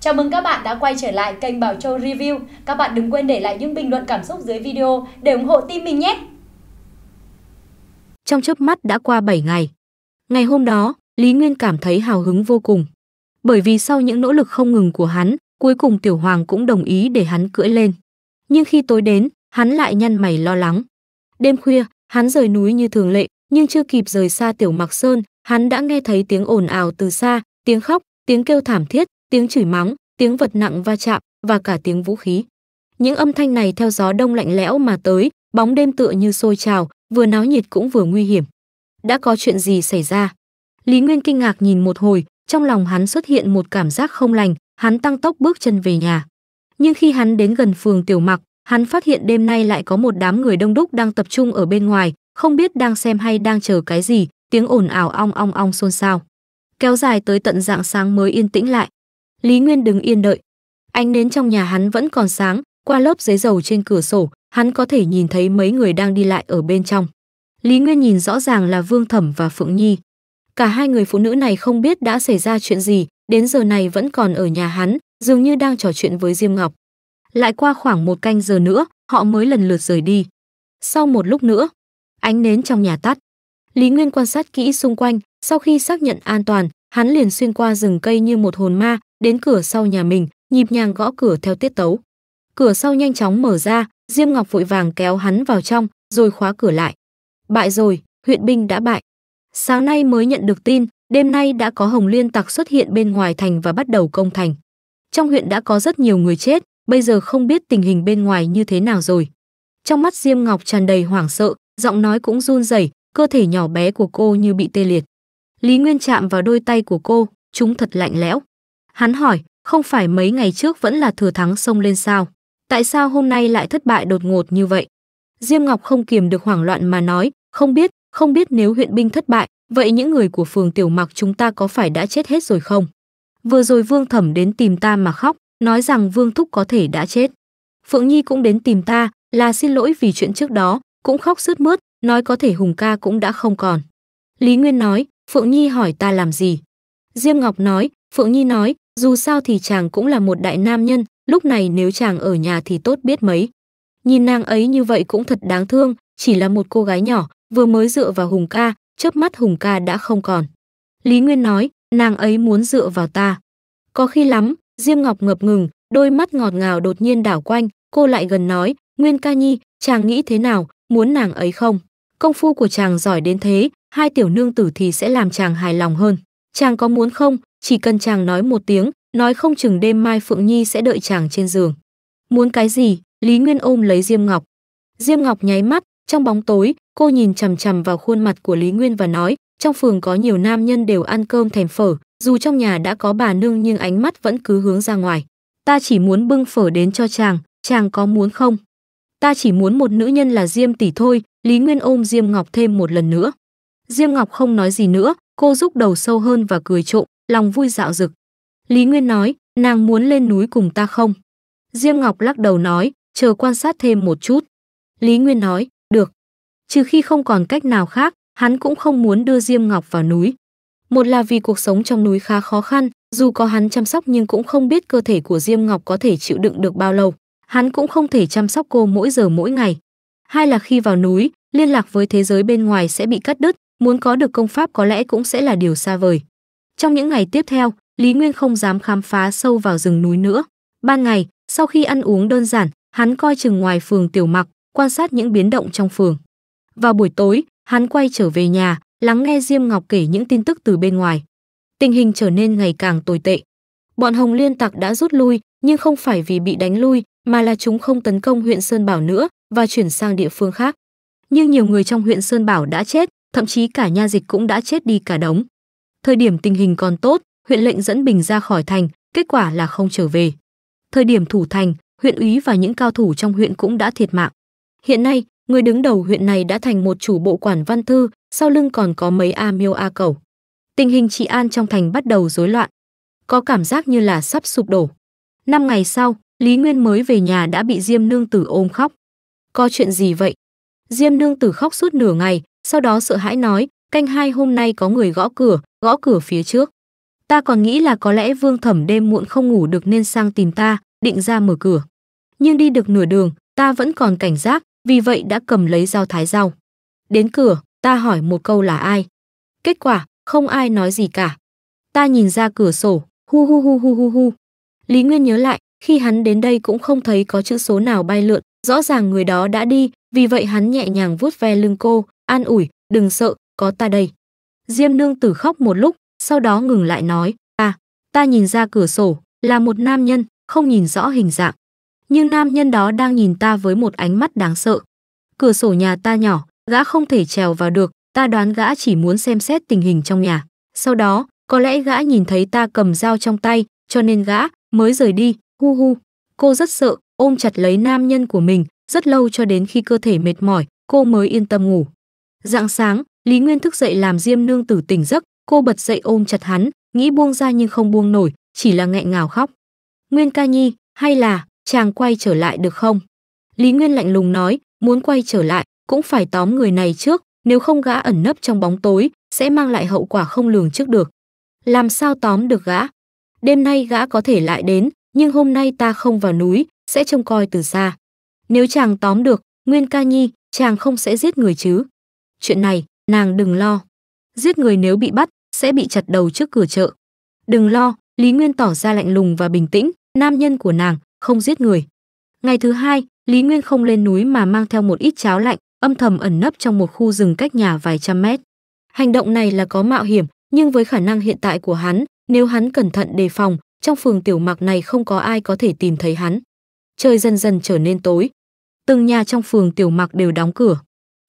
Chào mừng các bạn đã quay trở lại kênh Bảo Châu Review. Các bạn đừng quên để lại những bình luận cảm xúc dưới video để ủng hộ team mình nhé. Trong chớp mắt đã qua 7 ngày. Ngày hôm đó, Lý Nguyên cảm thấy hào hứng vô cùng. Bởi vì sau những nỗ lực không ngừng của hắn, cuối cùng Tiểu Hoàng cũng đồng ý để hắn cưỡi lên. Nhưng khi tối đến, hắn lại nhăn mày lo lắng. Đêm khuya, hắn rời núi như thường lệ, nhưng chưa kịp rời xa Tiểu Mặc Sơn, hắn đã nghe thấy tiếng ồn ào từ xa, tiếng khóc, tiếng kêu thảm thiết, tiếng chửi mắng, tiếng vật nặng va chạm và cả tiếng vũ khí. Những âm thanh này theo gió đông lạnh lẽo mà tới, bóng đêm tựa như sôi trào, vừa náo nhiệt cũng vừa nguy hiểm. Đã có chuyện gì xảy ra? Lý Nguyên kinh ngạc nhìn một hồi, trong lòng hắn xuất hiện một cảm giác không lành, hắn tăng tốc bước chân về nhà. Nhưng khi hắn đến gần phường Tiểu Mặc, hắn phát hiện đêm nay lại có một đám người đông đúc đang tập trung ở bên ngoài, không biết đang xem hay đang chờ cái gì, tiếng ồn ào ong ong ong xôn xao. Kéo dài tới tận dạng sáng mới yên tĩnh lại, Lý Nguyên đứng yên đợi. Ánh nến trong nhà hắn vẫn còn sáng, qua lớp giấy dầu trên cửa sổ, hắn có thể nhìn thấy mấy người đang đi lại ở bên trong. Lý Nguyên nhìn rõ ràng là Vương Thẩm và Phượng Nhi. Cả hai người phụ nữ này không biết đã xảy ra chuyện gì, đến giờ này vẫn còn ở nhà hắn, dường như đang trò chuyện với Diêm Ngọc. Lại qua khoảng một canh giờ nữa, họ mới lần lượt rời đi. Sau một lúc nữa, ánh nến trong nhà tắt. Lý Nguyên quan sát kỹ xung quanh, sau khi xác nhận an toàn, hắn liền xuyên qua rừng cây như một hồn ma, đến cửa sau nhà mình, nhịp nhàng gõ cửa theo tiết tấu. Cửa sau nhanh chóng mở ra, Diêm Ngọc vội vàng kéo hắn vào trong, rồi khóa cửa lại. Bại rồi, huyện binh đã bại. Sáng nay mới nhận được tin, đêm nay đã có Hồng Liên Tặc xuất hiện bên ngoài thành và bắt đầu công thành. Trong huyện đã có rất nhiều người chết, bây giờ không biết tình hình bên ngoài như thế nào rồi. Trong mắt Diêm Ngọc tràn đầy hoảng sợ, giọng nói cũng run rẩy, cơ thể nhỏ bé của cô như bị tê liệt. Lý Nguyên chạm vào đôi tay của cô, chúng thật lạnh lẽo. Hắn hỏi, không phải mấy ngày trước vẫn là thừa thắng xông lên sao? Tại sao hôm nay lại thất bại đột ngột như vậy? Diêm Ngọc không kiềm được hoảng loạn mà nói, không biết, không biết nếu huyện binh thất bại, vậy những người của phường Tiểu Mặc chúng ta có phải đã chết hết rồi không? Vừa rồi Vương Thẩm đến tìm ta mà khóc, nói rằng Vương Thúc có thể đã chết. Phượng Nhi cũng đến tìm ta, là xin lỗi vì chuyện trước đó, cũng khóc sướt mướt, nói có thể Hùng ca cũng đã không còn. Lý Nguyên nói, Phượng Nhi hỏi ta làm gì? Diêm Ngọc nói, Phượng Nhi nói, dù sao thì chàng cũng là một đại nam nhân, lúc này nếu chàng ở nhà thì tốt biết mấy. Nhìn nàng ấy như vậy cũng thật đáng thương, chỉ là một cô gái nhỏ, vừa mới dựa vào Hùng ca, chớp mắt Hùng ca đã không còn. Lý Nguyên nói, nàng ấy muốn dựa vào ta. Có khi lắm, Diêm Ngọc ngập ngừng, đôi mắt ngọt ngào đột nhiên đảo quanh, cô lại gần nói, Nguyên ca nhi, chàng nghĩ thế nào, muốn nàng ấy không? Công phu của chàng giỏi đến thế, hai tiểu nương tử thì sẽ làm chàng hài lòng hơn. Chàng có muốn không, chỉ cần chàng nói một tiếng, nói không chừng đêm mai Phượng Nhi sẽ đợi chàng trên giường. Muốn cái gì? Lý Nguyên ôm lấy Diêm Ngọc. Diêm Ngọc nháy mắt, trong bóng tối, cô nhìn chằm chằm vào khuôn mặt của Lý Nguyên và nói, trong phường có nhiều nam nhân đều ăn cơm thèm phở, dù trong nhà đã có bà nương nhưng ánh mắt vẫn cứ hướng ra ngoài. Ta chỉ muốn bưng phở đến cho chàng, chàng có muốn không? Ta chỉ muốn một nữ nhân là Diêm tỷ thôi, Lý Nguyên ôm Diêm Ngọc thêm một lần nữa. Diêm Ngọc không nói gì nữa, cô rúc đầu sâu hơn và cười trộm, lòng vui dạo dực. Lý Nguyên nói, nàng muốn lên núi cùng ta không? Diêm Ngọc lắc đầu nói, chờ quan sát thêm một chút. Lý Nguyên nói, được. Trừ khi không còn cách nào khác, hắn cũng không muốn đưa Diêm Ngọc vào núi. Một là vì cuộc sống trong núi khá khó khăn, dù có hắn chăm sóc nhưng cũng không biết cơ thể của Diêm Ngọc có thể chịu đựng được bao lâu. Hắn cũng không thể chăm sóc cô mỗi giờ mỗi ngày. Hai là khi vào núi, liên lạc với thế giới bên ngoài sẽ bị cắt đứt, muốn có được công pháp có lẽ cũng sẽ là điều xa vời. Trong những ngày tiếp theo, Lý Nguyên không dám khám phá sâu vào rừng núi nữa. Ban ngày, sau khi ăn uống đơn giản, hắn coi chừng ngoài phường tiểu mặc, quan sát những biến động trong phường. Vào buổi tối, hắn quay trở về nhà, lắng nghe Diêm Ngọc kể những tin tức từ bên ngoài. Tình hình trở nên ngày càng tồi tệ. Bọn Hồng Liên Tặc đã rút lui, nhưng không phải vì bị đánh lui, mà là chúng không tấn công huyện Sơn Bảo nữa và chuyển sang địa phương khác. Nhưng nhiều người trong huyện Sơn Bảo đã chết, thậm chí cả nha dịch cũng đã chết đi cả đống. Thời điểm tình hình còn tốt, huyện lệnh dẫn Bình ra khỏi thành, kết quả là không trở về. Thời điểm thủ thành, huyện úy và những cao thủ trong huyện cũng đã thiệt mạng. Hiện nay, người đứng đầu huyện này đã thành một chủ bộ quản văn thư, sau lưng còn có mấy a miêu a cầu. Tình hình trị an trong thành bắt đầu rối loạn, có cảm giác như là sắp sụp đổ. Năm ngày sau, Lý Nguyên mới về nhà đã bị Diêm Nương Tử ôm khóc. Có chuyện gì vậy? Diêm Nương Tử khóc suốt nửa ngày, sau đó sợ hãi nói, canh hai hôm nay có người gõ cửa, gõ cửa phía trước. Ta còn nghĩ là có lẽ Vương Thẩm đêm muộn không ngủ được nên sang tìm ta, định ra mở cửa. Nhưng đi được nửa đường, ta vẫn còn cảnh giác, vì vậy đã cầm lấy dao thái rau. Đến cửa, ta hỏi một câu là ai. Kết quả, không ai nói gì cả. Ta nhìn ra cửa sổ, hu hu hu hu hu hu. Lý Nguyên nhớ lại, khi hắn đến đây cũng không thấy có chữ số nào bay lượn, rõ ràng người đó đã đi, vì vậy hắn nhẹ nhàng vuốt ve lưng cô, an ủi, đừng sợ, có ta đây. Diêm nương tử khóc một lúc, sau đó ngừng lại nói, ta, à, ta nhìn ra cửa sổ, là một nam nhân, không nhìn rõ hình dạng. Nhưng nam nhân đó đang nhìn ta với một ánh mắt đáng sợ. Cửa sổ nhà ta nhỏ, gã không thể trèo vào được, ta đoán gã chỉ muốn xem xét tình hình trong nhà. Sau đó, có lẽ gã nhìn thấy ta cầm dao trong tay, cho nên gã mới rời đi, hu hu. Cô rất sợ, ôm chặt lấy nam nhân của mình, rất lâu cho đến khi cơ thể mệt mỏi, cô mới yên tâm ngủ. Rạng sáng, Lý Nguyên thức dậy làm Diêm Nương tử tỉnh giấc, cô bật dậy ôm chặt hắn, nghĩ buông ra nhưng không buông nổi, chỉ là nghẹn ngào khóc. "Nguyên ca nhi, hay là chàng quay trở lại được không?" Lý Nguyên lạnh lùng nói, muốn quay trở lại cũng phải tóm người này trước, nếu không gã ẩn nấp trong bóng tối sẽ mang lại hậu quả không lường trước được. Làm sao tóm được gã? Đêm nay gã có thể lại đến, nhưng hôm nay ta không vào núi, sẽ trông coi từ xa. Nếu chàng tóm được, Nguyên Ca Nhi, chàng không sẽ giết người chứ? Chuyện này, Nàng đừng lo. Giết người nếu bị bắt, sẽ bị chặt đầu trước cửa chợ. Đừng lo, Lý Nguyên tỏ ra lạnh lùng và bình tĩnh, nam nhân của nàng, không giết người. Ngày thứ hai, Lý Nguyên không lên núi mà mang theo một ít cháo lạnh, âm thầm ẩn nấp trong một khu rừng cách nhà vài trăm mét. Hành động này là có mạo hiểm, nhưng với khả năng hiện tại của hắn, nếu hắn cẩn thận đề phòng, trong phường tiểu mạc này không có ai có thể tìm thấy hắn. Trời dần dần trở nên tối. Từng nhà trong phường tiểu mạc đều đóng cửa.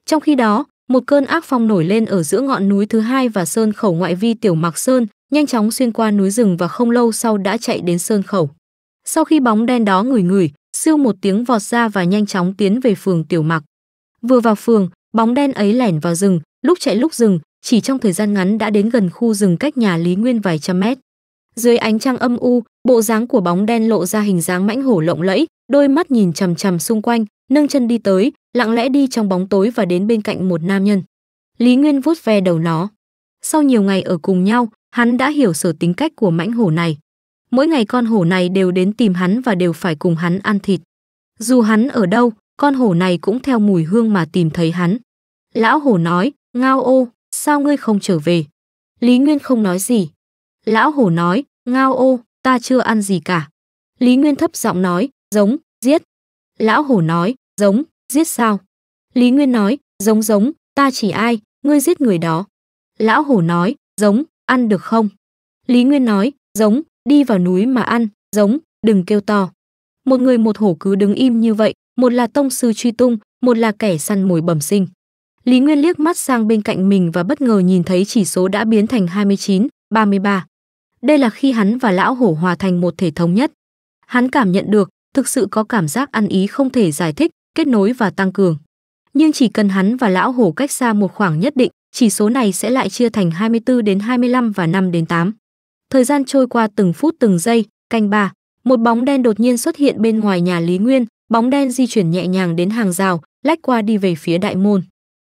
Trong khi đó, một cơn ác phong nổi lên ở giữa ngọn núi thứ hai và sơn khẩu ngoại vi tiểu mạc sơn nhanh chóng xuyên qua núi rừng và không lâu sau đã chạy đến sơn khẩu sau khi bóng đen đó ngửi ngửi siêu một tiếng vọt ra và nhanh chóng tiến về phường tiểu mạc vừa vào phường bóng đen ấy lẻn vào rừng lúc chạy lúc rừng chỉ trong thời gian ngắn đã đến gần khu rừng cách nhà lý nguyên vài trăm mét dưới ánh trăng âm u bộ dáng của bóng đen lộ ra hình dáng mãnh hổ lộng lẫy đôi mắt nhìn chằm chằm xung quanh nâng chân đi tới, lặng lẽ đi trong bóng tối và đến bên cạnh một nam nhân. Lý Nguyên vuốt ve đầu nó. Sau nhiều ngày ở cùng nhau, hắn đã hiểu sở tính cách của mãnh hổ này. Mỗi ngày con hổ này đều đến tìm hắn và đều phải cùng hắn ăn thịt. Dù hắn ở đâu, con hổ này cũng theo mùi hương mà tìm thấy hắn. Lão hổ nói, ngao ô, sao ngươi không trở về? Lý Nguyên không nói gì. Lão hổ nói, ngao ô, ta chưa ăn gì cả. Lý Nguyên thấp giọng nói, giống, giết. Lão hổ nói, giống giết sao lý nguyên nói giống giống ta chỉ ai ngươi giết người đó lão hổ nói giống ăn được không lý nguyên nói giống đi vào núi mà ăn giống đừng kêu to một người một hổ cứ đứng im như vậy một là tông sư truy tung một là kẻ săn mồi bẩm sinh lý nguyên liếc mắt sang bên cạnh mình và bất ngờ nhìn thấy chỉ số đã biến thành 29, 33. đây là khi hắn và lão hổ hòa thành một thể thống nhất hắn cảm nhận được thực sự có cảm giác ăn ý không thể giải thích kết nối và tăng cường. Nhưng chỉ cần hắn và lão hổ cách xa một khoảng nhất định, chỉ số này sẽ lại chia thành 24 đến 25 và 5 đến 8. Thời gian trôi qua từng phút từng giây, canh ba, một bóng đen đột nhiên xuất hiện bên ngoài nhà Lý Nguyên, bóng đen di chuyển nhẹ nhàng đến hàng rào, lách qua đi về phía đại môn.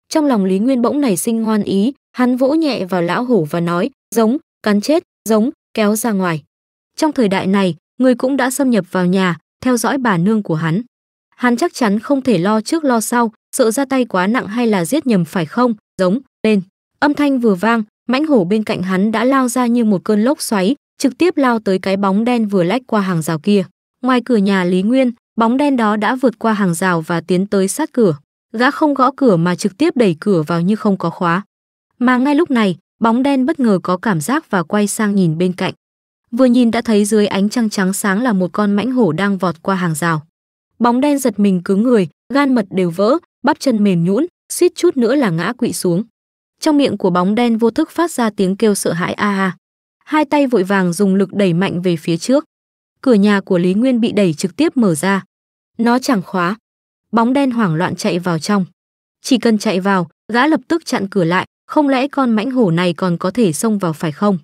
Trong lòng Lý Nguyên bỗng nảy sinh ngoan ý, hắn vỗ nhẹ vào lão hổ và nói, giống, cắn chết, giống, kéo ra ngoài. Trong thời đại này, người cũng đã xâm nhập vào nhà, theo dõi bà nương của hắn hắn chắc chắn không thể lo trước lo sau, sợ ra tay quá nặng hay là giết nhầm phải không? Giống, lên. Âm thanh vừa vang, mãnh hổ bên cạnh hắn đã lao ra như một cơn lốc xoáy, trực tiếp lao tới cái bóng đen vừa lách qua hàng rào kia. Ngoài cửa nhà Lý Nguyên, bóng đen đó đã vượt qua hàng rào và tiến tới sát cửa. Gã không gõ cửa mà trực tiếp đẩy cửa vào như không có khóa. Mà ngay lúc này, bóng đen bất ngờ có cảm giác và quay sang nhìn bên cạnh. Vừa nhìn đã thấy dưới ánh trăng trắng sáng là một con mãnh hổ đang vọt qua hàng rào. Bóng đen giật mình cứng người, gan mật đều vỡ, bắp chân mềm nhũn, suýt chút nữa là ngã quỵ xuống. Trong miệng của bóng đen vô thức phát ra tiếng kêu sợ hãi a a. Hai tay vội vàng dùng lực đẩy mạnh về phía trước. Cửa nhà của Lý Nguyên bị đẩy trực tiếp mở ra. Nó chẳng khóa. Bóng đen hoảng loạn chạy vào trong. Chỉ cần chạy vào, gã lập tức chặn cửa lại, không lẽ con mãnh hổ này còn có thể xông vào phải không?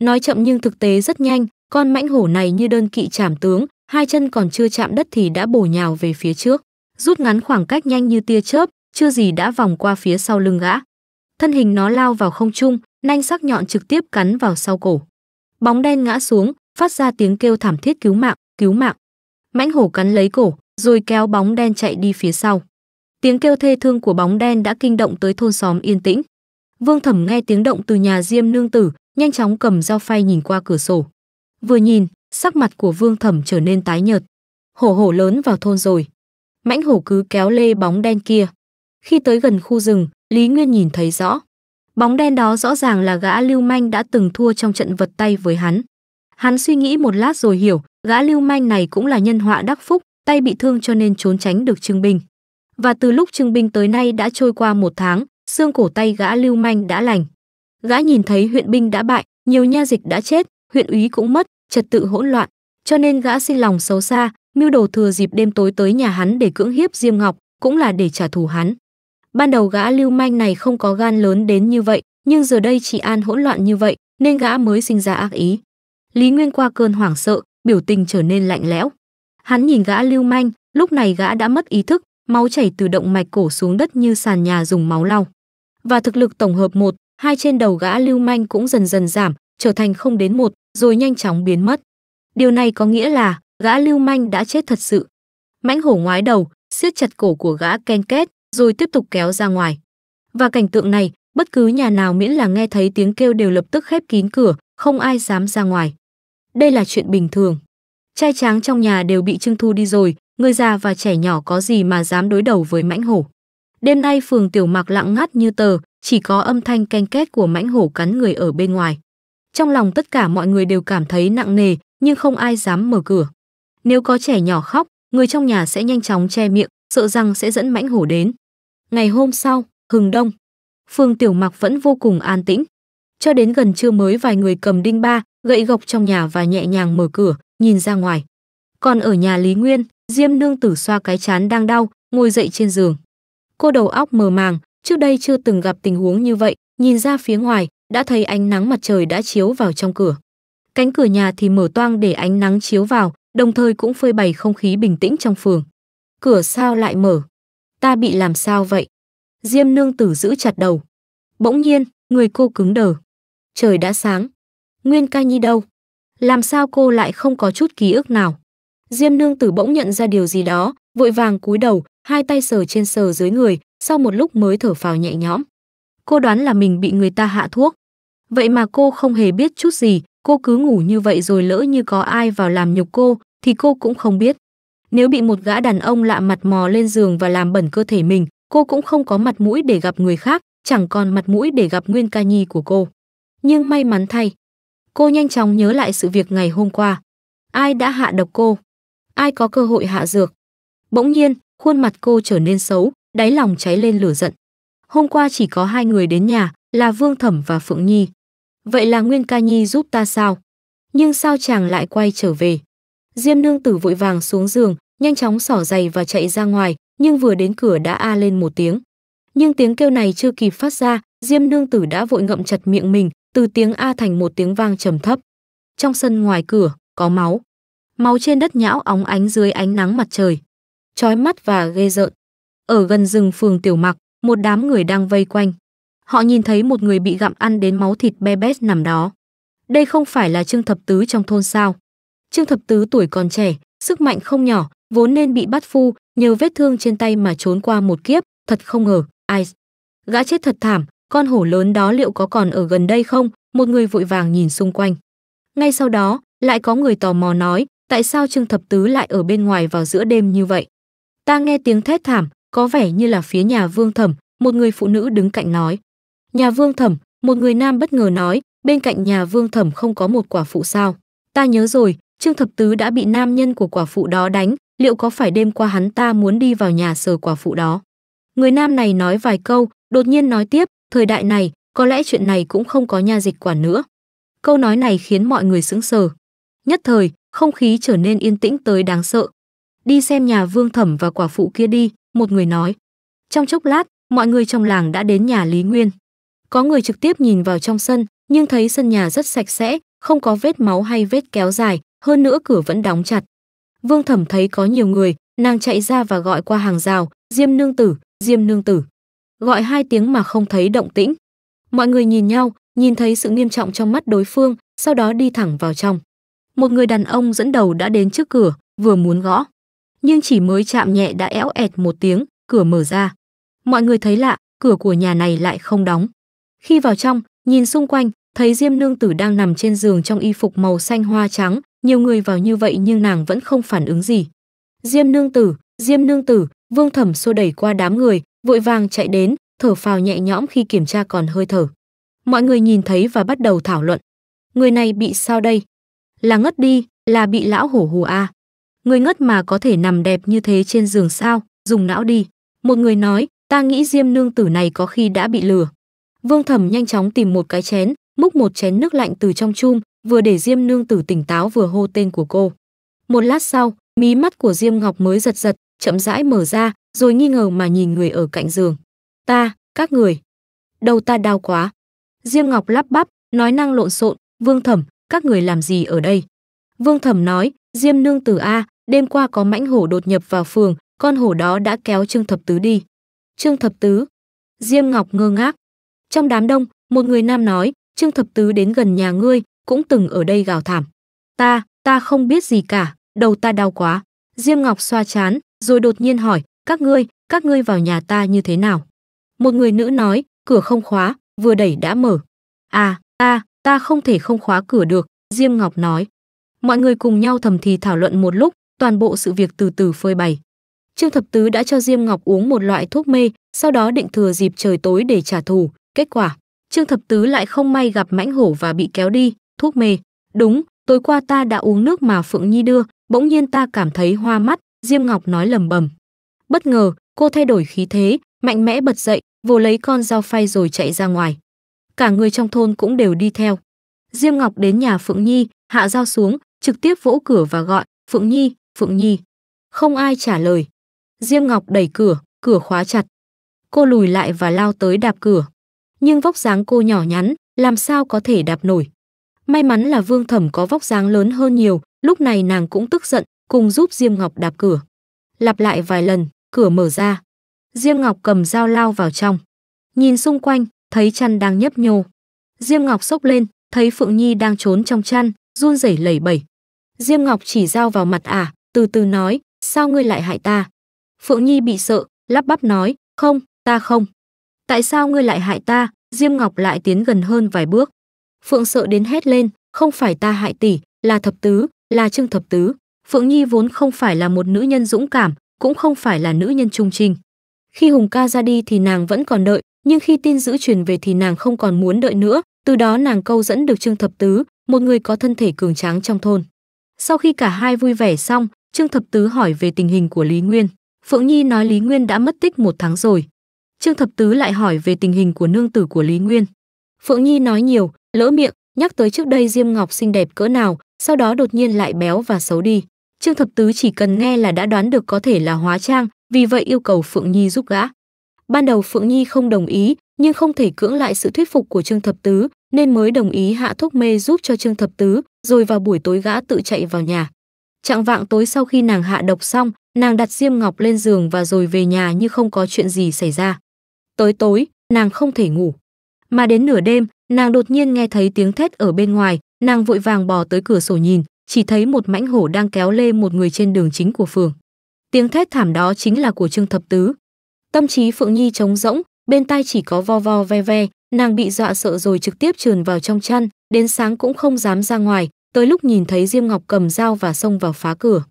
Nói chậm nhưng thực tế rất nhanh, con mãnh hổ này như đơn kỵ trảm tướng, hai chân còn chưa chạm đất thì đã bổ nhào về phía trước, rút ngắn khoảng cách nhanh như tia chớp, chưa gì đã vòng qua phía sau lưng gã. Thân hình nó lao vào không trung, nanh sắc nhọn trực tiếp cắn vào sau cổ. Bóng đen ngã xuống, phát ra tiếng kêu thảm thiết cứu mạng, cứu mạng. Mãnh hổ cắn lấy cổ, rồi kéo bóng đen chạy đi phía sau. Tiếng kêu thê thương của bóng đen đã kinh động tới thôn xóm yên tĩnh. Vương Thẩm nghe tiếng động từ nhà Diêm Nương Tử, nhanh chóng cầm dao phay nhìn qua cửa sổ. Vừa nhìn, sắc mặt của Vương Thẩm trở nên tái nhợt. Hổ hổ lớn vào thôn rồi. Mãnh hổ cứ kéo lê bóng đen kia. Khi tới gần khu rừng, Lý Nguyên nhìn thấy rõ. Bóng đen đó rõ ràng là gã lưu manh đã từng thua trong trận vật tay với hắn. Hắn suy nghĩ một lát rồi hiểu, gã lưu manh này cũng là nhân họa đắc phúc, tay bị thương cho nên trốn tránh được trương binh. Và từ lúc trương binh tới nay đã trôi qua một tháng, xương cổ tay gã lưu manh đã lành. Gã nhìn thấy huyện binh đã bại, nhiều nha dịch đã chết, huyện úy cũng mất, trật tự hỗn loạn, cho nên gã xin lòng xấu xa, mưu đồ thừa dịp đêm tối tới nhà hắn để cưỡng hiếp Diêm Ngọc, cũng là để trả thù hắn. Ban đầu gã lưu manh này không có gan lớn đến như vậy, nhưng giờ đây chị An hỗn loạn như vậy, nên gã mới sinh ra ác ý. Lý Nguyên qua cơn hoảng sợ, biểu tình trở nên lạnh lẽo. Hắn nhìn gã lưu manh, lúc này gã đã mất ý thức, máu chảy từ động mạch cổ xuống đất như sàn nhà dùng máu lau. Và thực lực tổng hợp một, hai trên đầu gã lưu manh cũng dần dần giảm, trở thành không đến một, rồi nhanh chóng biến mất. Điều này có nghĩa là gã lưu manh đã chết thật sự. Mãnh hổ ngoái đầu, siết chặt cổ của gã ken két, rồi tiếp tục kéo ra ngoài. Và cảnh tượng này, bất cứ nhà nào miễn là nghe thấy tiếng kêu đều lập tức khép kín cửa, không ai dám ra ngoài. Đây là chuyện bình thường. Trai tráng trong nhà đều bị trưng thu đi rồi, người già và trẻ nhỏ có gì mà dám đối đầu với mãnh hổ. Đêm nay phường tiểu mạc lặng ngắt như tờ, chỉ có âm thanh canh két của mãnh hổ cắn người ở bên ngoài. Trong lòng tất cả mọi người đều cảm thấy nặng nề, nhưng không ai dám mở cửa. Nếu có trẻ nhỏ khóc, người trong nhà sẽ nhanh chóng che miệng, sợ rằng sẽ dẫn mãnh hổ đến. Ngày hôm sau, hừng đông, Phương Tiểu Mặc vẫn vô cùng an tĩnh. Cho đến gần trưa mới vài người cầm đinh ba, gậy gộc trong nhà và nhẹ nhàng mở cửa, nhìn ra ngoài. Còn ở nhà Lý Nguyên, Diêm Nương tử xoa cái chán đang đau, ngồi dậy trên giường. Cô đầu óc mờ màng, trước đây chưa từng gặp tình huống như vậy, nhìn ra phía ngoài, đã thấy ánh nắng mặt trời đã chiếu vào trong cửa. Cánh cửa nhà thì mở toang để ánh nắng chiếu vào, đồng thời cũng phơi bày không khí bình tĩnh trong phường. Cửa sao lại mở? Ta bị làm sao vậy? Diêm nương tử giữ chặt đầu. Bỗng nhiên, người cô cứng đờ. Trời đã sáng. Nguyên ca nhi đâu? Làm sao cô lại không có chút ký ức nào? Diêm nương tử bỗng nhận ra điều gì đó, vội vàng cúi đầu, hai tay sờ trên sờ dưới người, sau một lúc mới thở phào nhẹ nhõm cô đoán là mình bị người ta hạ thuốc. Vậy mà cô không hề biết chút gì, cô cứ ngủ như vậy rồi lỡ như có ai vào làm nhục cô, thì cô cũng không biết. Nếu bị một gã đàn ông lạ mặt mò lên giường và làm bẩn cơ thể mình, cô cũng không có mặt mũi để gặp người khác, chẳng còn mặt mũi để gặp Nguyên Ca Nhi của cô. Nhưng may mắn thay, cô nhanh chóng nhớ lại sự việc ngày hôm qua. Ai đã hạ độc cô? Ai có cơ hội hạ dược? Bỗng nhiên, khuôn mặt cô trở nên xấu, đáy lòng cháy lên lửa giận hôm qua chỉ có hai người đến nhà, là Vương Thẩm và Phượng Nhi. Vậy là Nguyên Ca Nhi giúp ta sao? Nhưng sao chàng lại quay trở về? Diêm nương tử vội vàng xuống giường, nhanh chóng xỏ giày và chạy ra ngoài, nhưng vừa đến cửa đã a lên một tiếng. Nhưng tiếng kêu này chưa kịp phát ra, Diêm nương tử đã vội ngậm chặt miệng mình, từ tiếng a thành một tiếng vang trầm thấp. Trong sân ngoài cửa, có máu. Máu trên đất nhão óng ánh dưới ánh nắng mặt trời. Chói mắt và ghê rợn. Ở gần rừng phường Tiểu Mặc, một đám người đang vây quanh. Họ nhìn thấy một người bị gặm ăn đến máu thịt be bét nằm đó. Đây không phải là Trương Thập Tứ trong thôn sao? Trương Thập Tứ tuổi còn trẻ, sức mạnh không nhỏ, vốn nên bị bắt phu, nhờ vết thương trên tay mà trốn qua một kiếp, thật không ngờ, ai. Gã chết thật thảm, con hổ lớn đó liệu có còn ở gần đây không? Một người vội vàng nhìn xung quanh. Ngay sau đó, lại có người tò mò nói, tại sao Trương Thập Tứ lại ở bên ngoài vào giữa đêm như vậy? Ta nghe tiếng thét thảm, có vẻ như là phía nhà Vương Thẩm, một người phụ nữ đứng cạnh nói. Nhà Vương Thẩm, một người nam bất ngờ nói, bên cạnh nhà Vương Thẩm không có một quả phụ sao? Ta nhớ rồi, Trương Thập Tứ đã bị nam nhân của quả phụ đó đánh, liệu có phải đêm qua hắn ta muốn đi vào nhà sờ quả phụ đó? Người nam này nói vài câu, đột nhiên nói tiếp, thời đại này, có lẽ chuyện này cũng không có nha dịch quả nữa. Câu nói này khiến mọi người sững sờ. Nhất thời, không khí trở nên yên tĩnh tới đáng sợ. Đi xem nhà vương thẩm và quả phụ kia đi, một người nói. Trong chốc lát, mọi người trong làng đã đến nhà Lý Nguyên. Có người trực tiếp nhìn vào trong sân, nhưng thấy sân nhà rất sạch sẽ, không có vết máu hay vết kéo dài, hơn nữa cửa vẫn đóng chặt. Vương Thẩm thấy có nhiều người, nàng chạy ra và gọi qua hàng rào, "Diêm nương tử, Diêm nương tử." Gọi hai tiếng mà không thấy động tĩnh. Mọi người nhìn nhau, nhìn thấy sự nghiêm trọng trong mắt đối phương, sau đó đi thẳng vào trong. Một người đàn ông dẫn đầu đã đến trước cửa, vừa muốn gõ nhưng chỉ mới chạm nhẹ đã éo ẹt một tiếng, cửa mở ra. Mọi người thấy lạ, cửa của nhà này lại không đóng. Khi vào trong, nhìn xung quanh, thấy Diêm Nương Tử đang nằm trên giường trong y phục màu xanh hoa trắng, nhiều người vào như vậy nhưng nàng vẫn không phản ứng gì. Diêm Nương Tử, Diêm Nương Tử, Vương Thẩm xô đẩy qua đám người, vội vàng chạy đến, thở phào nhẹ nhõm khi kiểm tra còn hơi thở. Mọi người nhìn thấy và bắt đầu thảo luận. Người này bị sao đây? Là ngất đi, là bị lão hổ hù a. À người ngất mà có thể nằm đẹp như thế trên giường sao, dùng não đi. Một người nói, ta nghĩ diêm nương tử này có khi đã bị lừa. Vương Thẩm nhanh chóng tìm một cái chén, múc một chén nước lạnh từ trong chum, vừa để diêm nương tử tỉnh táo vừa hô tên của cô. Một lát sau, mí mắt của diêm ngọc mới giật giật, chậm rãi mở ra, rồi nghi ngờ mà nhìn người ở cạnh giường. Ta, các người. Đầu ta đau quá. Diêm ngọc lắp bắp, nói năng lộn xộn, Vương Thẩm, các người làm gì ở đây? Vương Thẩm nói, Diêm nương tử A, đêm qua có mãnh hổ đột nhập vào phường, con hổ đó đã kéo Trương Thập Tứ đi. Trương Thập Tứ. Diêm Ngọc ngơ ngác. Trong đám đông, một người nam nói, Trương Thập Tứ đến gần nhà ngươi, cũng từng ở đây gào thảm. Ta, ta không biết gì cả, đầu ta đau quá. Diêm Ngọc xoa chán, rồi đột nhiên hỏi, các ngươi, các ngươi vào nhà ta như thế nào? Một người nữ nói, cửa không khóa, vừa đẩy đã mở. À, ta, ta không thể không khóa cửa được, Diêm Ngọc nói. Mọi người cùng nhau thầm thì thảo luận một lúc, toàn bộ sự việc từ từ phơi bày. Trương Thập Tứ đã cho Diêm Ngọc uống một loại thuốc mê, sau đó định thừa dịp trời tối để trả thù, kết quả, Trương Thập Tứ lại không may gặp mãnh hổ và bị kéo đi, thuốc mê. Đúng, tối qua ta đã uống nước mà Phượng Nhi đưa, bỗng nhiên ta cảm thấy hoa mắt, Diêm Ngọc nói lầm bầm. Bất ngờ, cô thay đổi khí thế, mạnh mẽ bật dậy, vồ lấy con dao phay rồi chạy ra ngoài. Cả người trong thôn cũng đều đi theo. Diêm Ngọc đến nhà Phượng Nhi, hạ dao xuống, trực tiếp vỗ cửa và gọi, "Phượng Nhi, Phượng Nhi. Không ai trả lời. Diêm Ngọc đẩy cửa, cửa khóa chặt. Cô lùi lại và lao tới đạp cửa. Nhưng vóc dáng cô nhỏ nhắn, làm sao có thể đạp nổi. May mắn là Vương Thẩm có vóc dáng lớn hơn nhiều, lúc này nàng cũng tức giận, cùng giúp Diêm Ngọc đạp cửa. Lặp lại vài lần, cửa mở ra. Diêm Ngọc cầm dao lao vào trong. Nhìn xung quanh, thấy chăn đang nhấp nhô. Diêm Ngọc sốc lên, thấy Phượng Nhi đang trốn trong chăn, run rẩy lẩy bẩy. Diêm Ngọc chỉ dao vào mặt ả, à, từ từ nói, sao ngươi lại hại ta? Phượng Nhi bị sợ, lắp bắp nói, không, ta không. Tại sao ngươi lại hại ta? Diêm Ngọc lại tiến gần hơn vài bước. Phượng sợ đến hét lên, không phải ta hại tỷ, là thập tứ, là Trương thập tứ. Phượng Nhi vốn không phải là một nữ nhân dũng cảm, cũng không phải là nữ nhân trung trình. Khi Hùng ca ra đi thì nàng vẫn còn đợi, nhưng khi tin giữ truyền về thì nàng không còn muốn đợi nữa, từ đó nàng câu dẫn được Trương thập tứ, một người có thân thể cường tráng trong thôn. Sau khi cả hai vui vẻ xong, Trương Thập Tứ hỏi về tình hình của Lý Nguyên. Phượng Nhi nói Lý Nguyên đã mất tích một tháng rồi. Trương Thập Tứ lại hỏi về tình hình của nương tử của Lý Nguyên. Phượng Nhi nói nhiều, lỡ miệng, nhắc tới trước đây Diêm Ngọc xinh đẹp cỡ nào, sau đó đột nhiên lại béo và xấu đi. Trương Thập Tứ chỉ cần nghe là đã đoán được có thể là hóa trang, vì vậy yêu cầu Phượng Nhi giúp gã. Ban đầu Phượng Nhi không đồng ý, nhưng không thể cưỡng lại sự thuyết phục của Trương Thập Tứ, nên mới đồng ý hạ thuốc mê giúp cho Trương Thập Tứ, rồi vào buổi tối gã tự chạy vào nhà. Trạng vạng tối sau khi nàng hạ độc xong, nàng đặt Diêm Ngọc lên giường và rồi về nhà như không có chuyện gì xảy ra. Tới tối, nàng không thể ngủ. Mà đến nửa đêm, nàng đột nhiên nghe thấy tiếng thét ở bên ngoài, nàng vội vàng bò tới cửa sổ nhìn, chỉ thấy một mãnh hổ đang kéo lê một người trên đường chính của phường. Tiếng thét thảm đó chính là của Trương Thập Tứ. Tâm trí Phượng Nhi trống rỗng, bên tai chỉ có vo vo ve ve, nàng bị dọa sợ rồi trực tiếp trườn vào trong chăn, đến sáng cũng không dám ra ngoài, tới lúc nhìn thấy Diêm Ngọc cầm dao và xông vào phá cửa.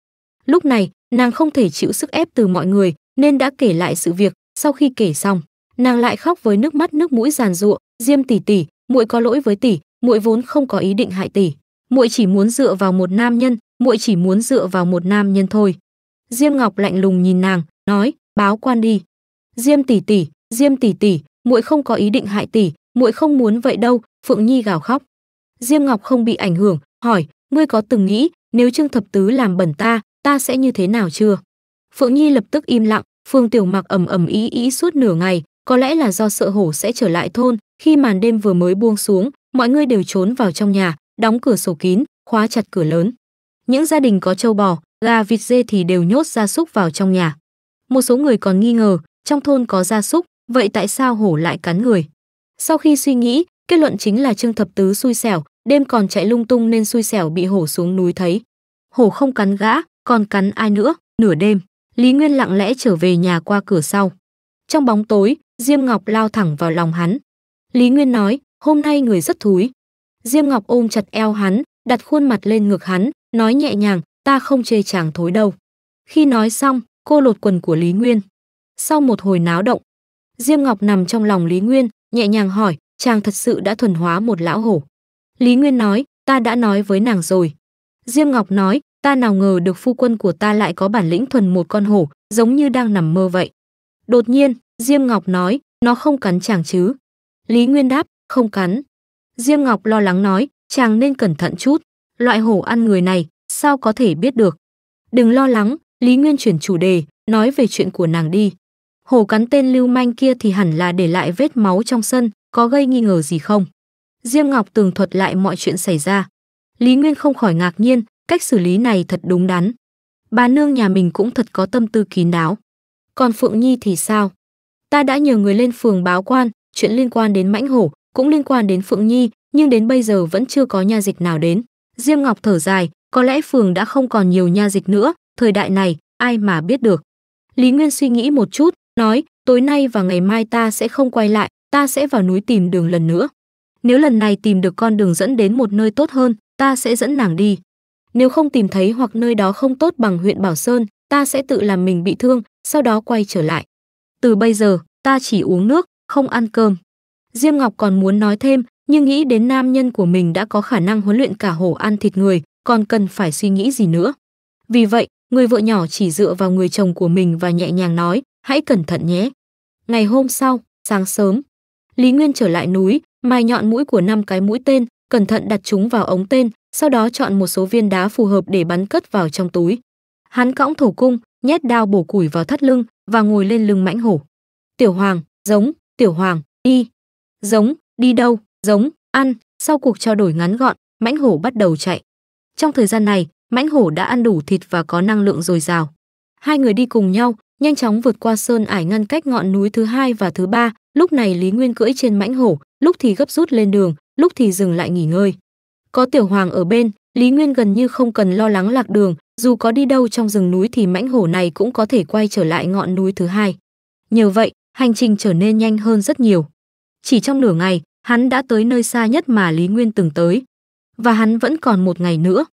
Lúc này, nàng không thể chịu sức ép từ mọi người nên đã kể lại sự việc, sau khi kể xong, nàng lại khóc với nước mắt nước mũi giàn giụa, "Diêm tỷ tỷ, muội có lỗi với tỷ, muội vốn không có ý định hại tỷ, muội chỉ muốn dựa vào một nam nhân, muội chỉ muốn dựa vào một nam nhân thôi." Diêm Ngọc lạnh lùng nhìn nàng, nói, "Báo quan đi." "Diêm tỷ tỷ, Diêm tỷ tỷ, muội không có ý định hại tỷ, muội không muốn vậy đâu." Phượng Nhi gào khóc. Diêm Ngọc không bị ảnh hưởng, hỏi ngươi có từng nghĩ nếu trương thập tứ làm bẩn ta ta sẽ như thế nào chưa phượng nhi lập tức im lặng phương tiểu mặc ầm ầm ý ý suốt nửa ngày có lẽ là do sợ hổ sẽ trở lại thôn khi màn đêm vừa mới buông xuống mọi người đều trốn vào trong nhà đóng cửa sổ kín khóa chặt cửa lớn những gia đình có trâu bò gà vịt dê thì đều nhốt gia súc vào trong nhà một số người còn nghi ngờ trong thôn có gia súc vậy tại sao hổ lại cắn người sau khi suy nghĩ kết luận chính là trương thập tứ xui xẻo đêm còn chạy lung tung nên xui xẻo bị hổ xuống núi thấy. Hổ không cắn gã, còn cắn ai nữa, nửa đêm, Lý Nguyên lặng lẽ trở về nhà qua cửa sau. Trong bóng tối, Diêm Ngọc lao thẳng vào lòng hắn. Lý Nguyên nói, hôm nay người rất thúi. Diêm Ngọc ôm chặt eo hắn, đặt khuôn mặt lên ngực hắn, nói nhẹ nhàng, ta không chê chàng thối đâu. Khi nói xong, cô lột quần của Lý Nguyên. Sau một hồi náo động, Diêm Ngọc nằm trong lòng Lý Nguyên, nhẹ nhàng hỏi, chàng thật sự đã thuần hóa một lão hổ. Lý Nguyên nói, ta đã nói với nàng rồi. Diêm Ngọc nói, ta nào ngờ được phu quân của ta lại có bản lĩnh thuần một con hổ, giống như đang nằm mơ vậy. Đột nhiên, Diêm Ngọc nói, nó không cắn chàng chứ. Lý Nguyên đáp, không cắn. Diêm Ngọc lo lắng nói, chàng nên cẩn thận chút. Loại hổ ăn người này, sao có thể biết được. Đừng lo lắng, Lý Nguyên chuyển chủ đề, nói về chuyện của nàng đi. Hổ cắn tên lưu manh kia thì hẳn là để lại vết máu trong sân, có gây nghi ngờ gì không? Diêm Ngọc tường thuật lại mọi chuyện xảy ra. Lý Nguyên không khỏi ngạc nhiên, cách xử lý này thật đúng đắn. Bà nương nhà mình cũng thật có tâm tư kín đáo. Còn Phượng Nhi thì sao? Ta đã nhờ người lên phường báo quan, chuyện liên quan đến mãnh hổ, cũng liên quan đến Phượng Nhi, nhưng đến bây giờ vẫn chưa có nha dịch nào đến. Diêm Ngọc thở dài, có lẽ phường đã không còn nhiều nha dịch nữa, thời đại này, ai mà biết được. Lý Nguyên suy nghĩ một chút, nói, tối nay và ngày mai ta sẽ không quay lại, ta sẽ vào núi tìm đường lần nữa nếu lần này tìm được con đường dẫn đến một nơi tốt hơn, ta sẽ dẫn nàng đi. Nếu không tìm thấy hoặc nơi đó không tốt bằng huyện Bảo Sơn, ta sẽ tự làm mình bị thương, sau đó quay trở lại. Từ bây giờ, ta chỉ uống nước, không ăn cơm. Diêm Ngọc còn muốn nói thêm, nhưng nghĩ đến nam nhân của mình đã có khả năng huấn luyện cả hổ ăn thịt người, còn cần phải suy nghĩ gì nữa. Vì vậy, người vợ nhỏ chỉ dựa vào người chồng của mình và nhẹ nhàng nói, hãy cẩn thận nhé. Ngày hôm sau, sáng sớm, Lý Nguyên trở lại núi, mài nhọn mũi của năm cái mũi tên, cẩn thận đặt chúng vào ống tên, sau đó chọn một số viên đá phù hợp để bắn cất vào trong túi. Hắn cõng thổ cung, nhét đao bổ củi vào thắt lưng và ngồi lên lưng mãnh hổ. Tiểu Hoàng, giống, Tiểu Hoàng, đi. Giống, đi đâu, giống, ăn. Sau cuộc trao đổi ngắn gọn, mãnh hổ bắt đầu chạy. Trong thời gian này, mãnh hổ đã ăn đủ thịt và có năng lượng dồi dào. Hai người đi cùng nhau, nhanh chóng vượt qua sơn ải ngăn cách ngọn núi thứ hai và thứ ba, lúc này lý nguyên cưỡi trên mãnh hổ lúc thì gấp rút lên đường lúc thì dừng lại nghỉ ngơi có tiểu hoàng ở bên lý nguyên gần như không cần lo lắng lạc đường dù có đi đâu trong rừng núi thì mãnh hổ này cũng có thể quay trở lại ngọn núi thứ hai nhờ vậy hành trình trở nên nhanh hơn rất nhiều chỉ trong nửa ngày hắn đã tới nơi xa nhất mà lý nguyên từng tới và hắn vẫn còn một ngày nữa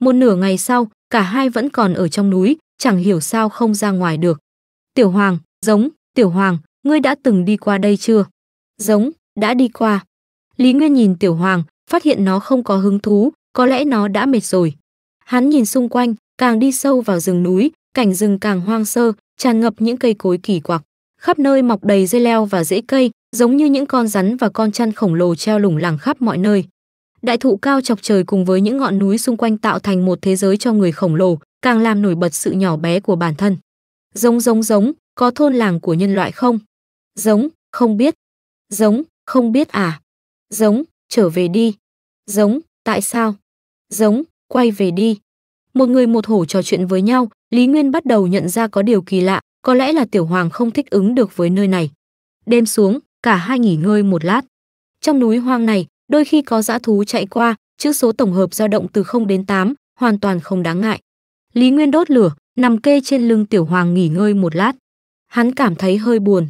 một nửa ngày sau cả hai vẫn còn ở trong núi chẳng hiểu sao không ra ngoài được tiểu hoàng giống tiểu hoàng ngươi đã từng đi qua đây chưa? Giống, đã đi qua. Lý Nguyên nhìn Tiểu Hoàng, phát hiện nó không có hứng thú, có lẽ nó đã mệt rồi. Hắn nhìn xung quanh, càng đi sâu vào rừng núi, cảnh rừng càng hoang sơ, tràn ngập những cây cối kỳ quặc. Khắp nơi mọc đầy dây leo và rễ cây, giống như những con rắn và con chăn khổng lồ treo lủng lẳng khắp mọi nơi. Đại thụ cao chọc trời cùng với những ngọn núi xung quanh tạo thành một thế giới cho người khổng lồ, càng làm nổi bật sự nhỏ bé của bản thân. Giống giống giống, có thôn làng của nhân loại không? Giống, không biết. Giống, không biết à. Giống, trở về đi. Giống, tại sao? Giống, quay về đi. Một người một hổ trò chuyện với nhau, Lý Nguyên bắt đầu nhận ra có điều kỳ lạ, có lẽ là tiểu hoàng không thích ứng được với nơi này. Đêm xuống, cả hai nghỉ ngơi một lát. Trong núi hoang này, đôi khi có dã thú chạy qua, chữ số tổng hợp dao động từ 0 đến 8, hoàn toàn không đáng ngại. Lý Nguyên đốt lửa, nằm kê trên lưng tiểu hoàng nghỉ ngơi một lát. Hắn cảm thấy hơi buồn,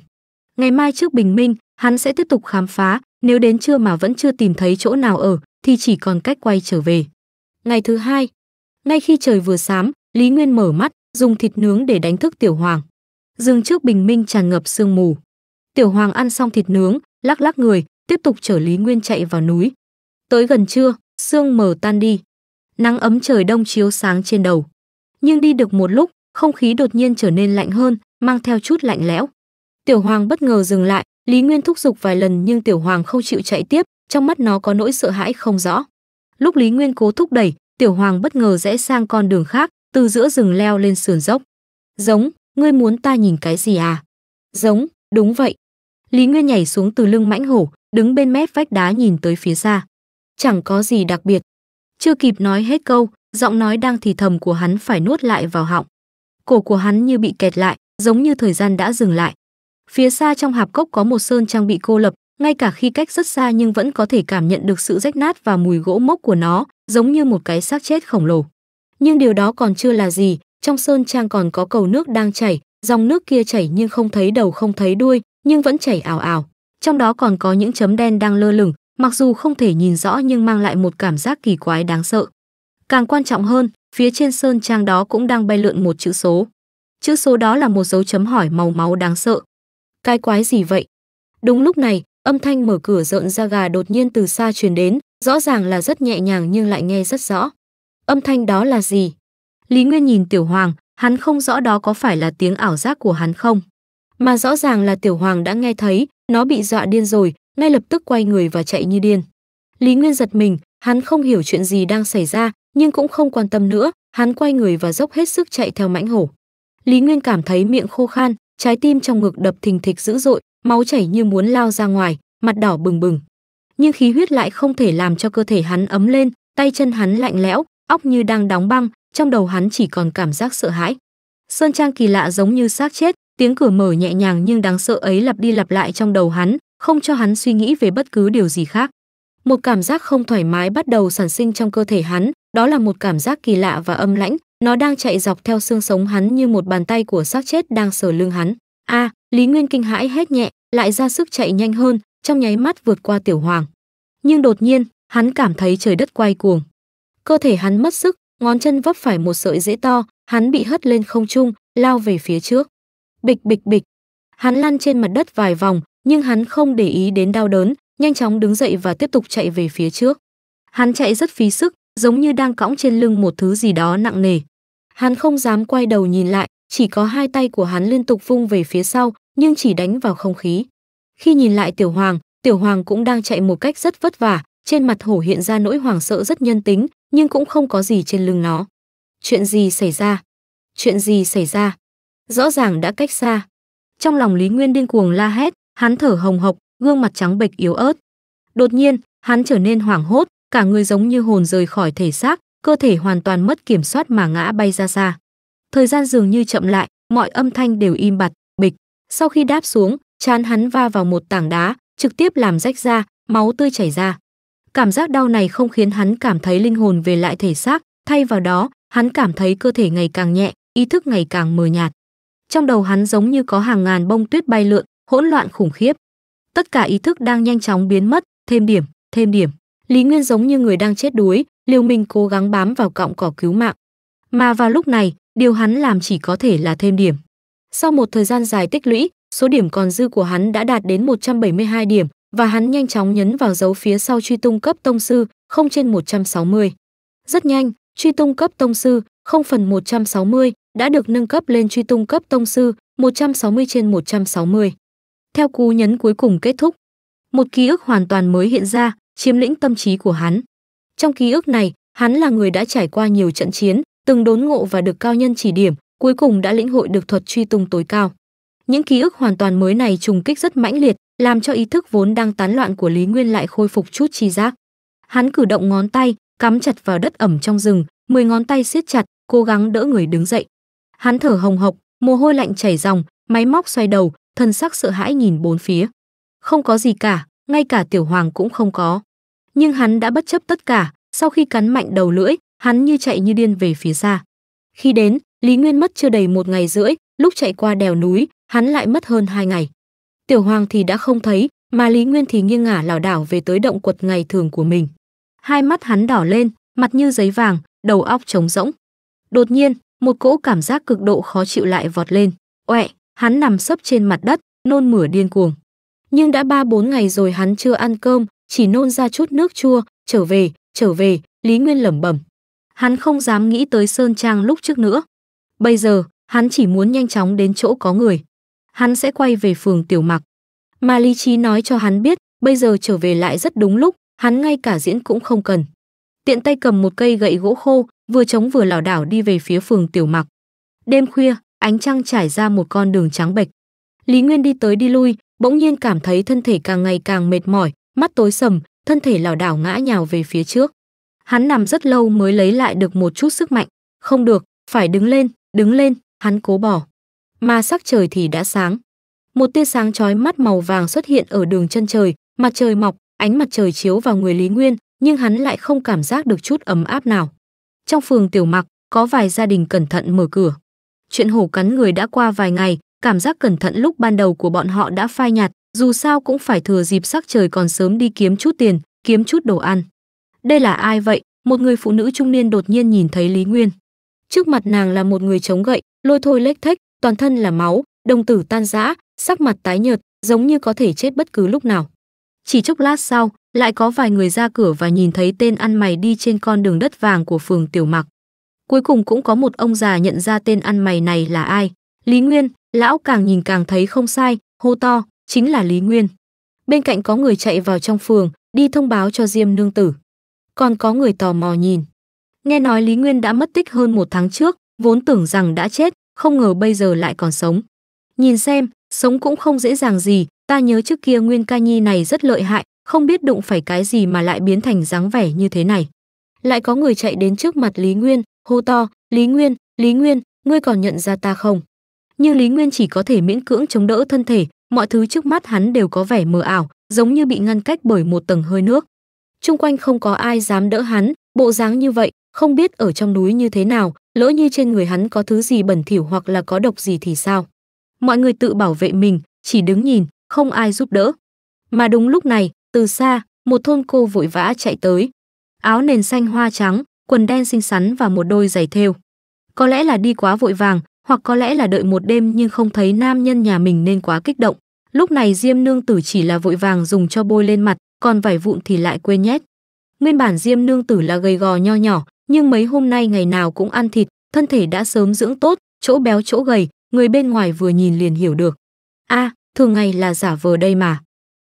ngày mai trước bình minh hắn sẽ tiếp tục khám phá nếu đến trưa mà vẫn chưa tìm thấy chỗ nào ở thì chỉ còn cách quay trở về ngày thứ hai ngay khi trời vừa sáng lý nguyên mở mắt dùng thịt nướng để đánh thức tiểu hoàng dừng trước bình minh tràn ngập sương mù tiểu hoàng ăn xong thịt nướng lắc lắc người tiếp tục chở lý nguyên chạy vào núi tới gần trưa sương mờ tan đi nắng ấm trời đông chiếu sáng trên đầu nhưng đi được một lúc không khí đột nhiên trở nên lạnh hơn mang theo chút lạnh lẽo Tiểu Hoàng bất ngờ dừng lại, Lý Nguyên thúc giục vài lần nhưng Tiểu Hoàng không chịu chạy tiếp, trong mắt nó có nỗi sợ hãi không rõ. Lúc Lý Nguyên cố thúc đẩy, Tiểu Hoàng bất ngờ rẽ sang con đường khác, từ giữa rừng leo lên sườn dốc. "Giống, ngươi muốn ta nhìn cái gì à?" "Giống, đúng vậy." Lý Nguyên nhảy xuống từ lưng mãnh hổ, đứng bên mép vách đá nhìn tới phía xa. Chẳng có gì đặc biệt. Chưa kịp nói hết câu, giọng nói đang thì thầm của hắn phải nuốt lại vào họng. Cổ của hắn như bị kẹt lại, giống như thời gian đã dừng lại, Phía xa trong hạp cốc có một sơn trang bị cô lập, ngay cả khi cách rất xa nhưng vẫn có thể cảm nhận được sự rách nát và mùi gỗ mốc của nó, giống như một cái xác chết khổng lồ. Nhưng điều đó còn chưa là gì, trong sơn trang còn có cầu nước đang chảy, dòng nước kia chảy nhưng không thấy đầu không thấy đuôi, nhưng vẫn chảy ảo ảo. Trong đó còn có những chấm đen đang lơ lửng, mặc dù không thể nhìn rõ nhưng mang lại một cảm giác kỳ quái đáng sợ. Càng quan trọng hơn, phía trên sơn trang đó cũng đang bay lượn một chữ số. Chữ số đó là một dấu chấm hỏi màu máu đáng sợ, cái quái gì vậy? Đúng lúc này, âm thanh mở cửa rợn ra gà đột nhiên từ xa truyền đến, rõ ràng là rất nhẹ nhàng nhưng lại nghe rất rõ. Âm thanh đó là gì? Lý Nguyên nhìn Tiểu Hoàng, hắn không rõ đó có phải là tiếng ảo giác của hắn không. Mà rõ ràng là Tiểu Hoàng đã nghe thấy, nó bị dọa điên rồi, ngay lập tức quay người và chạy như điên. Lý Nguyên giật mình, hắn không hiểu chuyện gì đang xảy ra, nhưng cũng không quan tâm nữa, hắn quay người và dốc hết sức chạy theo mãnh hổ. Lý Nguyên cảm thấy miệng khô khan, trái tim trong ngực đập thình thịch dữ dội, máu chảy như muốn lao ra ngoài, mặt đỏ bừng bừng. Nhưng khí huyết lại không thể làm cho cơ thể hắn ấm lên, tay chân hắn lạnh lẽo, óc như đang đóng băng, trong đầu hắn chỉ còn cảm giác sợ hãi. Sơn Trang kỳ lạ giống như xác chết, tiếng cửa mở nhẹ nhàng nhưng đáng sợ ấy lặp đi lặp lại trong đầu hắn, không cho hắn suy nghĩ về bất cứ điều gì khác. Một cảm giác không thoải mái bắt đầu sản sinh trong cơ thể hắn, đó là một cảm giác kỳ lạ và âm lãnh, nó đang chạy dọc theo xương sống hắn như một bàn tay của xác chết đang sờ lưng hắn. A, à, Lý Nguyên kinh hãi hét nhẹ, lại ra sức chạy nhanh hơn, trong nháy mắt vượt qua Tiểu Hoàng. Nhưng đột nhiên, hắn cảm thấy trời đất quay cuồng. Cơ thể hắn mất sức, ngón chân vấp phải một sợi rễ to, hắn bị hất lên không trung, lao về phía trước. Bịch bịch bịch. Hắn lăn trên mặt đất vài vòng, nhưng hắn không để ý đến đau đớn, nhanh chóng đứng dậy và tiếp tục chạy về phía trước. Hắn chạy rất phí sức, giống như đang cõng trên lưng một thứ gì đó nặng nề. Hắn không dám quay đầu nhìn lại, chỉ có hai tay của hắn liên tục vung về phía sau, nhưng chỉ đánh vào không khí. Khi nhìn lại Tiểu Hoàng, Tiểu Hoàng cũng đang chạy một cách rất vất vả, trên mặt hổ hiện ra nỗi hoảng sợ rất nhân tính, nhưng cũng không có gì trên lưng nó. Chuyện gì xảy ra? Chuyện gì xảy ra? Rõ ràng đã cách xa. Trong lòng Lý Nguyên điên cuồng la hét, hắn thở hồng hộc, gương mặt trắng bệch yếu ớt. Đột nhiên, hắn trở nên hoảng hốt, cả người giống như hồn rời khỏi thể xác, cơ thể hoàn toàn mất kiểm soát mà ngã bay ra xa. Thời gian dường như chậm lại, mọi âm thanh đều im bặt, bịch. Sau khi đáp xuống, chán hắn va vào một tảng đá, trực tiếp làm rách ra, máu tươi chảy ra. Cảm giác đau này không khiến hắn cảm thấy linh hồn về lại thể xác, thay vào đó, hắn cảm thấy cơ thể ngày càng nhẹ, ý thức ngày càng mờ nhạt. Trong đầu hắn giống như có hàng ngàn bông tuyết bay lượn, hỗn loạn khủng khiếp. Tất cả ý thức đang nhanh chóng biến mất, thêm điểm, thêm điểm. Lý Nguyên giống như người đang chết đuối, Liêu Minh cố gắng bám vào cọng cỏ cứu mạng. Mà vào lúc này, điều hắn làm chỉ có thể là thêm điểm. Sau một thời gian dài tích lũy, số điểm còn dư của hắn đã đạt đến 172 điểm và hắn nhanh chóng nhấn vào dấu phía sau truy tung cấp tông sư, không trên 160. Rất nhanh, truy tung cấp tông sư, không phần 160, đã được nâng cấp lên truy tung cấp tông sư, 160 trên 160. Theo cú nhấn cuối cùng kết thúc, một ký ức hoàn toàn mới hiện ra, chiếm lĩnh tâm trí của hắn. Trong ký ức này, hắn là người đã trải qua nhiều trận chiến, từng đốn ngộ và được cao nhân chỉ điểm, cuối cùng đã lĩnh hội được thuật truy tung tối cao. Những ký ức hoàn toàn mới này trùng kích rất mãnh liệt, làm cho ý thức vốn đang tán loạn của Lý Nguyên lại khôi phục chút chi giác. Hắn cử động ngón tay, cắm chặt vào đất ẩm trong rừng, mười ngón tay siết chặt, cố gắng đỡ người đứng dậy. Hắn thở hồng hộc, mồ hôi lạnh chảy ròng, máy móc xoay đầu, thân sắc sợ hãi nhìn bốn phía. Không có gì cả, ngay cả tiểu hoàng cũng không có nhưng hắn đã bất chấp tất cả, sau khi cắn mạnh đầu lưỡi, hắn như chạy như điên về phía xa. Khi đến, Lý Nguyên mất chưa đầy một ngày rưỡi, lúc chạy qua đèo núi, hắn lại mất hơn hai ngày. Tiểu Hoàng thì đã không thấy, mà Lý Nguyên thì nghiêng ngả lảo đảo về tới động quật ngày thường của mình. Hai mắt hắn đỏ lên, mặt như giấy vàng, đầu óc trống rỗng. Đột nhiên, một cỗ cảm giác cực độ khó chịu lại vọt lên. Oẹ, hắn nằm sấp trên mặt đất, nôn mửa điên cuồng. Nhưng đã ba bốn ngày rồi hắn chưa ăn cơm, chỉ nôn ra chút nước chua, trở về, trở về, Lý Nguyên lẩm bẩm. Hắn không dám nghĩ tới Sơn Trang lúc trước nữa. Bây giờ, hắn chỉ muốn nhanh chóng đến chỗ có người. Hắn sẽ quay về phường Tiểu Mặc. Mà Lý Trí nói cho hắn biết, bây giờ trở về lại rất đúng lúc, hắn ngay cả diễn cũng không cần. Tiện tay cầm một cây gậy gỗ khô, vừa chống vừa lảo đảo đi về phía phường Tiểu Mặc. Đêm khuya, ánh trăng trải ra một con đường trắng bệch. Lý Nguyên đi tới đi lui, bỗng nhiên cảm thấy thân thể càng ngày càng mệt mỏi, mắt tối sầm, thân thể lảo đảo ngã nhào về phía trước. Hắn nằm rất lâu mới lấy lại được một chút sức mạnh, không được, phải đứng lên, đứng lên, hắn cố bỏ. Mà sắc trời thì đã sáng. Một tia sáng chói mắt màu vàng xuất hiện ở đường chân trời, mặt trời mọc, ánh mặt trời chiếu vào người Lý Nguyên, nhưng hắn lại không cảm giác được chút ấm áp nào. Trong phường Tiểu Mặc, có vài gia đình cẩn thận mở cửa. Chuyện hổ cắn người đã qua vài ngày, cảm giác cẩn thận lúc ban đầu của bọn họ đã phai nhạt, dù sao cũng phải thừa dịp sắc trời còn sớm đi kiếm chút tiền, kiếm chút đồ ăn. Đây là ai vậy? Một người phụ nữ trung niên đột nhiên nhìn thấy Lý Nguyên. Trước mặt nàng là một người chống gậy, lôi thôi lếch thách, toàn thân là máu, đồng tử tan rã, sắc mặt tái nhợt, giống như có thể chết bất cứ lúc nào. Chỉ chốc lát sau, lại có vài người ra cửa và nhìn thấy tên ăn mày đi trên con đường đất vàng của phường Tiểu Mặc. Cuối cùng cũng có một ông già nhận ra tên ăn mày này là ai. Lý Nguyên, lão càng nhìn càng thấy không sai, hô to, chính là Lý Nguyên. Bên cạnh có người chạy vào trong phường, đi thông báo cho Diêm Nương Tử. Còn có người tò mò nhìn. Nghe nói Lý Nguyên đã mất tích hơn một tháng trước, vốn tưởng rằng đã chết, không ngờ bây giờ lại còn sống. Nhìn xem, sống cũng không dễ dàng gì, ta nhớ trước kia Nguyên Ca Nhi này rất lợi hại, không biết đụng phải cái gì mà lại biến thành dáng vẻ như thế này. Lại có người chạy đến trước mặt Lý Nguyên, hô to, Lý Nguyên, Lý Nguyên, ngươi còn nhận ra ta không? Nhưng Lý Nguyên chỉ có thể miễn cưỡng chống đỡ thân thể, mọi thứ trước mắt hắn đều có vẻ mờ ảo, giống như bị ngăn cách bởi một tầng hơi nước. Trung quanh không có ai dám đỡ hắn, bộ dáng như vậy, không biết ở trong núi như thế nào, lỡ như trên người hắn có thứ gì bẩn thỉu hoặc là có độc gì thì sao. Mọi người tự bảo vệ mình, chỉ đứng nhìn, không ai giúp đỡ. Mà đúng lúc này, từ xa, một thôn cô vội vã chạy tới. Áo nền xanh hoa trắng, quần đen xinh xắn và một đôi giày thêu. Có lẽ là đi quá vội vàng, hoặc có lẽ là đợi một đêm nhưng không thấy nam nhân nhà mình nên quá kích động. Lúc này Diêm Nương Tử chỉ là vội vàng dùng cho bôi lên mặt, còn vải vụn thì lại quên nhét. Nguyên bản Diêm Nương Tử là gầy gò nho nhỏ, nhưng mấy hôm nay ngày nào cũng ăn thịt, thân thể đã sớm dưỡng tốt, chỗ béo chỗ gầy, người bên ngoài vừa nhìn liền hiểu được. A, à, thường ngày là giả vờ đây mà.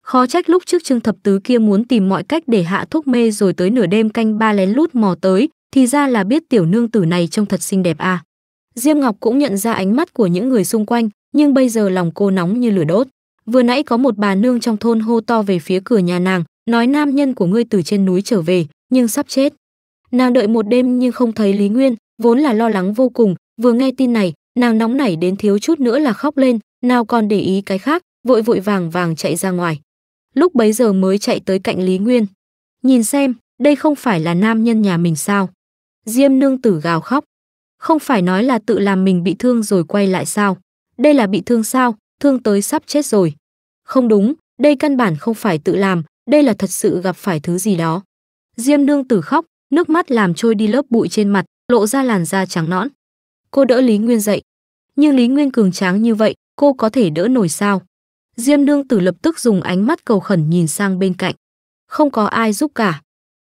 Khó trách lúc trước Trương Thập Tứ kia muốn tìm mọi cách để hạ thuốc mê rồi tới nửa đêm canh ba lén lút mò tới, thì ra là biết tiểu nương tử này trông thật xinh đẹp a. À. Diêm Ngọc cũng nhận ra ánh mắt của những người xung quanh, nhưng bây giờ lòng cô nóng như lửa đốt. Vừa nãy có một bà nương trong thôn hô to về phía cửa nhà nàng, nói nam nhân của ngươi từ trên núi trở về, nhưng sắp chết. Nàng đợi một đêm nhưng không thấy Lý Nguyên, vốn là lo lắng vô cùng, vừa nghe tin này, nàng nóng nảy đến thiếu chút nữa là khóc lên, nào còn để ý cái khác, vội vội vàng vàng chạy ra ngoài. Lúc bấy giờ mới chạy tới cạnh Lý Nguyên. Nhìn xem, đây không phải là nam nhân nhà mình sao? Diêm nương tử gào khóc, không phải nói là tự làm mình bị thương rồi quay lại sao? Đây là bị thương sao? Thương tới sắp chết rồi. Không đúng, đây căn bản không phải tự làm, đây là thật sự gặp phải thứ gì đó. Diêm nương tử khóc, nước mắt làm trôi đi lớp bụi trên mặt, lộ ra làn da trắng nõn. Cô đỡ Lý Nguyên dậy. Nhưng Lý Nguyên cường tráng như vậy, cô có thể đỡ nổi sao? Diêm nương tử lập tức dùng ánh mắt cầu khẩn nhìn sang bên cạnh. Không có ai giúp cả.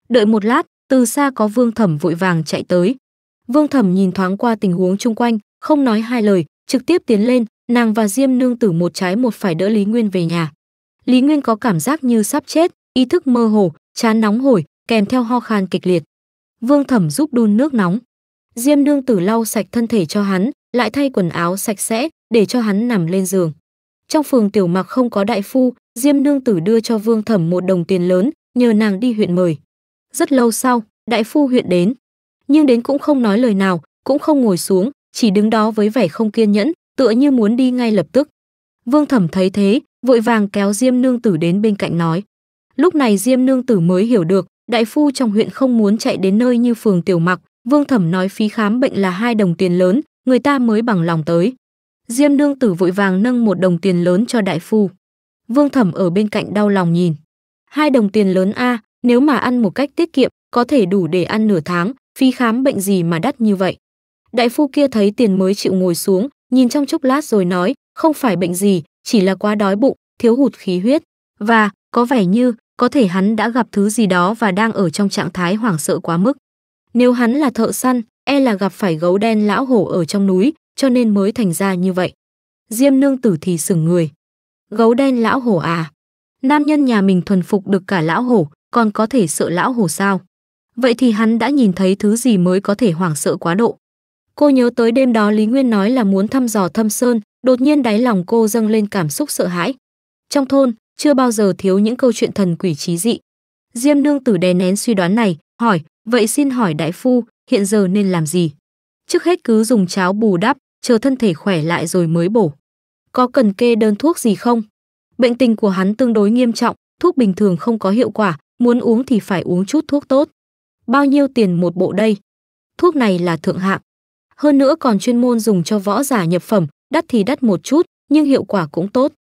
Đợi một lát, từ xa có vương thẩm vội vàng chạy tới, Vương Thẩm nhìn thoáng qua tình huống chung quanh, không nói hai lời, trực tiếp tiến lên, nàng và Diêm Nương Tử một trái một phải đỡ Lý Nguyên về nhà. Lý Nguyên có cảm giác như sắp chết, ý thức mơ hồ, chán nóng hổi, kèm theo ho khan kịch liệt. Vương Thẩm giúp đun nước nóng. Diêm Nương Tử lau sạch thân thể cho hắn, lại thay quần áo sạch sẽ để cho hắn nằm lên giường. Trong phường tiểu mặc không có đại phu, Diêm Nương Tử đưa cho Vương Thẩm một đồng tiền lớn, nhờ nàng đi huyện mời. Rất lâu sau, đại phu huyện đến nhưng đến cũng không nói lời nào, cũng không ngồi xuống, chỉ đứng đó với vẻ không kiên nhẫn, tựa như muốn đi ngay lập tức. Vương Thẩm thấy thế, vội vàng kéo Diêm Nương Tử đến bên cạnh nói. Lúc này Diêm Nương Tử mới hiểu được, đại phu trong huyện không muốn chạy đến nơi như phường Tiểu Mặc, Vương Thẩm nói phí khám bệnh là hai đồng tiền lớn, người ta mới bằng lòng tới. Diêm Nương Tử vội vàng nâng một đồng tiền lớn cho đại phu. Vương Thẩm ở bên cạnh đau lòng nhìn. Hai đồng tiền lớn a, nếu mà ăn một cách tiết kiệm, có thể đủ để ăn nửa tháng, phí khám bệnh gì mà đắt như vậy. Đại phu kia thấy tiền mới chịu ngồi xuống, nhìn trong chốc lát rồi nói, không phải bệnh gì, chỉ là quá đói bụng, thiếu hụt khí huyết. Và, có vẻ như, có thể hắn đã gặp thứ gì đó và đang ở trong trạng thái hoảng sợ quá mức. Nếu hắn là thợ săn, e là gặp phải gấu đen lão hổ ở trong núi, cho nên mới thành ra như vậy. Diêm nương tử thì sửng người. Gấu đen lão hổ à? Nam nhân nhà mình thuần phục được cả lão hổ, còn có thể sợ lão hổ sao? Vậy thì hắn đã nhìn thấy thứ gì mới có thể hoảng sợ quá độ. Cô nhớ tới đêm đó Lý Nguyên nói là muốn thăm dò thâm sơn, đột nhiên đáy lòng cô dâng lên cảm xúc sợ hãi. Trong thôn, chưa bao giờ thiếu những câu chuyện thần quỷ trí dị. Diêm nương tử đè nén suy đoán này, hỏi, vậy xin hỏi đại phu, hiện giờ nên làm gì? Trước hết cứ dùng cháo bù đắp, chờ thân thể khỏe lại rồi mới bổ. Có cần kê đơn thuốc gì không? Bệnh tình của hắn tương đối nghiêm trọng, thuốc bình thường không có hiệu quả, muốn uống thì phải uống chút thuốc tốt. Bao nhiêu tiền một bộ đây? Thuốc này là thượng hạng. Hơn nữa còn chuyên môn dùng cho võ giả nhập phẩm, đắt thì đắt một chút, nhưng hiệu quả cũng tốt.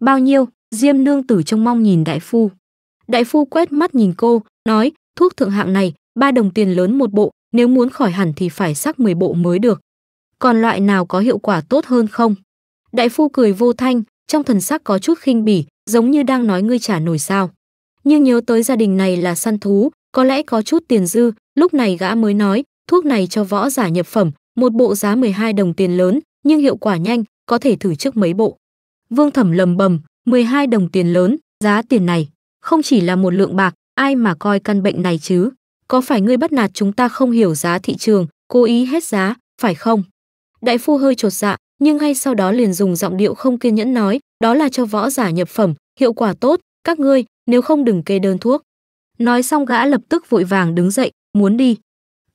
Bao nhiêu? Diêm nương tử trông mong nhìn đại phu. Đại phu quét mắt nhìn cô, nói, thuốc thượng hạng này, ba đồng tiền lớn một bộ, nếu muốn khỏi hẳn thì phải sắc 10 bộ mới được. Còn loại nào có hiệu quả tốt hơn không? Đại phu cười vô thanh, trong thần sắc có chút khinh bỉ, giống như đang nói ngươi trả nổi sao. Nhưng nhớ tới gia đình này là săn thú, có lẽ có chút tiền dư, lúc này gã mới nói, thuốc này cho võ giả nhập phẩm, một bộ giá 12 đồng tiền lớn, nhưng hiệu quả nhanh, có thể thử trước mấy bộ. Vương Thẩm lầm bầm, 12 đồng tiền lớn, giá tiền này, không chỉ là một lượng bạc, ai mà coi căn bệnh này chứ? Có phải ngươi bắt nạt chúng ta không hiểu giá thị trường, cố ý hết giá, phải không? Đại phu hơi trột dạ, nhưng ngay sau đó liền dùng giọng điệu không kiên nhẫn nói, đó là cho võ giả nhập phẩm, hiệu quả tốt, các ngươi, nếu không đừng kê đơn thuốc. Nói xong gã lập tức vội vàng đứng dậy, muốn đi.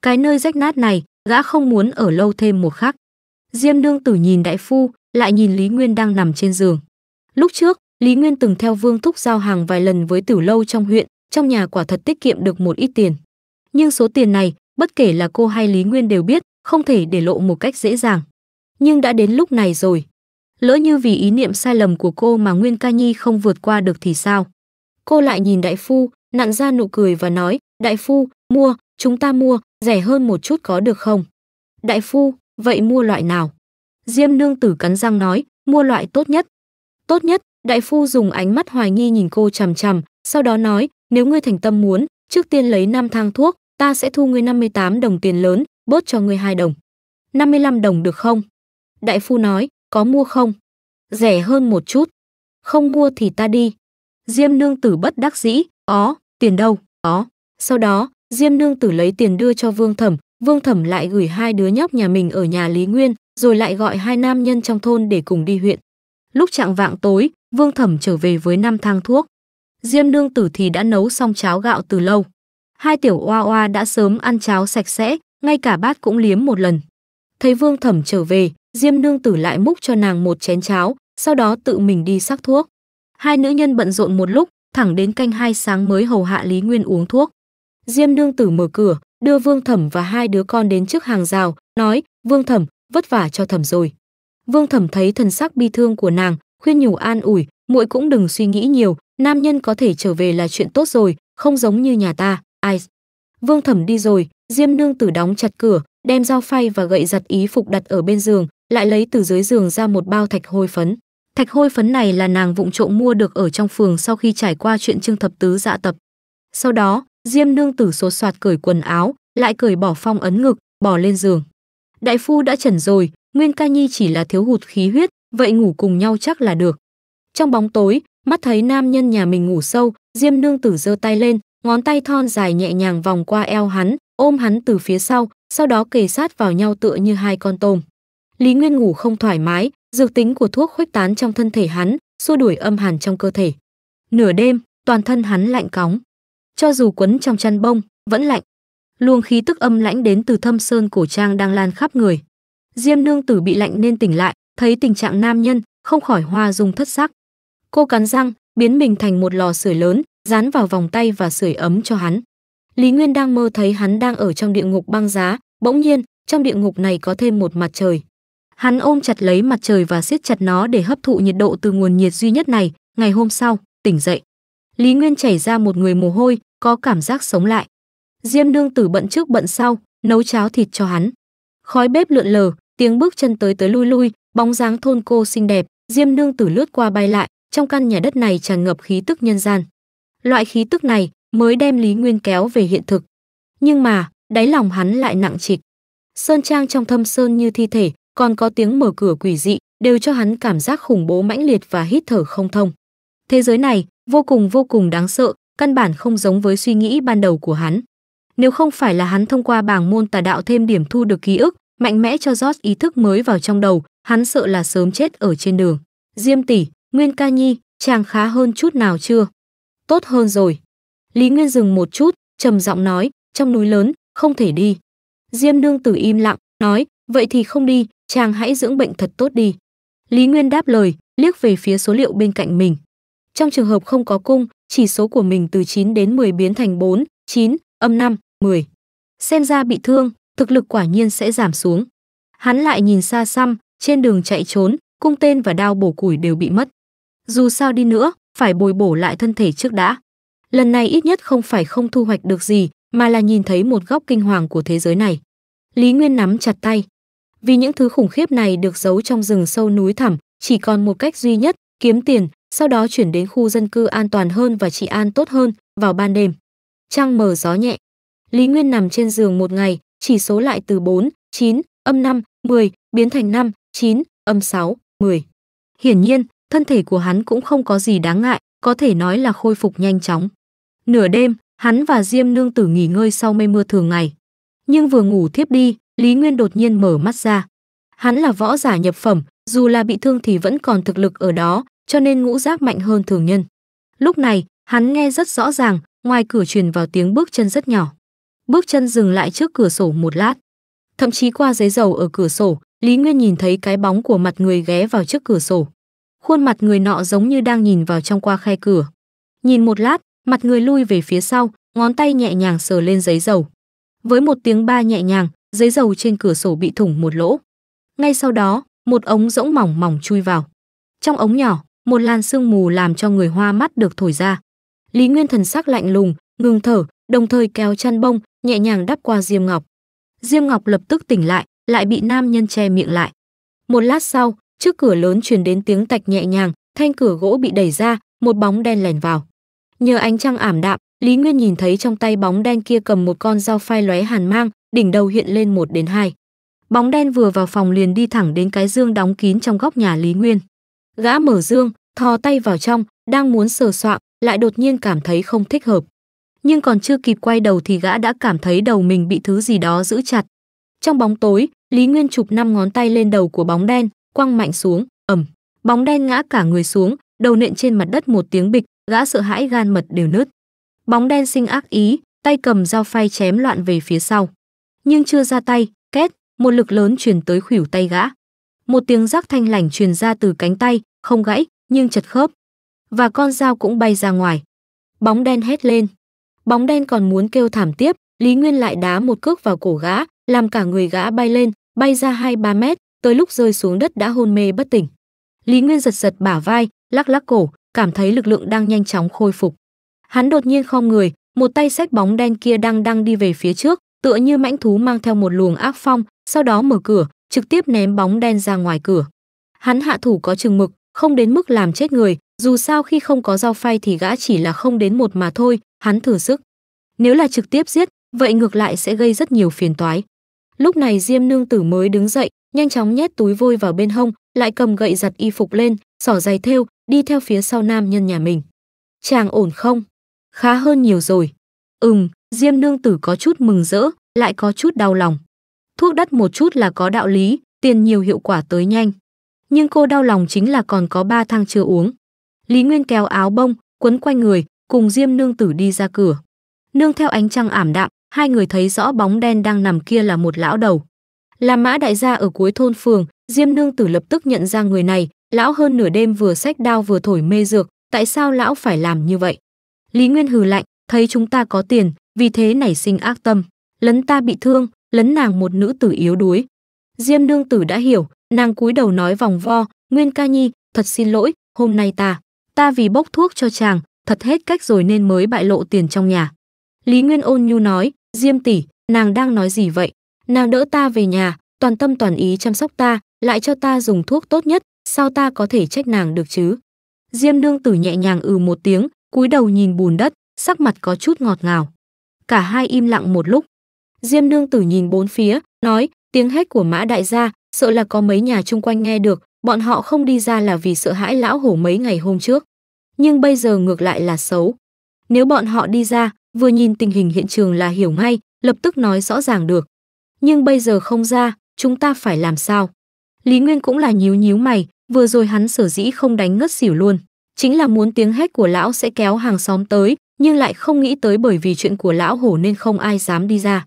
Cái nơi rách nát này, gã không muốn ở lâu thêm một khắc. Diêm Nương Tử nhìn đại phu, lại nhìn Lý Nguyên đang nằm trên giường. Lúc trước, Lý Nguyên từng theo Vương Thúc giao hàng vài lần với tử lâu trong huyện, trong nhà quả thật tiết kiệm được một ít tiền. Nhưng số tiền này, bất kể là cô hay Lý Nguyên đều biết, không thể để lộ một cách dễ dàng. Nhưng đã đến lúc này rồi. Lỡ như vì ý niệm sai lầm của cô mà Nguyên Ca Nhi không vượt qua được thì sao? Cô lại nhìn đại phu, nặn ra nụ cười và nói, đại phu, mua, chúng ta mua, rẻ hơn một chút có được không? Đại phu, vậy mua loại nào? Diêm nương tử cắn răng nói, mua loại tốt nhất. Tốt nhất, đại phu dùng ánh mắt hoài nghi nhìn cô chằm chằm, sau đó nói, nếu ngươi thành tâm muốn, trước tiên lấy năm thang thuốc, ta sẽ thu ngươi 58 đồng tiền lớn, bớt cho ngươi hai đồng. 55 đồng được không? Đại phu nói, có mua không? Rẻ hơn một chút. Không mua thì ta đi. Diêm nương tử bất đắc dĩ, ó tiền đâu ó sau đó diêm nương tử lấy tiền đưa cho vương thẩm vương thẩm lại gửi hai đứa nhóc nhà mình ở nhà lý nguyên rồi lại gọi hai nam nhân trong thôn để cùng đi huyện lúc trạng vạng tối vương thẩm trở về với năm thang thuốc diêm nương tử thì đã nấu xong cháo gạo từ lâu hai tiểu oa oa đã sớm ăn cháo sạch sẽ ngay cả bát cũng liếm một lần thấy vương thẩm trở về diêm nương tử lại múc cho nàng một chén cháo sau đó tự mình đi sắc thuốc hai nữ nhân bận rộn một lúc thẳng đến canh hai sáng mới hầu hạ Lý Nguyên uống thuốc. Diêm nương tử mở cửa, đưa Vương Thẩm và hai đứa con đến trước hàng rào, nói, Vương Thẩm, vất vả cho Thẩm rồi. Vương Thẩm thấy thần sắc bi thương của nàng, khuyên nhủ an ủi, muội cũng đừng suy nghĩ nhiều, nam nhân có thể trở về là chuyện tốt rồi, không giống như nhà ta, ai. Vương Thẩm đi rồi, Diêm nương tử đóng chặt cửa, đem dao phay và gậy giặt ý phục đặt ở bên giường, lại lấy từ dưới giường ra một bao thạch hôi phấn. Thạch hôi phấn này là nàng vụng trộm mua được ở trong phường sau khi trải qua chuyện Trương Thập Tứ dạ tập. Sau đó, Diêm Nương tử số soạt cởi quần áo, lại cởi bỏ phong ấn ngực, bỏ lên giường. Đại phu đã trần rồi, Nguyên Ca Nhi chỉ là thiếu hụt khí huyết, vậy ngủ cùng nhau chắc là được. Trong bóng tối, mắt thấy nam nhân nhà mình ngủ sâu, Diêm Nương tử giơ tay lên, ngón tay thon dài nhẹ nhàng vòng qua eo hắn, ôm hắn từ phía sau, sau đó kề sát vào nhau tựa như hai con tôm. Lý Nguyên ngủ không thoải mái, dược tính của thuốc khuếch tán trong thân thể hắn, xua đuổi âm hàn trong cơ thể. Nửa đêm, toàn thân hắn lạnh cóng, cho dù quấn trong chăn bông, vẫn lạnh. Luồng khí tức âm lãnh đến từ thâm sơn cổ trang đang lan khắp người. Diêm Nương tử bị lạnh nên tỉnh lại, thấy tình trạng nam nhân, không khỏi hoa dung thất sắc. Cô cắn răng, biến mình thành một lò sưởi lớn, dán vào vòng tay và sưởi ấm cho hắn. Lý Nguyên đang mơ thấy hắn đang ở trong địa ngục băng giá, bỗng nhiên, trong địa ngục này có thêm một mặt trời. Hắn ôm chặt lấy mặt trời và siết chặt nó để hấp thụ nhiệt độ từ nguồn nhiệt duy nhất này, ngày hôm sau, tỉnh dậy. Lý Nguyên chảy ra một người mồ hôi, có cảm giác sống lại. Diêm Nương Tử bận trước bận sau, nấu cháo thịt cho hắn. Khói bếp lượn lờ, tiếng bước chân tới tới lui lui, bóng dáng thôn cô xinh đẹp, Diêm Nương Tử lướt qua bay lại, trong căn nhà đất này tràn ngập khí tức nhân gian. Loại khí tức này mới đem Lý Nguyên kéo về hiện thực. Nhưng mà, đáy lòng hắn lại nặng trịch. Sơn trang trong thâm sơn như thi thể, còn có tiếng mở cửa quỷ dị, đều cho hắn cảm giác khủng bố mãnh liệt và hít thở không thông. Thế giới này vô cùng vô cùng đáng sợ, căn bản không giống với suy nghĩ ban đầu của hắn. Nếu không phải là hắn thông qua bảng môn tà đạo thêm điểm thu được ký ức, mạnh mẽ cho rót ý thức mới vào trong đầu, hắn sợ là sớm chết ở trên đường. Diêm tỷ, Nguyên Ca Nhi, chàng khá hơn chút nào chưa? Tốt hơn rồi. Lý Nguyên dừng một chút, trầm giọng nói, trong núi lớn, không thể đi. Diêm Nương Tử im lặng, nói, vậy thì không đi, chàng hãy dưỡng bệnh thật tốt đi. Lý Nguyên đáp lời, liếc về phía số liệu bên cạnh mình. Trong trường hợp không có cung, chỉ số của mình từ 9 đến 10 biến thành 4, 9, âm 5, 10. Xem ra bị thương, thực lực quả nhiên sẽ giảm xuống. Hắn lại nhìn xa xăm, trên đường chạy trốn, cung tên và đao bổ củi đều bị mất. Dù sao đi nữa, phải bồi bổ lại thân thể trước đã. Lần này ít nhất không phải không thu hoạch được gì, mà là nhìn thấy một góc kinh hoàng của thế giới này. Lý Nguyên nắm chặt tay, vì những thứ khủng khiếp này được giấu trong rừng sâu núi thẳm, chỉ còn một cách duy nhất, kiếm tiền, sau đó chuyển đến khu dân cư an toàn hơn và trị an tốt hơn vào ban đêm. Trăng mờ gió nhẹ. Lý Nguyên nằm trên giường một ngày, chỉ số lại từ 4, 9, âm 5, 10 biến thành 5, 9, âm 6, 10. Hiển nhiên, thân thể của hắn cũng không có gì đáng ngại, có thể nói là khôi phục nhanh chóng. Nửa đêm, hắn và Diêm Nương Tử nghỉ ngơi sau mây mưa thường ngày. Nhưng vừa ngủ thiếp đi, Lý Nguyên đột nhiên mở mắt ra. Hắn là võ giả nhập phẩm, dù là bị thương thì vẫn còn thực lực ở đó, cho nên ngũ giác mạnh hơn thường nhân. Lúc này, hắn nghe rất rõ ràng, ngoài cửa truyền vào tiếng bước chân rất nhỏ. Bước chân dừng lại trước cửa sổ một lát. Thậm chí qua giấy dầu ở cửa sổ, Lý Nguyên nhìn thấy cái bóng của mặt người ghé vào trước cửa sổ. Khuôn mặt người nọ giống như đang nhìn vào trong qua khe cửa. Nhìn một lát, mặt người lui về phía sau, ngón tay nhẹ nhàng sờ lên giấy dầu. Với một tiếng ba nhẹ nhàng, giấy dầu trên cửa sổ bị thủng một lỗ. Ngay sau đó, một ống rỗng mỏng mỏng chui vào. Trong ống nhỏ, một làn sương mù làm cho người hoa mắt được thổi ra. Lý Nguyên thần sắc lạnh lùng, ngừng thở, đồng thời kéo chăn bông, nhẹ nhàng đắp qua Diêm Ngọc. Diêm Ngọc lập tức tỉnh lại, lại bị nam nhân che miệng lại. Một lát sau, trước cửa lớn truyền đến tiếng tạch nhẹ nhàng, thanh cửa gỗ bị đẩy ra, một bóng đen lèn vào. Nhờ ánh trăng ảm đạm, Lý Nguyên nhìn thấy trong tay bóng đen kia cầm một con dao phai lóe hàn mang, đỉnh đầu hiện lên một đến hai. Bóng đen vừa vào phòng liền đi thẳng đến cái dương đóng kín trong góc nhà Lý Nguyên. Gã mở dương, thò tay vào trong, đang muốn sờ soạng, lại đột nhiên cảm thấy không thích hợp. Nhưng còn chưa kịp quay đầu thì gã đã cảm thấy đầu mình bị thứ gì đó giữ chặt. Trong bóng tối, Lý Nguyên chụp năm ngón tay lên đầu của bóng đen, quăng mạnh xuống, ẩm. Bóng đen ngã cả người xuống, đầu nện trên mặt đất một tiếng bịch, gã sợ hãi gan mật đều nứt. Bóng đen sinh ác ý, tay cầm dao phay chém loạn về phía sau. Nhưng chưa ra tay, két, một lực lớn truyền tới khuỷu tay gã. Một tiếng rắc thanh lành truyền ra từ cánh tay, không gãy, nhưng chật khớp. Và con dao cũng bay ra ngoài. Bóng đen hét lên. Bóng đen còn muốn kêu thảm tiếp, Lý Nguyên lại đá một cước vào cổ gã, làm cả người gã bay lên, bay ra hai ba mét, tới lúc rơi xuống đất đã hôn mê bất tỉnh. Lý Nguyên giật giật bả vai, lắc lắc cổ, cảm thấy lực lượng đang nhanh chóng khôi phục. Hắn đột nhiên khom người, một tay xách bóng đen kia đang đang đi về phía trước, tựa như mãnh thú mang theo một luồng ác phong, sau đó mở cửa, trực tiếp ném bóng đen ra ngoài cửa. Hắn hạ thủ có chừng mực, không đến mức làm chết người, dù sao khi không có dao phay thì gã chỉ là không đến một mà thôi, hắn thử sức. Nếu là trực tiếp giết, vậy ngược lại sẽ gây rất nhiều phiền toái. Lúc này Diêm Nương Tử mới đứng dậy, nhanh chóng nhét túi vôi vào bên hông, lại cầm gậy giặt y phục lên, xỏ giày thêu, đi theo phía sau nam nhân nhà mình. Chàng ổn không? Khá hơn nhiều rồi. Ừm, Diêm Nương Tử có chút mừng rỡ, lại có chút đau lòng. Thuốc đắt một chút là có đạo lý, tiền nhiều hiệu quả tới nhanh. Nhưng cô đau lòng chính là còn có ba thang chưa uống. Lý Nguyên kéo áo bông, quấn quanh người, cùng Diêm Nương Tử đi ra cửa. Nương theo ánh trăng ảm đạm, hai người thấy rõ bóng đen đang nằm kia là một lão đầu. Là mã đại gia ở cuối thôn phường, Diêm Nương Tử lập tức nhận ra người này, lão hơn nửa đêm vừa sách đao vừa thổi mê dược, tại sao lão phải làm như vậy? Lý Nguyên hừ lạnh, thấy chúng ta có tiền, vì thế nảy sinh ác tâm, lấn ta bị thương, lấn nàng một nữ tử yếu đuối. Diêm nương tử đã hiểu, nàng cúi đầu nói vòng vo, Nguyên ca nhi, thật xin lỗi, hôm nay ta, ta vì bốc thuốc cho chàng, thật hết cách rồi nên mới bại lộ tiền trong nhà. Lý Nguyên ôn nhu nói, Diêm tỷ, nàng đang nói gì vậy? Nàng đỡ ta về nhà, toàn tâm toàn ý chăm sóc ta, lại cho ta dùng thuốc tốt nhất, sao ta có thể trách nàng được chứ? Diêm nương tử nhẹ nhàng ừ một tiếng, cúi đầu nhìn bùn đất, sắc mặt có chút ngọt ngào. Cả hai im lặng một lúc. Diêm Nương Tử nhìn bốn phía, nói, tiếng hét của Mã Đại gia, sợ là có mấy nhà chung quanh nghe được, bọn họ không đi ra là vì sợ hãi lão hổ mấy ngày hôm trước. Nhưng bây giờ ngược lại là xấu. Nếu bọn họ đi ra, vừa nhìn tình hình hiện trường là hiểu ngay, lập tức nói rõ ràng được. Nhưng bây giờ không ra, chúng ta phải làm sao? Lý Nguyên cũng là nhíu nhíu mày, vừa rồi hắn sở dĩ không đánh ngất xỉu luôn chính là muốn tiếng hét của lão sẽ kéo hàng xóm tới, nhưng lại không nghĩ tới bởi vì chuyện của lão hổ nên không ai dám đi ra.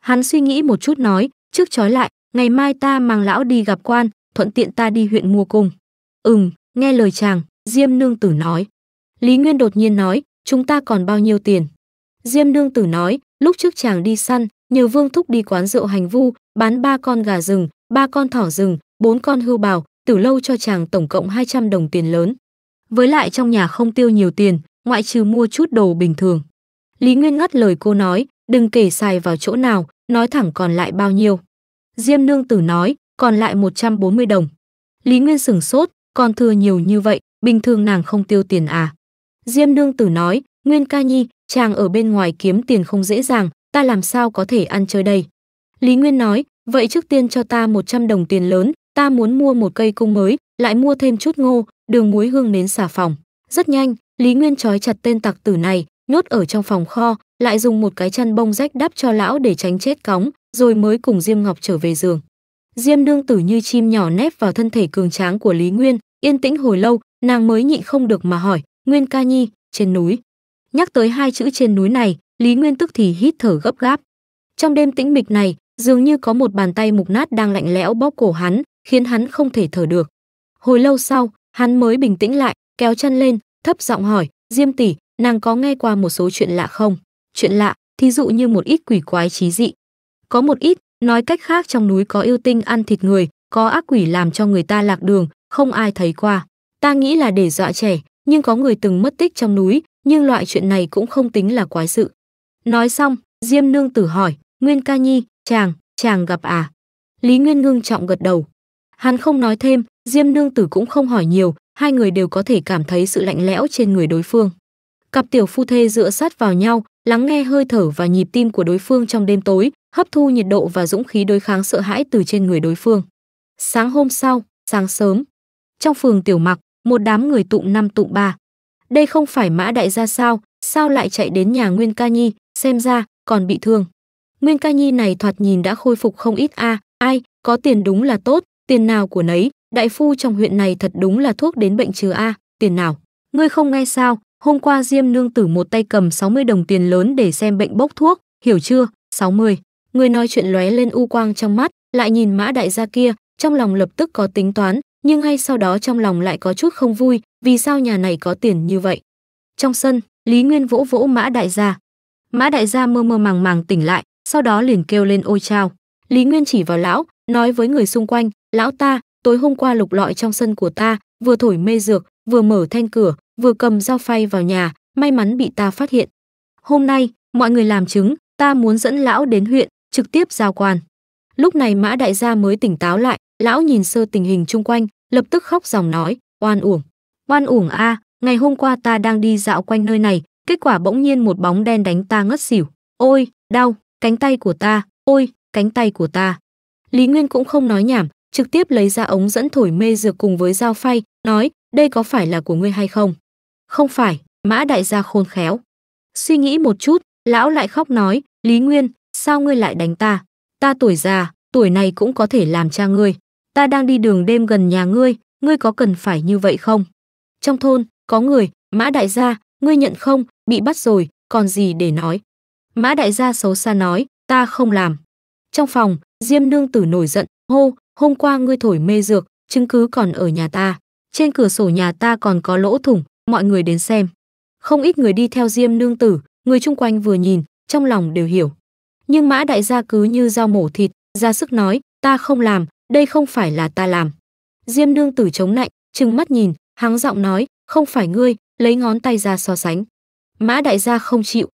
Hắn suy nghĩ một chút nói, trước trói lại, ngày mai ta mang lão đi gặp quan, thuận tiện ta đi huyện mua cùng. Ừm, nghe lời chàng, Diêm Nương Tử nói. Lý Nguyên đột nhiên nói, chúng ta còn bao nhiêu tiền? Diêm Nương Tử nói, lúc trước chàng đi săn, nhờ Vương Thúc đi quán rượu hành vu, bán ba con gà rừng, ba con thỏ rừng, bốn con hưu bào, từ lâu cho chàng tổng cộng 200 đồng tiền lớn. Với lại trong nhà không tiêu nhiều tiền, ngoại trừ mua chút đồ bình thường. Lý Nguyên ngắt lời cô nói, đừng kể xài vào chỗ nào, nói thẳng còn lại bao nhiêu. Diêm nương tử nói, còn lại 140 đồng. Lý Nguyên sửng sốt, còn thừa nhiều như vậy, bình thường nàng không tiêu tiền à. Diêm nương tử nói, Nguyên ca nhi, chàng ở bên ngoài kiếm tiền không dễ dàng, ta làm sao có thể ăn chơi đây. Lý Nguyên nói, vậy trước tiên cho ta 100 đồng tiền lớn, ta muốn mua một cây cung mới, lại mua thêm chút ngô, đường muối hương nến xà phòng rất nhanh lý nguyên trói chặt tên tặc tử này nhốt ở trong phòng kho lại dùng một cái chăn bông rách đắp cho lão để tránh chết cóng rồi mới cùng diêm ngọc trở về giường diêm nương tử như chim nhỏ nép vào thân thể cường tráng của lý nguyên yên tĩnh hồi lâu nàng mới nhịn không được mà hỏi nguyên ca nhi trên núi nhắc tới hai chữ trên núi này lý nguyên tức thì hít thở gấp gáp trong đêm tĩnh mịch này dường như có một bàn tay mục nát đang lạnh lẽo bóp cổ hắn khiến hắn không thể thở được hồi lâu sau Hắn mới bình tĩnh lại, kéo chân lên, thấp giọng hỏi, "Diêm tỷ, nàng có nghe qua một số chuyện lạ không?" Chuyện lạ, thí dụ như một ít quỷ quái trí dị. Có một ít, nói cách khác trong núi có yêu tinh ăn thịt người, có ác quỷ làm cho người ta lạc đường, không ai thấy qua. Ta nghĩ là để dọa trẻ, nhưng có người từng mất tích trong núi, nhưng loại chuyện này cũng không tính là quái sự. Nói xong, Diêm Nương tử hỏi, Nguyên Ca Nhi, chàng, chàng gặp à? Lý Nguyên ngưng trọng gật đầu. Hắn không nói thêm, Diêm Nương Tử cũng không hỏi nhiều, hai người đều có thể cảm thấy sự lạnh lẽo trên người đối phương. Cặp tiểu phu thê dựa sát vào nhau, lắng nghe hơi thở và nhịp tim của đối phương trong đêm tối, hấp thu nhiệt độ và dũng khí đối kháng sợ hãi từ trên người đối phương. Sáng hôm sau, sáng sớm, trong phường Tiểu Mặc, một đám người tụng năm tụng ba. Đây không phải Mã Đại gia sao, sao lại chạy đến nhà Nguyên Ca Nhi, xem ra còn bị thương. Nguyên Ca Nhi này thoạt nhìn đã khôi phục không ít a, ai, có tiền đúng là tốt, tiền nào của nấy, đại phu trong huyện này thật đúng là thuốc đến bệnh trừ a, tiền nào? Ngươi không nghe sao? Hôm qua Diêm nương tử một tay cầm 60 đồng tiền lớn để xem bệnh bốc thuốc, hiểu chưa? 60. Người nói chuyện lóe lên u quang trong mắt, lại nhìn Mã đại gia kia, trong lòng lập tức có tính toán, nhưng ngay sau đó trong lòng lại có chút không vui, vì sao nhà này có tiền như vậy? Trong sân, Lý Nguyên vỗ vỗ Mã đại gia. Mã đại gia mơ mơ màng màng tỉnh lại, sau đó liền kêu lên ôi chao. Lý Nguyên chỉ vào lão, nói với người xung quanh, lão ta, tối hôm qua lục lọi trong sân của ta, vừa thổi mê dược, vừa mở thanh cửa, vừa cầm dao phay vào nhà, may mắn bị ta phát hiện. Hôm nay, mọi người làm chứng, ta muốn dẫn lão đến huyện, trực tiếp giao quan. Lúc này Mã đại gia mới tỉnh táo lại, lão nhìn sơ tình hình chung quanh, lập tức khóc dòng nói, oan uổng. Oan uổng a, ngày hôm qua ta đang đi dạo quanh nơi này, kết quả bỗng nhiên một bóng đen đánh ta ngất xỉu. Ôi, đau, cánh tay của ta, ôi, cánh tay của ta. Lý Nguyên cũng không nói nhảm, trực tiếp lấy ra ống dẫn thổi mê dược cùng với dao phay, nói, đây có phải là của ngươi hay không? Không phải, mã đại gia khôn khéo. Suy nghĩ một chút, lão lại khóc nói, Lý Nguyên, sao ngươi lại đánh ta? Ta tuổi già, tuổi này cũng có thể làm cha ngươi. Ta đang đi đường đêm gần nhà ngươi, ngươi có cần phải như vậy không? Trong thôn, có người, mã đại gia, ngươi nhận không, bị bắt rồi, còn gì để nói? Mã đại gia xấu xa nói, ta không làm. Trong phòng, Diêm Nương Tử nổi giận, hô, hôm qua ngươi thổi mê dược, chứng cứ còn ở nhà ta. Trên cửa sổ nhà ta còn có lỗ thủng, mọi người đến xem. Không ít người đi theo Diêm nương tử, người chung quanh vừa nhìn, trong lòng đều hiểu. Nhưng Mã đại gia cứ như dao mổ thịt, ra sức nói, ta không làm, đây không phải là ta làm. Diêm nương tử chống nạnh, trừng mắt nhìn, hắng giọng nói, không phải ngươi, lấy ngón tay ra so sánh. Mã đại gia không chịu.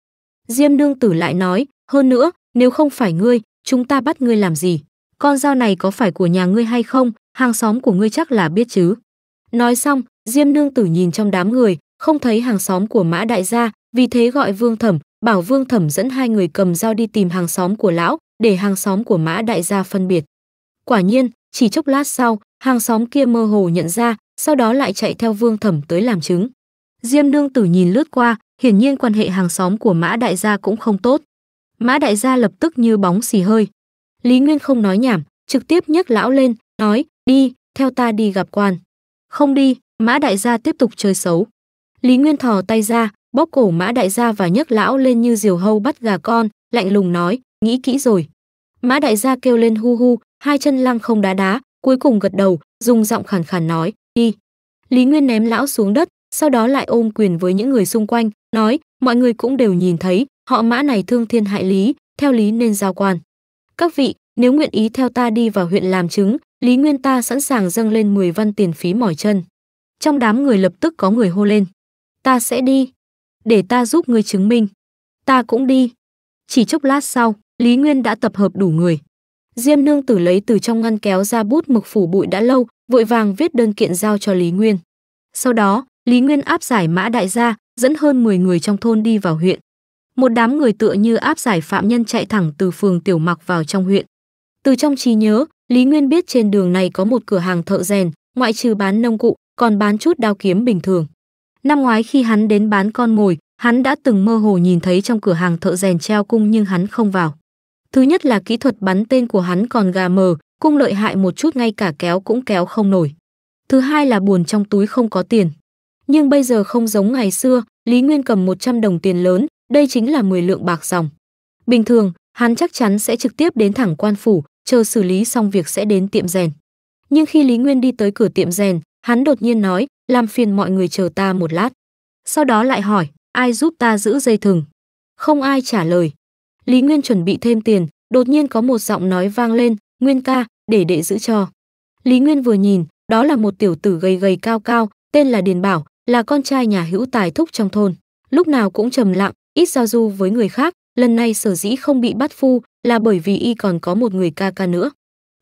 Diêm nương tử lại nói, hơn nữa, nếu không phải ngươi, chúng ta bắt ngươi làm gì? con dao này có phải của nhà ngươi hay không, hàng xóm của ngươi chắc là biết chứ. Nói xong, Diêm Nương Tử nhìn trong đám người, không thấy hàng xóm của Mã Đại Gia, vì thế gọi Vương Thẩm, bảo Vương Thẩm dẫn hai người cầm dao đi tìm hàng xóm của lão, để hàng xóm của Mã Đại Gia phân biệt. Quả nhiên, chỉ chốc lát sau, hàng xóm kia mơ hồ nhận ra, sau đó lại chạy theo Vương Thẩm tới làm chứng. Diêm Nương Tử nhìn lướt qua, hiển nhiên quan hệ hàng xóm của Mã Đại Gia cũng không tốt. Mã Đại Gia lập tức như bóng xì hơi, Lý Nguyên không nói nhảm, trực tiếp nhấc lão lên, nói, đi, theo ta đi gặp quan. Không đi, mã đại gia tiếp tục chơi xấu. Lý Nguyên thò tay ra, bóp cổ mã đại gia và nhấc lão lên như diều hâu bắt gà con, lạnh lùng nói, nghĩ kỹ rồi. Mã đại gia kêu lên hu hu, hai chân lăng không đá đá, cuối cùng gật đầu, dùng giọng khàn khàn nói, đi. Lý Nguyên ném lão xuống đất, sau đó lại ôm quyền với những người xung quanh, nói, mọi người cũng đều nhìn thấy, họ mã này thương thiên hại lý, theo lý nên giao quan. Các vị, nếu nguyện ý theo ta đi vào huyện làm chứng, Lý Nguyên ta sẵn sàng dâng lên 10 văn tiền phí mỏi chân. Trong đám người lập tức có người hô lên. Ta sẽ đi. Để ta giúp ngươi chứng minh. Ta cũng đi. Chỉ chốc lát sau, Lý Nguyên đã tập hợp đủ người. Diêm Nương Tử lấy từ trong ngăn kéo ra bút mực phủ bụi đã lâu, vội vàng viết đơn kiện giao cho Lý Nguyên. Sau đó, Lý Nguyên áp giải mã đại gia, dẫn hơn 10 người trong thôn đi vào huyện một đám người tựa như áp giải phạm nhân chạy thẳng từ phường Tiểu Mặc vào trong huyện. Từ trong trí nhớ, Lý Nguyên biết trên đường này có một cửa hàng thợ rèn, ngoại trừ bán nông cụ, còn bán chút đao kiếm bình thường. Năm ngoái khi hắn đến bán con mồi, hắn đã từng mơ hồ nhìn thấy trong cửa hàng thợ rèn treo cung nhưng hắn không vào. Thứ nhất là kỹ thuật bắn tên của hắn còn gà mờ, cung lợi hại một chút ngay cả kéo cũng kéo không nổi. Thứ hai là buồn trong túi không có tiền. Nhưng bây giờ không giống ngày xưa, Lý Nguyên cầm 100 đồng tiền lớn, đây chính là 10 lượng bạc dòng. Bình thường, hắn chắc chắn sẽ trực tiếp đến thẳng quan phủ, chờ xử lý xong việc sẽ đến tiệm rèn. Nhưng khi Lý Nguyên đi tới cửa tiệm rèn, hắn đột nhiên nói, làm phiền mọi người chờ ta một lát. Sau đó lại hỏi, ai giúp ta giữ dây thừng? Không ai trả lời. Lý Nguyên chuẩn bị thêm tiền, đột nhiên có một giọng nói vang lên, Nguyên ca, để đệ giữ cho. Lý Nguyên vừa nhìn, đó là một tiểu tử gầy gầy cao cao, tên là Điền Bảo, là con trai nhà hữu tài thúc trong thôn. Lúc nào cũng trầm lặng, ít giao du với người khác, lần này sở dĩ không bị bắt phu là bởi vì y còn có một người ca ca nữa.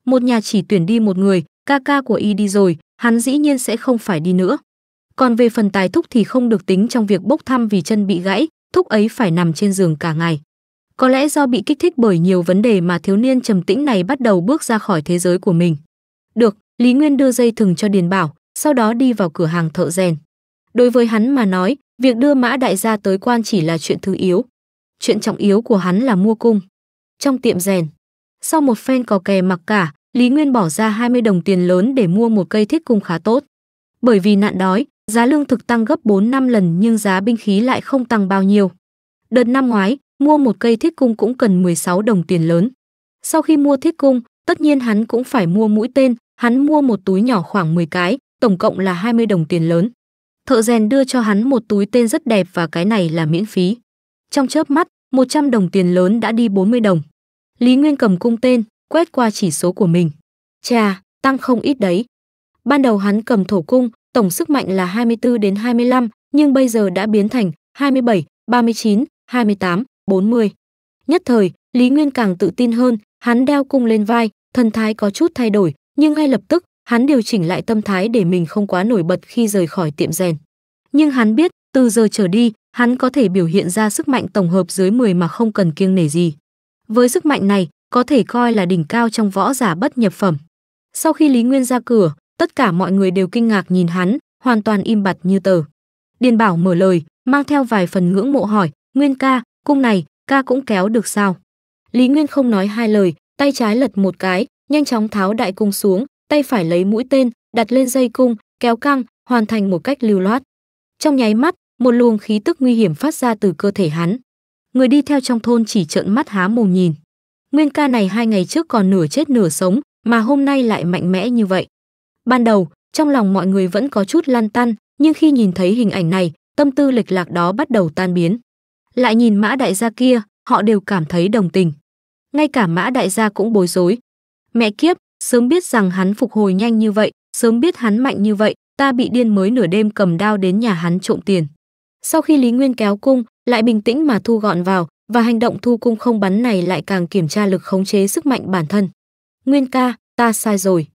Một nhà chỉ tuyển đi một người, ca ca của y đi rồi, hắn dĩ nhiên sẽ không phải đi nữa. Còn về phần tài thúc thì không được tính trong việc bốc thăm vì chân bị gãy, thúc ấy phải nằm trên giường cả ngày. Có lẽ do bị kích thích bởi nhiều vấn đề mà thiếu niên trầm tĩnh này bắt đầu bước ra khỏi thế giới của mình. Được, Lý Nguyên đưa dây thừng cho Điền Bảo, sau đó đi vào cửa hàng thợ rèn. Đối với hắn mà nói, Việc đưa Mã Đại gia tới quan chỉ là chuyện thứ yếu. Chuyện trọng yếu của hắn là mua cung. Trong tiệm rèn, sau một phen cò kè mặc cả, Lý Nguyên bỏ ra 20 đồng tiền lớn để mua một cây thiết cung khá tốt. Bởi vì nạn đói, giá lương thực tăng gấp 4 năm lần nhưng giá binh khí lại không tăng bao nhiêu. Đợt năm ngoái, mua một cây thiết cung cũng cần 16 đồng tiền lớn. Sau khi mua thiết cung, tất nhiên hắn cũng phải mua mũi tên, hắn mua một túi nhỏ khoảng 10 cái, tổng cộng là 20 đồng tiền lớn thợ rèn đưa cho hắn một túi tên rất đẹp và cái này là miễn phí. Trong chớp mắt, 100 đồng tiền lớn đã đi 40 đồng. Lý Nguyên cầm cung tên, quét qua chỉ số của mình. Chà, tăng không ít đấy. Ban đầu hắn cầm thổ cung, tổng sức mạnh là 24 đến 25, nhưng bây giờ đã biến thành 27, 39, 28, 40. Nhất thời, Lý Nguyên càng tự tin hơn, hắn đeo cung lên vai, thần thái có chút thay đổi, nhưng ngay lập tức, Hắn điều chỉnh lại tâm thái để mình không quá nổi bật khi rời khỏi tiệm rèn. Nhưng hắn biết, từ giờ trở đi, hắn có thể biểu hiện ra sức mạnh tổng hợp dưới 10 mà không cần kiêng nể gì. Với sức mạnh này, có thể coi là đỉnh cao trong võ giả bất nhập phẩm. Sau khi Lý Nguyên ra cửa, tất cả mọi người đều kinh ngạc nhìn hắn, hoàn toàn im bặt như tờ. Điền Bảo mở lời, mang theo vài phần ngưỡng mộ hỏi, "Nguyên ca, cung này, ca cũng kéo được sao?" Lý Nguyên không nói hai lời, tay trái lật một cái, nhanh chóng tháo đại cung xuống, tay phải lấy mũi tên, đặt lên dây cung, kéo căng, hoàn thành một cách lưu loát. Trong nháy mắt, một luồng khí tức nguy hiểm phát ra từ cơ thể hắn. Người đi theo trong thôn chỉ trợn mắt há mồm nhìn. Nguyên ca này hai ngày trước còn nửa chết nửa sống, mà hôm nay lại mạnh mẽ như vậy. Ban đầu, trong lòng mọi người vẫn có chút lan tăn, nhưng khi nhìn thấy hình ảnh này, tâm tư lệch lạc đó bắt đầu tan biến. Lại nhìn mã đại gia kia, họ đều cảm thấy đồng tình. Ngay cả mã đại gia cũng bối rối. Mẹ kiếp, sớm biết rằng hắn phục hồi nhanh như vậy, sớm biết hắn mạnh như vậy, ta bị điên mới nửa đêm cầm đao đến nhà hắn trộm tiền. Sau khi Lý Nguyên kéo cung, lại bình tĩnh mà thu gọn vào, và hành động thu cung không bắn này lại càng kiểm tra lực khống chế sức mạnh bản thân. Nguyên ca, ta sai rồi.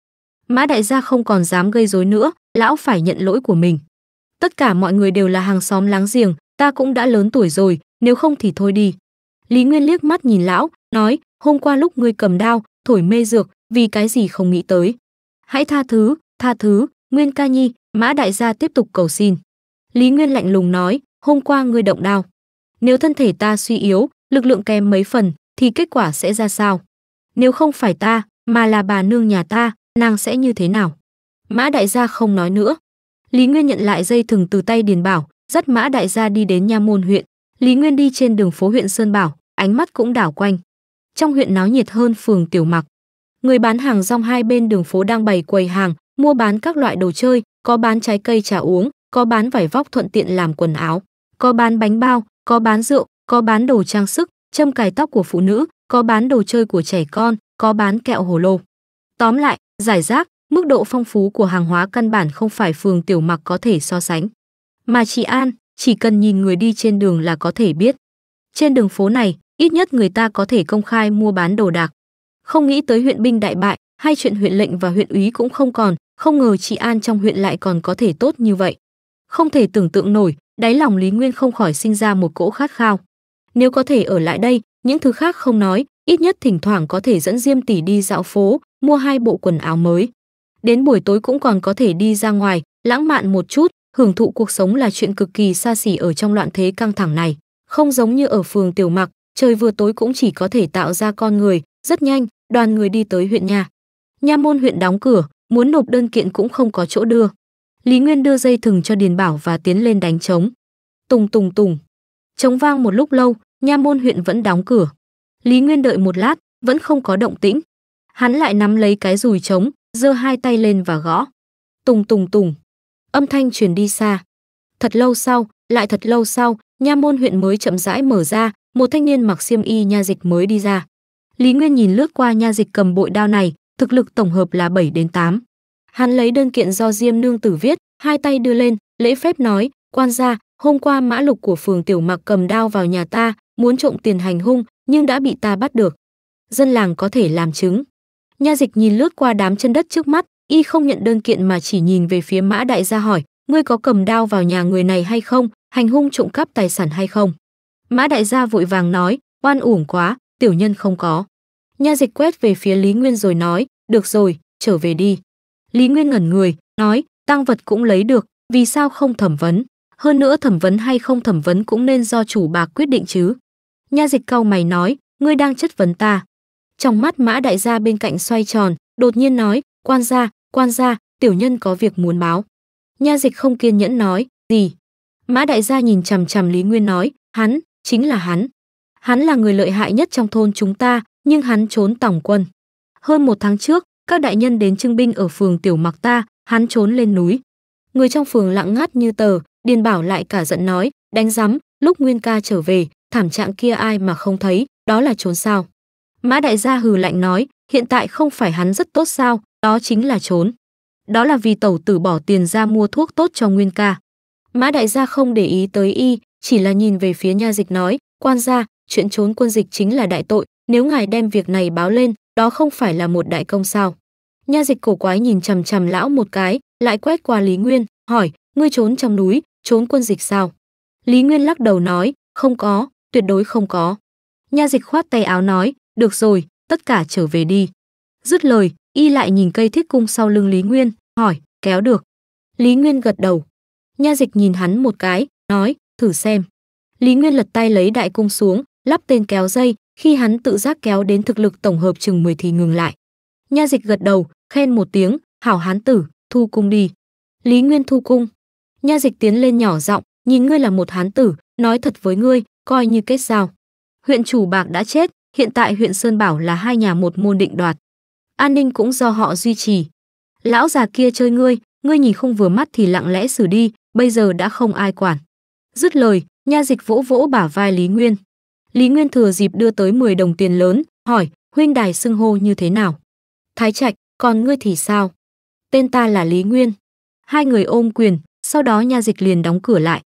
Mã đại gia không còn dám gây rối nữa, lão phải nhận lỗi của mình. Tất cả mọi người đều là hàng xóm láng giềng, ta cũng đã lớn tuổi rồi, nếu không thì thôi đi. Lý Nguyên liếc mắt nhìn lão, nói, hôm qua lúc ngươi cầm đao, thổi mê dược, vì cái gì không nghĩ tới hãy tha thứ tha thứ nguyên ca nhi mã đại gia tiếp tục cầu xin lý nguyên lạnh lùng nói hôm qua ngươi động đao nếu thân thể ta suy yếu lực lượng kém mấy phần thì kết quả sẽ ra sao nếu không phải ta mà là bà nương nhà ta nàng sẽ như thế nào mã đại gia không nói nữa lý nguyên nhận lại dây thừng từ tay điền bảo dắt mã đại gia đi đến nha môn huyện lý nguyên đi trên đường phố huyện sơn bảo ánh mắt cũng đảo quanh trong huyện náo nhiệt hơn phường tiểu mặc Người bán hàng rong hai bên đường phố đang bày quầy hàng, mua bán các loại đồ chơi, có bán trái cây trà uống, có bán vải vóc thuận tiện làm quần áo, có bán bánh bao, có bán rượu, có bán đồ trang sức, châm cài tóc của phụ nữ, có bán đồ chơi của trẻ con, có bán kẹo hồ lô. Tóm lại, giải rác, mức độ phong phú của hàng hóa căn bản không phải phường tiểu mặc có thể so sánh. Mà chị An, chỉ cần nhìn người đi trên đường là có thể biết. Trên đường phố này, ít nhất người ta có thể công khai mua bán đồ đạc không nghĩ tới huyện binh đại bại, hai chuyện huyện lệnh và huyện úy cũng không còn, không ngờ trị an trong huyện lại còn có thể tốt như vậy. Không thể tưởng tượng nổi, đáy lòng Lý Nguyên không khỏi sinh ra một cỗ khát khao. Nếu có thể ở lại đây, những thứ khác không nói, ít nhất thỉnh thoảng có thể dẫn Diêm tỷ đi dạo phố, mua hai bộ quần áo mới. Đến buổi tối cũng còn có thể đi ra ngoài, lãng mạn một chút, hưởng thụ cuộc sống là chuyện cực kỳ xa xỉ ở trong loạn thế căng thẳng này. Không giống như ở phường Tiểu Mặc, trời vừa tối cũng chỉ có thể tạo ra con người, rất nhanh, đoàn người đi tới huyện nhà. Nha môn huyện đóng cửa, muốn nộp đơn kiện cũng không có chỗ đưa. Lý Nguyên đưa dây thừng cho Điền Bảo và tiến lên đánh trống. Tùng tùng tùng. Trống vang một lúc lâu, nha môn huyện vẫn đóng cửa. Lý Nguyên đợi một lát, vẫn không có động tĩnh. Hắn lại nắm lấy cái dùi trống, giơ hai tay lên và gõ. Tùng tùng tùng. Âm thanh truyền đi xa. Thật lâu sau, lại thật lâu sau, nha môn huyện mới chậm rãi mở ra, một thanh niên mặc xiêm y nha dịch mới đi ra. Lý Nguyên nhìn lướt qua nha dịch cầm bội đao này, thực lực tổng hợp là 7 đến 8. Hắn lấy đơn kiện do Diêm Nương Tử viết, hai tay đưa lên, lễ phép nói, quan gia, hôm qua mã lục của phường Tiểu Mặc cầm đao vào nhà ta, muốn trộm tiền hành hung, nhưng đã bị ta bắt được. Dân làng có thể làm chứng. Nha dịch nhìn lướt qua đám chân đất trước mắt, y không nhận đơn kiện mà chỉ nhìn về phía mã đại gia hỏi, ngươi có cầm đao vào nhà người này hay không, hành hung trộm cắp tài sản hay không. Mã đại gia vội vàng nói, oan uổng quá, tiểu nhân không có. Nha dịch quét về phía Lý Nguyên rồi nói, được rồi, trở về đi. Lý Nguyên ngẩn người, nói, tăng vật cũng lấy được, vì sao không thẩm vấn? Hơn nữa thẩm vấn hay không thẩm vấn cũng nên do chủ bạc quyết định chứ. Nha dịch cau mày nói, ngươi đang chất vấn ta. Trong mắt mã đại gia bên cạnh xoay tròn, đột nhiên nói, quan gia, quan gia, tiểu nhân có việc muốn báo. Nha dịch không kiên nhẫn nói, gì? Mã đại gia nhìn chằm chằm Lý Nguyên nói, hắn, chính là hắn hắn là người lợi hại nhất trong thôn chúng ta, nhưng hắn trốn tổng quân. Hơn một tháng trước, các đại nhân đến trưng binh ở phường Tiểu Mặc ta, hắn trốn lên núi. Người trong phường lặng ngắt như tờ, Điền Bảo lại cả giận nói, đánh rắm, lúc Nguyên ca trở về, thảm trạng kia ai mà không thấy, đó là trốn sao. Mã đại gia hừ lạnh nói, hiện tại không phải hắn rất tốt sao, đó chính là trốn. Đó là vì tẩu tử bỏ tiền ra mua thuốc tốt cho Nguyên ca. Mã đại gia không để ý tới y, chỉ là nhìn về phía nha dịch nói, quan gia, chuyện trốn quân dịch chính là đại tội, nếu ngài đem việc này báo lên, đó không phải là một đại công sao? Nha dịch cổ quái nhìn chằm chằm lão một cái, lại quét qua Lý Nguyên, hỏi, ngươi trốn trong núi, trốn quân dịch sao? Lý Nguyên lắc đầu nói, không có, tuyệt đối không có. Nha dịch khoát tay áo nói, được rồi, tất cả trở về đi. Dứt lời, y lại nhìn cây thiết cung sau lưng Lý Nguyên, hỏi, kéo được. Lý Nguyên gật đầu. Nha dịch nhìn hắn một cái, nói, thử xem. Lý Nguyên lật tay lấy đại cung xuống, lắp tên kéo dây, khi hắn tự giác kéo đến thực lực tổng hợp chừng 10 thì ngừng lại. Nha dịch gật đầu, khen một tiếng, hảo hán tử, thu cung đi. Lý Nguyên thu cung. Nha dịch tiến lên nhỏ giọng, nhìn ngươi là một hán tử, nói thật với ngươi, coi như kết giao. Huyện chủ bạc đã chết, hiện tại huyện Sơn Bảo là hai nhà một môn định đoạt. An ninh cũng do họ duy trì. Lão già kia chơi ngươi, ngươi nhìn không vừa mắt thì lặng lẽ xử đi, bây giờ đã không ai quản. Dứt lời, nha dịch vỗ vỗ bả vai Lý Nguyên. Lý Nguyên thừa dịp đưa tới 10 đồng tiền lớn, hỏi, huynh đài xưng hô như thế nào? Thái Trạch, còn ngươi thì sao? Tên ta là Lý Nguyên. Hai người ôm quyền, sau đó nha dịch liền đóng cửa lại.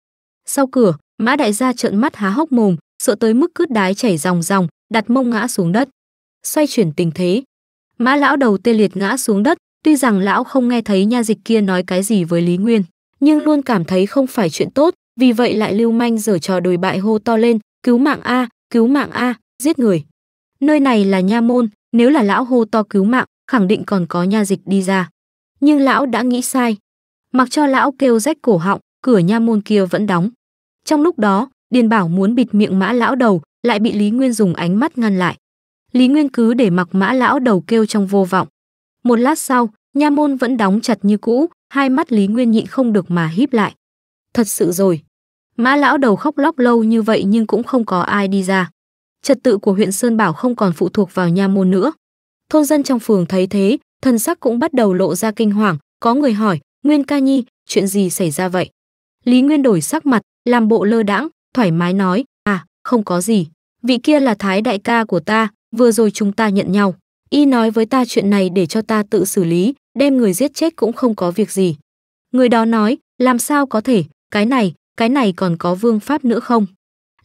Sau cửa, Mã đại gia trợn mắt há hốc mồm, sợ tới mức cướp đái chảy ròng ròng, đặt mông ngã xuống đất. Xoay chuyển tình thế, Mã lão đầu tê liệt ngã xuống đất, tuy rằng lão không nghe thấy nha dịch kia nói cái gì với Lý Nguyên, nhưng luôn cảm thấy không phải chuyện tốt, vì vậy lại lưu manh giở trò đồi bại hô to lên, cứu mạng a cứu mạng a giết người nơi này là nha môn nếu là lão hô to cứu mạng khẳng định còn có nha dịch đi ra nhưng lão đã nghĩ sai mặc cho lão kêu rách cổ họng cửa nha môn kia vẫn đóng trong lúc đó điền bảo muốn bịt miệng mã lão đầu lại bị lý nguyên dùng ánh mắt ngăn lại lý nguyên cứ để mặc mã lão đầu kêu trong vô vọng một lát sau nha môn vẫn đóng chặt như cũ hai mắt lý nguyên nhịn không được mà híp lại thật sự rồi Mã lão đầu khóc lóc lâu như vậy nhưng cũng không có ai đi ra. Trật tự của huyện Sơn Bảo không còn phụ thuộc vào nha môn nữa. Thôn dân trong phường thấy thế, thần sắc cũng bắt đầu lộ ra kinh hoàng, có người hỏi, Nguyên ca nhi, chuyện gì xảy ra vậy? Lý Nguyên đổi sắc mặt, làm bộ lơ đãng, thoải mái nói, à, không có gì. Vị kia là thái đại ca của ta, vừa rồi chúng ta nhận nhau. Y nói với ta chuyện này để cho ta tự xử lý, đem người giết chết cũng không có việc gì. Người đó nói, làm sao có thể, cái này, cái này còn có vương pháp nữa không?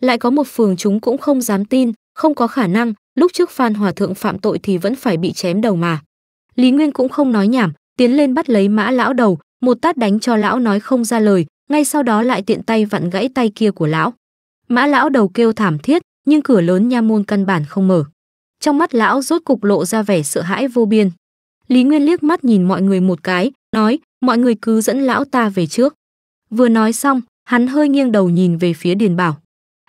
Lại có một phường chúng cũng không dám tin, không có khả năng, lúc trước Phan Hòa Thượng phạm tội thì vẫn phải bị chém đầu mà. Lý Nguyên cũng không nói nhảm, tiến lên bắt lấy mã lão đầu, một tát đánh cho lão nói không ra lời, ngay sau đó lại tiện tay vặn gãy tay kia của lão. Mã lão đầu kêu thảm thiết, nhưng cửa lớn nha môn căn bản không mở. Trong mắt lão rốt cục lộ ra vẻ sợ hãi vô biên. Lý Nguyên liếc mắt nhìn mọi người một cái, nói, mọi người cứ dẫn lão ta về trước. Vừa nói xong, Hắn hơi nghiêng đầu nhìn về phía Điền Bảo.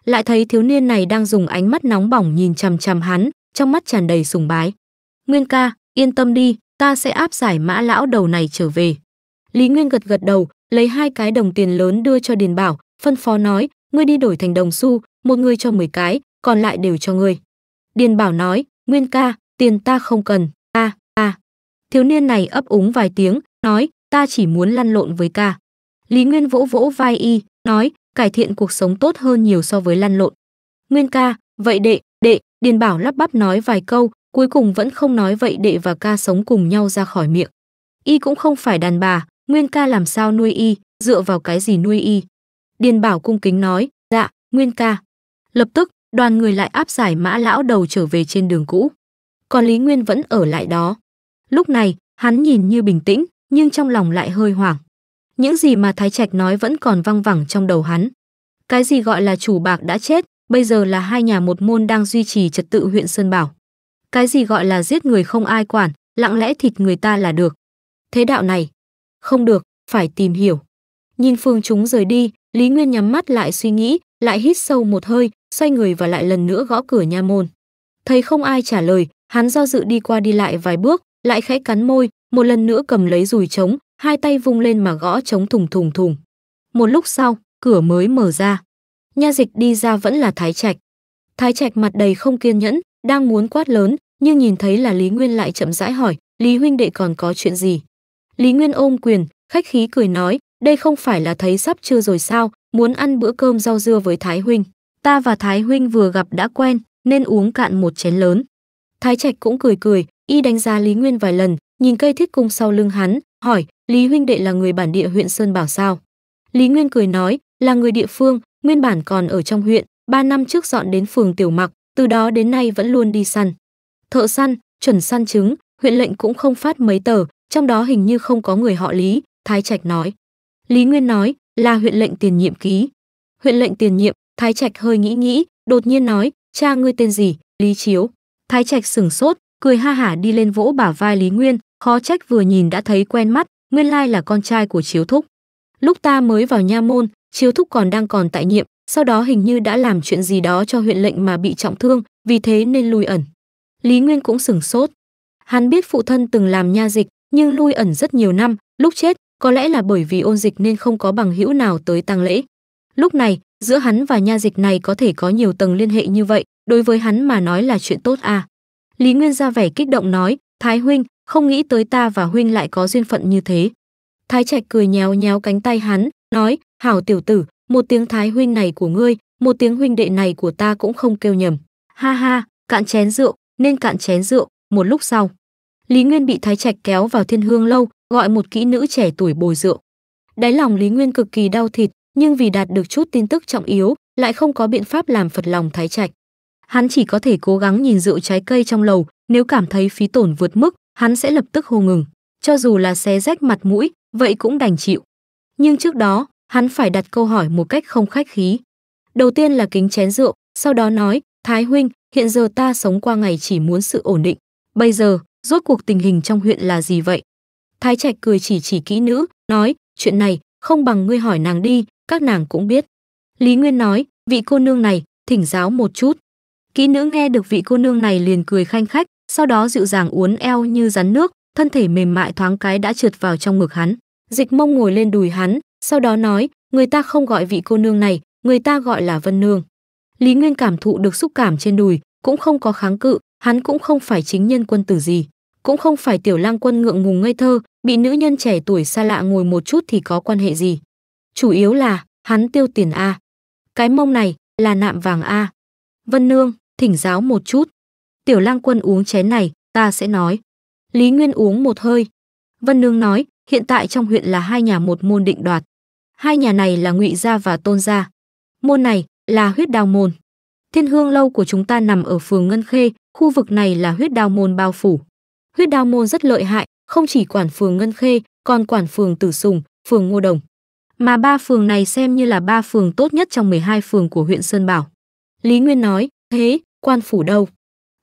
Lại thấy thiếu niên này đang dùng ánh mắt nóng bỏng nhìn chằm chằm hắn, trong mắt tràn đầy sùng bái. Nguyên ca, yên tâm đi, ta sẽ áp giải mã lão đầu này trở về. Lý Nguyên gật gật đầu, lấy hai cái đồng tiền lớn đưa cho Điền Bảo, phân phó nói, ngươi đi đổi thành đồng xu, một người cho 10 cái, còn lại đều cho ngươi. Điền Bảo nói, Nguyên ca, tiền ta không cần, ta, à, ta. À. Thiếu niên này ấp úng vài tiếng, nói, ta chỉ muốn lăn lộn với ca. Lý Nguyên vỗ vỗ vai y, nói, cải thiện cuộc sống tốt hơn nhiều so với lăn lộn. Nguyên ca, vậy đệ, đệ, Điền Bảo lắp bắp nói vài câu, cuối cùng vẫn không nói vậy đệ và ca sống cùng nhau ra khỏi miệng. Y cũng không phải đàn bà, Nguyên ca làm sao nuôi y, dựa vào cái gì nuôi y. Điền Bảo cung kính nói, dạ, Nguyên ca. Lập tức, đoàn người lại áp giải mã lão đầu trở về trên đường cũ. Còn Lý Nguyên vẫn ở lại đó. Lúc này, hắn nhìn như bình tĩnh, nhưng trong lòng lại hơi hoảng. Những gì mà Thái Trạch nói vẫn còn văng vẳng trong đầu hắn. Cái gì gọi là chủ bạc đã chết, bây giờ là hai nhà một môn đang duy trì trật tự huyện Sơn Bảo. Cái gì gọi là giết người không ai quản, lặng lẽ thịt người ta là được. Thế đạo này, không được, phải tìm hiểu. Nhìn phương chúng rời đi, Lý Nguyên nhắm mắt lại suy nghĩ, lại hít sâu một hơi, xoay người và lại lần nữa gõ cửa nha môn. Thấy không ai trả lời, hắn do dự đi qua đi lại vài bước, lại khẽ cắn môi, một lần nữa cầm lấy rùi trống, hai tay vung lên mà gõ chống thùng thùng thùng. Một lúc sau, cửa mới mở ra. Nha dịch đi ra vẫn là Thái Trạch. Thái Trạch mặt đầy không kiên nhẫn, đang muốn quát lớn, nhưng nhìn thấy là Lý Nguyên lại chậm rãi hỏi, Lý huynh đệ còn có chuyện gì? Lý Nguyên ôm quyền, khách khí cười nói, đây không phải là thấy sắp chưa rồi sao, muốn ăn bữa cơm rau dưa với Thái huynh. Ta và Thái huynh vừa gặp đã quen, nên uống cạn một chén lớn. Thái Trạch cũng cười cười, y đánh giá Lý Nguyên vài lần, nhìn cây thiết cung sau lưng hắn, hỏi, Lý huynh đệ là người bản địa huyện Sơn Bảo sao? Lý Nguyên cười nói, là người địa phương, nguyên bản còn ở trong huyện, 3 năm trước dọn đến phường Tiểu Mặc, từ đó đến nay vẫn luôn đi săn. Thợ săn, chuẩn săn trứng, huyện lệnh cũng không phát mấy tờ, trong đó hình như không có người họ Lý, Thái Trạch nói. Lý Nguyên nói, là huyện lệnh tiền nhiệm ký. Huyện lệnh tiền nhiệm, Thái Trạch hơi nghĩ nghĩ, đột nhiên nói, cha ngươi tên gì, Lý Chiếu. Thái Trạch sửng sốt, cười ha hả đi lên vỗ bả vai Lý Nguyên, khó trách vừa nhìn đã thấy quen mắt nguyên lai là con trai của chiếu thúc lúc ta mới vào nha môn chiếu thúc còn đang còn tại nhiệm sau đó hình như đã làm chuyện gì đó cho huyện lệnh mà bị trọng thương vì thế nên lui ẩn lý nguyên cũng sửng sốt hắn biết phụ thân từng làm nha dịch nhưng lui ẩn rất nhiều năm lúc chết có lẽ là bởi vì ôn dịch nên không có bằng hữu nào tới tang lễ lúc này giữa hắn và nha dịch này có thể có nhiều tầng liên hệ như vậy đối với hắn mà nói là chuyện tốt à lý nguyên ra vẻ kích động nói thái huynh không nghĩ tới ta và huynh lại có duyên phận như thế. Thái Trạch cười nhéo nhéo cánh tay hắn, nói, hảo tiểu tử, một tiếng thái huynh này của ngươi, một tiếng huynh đệ này của ta cũng không kêu nhầm. Ha ha, cạn chén rượu, nên cạn chén rượu, một lúc sau. Lý Nguyên bị Thái Trạch kéo vào thiên hương lâu, gọi một kỹ nữ trẻ tuổi bồi rượu. Đáy lòng Lý Nguyên cực kỳ đau thịt, nhưng vì đạt được chút tin tức trọng yếu, lại không có biện pháp làm phật lòng Thái Trạch. Hắn chỉ có thể cố gắng nhìn rượu trái cây trong lầu, nếu cảm thấy phí tổn vượt mức, hắn sẽ lập tức hồ ngừng cho dù là xé rách mặt mũi vậy cũng đành chịu nhưng trước đó hắn phải đặt câu hỏi một cách không khách khí đầu tiên là kính chén rượu sau đó nói thái huynh hiện giờ ta sống qua ngày chỉ muốn sự ổn định bây giờ rốt cuộc tình hình trong huyện là gì vậy thái trạch cười chỉ chỉ kỹ nữ nói chuyện này không bằng ngươi hỏi nàng đi các nàng cũng biết lý nguyên nói vị cô nương này thỉnh giáo một chút kỹ nữ nghe được vị cô nương này liền cười khanh khách sau đó dịu dàng uốn eo như rắn nước, thân thể mềm mại thoáng cái đã trượt vào trong ngực hắn. Dịch Mông ngồi lên đùi hắn, sau đó nói, người ta không gọi vị cô nương này, người ta gọi là Vân Nương. Lý Nguyên cảm thụ được xúc cảm trên đùi, cũng không có kháng cự, hắn cũng không phải chính nhân quân tử gì, cũng không phải tiểu lang quân ngượng ngùng ngây thơ, bị nữ nhân trẻ tuổi xa lạ ngồi một chút thì có quan hệ gì. Chủ yếu là, hắn tiêu tiền a. Cái mông này là nạm vàng a. Vân Nương, thỉnh giáo một chút tiểu lang quân uống chén này, ta sẽ nói. Lý Nguyên uống một hơi. Vân Nương nói, hiện tại trong huyện là hai nhà một môn định đoạt. Hai nhà này là Ngụy gia và Tôn gia. Môn này là huyết đào môn. Thiên hương lâu của chúng ta nằm ở phường Ngân Khê, khu vực này là huyết đào môn bao phủ. Huyết đào môn rất lợi hại, không chỉ quản phường Ngân Khê, còn quản phường Tử Sùng, phường Ngô Đồng. Mà ba phường này xem như là ba phường tốt nhất trong 12 phường của huyện Sơn Bảo. Lý Nguyên nói, thế, quan phủ đâu?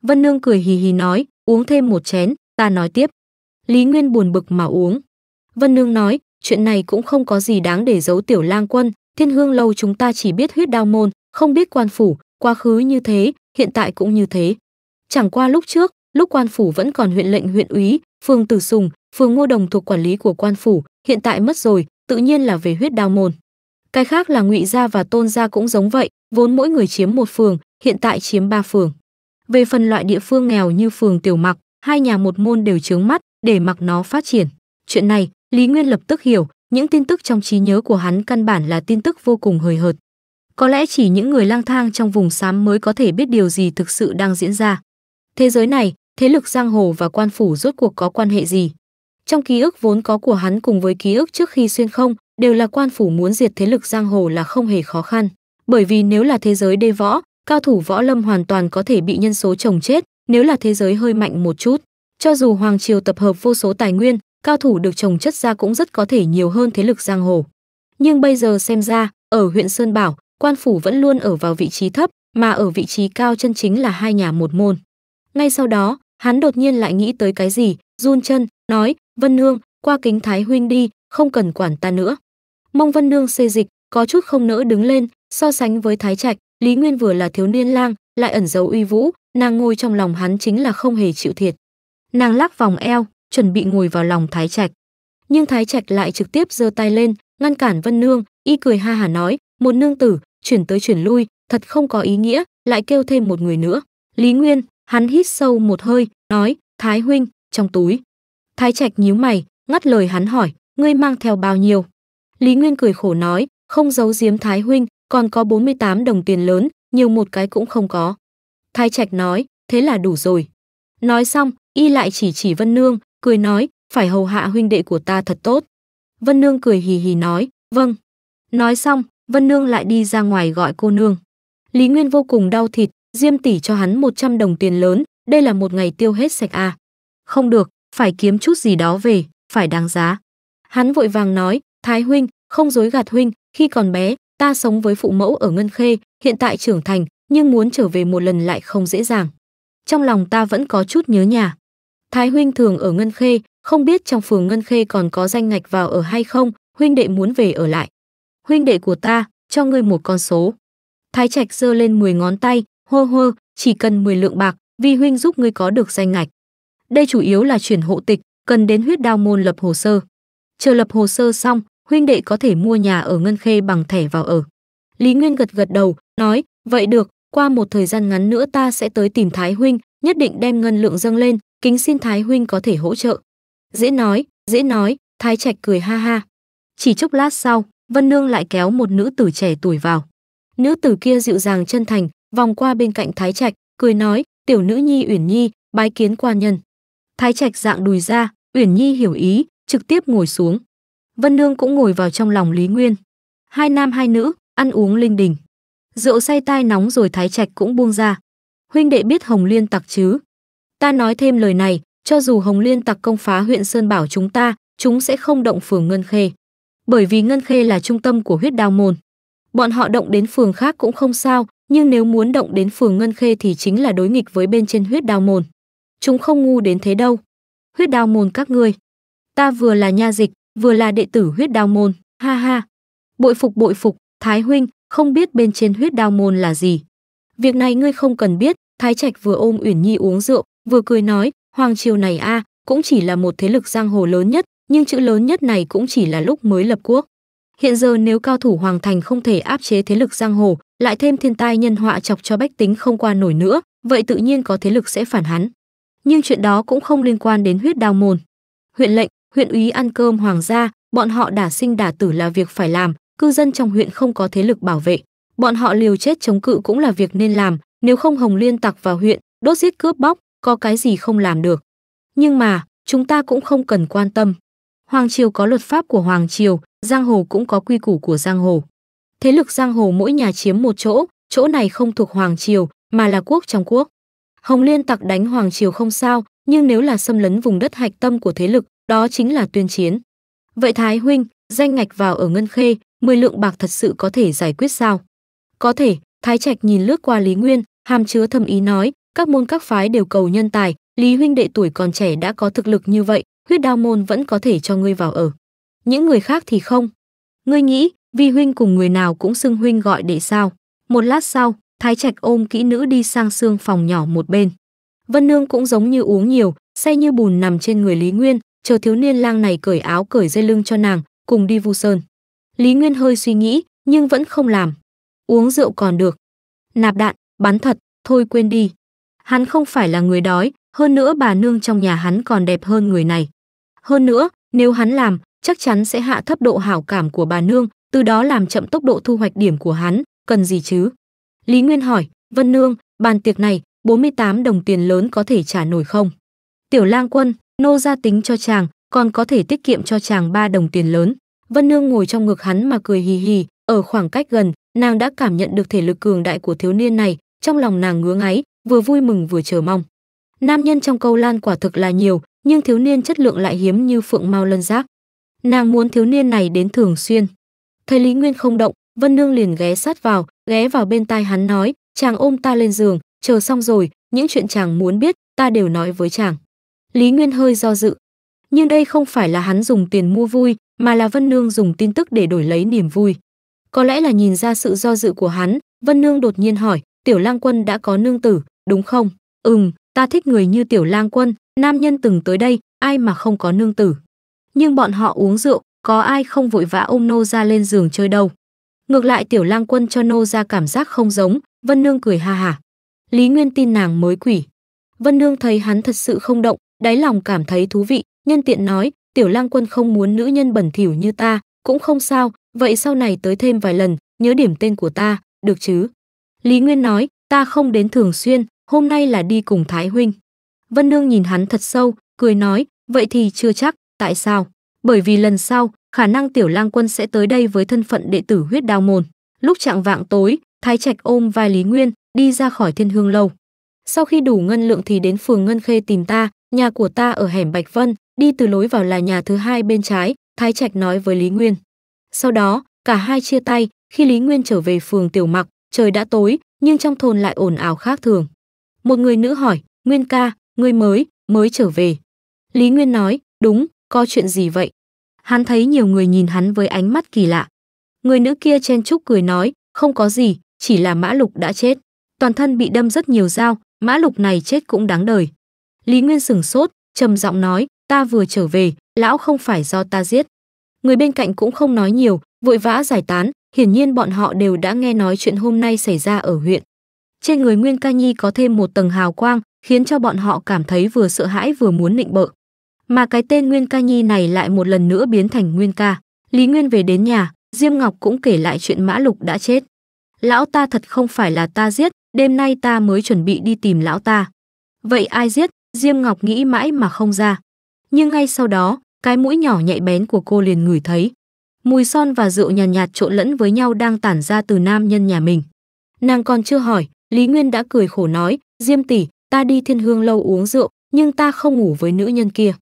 Vân Nương cười hì hì nói, uống thêm một chén, ta nói tiếp. Lý Nguyên buồn bực mà uống. Vân Nương nói, chuyện này cũng không có gì đáng để giấu tiểu lang quân, thiên hương lâu chúng ta chỉ biết huyết đao môn, không biết quan phủ, quá khứ như thế, hiện tại cũng như thế. Chẳng qua lúc trước, lúc quan phủ vẫn còn huyện lệnh huyện úy, phường Tử Sùng, phường Ngô Đồng thuộc quản lý của quan phủ, hiện tại mất rồi, tự nhiên là về huyết đao môn. Cái khác là Ngụy gia và Tôn gia cũng giống vậy, vốn mỗi người chiếm một phường, hiện tại chiếm ba phường. Về phần loại địa phương nghèo như phường Tiểu Mặc, hai nhà một môn đều chướng mắt để mặc nó phát triển. Chuyện này, Lý Nguyên lập tức hiểu, những tin tức trong trí nhớ của hắn căn bản là tin tức vô cùng hời hợt. Có lẽ chỉ những người lang thang trong vùng xám mới có thể biết điều gì thực sự đang diễn ra. Thế giới này, thế lực giang hồ và quan phủ rốt cuộc có quan hệ gì? Trong ký ức vốn có của hắn cùng với ký ức trước khi xuyên không, đều là quan phủ muốn diệt thế lực giang hồ là không hề khó khăn. Bởi vì nếu là thế giới đê võ, cao thủ võ lâm hoàn toàn có thể bị nhân số chồng chết nếu là thế giới hơi mạnh một chút cho dù hoàng triều tập hợp vô số tài nguyên cao thủ được trồng chất ra cũng rất có thể nhiều hơn thế lực giang hồ nhưng bây giờ xem ra ở huyện sơn bảo quan phủ vẫn luôn ở vào vị trí thấp mà ở vị trí cao chân chính là hai nhà một môn ngay sau đó hắn đột nhiên lại nghĩ tới cái gì run chân nói vân nương qua kính thái huynh đi không cần quản ta nữa mong vân nương xê dịch có chút không nỡ đứng lên so sánh với thái trạch Lý Nguyên vừa là thiếu niên lang, lại ẩn giấu uy vũ, nàng ngồi trong lòng hắn chính là không hề chịu thiệt. Nàng lắc vòng eo, chuẩn bị ngồi vào lòng Thái Trạch. Nhưng Thái Trạch lại trực tiếp giơ tay lên, ngăn cản Vân Nương, y cười ha hà nói, "Một nương tử, chuyển tới chuyển lui, thật không có ý nghĩa, lại kêu thêm một người nữa." Lý Nguyên, hắn hít sâu một hơi, nói, "Thái huynh, trong túi." Thái Trạch nhíu mày, ngắt lời hắn hỏi, "Ngươi mang theo bao nhiêu?" Lý Nguyên cười khổ nói, "Không giấu giếm Thái huynh, còn có 48 đồng tiền lớn, nhiều một cái cũng không có. Thái Trạch nói, thế là đủ rồi. Nói xong, y lại chỉ chỉ Vân Nương, cười nói, phải hầu hạ huynh đệ của ta thật tốt. Vân Nương cười hì hì nói, vâng. Nói xong, Vân Nương lại đi ra ngoài gọi cô nương. Lý Nguyên vô cùng đau thịt, Diêm tỷ cho hắn 100 đồng tiền lớn, đây là một ngày tiêu hết sạch à. Không được, phải kiếm chút gì đó về, phải đáng giá. Hắn vội vàng nói, Thái huynh, không dối gạt huynh, khi còn bé, ta sống với phụ mẫu ở Ngân Khê, hiện tại trưởng thành, nhưng muốn trở về một lần lại không dễ dàng. Trong lòng ta vẫn có chút nhớ nhà. Thái huynh thường ở Ngân Khê, không biết trong phường Ngân Khê còn có danh ngạch vào ở hay không, huynh đệ muốn về ở lại. Huynh đệ của ta, cho ngươi một con số. Thái Trạch giơ lên 10 ngón tay, hô hô, chỉ cần 10 lượng bạc, Vì huynh giúp ngươi có được danh ngạch. Đây chủ yếu là chuyển hộ tịch, cần đến huyết đao môn lập hồ sơ. Chờ lập hồ sơ xong, huynh đệ có thể mua nhà ở Ngân Khê bằng thẻ vào ở. Lý Nguyên gật gật đầu, nói, vậy được, qua một thời gian ngắn nữa ta sẽ tới tìm Thái Huynh, nhất định đem ngân lượng dâng lên, kính xin Thái Huynh có thể hỗ trợ. Dễ nói, dễ nói, Thái Trạch cười ha ha. Chỉ chốc lát sau, Vân Nương lại kéo một nữ tử trẻ tuổi vào. Nữ tử kia dịu dàng chân thành, vòng qua bên cạnh Thái Trạch, cười nói, tiểu nữ nhi Uyển Nhi, bái kiến quan nhân. Thái Trạch dạng đùi ra, Uyển Nhi hiểu ý, trực tiếp ngồi xuống. Vân Nương cũng ngồi vào trong lòng Lý Nguyên. Hai nam hai nữ, ăn uống linh đình. Rượu say tai nóng rồi Thái Trạch cũng buông ra. Huynh đệ biết Hồng Liên tặc chứ? Ta nói thêm lời này, cho dù Hồng Liên tặc công phá huyện Sơn Bảo chúng ta, chúng sẽ không động phường Ngân Khê. Bởi vì Ngân Khê là trung tâm của huyết đao môn. Bọn họ động đến phường khác cũng không sao, nhưng nếu muốn động đến phường Ngân Khê thì chính là đối nghịch với bên trên huyết đao môn. Chúng không ngu đến thế đâu. Huyết đao môn các ngươi. Ta vừa là nha dịch, vừa là đệ tử huyết đao môn, ha ha. Bội phục bội phục, Thái huynh, không biết bên trên huyết đao môn là gì. Việc này ngươi không cần biết, Thái Trạch vừa ôm Uyển Nhi uống rượu, vừa cười nói, hoàng triều này a, cũng chỉ là một thế lực giang hồ lớn nhất, nhưng chữ lớn nhất này cũng chỉ là lúc mới lập quốc. Hiện giờ nếu cao thủ hoàng thành không thể áp chế thế lực giang hồ, lại thêm thiên tai nhân họa chọc cho bách tính không qua nổi nữa, vậy tự nhiên có thế lực sẽ phản hắn. Nhưng chuyện đó cũng không liên quan đến huyết đao môn. Huyện lệnh, huyện úy ăn cơm hoàng gia, bọn họ đả sinh đả tử là việc phải làm, cư dân trong huyện không có thế lực bảo vệ, bọn họ liều chết chống cự cũng là việc nên làm, nếu không Hồng Liên tặc vào huyện, đốt giết cướp bóc, có cái gì không làm được. Nhưng mà, chúng ta cũng không cần quan tâm. Hoàng triều có luật pháp của hoàng triều, giang hồ cũng có quy củ của giang hồ. Thế lực giang hồ mỗi nhà chiếm một chỗ, chỗ này không thuộc hoàng triều mà là quốc trong quốc. Hồng Liên tặc đánh hoàng triều không sao, nhưng nếu là xâm lấn vùng đất hạch tâm của thế lực, đó chính là tuyên chiến. Vậy Thái Huynh, danh ngạch vào ở Ngân Khê, 10 lượng bạc thật sự có thể giải quyết sao? Có thể, Thái Trạch nhìn lướt qua Lý Nguyên, hàm chứa thầm ý nói, các môn các phái đều cầu nhân tài, Lý huynh đệ tuổi còn trẻ đã có thực lực như vậy, huyết đao môn vẫn có thể cho ngươi vào ở. Những người khác thì không. Ngươi nghĩ, vi huynh cùng người nào cũng xưng huynh gọi đệ sao? Một lát sau, Thái Trạch ôm kỹ nữ đi sang xương phòng nhỏ một bên. Vân Nương cũng giống như uống nhiều, say như bùn nằm trên người Lý Nguyên, chờ thiếu niên lang này cởi áo cởi dây lưng cho nàng, cùng đi Vu Sơn. Lý Nguyên hơi suy nghĩ, nhưng vẫn không làm. Uống rượu còn được. Nạp đạn, bắn thật, thôi quên đi. Hắn không phải là người đói, hơn nữa bà nương trong nhà hắn còn đẹp hơn người này. Hơn nữa, nếu hắn làm, chắc chắn sẽ hạ thấp độ hảo cảm của bà nương, từ đó làm chậm tốc độ thu hoạch điểm của hắn, cần gì chứ? Lý Nguyên hỏi, Vân Nương, bàn tiệc này, 48 đồng tiền lớn có thể trả nổi không? Tiểu lang quân, nô gia tính cho chàng, còn có thể tiết kiệm cho chàng ba đồng tiền lớn. Vân Nương ngồi trong ngực hắn mà cười hì hì, ở khoảng cách gần, nàng đã cảm nhận được thể lực cường đại của thiếu niên này, trong lòng nàng ngứa ngáy, vừa vui mừng vừa chờ mong. Nam nhân trong câu lan quả thực là nhiều, nhưng thiếu niên chất lượng lại hiếm như phượng mau lân giác. Nàng muốn thiếu niên này đến thường xuyên. Thấy Lý Nguyên không động, Vân Nương liền ghé sát vào, ghé vào bên tai hắn nói, chàng ôm ta lên giường, chờ xong rồi, những chuyện chàng muốn biết, ta đều nói với chàng. Lý Nguyên hơi do dự. Nhưng đây không phải là hắn dùng tiền mua vui, mà là Vân Nương dùng tin tức để đổi lấy niềm vui. Có lẽ là nhìn ra sự do dự của hắn, Vân Nương đột nhiên hỏi, Tiểu Lang Quân đã có nương tử, đúng không? Ừm, ta thích người như Tiểu Lang Quân, nam nhân từng tới đây, ai mà không có nương tử. Nhưng bọn họ uống rượu, có ai không vội vã ôm nô ra lên giường chơi đâu. Ngược lại Tiểu Lang Quân cho nô ra cảm giác không giống, Vân Nương cười ha hả. Lý Nguyên tin nàng mới quỷ. Vân Nương thấy hắn thật sự không động, đáy lòng cảm thấy thú vị, nhân tiện nói, tiểu lang quân không muốn nữ nhân bẩn thỉu như ta, cũng không sao, vậy sau này tới thêm vài lần, nhớ điểm tên của ta, được chứ? Lý Nguyên nói, ta không đến thường xuyên, hôm nay là đi cùng Thái Huynh. Vân Nương nhìn hắn thật sâu, cười nói, vậy thì chưa chắc, tại sao? Bởi vì lần sau, khả năng tiểu lang quân sẽ tới đây với thân phận đệ tử huyết đao môn. Lúc trạng vạng tối, Thái Trạch ôm vai Lý Nguyên, đi ra khỏi thiên hương lâu. Sau khi đủ ngân lượng thì đến phường Ngân Khê tìm ta, nhà của ta ở hẻm Bạch Vân, đi từ lối vào là nhà thứ hai bên trái, Thái Trạch nói với Lý Nguyên. Sau đó, cả hai chia tay, khi Lý Nguyên trở về phường Tiểu Mặc, trời đã tối, nhưng trong thôn lại ồn ào khác thường. Một người nữ hỏi, Nguyên ca, người mới, mới trở về. Lý Nguyên nói, đúng, có chuyện gì vậy? Hắn thấy nhiều người nhìn hắn với ánh mắt kỳ lạ. Người nữ kia chen chúc cười nói, không có gì, chỉ là Mã Lục đã chết. Toàn thân bị đâm rất nhiều dao, Mã Lục này chết cũng đáng đời. Lý Nguyên sửng sốt, trầm giọng nói, ta vừa trở về, lão không phải do ta giết. Người bên cạnh cũng không nói nhiều, vội vã giải tán, hiển nhiên bọn họ đều đã nghe nói chuyện hôm nay xảy ra ở huyện. Trên người Nguyên Ca Nhi có thêm một tầng hào quang, khiến cho bọn họ cảm thấy vừa sợ hãi vừa muốn nịnh bợ. Mà cái tên Nguyên Ca Nhi này lại một lần nữa biến thành Nguyên Ca. Lý Nguyên về đến nhà, Diêm Ngọc cũng kể lại chuyện Mã Lục đã chết. Lão ta thật không phải là ta giết, đêm nay ta mới chuẩn bị đi tìm lão ta. Vậy ai giết? Diêm Ngọc nghĩ mãi mà không ra. Nhưng ngay sau đó, cái mũi nhỏ nhạy bén của cô liền ngửi thấy. Mùi son và rượu nhàn nhạt, nhạt trộn lẫn với nhau đang tản ra từ nam nhân nhà mình. Nàng còn chưa hỏi, Lý Nguyên đã cười khổ nói, Diêm tỷ, ta đi thiên hương lâu uống rượu, nhưng ta không ngủ với nữ nhân kia.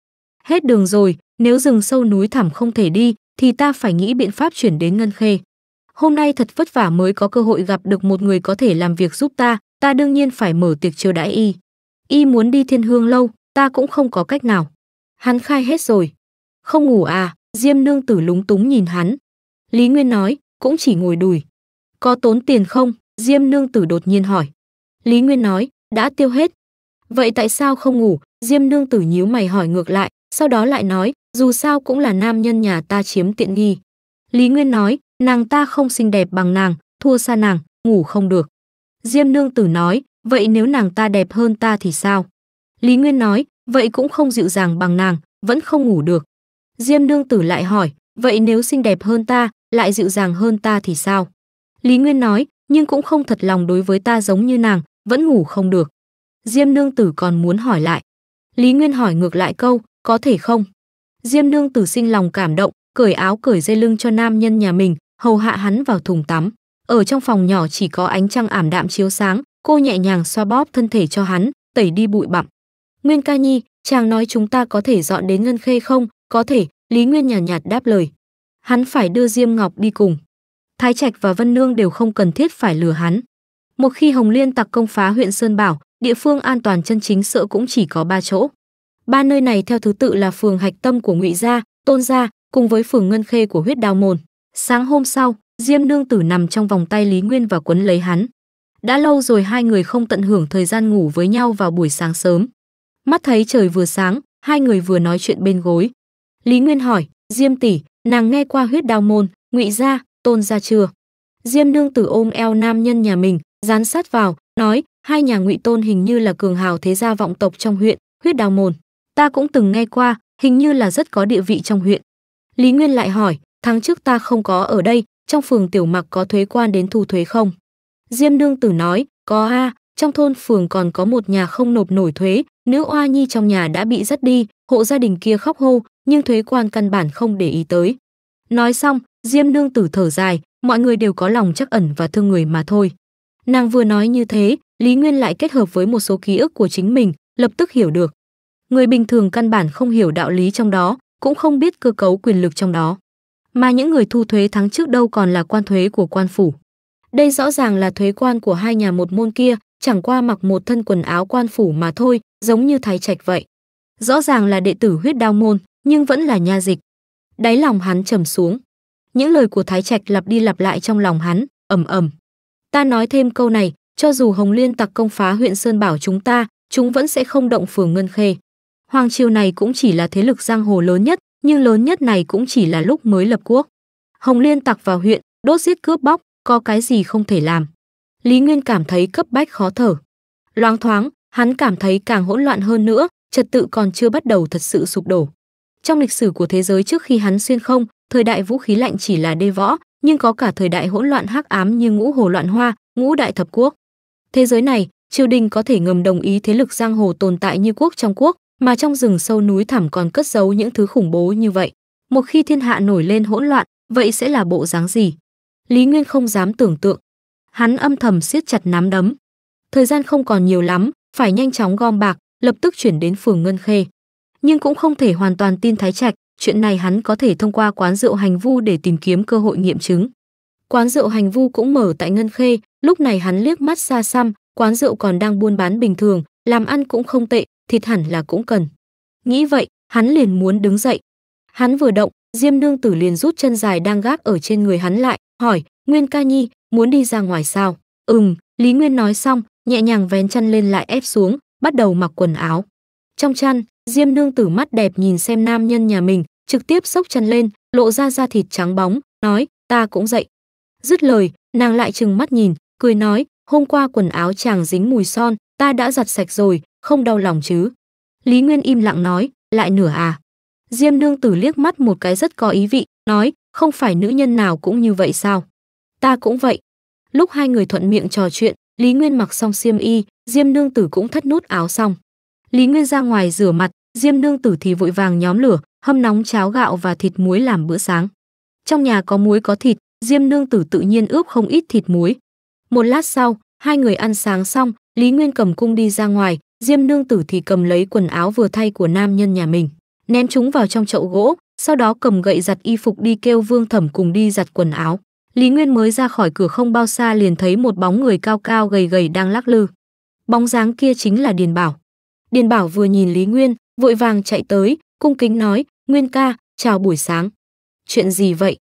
Hết đường rồi, nếu rừng sâu núi thẳm không thể đi, thì ta phải nghĩ biện pháp chuyển đến Ngân Khê. Hôm nay thật vất vả mới có cơ hội gặp được một người có thể làm việc giúp ta, ta đương nhiên phải mở tiệc chiêu đãi y y muốn đi thiên hương lâu ta cũng không có cách nào hắn khai hết rồi không ngủ à diêm nương tử lúng túng nhìn hắn lý nguyên nói cũng chỉ ngồi đùi có tốn tiền không diêm nương tử đột nhiên hỏi lý nguyên nói đã tiêu hết vậy tại sao không ngủ diêm nương tử nhíu mày hỏi ngược lại sau đó lại nói dù sao cũng là nam nhân nhà ta chiếm tiện nghi lý nguyên nói nàng ta không xinh đẹp bằng nàng thua xa nàng ngủ không được diêm nương tử nói vậy nếu nàng ta đẹp hơn ta thì sao? Lý Nguyên nói, vậy cũng không dịu dàng bằng nàng, vẫn không ngủ được. Diêm Nương Tử lại hỏi, vậy nếu xinh đẹp hơn ta, lại dịu dàng hơn ta thì sao? Lý Nguyên nói, nhưng cũng không thật lòng đối với ta giống như nàng, vẫn ngủ không được. Diêm Nương Tử còn muốn hỏi lại. Lý Nguyên hỏi ngược lại câu, có thể không? Diêm Nương Tử sinh lòng cảm động, cởi áo cởi dây lưng cho nam nhân nhà mình, hầu hạ hắn vào thùng tắm. Ở trong phòng nhỏ chỉ có ánh trăng ảm đạm chiếu sáng, Cô nhẹ nhàng xoa bóp thân thể cho hắn, tẩy đi bụi bặm. Nguyên ca nhi, chàng nói chúng ta có thể dọn đến Ngân Khê không? Có thể, Lý Nguyên nhàn nhạt, nhạt đáp lời. Hắn phải đưa Diêm Ngọc đi cùng. Thái Trạch và Vân Nương đều không cần thiết phải lừa hắn. Một khi Hồng Liên tặc công phá huyện Sơn Bảo, địa phương an toàn chân chính sợ cũng chỉ có ba chỗ. Ba nơi này theo thứ tự là phường Hạch Tâm của Ngụy gia, Tôn gia, cùng với phường Ngân Khê của huyết đao môn. Sáng hôm sau, Diêm Nương Tử nằm trong vòng tay Lý Nguyên và quấn lấy hắn. Đã lâu rồi hai người không tận hưởng thời gian ngủ với nhau vào buổi sáng sớm. Mắt thấy trời vừa sáng, hai người vừa nói chuyện bên gối. Lý Nguyên hỏi, Diêm tỷ, nàng nghe qua huyết đao môn, ngụy gia, tôn gia chưa? Diêm nương tử ôm eo nam nhân nhà mình, dán sát vào, nói, hai nhà ngụy tôn hình như là cường hào thế gia vọng tộc trong huyện, huyết đao môn. Ta cũng từng nghe qua, hình như là rất có địa vị trong huyện. Lý Nguyên lại hỏi, tháng trước ta không có ở đây, trong phường tiểu mặc có thuế quan đến thu thuế không? Diêm Nương Tử nói, có a, trong thôn phường còn có một nhà không nộp nổi thuế, nữ oa nhi trong nhà đã bị dắt đi, hộ gia đình kia khóc hô, nhưng thuế quan căn bản không để ý tới. Nói xong, Diêm Nương Tử thở dài, mọi người đều có lòng chắc ẩn và thương người mà thôi. Nàng vừa nói như thế, Lý Nguyên lại kết hợp với một số ký ức của chính mình, lập tức hiểu được. Người bình thường căn bản không hiểu đạo lý trong đó, cũng không biết cơ cấu quyền lực trong đó. Mà những người thu thuế tháng trước đâu còn là quan thuế của quan phủ. Đây rõ ràng là thuế quan của hai nhà một môn kia, chẳng qua mặc một thân quần áo quan phủ mà thôi, giống như thái trạch vậy. Rõ ràng là đệ tử huyết đao môn, nhưng vẫn là nha dịch. Đáy lòng hắn trầm xuống. Những lời của thái trạch lặp đi lặp lại trong lòng hắn, ầm ầm. Ta nói thêm câu này, cho dù Hồng Liên tặc công phá huyện Sơn Bảo chúng ta, chúng vẫn sẽ không động phường Ngân Khê. Hoàng triều này cũng chỉ là thế lực giang hồ lớn nhất, nhưng lớn nhất này cũng chỉ là lúc mới lập quốc. Hồng Liên tặc vào huyện, đốt giết cướp bóc, có cái gì không thể làm. Lý Nguyên cảm thấy cấp bách khó thở. Loáng thoáng, hắn cảm thấy càng hỗn loạn hơn nữa, trật tự còn chưa bắt đầu thật sự sụp đổ. Trong lịch sử của thế giới trước khi hắn xuyên không, thời đại vũ khí lạnh chỉ là đê võ, nhưng có cả thời đại hỗn loạn hắc ám như ngũ hồ loạn hoa, ngũ đại thập quốc. Thế giới này, triều đình có thể ngầm đồng ý thế lực giang hồ tồn tại như quốc trong quốc, mà trong rừng sâu núi thẳm còn cất giấu những thứ khủng bố như vậy. Một khi thiên hạ nổi lên hỗn loạn, vậy sẽ là bộ dáng gì? Lý Nguyên không dám tưởng tượng. Hắn âm thầm siết chặt nắm đấm. Thời gian không còn nhiều lắm, phải nhanh chóng gom bạc, lập tức chuyển đến phường Ngân Khê. Nhưng cũng không thể hoàn toàn tin Thái Trạch, chuyện này hắn có thể thông qua quán rượu hành vu để tìm kiếm cơ hội nghiệm chứng. Quán rượu hành vu cũng mở tại Ngân Khê, lúc này hắn liếc mắt xa xăm, quán rượu còn đang buôn bán bình thường, làm ăn cũng không tệ, thịt hẳn là cũng cần. Nghĩ vậy, hắn liền muốn đứng dậy. Hắn vừa động, Diêm Nương Tử liền rút chân dài đang gác ở trên người hắn lại, hỏi, Nguyên ca nhi, muốn đi ra ngoài sao? Ừm, Lý Nguyên nói xong, nhẹ nhàng vén chăn lên lại ép xuống, bắt đầu mặc quần áo. Trong chăn, Diêm Nương tử mắt đẹp nhìn xem nam nhân nhà mình, trực tiếp sốc chăn lên, lộ ra da thịt trắng bóng, nói, ta cũng dậy. Dứt lời, nàng lại trừng mắt nhìn, cười nói, hôm qua quần áo chàng dính mùi son, ta đã giặt sạch rồi, không đau lòng chứ. Lý Nguyên im lặng nói, lại nửa à. Diêm Nương tử liếc mắt một cái rất có ý vị, nói, không phải nữ nhân nào cũng như vậy sao? Ta cũng vậy. Lúc hai người thuận miệng trò chuyện, Lý Nguyên mặc xong xiêm y, Diêm Nương Tử cũng thắt nút áo xong. Lý Nguyên ra ngoài rửa mặt, Diêm Nương Tử thì vội vàng nhóm lửa, hâm nóng cháo gạo và thịt muối làm bữa sáng. Trong nhà có muối có thịt, Diêm Nương Tử tự nhiên ướp không ít thịt muối. Một lát sau, hai người ăn sáng xong, Lý Nguyên cầm cung đi ra ngoài, Diêm Nương Tử thì cầm lấy quần áo vừa thay của nam nhân nhà mình, ném chúng vào trong chậu gỗ, sau đó cầm gậy giặt y phục đi kêu Vương Thẩm cùng đi giặt quần áo. Lý Nguyên mới ra khỏi cửa không bao xa liền thấy một bóng người cao cao gầy gầy đang lắc lư. Bóng dáng kia chính là Điền Bảo. Điền Bảo vừa nhìn Lý Nguyên, vội vàng chạy tới, cung kính nói, Nguyên ca, chào buổi sáng. Chuyện gì vậy?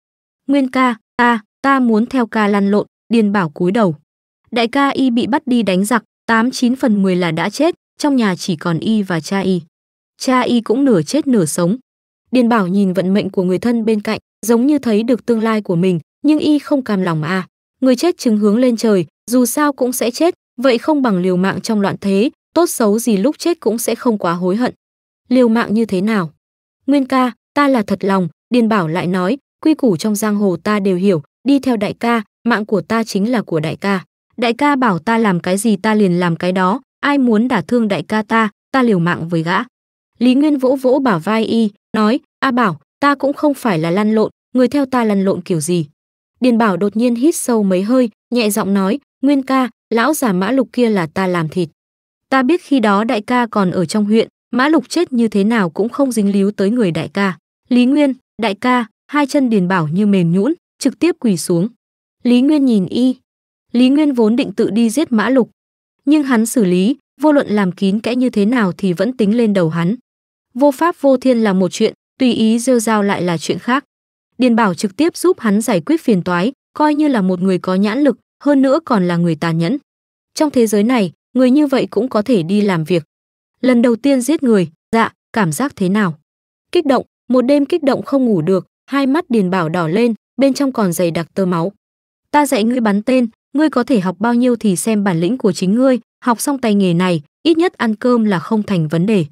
Nguyên ca, ta, ta muốn theo ca lăn lộn, Điền Bảo cúi đầu. Đại ca y bị bắt đi đánh giặc, tám chín phần mười là đã chết, trong nhà chỉ còn y và cha y. Cha y cũng nửa chết nửa sống, điền bảo nhìn vận mệnh của người thân bên cạnh giống như thấy được tương lai của mình nhưng y không cam lòng à người chết chứng hướng lên trời dù sao cũng sẽ chết vậy không bằng liều mạng trong loạn thế tốt xấu gì lúc chết cũng sẽ không quá hối hận liều mạng như thế nào nguyên ca ta là thật lòng điền bảo lại nói quy củ trong giang hồ ta đều hiểu đi theo đại ca mạng của ta chính là của đại ca đại ca bảo ta làm cái gì ta liền làm cái đó ai muốn đả thương đại ca ta ta liều mạng với gã lý nguyên vỗ vỗ bả vai y nói a bảo ta cũng không phải là lăn lộn người theo ta lăn lộn kiểu gì điền bảo đột nhiên hít sâu mấy hơi nhẹ giọng nói nguyên ca lão già mã lục kia là ta làm thịt ta biết khi đó đại ca còn ở trong huyện mã lục chết như thế nào cũng không dính líu tới người đại ca lý nguyên đại ca hai chân điền bảo như mềm nhũn trực tiếp quỳ xuống lý nguyên nhìn y lý nguyên vốn định tự đi giết mã lục nhưng hắn xử lý vô luận làm kín kẽ như thế nào thì vẫn tính lên đầu hắn vô pháp vô thiên là một chuyện, tùy ý rêu rao lại là chuyện khác. Điền Bảo trực tiếp giúp hắn giải quyết phiền toái, coi như là một người có nhãn lực, hơn nữa còn là người tàn nhẫn. Trong thế giới này, người như vậy cũng có thể đi làm việc. Lần đầu tiên giết người, dạ, cảm giác thế nào? Kích động, một đêm kích động không ngủ được, hai mắt Điền Bảo đỏ lên, bên trong còn dày đặc tơ máu. Ta dạy ngươi bắn tên, ngươi có thể học bao nhiêu thì xem bản lĩnh của chính ngươi, học xong tay nghề này, ít nhất ăn cơm là không thành vấn đề.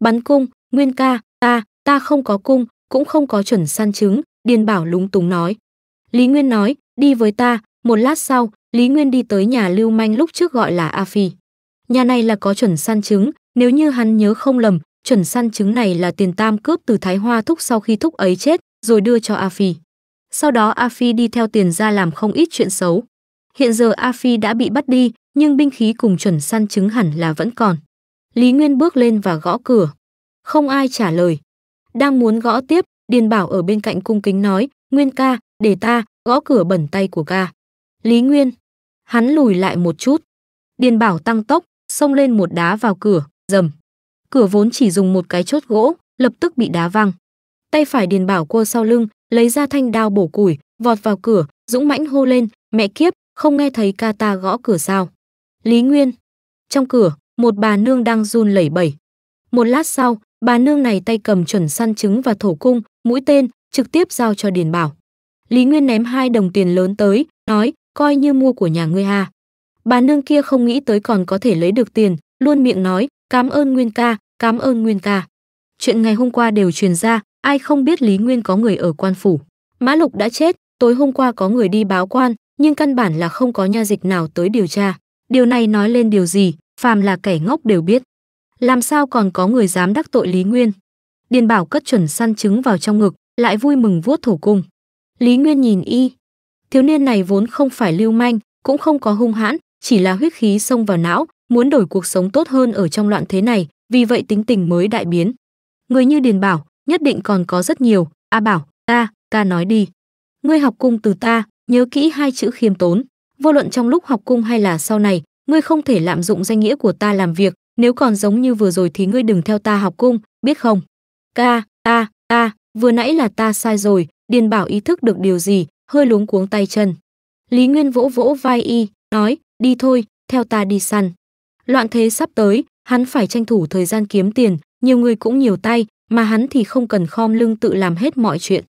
Bắn cung, Nguyên ca, ta, ta không có cung, cũng không có chuẩn săn trứng, Điền Bảo lúng túng nói. Lý Nguyên nói, đi với ta, một lát sau, Lý Nguyên đi tới nhà lưu manh lúc trước gọi là A Phi. Nhà này là có chuẩn săn trứng, nếu như hắn nhớ không lầm, chuẩn săn trứng này là tiền tam cướp từ Thái Hoa Thúc sau khi Thúc ấy chết, rồi đưa cho A Phi. Sau đó A Phi đi theo tiền ra làm không ít chuyện xấu. Hiện giờ A Phi đã bị bắt đi, nhưng binh khí cùng chuẩn săn trứng hẳn là vẫn còn. Lý Nguyên bước lên và gõ cửa. Không ai trả lời. Đang muốn gõ tiếp, Điền Bảo ở bên cạnh cung kính nói, Nguyên ca, để ta, gõ cửa bẩn tay của ca. Lý Nguyên. Hắn lùi lại một chút. Điền Bảo tăng tốc, xông lên một đá vào cửa, dầm. Cửa vốn chỉ dùng một cái chốt gỗ, lập tức bị đá văng. Tay phải Điền Bảo cua sau lưng, lấy ra thanh đao bổ củi, vọt vào cửa, dũng mãnh hô lên, mẹ kiếp, không nghe thấy ca ta gõ cửa sao. Lý Nguyên. Trong cửa, một bà nương đang run lẩy bẩy. Một lát sau, bà nương này tay cầm chuẩn săn trứng và thổ cung, mũi tên, trực tiếp giao cho Điền Bảo. Lý Nguyên ném hai đồng tiền lớn tới, nói, coi như mua của nhà ngươi ha. À. Bà nương kia không nghĩ tới còn có thể lấy được tiền, luôn miệng nói, cảm ơn Nguyên ca, cảm ơn Nguyên ca. Chuyện ngày hôm qua đều truyền ra, ai không biết Lý Nguyên có người ở quan phủ. Mã Lục đã chết, tối hôm qua có người đi báo quan, nhưng căn bản là không có nha dịch nào tới điều tra. Điều này nói lên điều gì, phàm là kẻ ngốc đều biết làm sao còn có người dám đắc tội Lý Nguyên. Điền Bảo cất chuẩn săn trứng vào trong ngực, lại vui mừng vuốt thổ cung. Lý Nguyên nhìn y. Thiếu niên này vốn không phải lưu manh, cũng không có hung hãn, chỉ là huyết khí xông vào não, muốn đổi cuộc sống tốt hơn ở trong loạn thế này, vì vậy tính tình mới đại biến. Người như Điền Bảo, nhất định còn có rất nhiều, a Bảo, ta, ta nói đi. Ngươi học cung từ ta, nhớ kỹ hai chữ khiêm tốn, vô luận trong lúc học cung hay là sau này, ngươi không thể lạm dụng danh nghĩa của ta làm việc, nếu còn giống như vừa rồi thì ngươi đừng theo ta học cung, biết không? Ca, ta, ta, vừa nãy là ta sai rồi, điền bảo ý thức được điều gì, hơi luống cuống tay chân. Lý Nguyên vỗ vỗ vai y, nói, đi thôi, theo ta đi săn. Loạn thế sắp tới, hắn phải tranh thủ thời gian kiếm tiền, nhiều người cũng nhiều tay, mà hắn thì không cần khom lưng tự làm hết mọi chuyện.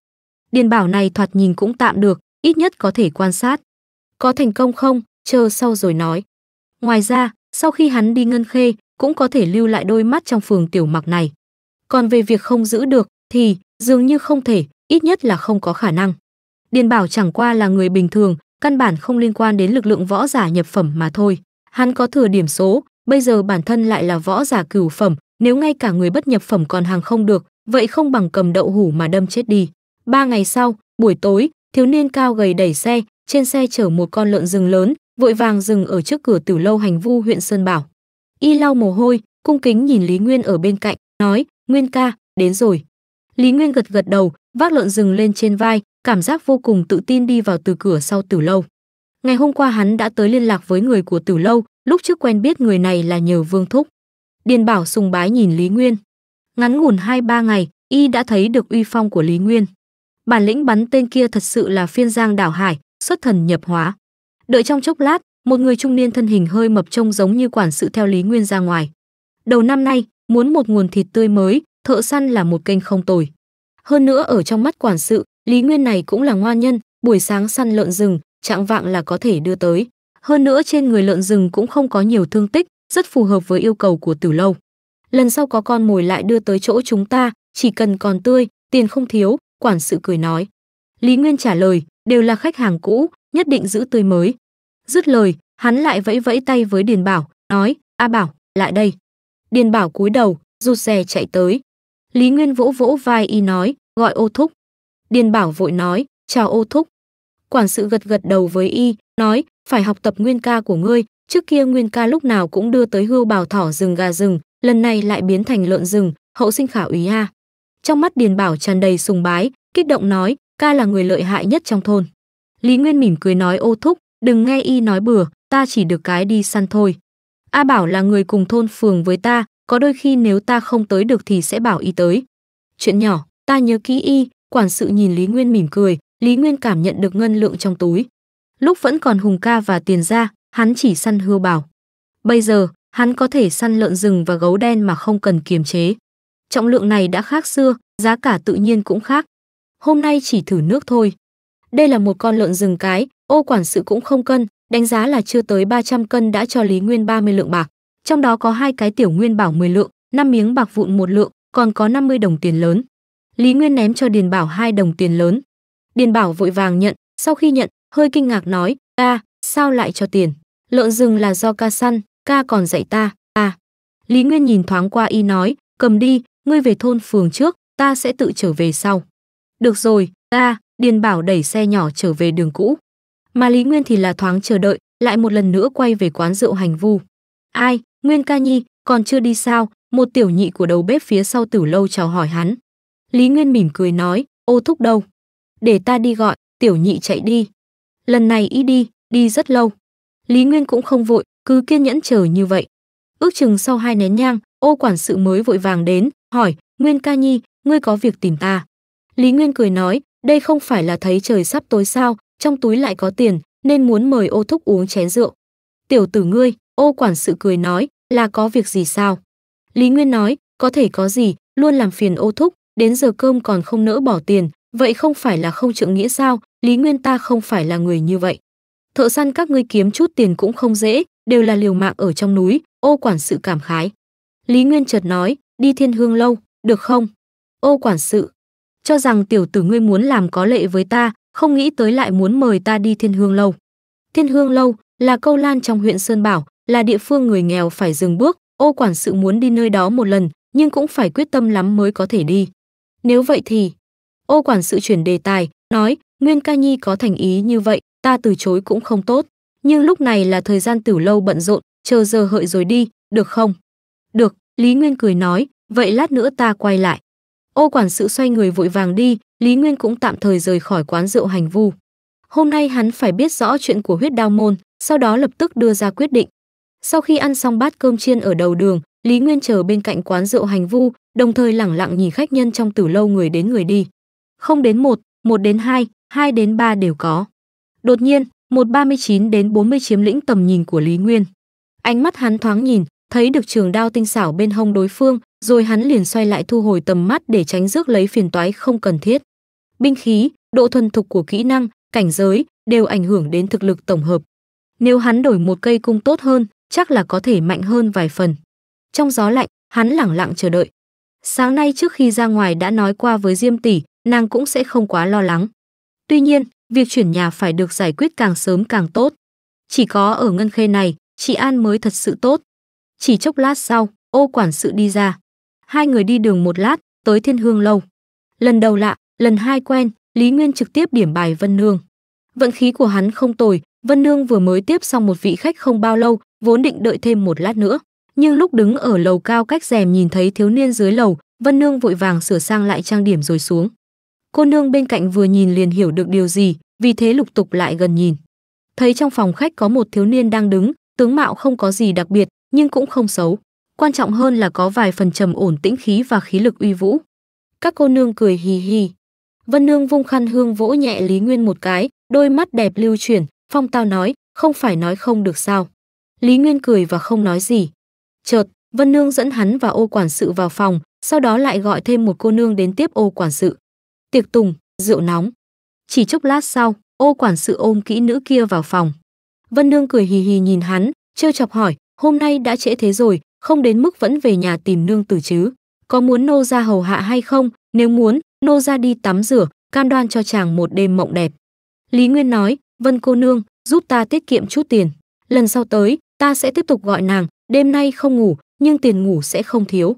Điền bảo này thoạt nhìn cũng tạm được, ít nhất có thể quan sát. Có thành công không, chờ sau rồi nói. Ngoài ra, sau khi hắn đi ngân khê, cũng có thể lưu lại đôi mắt trong phường tiểu mặc này. Còn về việc không giữ được thì dường như không thể, ít nhất là không có khả năng. Điền Bảo chẳng qua là người bình thường, căn bản không liên quan đến lực lượng võ giả nhập phẩm mà thôi. Hắn có thừa điểm số, bây giờ bản thân lại là võ giả cửu phẩm, nếu ngay cả người bất nhập phẩm còn hàng không được, vậy không bằng cầm đậu hủ mà đâm chết đi. Ba ngày sau, buổi tối, thiếu niên cao gầy đẩy xe, trên xe chở một con lợn rừng lớn, vội vàng dừng ở trước cửa tử lâu hành vu huyện Sơn Bảo y lau mồ hôi cung kính nhìn lý nguyên ở bên cạnh nói nguyên ca đến rồi lý nguyên gật gật đầu vác lợn rừng lên trên vai cảm giác vô cùng tự tin đi vào từ cửa sau tử lâu ngày hôm qua hắn đã tới liên lạc với người của tử lâu lúc trước quen biết người này là nhờ vương thúc điền bảo sùng bái nhìn lý nguyên ngắn ngủn hai ba ngày y đã thấy được uy phong của lý nguyên bản lĩnh bắn tên kia thật sự là phiên giang đảo hải xuất thần nhập hóa đợi trong chốc lát một người trung niên thân hình hơi mập trông giống như quản sự theo Lý Nguyên ra ngoài. Đầu năm nay, muốn một nguồn thịt tươi mới, thợ săn là một kênh không tồi. Hơn nữa ở trong mắt quản sự, Lý Nguyên này cũng là ngoan nhân, buổi sáng săn lợn rừng, trạng vạng là có thể đưa tới. Hơn nữa trên người lợn rừng cũng không có nhiều thương tích, rất phù hợp với yêu cầu của Tử Lâu. Lần sau có con mồi lại đưa tới chỗ chúng ta, chỉ cần còn tươi, tiền không thiếu, quản sự cười nói. Lý Nguyên trả lời, đều là khách hàng cũ, nhất định giữ tươi mới. Dứt lời, hắn lại vẫy vẫy tay với Điền Bảo, nói, A Bảo, lại đây. Điền Bảo cúi đầu, rụt rè chạy tới. Lý Nguyên vỗ vỗ vai y nói, gọi ô thúc. Điền Bảo vội nói, chào ô thúc. Quản sự gật gật đầu với y, nói, phải học tập nguyên ca của ngươi, trước kia nguyên ca lúc nào cũng đưa tới hưu bào thỏ rừng gà rừng, lần này lại biến thành lợn rừng, hậu sinh khảo ý a. Trong mắt Điền Bảo tràn đầy sùng bái, kích động nói, ca là người lợi hại nhất trong thôn. Lý Nguyên mỉm cười nói ô thúc, đừng nghe y nói bừa, ta chỉ được cái đi săn thôi. A Bảo là người cùng thôn phường với ta, có đôi khi nếu ta không tới được thì sẽ bảo y tới. Chuyện nhỏ, ta nhớ kỹ y, quản sự nhìn Lý Nguyên mỉm cười, Lý Nguyên cảm nhận được ngân lượng trong túi. Lúc vẫn còn Hùng ca và tiền ra, hắn chỉ săn hưu bảo. Bây giờ, hắn có thể săn lợn rừng và gấu đen mà không cần kiềm chế. Trọng lượng này đã khác xưa, giá cả tự nhiên cũng khác. Hôm nay chỉ thử nước thôi. Đây là một con lợn rừng cái, Ô quản sự cũng không cân, đánh giá là chưa tới 300 cân đã cho Lý Nguyên 30 lượng bạc, trong đó có hai cái tiểu nguyên bảo 10 lượng, 5 miếng bạc vụn một lượng, còn có 50 đồng tiền lớn. Lý Nguyên ném cho Điền Bảo hai đồng tiền lớn. Điền Bảo vội vàng nhận, sau khi nhận, hơi kinh ngạc nói, Ca, sao lại cho tiền? Lợn rừng là do ca săn, ca còn dạy ta, à. Lý Nguyên nhìn thoáng qua y nói, cầm đi, ngươi về thôn phường trước, ta sẽ tự trở về sau. Được rồi, ta, Điền Bảo đẩy xe nhỏ trở về đường cũ mà Lý Nguyên thì là thoáng chờ đợi, lại một lần nữa quay về quán rượu hành vu. "Ai, Nguyên ca nhi, còn chưa đi sao?" Một tiểu nhị của đầu bếp phía sau tử lâu chào hỏi hắn. Lý Nguyên mỉm cười nói, "Ô thúc đâu? Để ta đi gọi." Tiểu nhị chạy đi. Lần này ý đi, đi rất lâu. Lý Nguyên cũng không vội, cứ kiên nhẫn chờ như vậy. Ước chừng sau hai nén nhang, ô quản sự mới vội vàng đến, hỏi, Nguyên ca nhi, ngươi có việc tìm ta. Lý Nguyên cười nói, đây không phải là thấy trời sắp tối sao, trong túi lại có tiền nên muốn mời ô thúc uống chén rượu. Tiểu tử ngươi, ô quản sự cười nói, là có việc gì sao? Lý Nguyên nói, có thể có gì, luôn làm phiền ô thúc, đến giờ cơm còn không nỡ bỏ tiền, vậy không phải là không trượng nghĩa sao, Lý Nguyên ta không phải là người như vậy. Thợ săn các ngươi kiếm chút tiền cũng không dễ, đều là liều mạng ở trong núi, ô quản sự cảm khái. Lý Nguyên chợt nói, đi thiên hương lâu, được không? Ô quản sự, cho rằng tiểu tử ngươi muốn làm có lệ với ta, không nghĩ tới lại muốn mời ta đi Thiên Hương Lâu. Thiên Hương Lâu là câu lan trong huyện Sơn Bảo, là địa phương người nghèo phải dừng bước, ô quản sự muốn đi nơi đó một lần, nhưng cũng phải quyết tâm lắm mới có thể đi. Nếu vậy thì, ô quản sự chuyển đề tài, nói, Nguyên Ca Nhi có thành ý như vậy, ta từ chối cũng không tốt, nhưng lúc này là thời gian tiểu lâu bận rộn, chờ giờ hợi rồi đi, được không? Được, Lý Nguyên cười nói, vậy lát nữa ta quay lại. Ô quản sự xoay người vội vàng đi, Lý Nguyên cũng tạm thời rời khỏi quán rượu hành vu. Hôm nay hắn phải biết rõ chuyện của huyết đao môn, sau đó lập tức đưa ra quyết định. Sau khi ăn xong bát cơm chiên ở đầu đường, Lý Nguyên chờ bên cạnh quán rượu hành vu, đồng thời lẳng lặng nhìn khách nhân trong tử lâu người đến người đi. Không đến một, một đến hai, hai đến ba đều có. Đột nhiên, một ba mươi chín đến bốn mươi chiếm lĩnh tầm nhìn của Lý Nguyên. Ánh mắt hắn thoáng nhìn, thấy được trường đao tinh xảo bên hông đối phương, rồi hắn liền xoay lại thu hồi tầm mắt để tránh rước lấy phiền toái không cần thiết. Binh khí, độ thuần thục của kỹ năng, cảnh giới đều ảnh hưởng đến thực lực tổng hợp. Nếu hắn đổi một cây cung tốt hơn, chắc là có thể mạnh hơn vài phần. Trong gió lạnh, hắn lẳng lặng chờ đợi. Sáng nay trước khi ra ngoài đã nói qua với Diêm tỷ, nàng cũng sẽ không quá lo lắng. Tuy nhiên, việc chuyển nhà phải được giải quyết càng sớm càng tốt. Chỉ có ở ngân khê này, chị An mới thật sự tốt. Chỉ chốc lát sau, ô quản sự đi ra. Hai người đi đường một lát, tới thiên hương lâu. Lần đầu lạ, lần hai quen, Lý Nguyên trực tiếp điểm bài Vân Nương. Vận khí của hắn không tồi, Vân Nương vừa mới tiếp xong một vị khách không bao lâu, vốn định đợi thêm một lát nữa. Nhưng lúc đứng ở lầu cao cách rèm nhìn thấy thiếu niên dưới lầu, Vân Nương vội vàng sửa sang lại trang điểm rồi xuống. Cô nương bên cạnh vừa nhìn liền hiểu được điều gì, vì thế lục tục lại gần nhìn. Thấy trong phòng khách có một thiếu niên đang đứng, tướng mạo không có gì đặc biệt, nhưng cũng không xấu. Quan trọng hơn là có vài phần trầm ổn tĩnh khí và khí lực uy vũ. Các cô nương cười hì hì. Vân Nương vung khăn hương vỗ nhẹ Lý Nguyên một cái, đôi mắt đẹp lưu chuyển, phong tao nói, không phải nói không được sao. Lý Nguyên cười và không nói gì. Chợt, Vân Nương dẫn hắn và ô quản sự vào phòng, sau đó lại gọi thêm một cô nương đến tiếp ô quản sự. Tiệc tùng, rượu nóng. Chỉ chốc lát sau, ô quản sự ôm kỹ nữ kia vào phòng. Vân Nương cười hì hì nhìn hắn, trêu chọc hỏi, hôm nay đã trễ thế rồi không đến mức vẫn về nhà tìm nương tử chứ có muốn nô ra hầu hạ hay không nếu muốn nô ra đi tắm rửa cam đoan cho chàng một đêm mộng đẹp lý nguyên nói vân cô nương giúp ta tiết kiệm chút tiền lần sau tới ta sẽ tiếp tục gọi nàng đêm nay không ngủ nhưng tiền ngủ sẽ không thiếu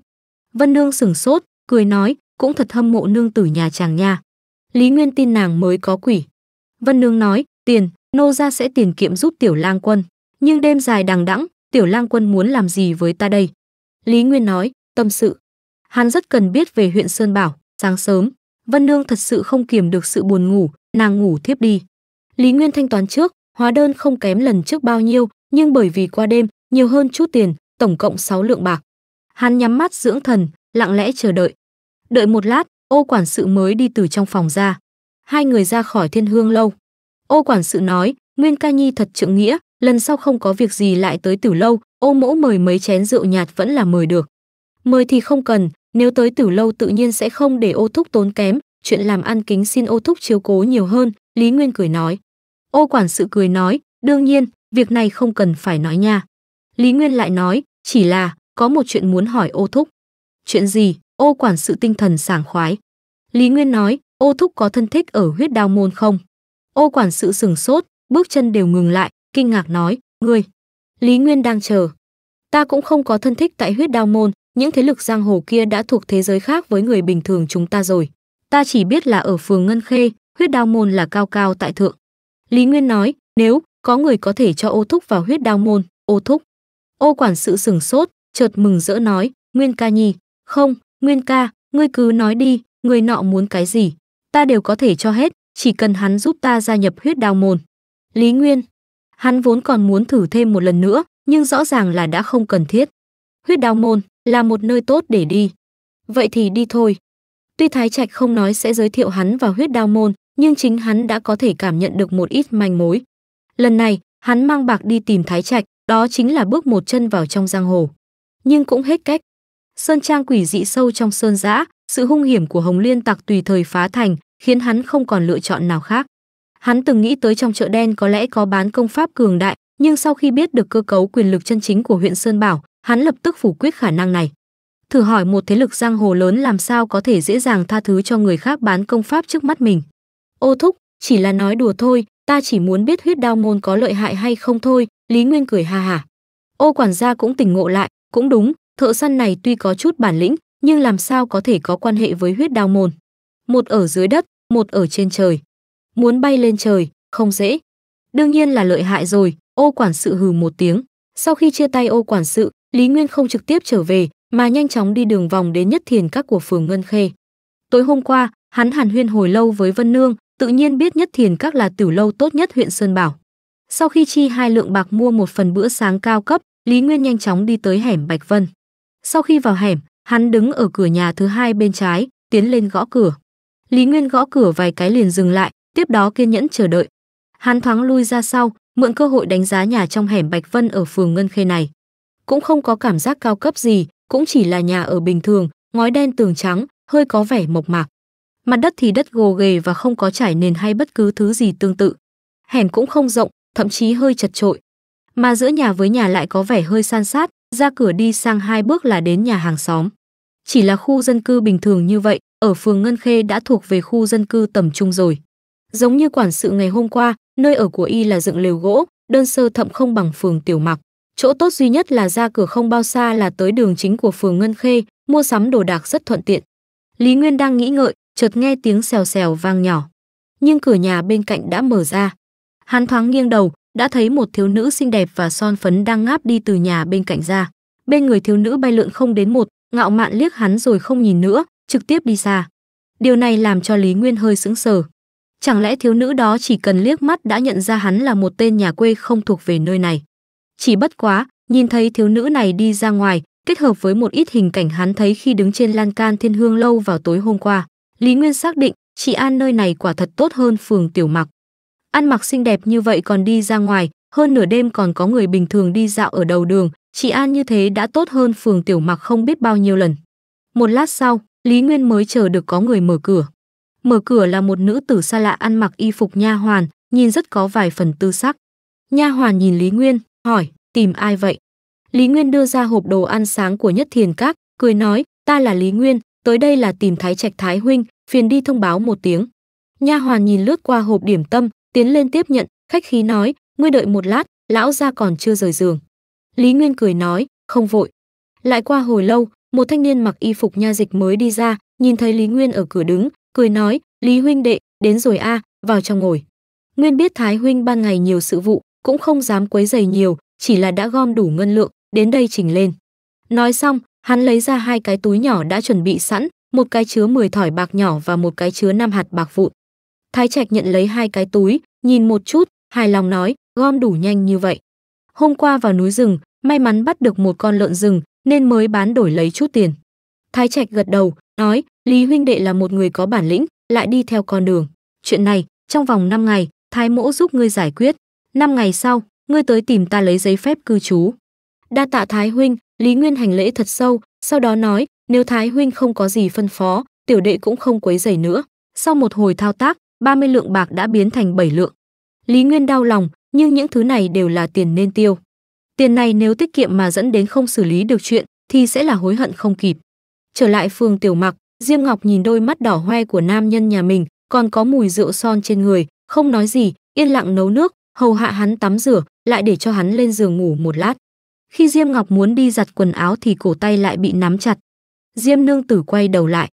vân nương sửng sốt cười nói cũng thật hâm mộ nương tử nhà chàng nha lý nguyên tin nàng mới có quỷ vân nương nói tiền nô ra sẽ tiền kiệm giúp tiểu lang quân nhưng đêm dài đằng đẵng tiểu lang quân muốn làm gì với ta đây? Lý Nguyên nói, tâm sự. Hắn rất cần biết về huyện Sơn Bảo, sáng sớm, Vân Nương thật sự không kiềm được sự buồn ngủ, nàng ngủ thiếp đi. Lý Nguyên thanh toán trước, hóa đơn không kém lần trước bao nhiêu, nhưng bởi vì qua đêm, nhiều hơn chút tiền, tổng cộng 6 lượng bạc. Hắn nhắm mắt dưỡng thần, lặng lẽ chờ đợi. Đợi một lát, ô quản sự mới đi từ trong phòng ra. Hai người ra khỏi thiên hương lâu. Ô quản sự nói, Nguyên ca nhi thật trượng nghĩa, lần sau không có việc gì lại tới tử lâu ô mỗ mời mấy chén rượu nhạt vẫn là mời được mời thì không cần nếu tới tử lâu tự nhiên sẽ không để ô thúc tốn kém chuyện làm ăn kính xin ô thúc chiếu cố nhiều hơn lý nguyên cười nói ô quản sự cười nói đương nhiên việc này không cần phải nói nha lý nguyên lại nói chỉ là có một chuyện muốn hỏi ô thúc chuyện gì ô quản sự tinh thần sảng khoái lý nguyên nói ô thúc có thân thích ở huyết đao môn không ô quản sự sừng sốt bước chân đều ngừng lại kinh ngạc nói, ngươi. Lý Nguyên đang chờ. Ta cũng không có thân thích tại huyết đao môn, những thế lực giang hồ kia đã thuộc thế giới khác với người bình thường chúng ta rồi. Ta chỉ biết là ở phường Ngân Khê, huyết đao môn là cao cao tại thượng. Lý Nguyên nói, nếu có người có thể cho ô thúc vào huyết đao môn, ô thúc. Ô quản sự sừng sốt, chợt mừng rỡ nói, Nguyên ca nhi, không, Nguyên ca, ngươi cứ nói đi, người nọ muốn cái gì, ta đều có thể cho hết, chỉ cần hắn giúp ta gia nhập huyết đao môn. Lý Nguyên, Hắn vốn còn muốn thử thêm một lần nữa, nhưng rõ ràng là đã không cần thiết. Huyết đao môn là một nơi tốt để đi. Vậy thì đi thôi. Tuy Thái Trạch không nói sẽ giới thiệu hắn vào huyết đao môn, nhưng chính hắn đã có thể cảm nhận được một ít manh mối. Lần này, hắn mang bạc đi tìm Thái Trạch, đó chính là bước một chân vào trong giang hồ. Nhưng cũng hết cách. Sơn trang quỷ dị sâu trong sơn giã, sự hung hiểm của Hồng Liên Tặc tùy thời phá thành, khiến hắn không còn lựa chọn nào khác. Hắn từng nghĩ tới trong chợ đen có lẽ có bán công pháp cường đại, nhưng sau khi biết được cơ cấu quyền lực chân chính của huyện Sơn Bảo, hắn lập tức phủ quyết khả năng này. Thử hỏi một thế lực giang hồ lớn làm sao có thể dễ dàng tha thứ cho người khác bán công pháp trước mắt mình. Ô thúc, chỉ là nói đùa thôi, ta chỉ muốn biết huyết đao môn có lợi hại hay không thôi, Lý Nguyên cười ha hả. Ô quản gia cũng tỉnh ngộ lại, cũng đúng, thợ săn này tuy có chút bản lĩnh, nhưng làm sao có thể có quan hệ với huyết đao môn. Một ở dưới đất, một ở trên trời muốn bay lên trời, không dễ. Đương nhiên là lợi hại rồi, ô quản sự hừ một tiếng. Sau khi chia tay ô quản sự, Lý Nguyên không trực tiếp trở về, mà nhanh chóng đi đường vòng đến nhất thiền các của phường Ngân Khê. Tối hôm qua, hắn hàn huyên hồi lâu với Vân Nương, tự nhiên biết nhất thiền các là tiểu lâu tốt nhất huyện Sơn Bảo. Sau khi chi hai lượng bạc mua một phần bữa sáng cao cấp, Lý Nguyên nhanh chóng đi tới hẻm Bạch Vân. Sau khi vào hẻm, hắn đứng ở cửa nhà thứ hai bên trái, tiến lên gõ cửa. Lý Nguyên gõ cửa vài cái liền dừng lại, tiếp đó kiên nhẫn chờ đợi. Hắn thoáng lui ra sau, mượn cơ hội đánh giá nhà trong hẻm Bạch Vân ở phường Ngân Khê này. Cũng không có cảm giác cao cấp gì, cũng chỉ là nhà ở bình thường, ngói đen tường trắng, hơi có vẻ mộc mạc. Mặt đất thì đất gồ ghề và không có trải nền hay bất cứ thứ gì tương tự. Hẻm cũng không rộng, thậm chí hơi chật trội. Mà giữa nhà với nhà lại có vẻ hơi san sát, ra cửa đi sang hai bước là đến nhà hàng xóm. Chỉ là khu dân cư bình thường như vậy, ở phường Ngân Khê đã thuộc về khu dân cư tầm trung rồi giống như quản sự ngày hôm qua nơi ở của y là dựng lều gỗ đơn sơ thậm không bằng phường tiểu mặc chỗ tốt duy nhất là ra cửa không bao xa là tới đường chính của phường ngân khê mua sắm đồ đạc rất thuận tiện lý nguyên đang nghĩ ngợi chợt nghe tiếng xèo xèo vang nhỏ nhưng cửa nhà bên cạnh đã mở ra hắn thoáng nghiêng đầu đã thấy một thiếu nữ xinh đẹp và son phấn đang ngáp đi từ nhà bên cạnh ra bên người thiếu nữ bay lượn không đến một ngạo mạn liếc hắn rồi không nhìn nữa trực tiếp đi xa điều này làm cho lý nguyên hơi sững sờ Chẳng lẽ thiếu nữ đó chỉ cần liếc mắt đã nhận ra hắn là một tên nhà quê không thuộc về nơi này? Chỉ bất quá, nhìn thấy thiếu nữ này đi ra ngoài, kết hợp với một ít hình cảnh hắn thấy khi đứng trên lan can thiên hương lâu vào tối hôm qua. Lý Nguyên xác định, chị An nơi này quả thật tốt hơn phường tiểu mặc. Ăn mặc xinh đẹp như vậy còn đi ra ngoài, hơn nửa đêm còn có người bình thường đi dạo ở đầu đường, chị An như thế đã tốt hơn phường tiểu mặc không biết bao nhiêu lần. Một lát sau, Lý Nguyên mới chờ được có người mở cửa. Mở cửa là một nữ tử xa lạ ăn mặc y phục nha hoàn, nhìn rất có vài phần tư sắc. Nha hoàn nhìn Lý Nguyên, hỏi, tìm ai vậy? Lý Nguyên đưa ra hộp đồ ăn sáng của Nhất Thiền Các, cười nói, ta là Lý Nguyên, tới đây là tìm Thái Trạch Thái huynh, phiền đi thông báo một tiếng. Nha hoàn nhìn lướt qua hộp điểm tâm, tiến lên tiếp nhận, khách khí nói, ngươi đợi một lát, lão gia còn chưa rời giường. Lý Nguyên cười nói, không vội. Lại qua hồi lâu, một thanh niên mặc y phục nha dịch mới đi ra, nhìn thấy Lý Nguyên ở cửa đứng, cười nói, Lý huynh đệ, đến rồi a, vào trong ngồi. Nguyên biết Thái huynh ban ngày nhiều sự vụ, cũng không dám quấy giày nhiều, chỉ là đã gom đủ ngân lượng, đến đây trình lên. Nói xong, hắn lấy ra hai cái túi nhỏ đã chuẩn bị sẵn, một cái chứa 10 thỏi bạc nhỏ và một cái chứa năm hạt bạc vụn. Thái Trạch nhận lấy hai cái túi, nhìn một chút, hài lòng nói, gom đủ nhanh như vậy. Hôm qua vào núi rừng, may mắn bắt được một con lợn rừng nên mới bán đổi lấy chút tiền. Thái Trạch gật đầu, nói, Lý huynh đệ là một người có bản lĩnh, lại đi theo con đường. Chuyện này, trong vòng 5 ngày, Thái Mỗ giúp ngươi giải quyết. 5 ngày sau, ngươi tới tìm ta lấy giấy phép cư trú. Đa tạ Thái huynh, Lý Nguyên hành lễ thật sâu, sau đó nói, nếu Thái huynh không có gì phân phó, tiểu đệ cũng không quấy rầy nữa. Sau một hồi thao tác, 30 lượng bạc đã biến thành 7 lượng. Lý Nguyên đau lòng, nhưng những thứ này đều là tiền nên tiêu. Tiền này nếu tiết kiệm mà dẫn đến không xử lý được chuyện thì sẽ là hối hận không kịp. Trở lại phường tiểu mặc, Diêm Ngọc nhìn đôi mắt đỏ hoe của nam nhân nhà mình, còn có mùi rượu son trên người, không nói gì, yên lặng nấu nước, hầu hạ hắn tắm rửa, lại để cho hắn lên giường ngủ một lát. Khi Diêm Ngọc muốn đi giặt quần áo thì cổ tay lại bị nắm chặt. Diêm Nương Tử quay đầu lại.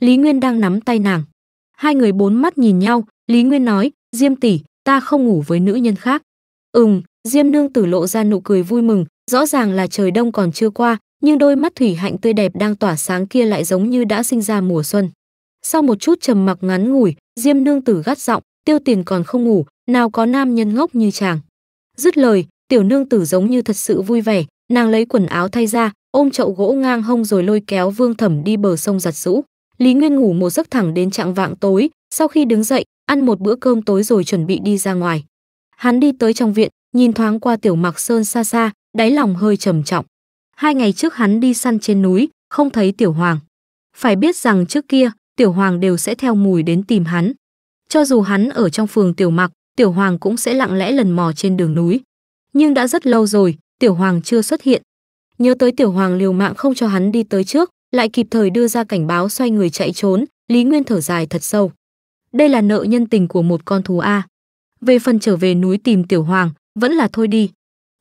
Lý Nguyên đang nắm tay nàng. Hai người bốn mắt nhìn nhau, Lý Nguyên nói, Diêm tỷ, ta không ngủ với nữ nhân khác. Ừm, Diêm Nương Tử lộ ra nụ cười vui mừng, rõ ràng là trời đông còn chưa qua, nhưng đôi mắt thủy hạnh tươi đẹp đang tỏa sáng kia lại giống như đã sinh ra mùa xuân. Sau một chút trầm mặc ngắn ngủi, Diêm Nương tử gắt giọng, "Tiêu Tiền còn không ngủ, nào có nam nhân ngốc như chàng." Dứt lời, tiểu nương tử giống như thật sự vui vẻ, nàng lấy quần áo thay ra, ôm chậu gỗ ngang hông rồi lôi kéo Vương Thẩm đi bờ sông giặt rũ. Lý Nguyên ngủ một giấc thẳng đến trạng vạng tối, sau khi đứng dậy, ăn một bữa cơm tối rồi chuẩn bị đi ra ngoài. Hắn đi tới trong viện, nhìn thoáng qua Tiểu Mặc Sơn xa xa, đáy lòng hơi trầm trọng. Hai ngày trước hắn đi săn trên núi, không thấy Tiểu Hoàng. Phải biết rằng trước kia, Tiểu Hoàng đều sẽ theo mùi đến tìm hắn. Cho dù hắn ở trong phường Tiểu Mặc, Tiểu Hoàng cũng sẽ lặng lẽ lần mò trên đường núi. Nhưng đã rất lâu rồi, Tiểu Hoàng chưa xuất hiện. Nhớ tới Tiểu Hoàng liều mạng không cho hắn đi tới trước, lại kịp thời đưa ra cảnh báo xoay người chạy trốn, Lý Nguyên thở dài thật sâu. Đây là nợ nhân tình của một con thú A. Về phần trở về núi tìm Tiểu Hoàng, vẫn là thôi đi.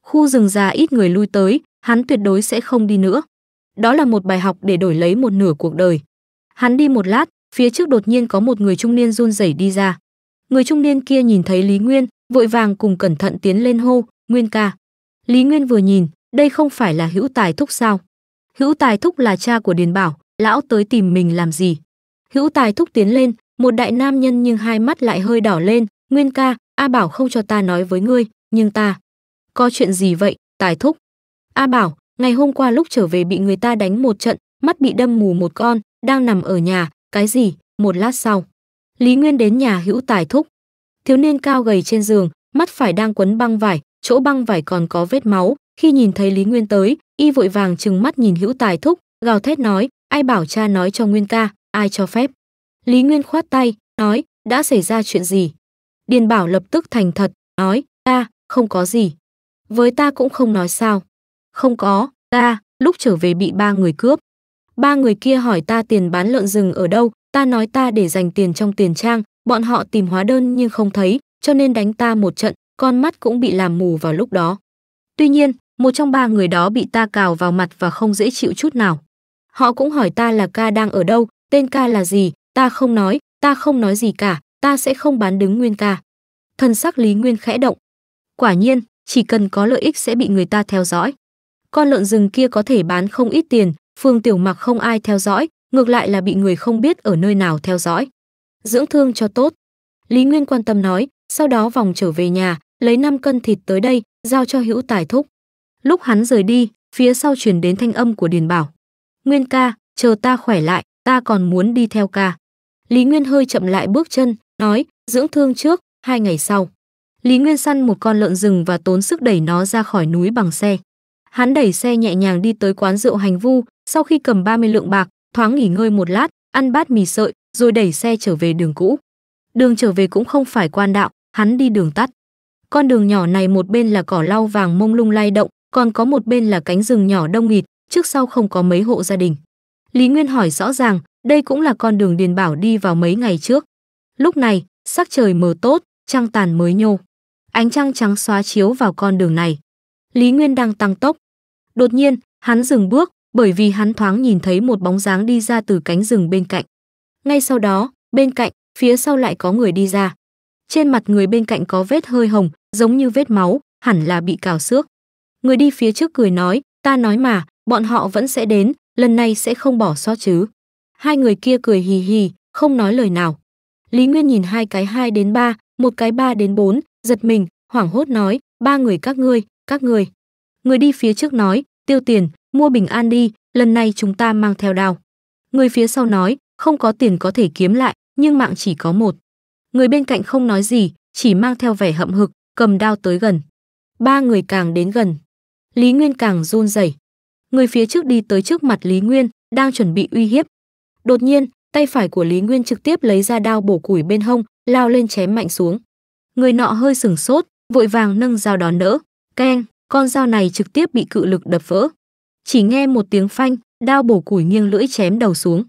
Khu rừng già ít người lui tới, hắn tuyệt đối sẽ không đi nữa. Đó là một bài học để đổi lấy một nửa cuộc đời. Hắn đi một lát, phía trước đột nhiên có một người trung niên run rẩy đi ra. Người trung niên kia nhìn thấy Lý Nguyên, vội vàng cùng cẩn thận tiến lên hô, "Nguyên ca." Lý Nguyên vừa nhìn, đây không phải là Hữu Tài Thúc sao? Hữu Tài Thúc là cha của Điền Bảo, lão tới tìm mình làm gì? Hữu Tài Thúc tiến lên, một đại nam nhân nhưng hai mắt lại hơi đỏ lên, "Nguyên ca, A Bảo không cho ta nói với ngươi, nhưng ta." "Có chuyện gì vậy, Tài Thúc?" A Bảo, ngày hôm qua lúc trở về bị người ta đánh một trận, mắt bị đâm mù một con, đang nằm ở nhà, cái gì, một lát sau. Lý Nguyên đến nhà hữu tài thúc. Thiếu niên cao gầy trên giường, mắt phải đang quấn băng vải, chỗ băng vải còn có vết máu, khi nhìn thấy Lý Nguyên tới, y vội vàng trừng mắt nhìn hữu tài thúc, gào thét nói, ai bảo cha nói cho Nguyên ca, ai cho phép. Lý Nguyên khoát tay, nói, đã xảy ra chuyện gì? Điền Bảo lập tức thành thật, nói, ta, không có gì. Với ta cũng không nói sao. Không có, ta, lúc trở về bị ba người cướp. Ba người kia hỏi ta tiền bán lợn rừng ở đâu, ta nói ta để dành tiền trong tiền trang, bọn họ tìm hóa đơn nhưng không thấy, cho nên đánh ta một trận, con mắt cũng bị làm mù vào lúc đó. Tuy nhiên, một trong ba người đó bị ta cào vào mặt và không dễ chịu chút nào. Họ cũng hỏi ta là ca đang ở đâu, tên ca là gì, ta không nói, ta không nói gì cả, ta sẽ không bán đứng nguyên ca. Thân sắc Lý Nguyên khẽ động. Quả nhiên, chỉ cần có lợi ích sẽ bị người ta theo dõi con lợn rừng kia có thể bán không ít tiền, Phương Tiểu Mặc không ai theo dõi, ngược lại là bị người không biết ở nơi nào theo dõi. Dưỡng thương cho tốt. Lý Nguyên quan tâm nói, sau đó vòng trở về nhà, lấy 5 cân thịt tới đây, giao cho hữu tài thúc. Lúc hắn rời đi, phía sau truyền đến thanh âm của Điền Bảo. Nguyên ca, chờ ta khỏe lại, ta còn muốn đi theo ca. Lý Nguyên hơi chậm lại bước chân, nói, dưỡng thương trước, hai ngày sau. Lý Nguyên săn một con lợn rừng và tốn sức đẩy nó ra khỏi núi bằng xe. Hắn đẩy xe nhẹ nhàng đi tới quán rượu hành vu, sau khi cầm 30 lượng bạc, thoáng nghỉ ngơi một lát, ăn bát mì sợi, rồi đẩy xe trở về đường cũ. Đường trở về cũng không phải quan đạo, hắn đi đường tắt. Con đường nhỏ này một bên là cỏ lau vàng mông lung lay động, còn có một bên là cánh rừng nhỏ đông nghịt, trước sau không có mấy hộ gia đình. Lý Nguyên hỏi rõ ràng, đây cũng là con đường Điền Bảo đi vào mấy ngày trước. Lúc này, sắc trời mờ tốt, trăng tàn mới nhô. Ánh trăng trắng xóa chiếu vào con đường này. Lý Nguyên đang tăng tốc, Đột nhiên, hắn dừng bước, bởi vì hắn thoáng nhìn thấy một bóng dáng đi ra từ cánh rừng bên cạnh. Ngay sau đó, bên cạnh, phía sau lại có người đi ra. Trên mặt người bên cạnh có vết hơi hồng, giống như vết máu, hẳn là bị cào xước. Người đi phía trước cười nói, ta nói mà, bọn họ vẫn sẽ đến, lần này sẽ không bỏ sót chứ. Hai người kia cười hì hì, không nói lời nào. Lý Nguyên nhìn hai cái 2 đến 3, một cái 3 đến 4, giật mình, hoảng hốt nói, ba người các ngươi, các ngươi. Người đi phía trước nói, tiêu tiền, mua bình an đi, lần này chúng ta mang theo đao. Người phía sau nói, không có tiền có thể kiếm lại, nhưng mạng chỉ có một. Người bên cạnh không nói gì, chỉ mang theo vẻ hậm hực, cầm đao tới gần. Ba người càng đến gần. Lý Nguyên càng run rẩy. Người phía trước đi tới trước mặt Lý Nguyên, đang chuẩn bị uy hiếp. Đột nhiên, tay phải của Lý Nguyên trực tiếp lấy ra đao bổ củi bên hông, lao lên chém mạnh xuống. Người nọ hơi sừng sốt, vội vàng nâng dao đón đỡ. Keng! con dao này trực tiếp bị cự lực đập vỡ. Chỉ nghe một tiếng phanh, đao bổ củi nghiêng lưỡi chém đầu xuống.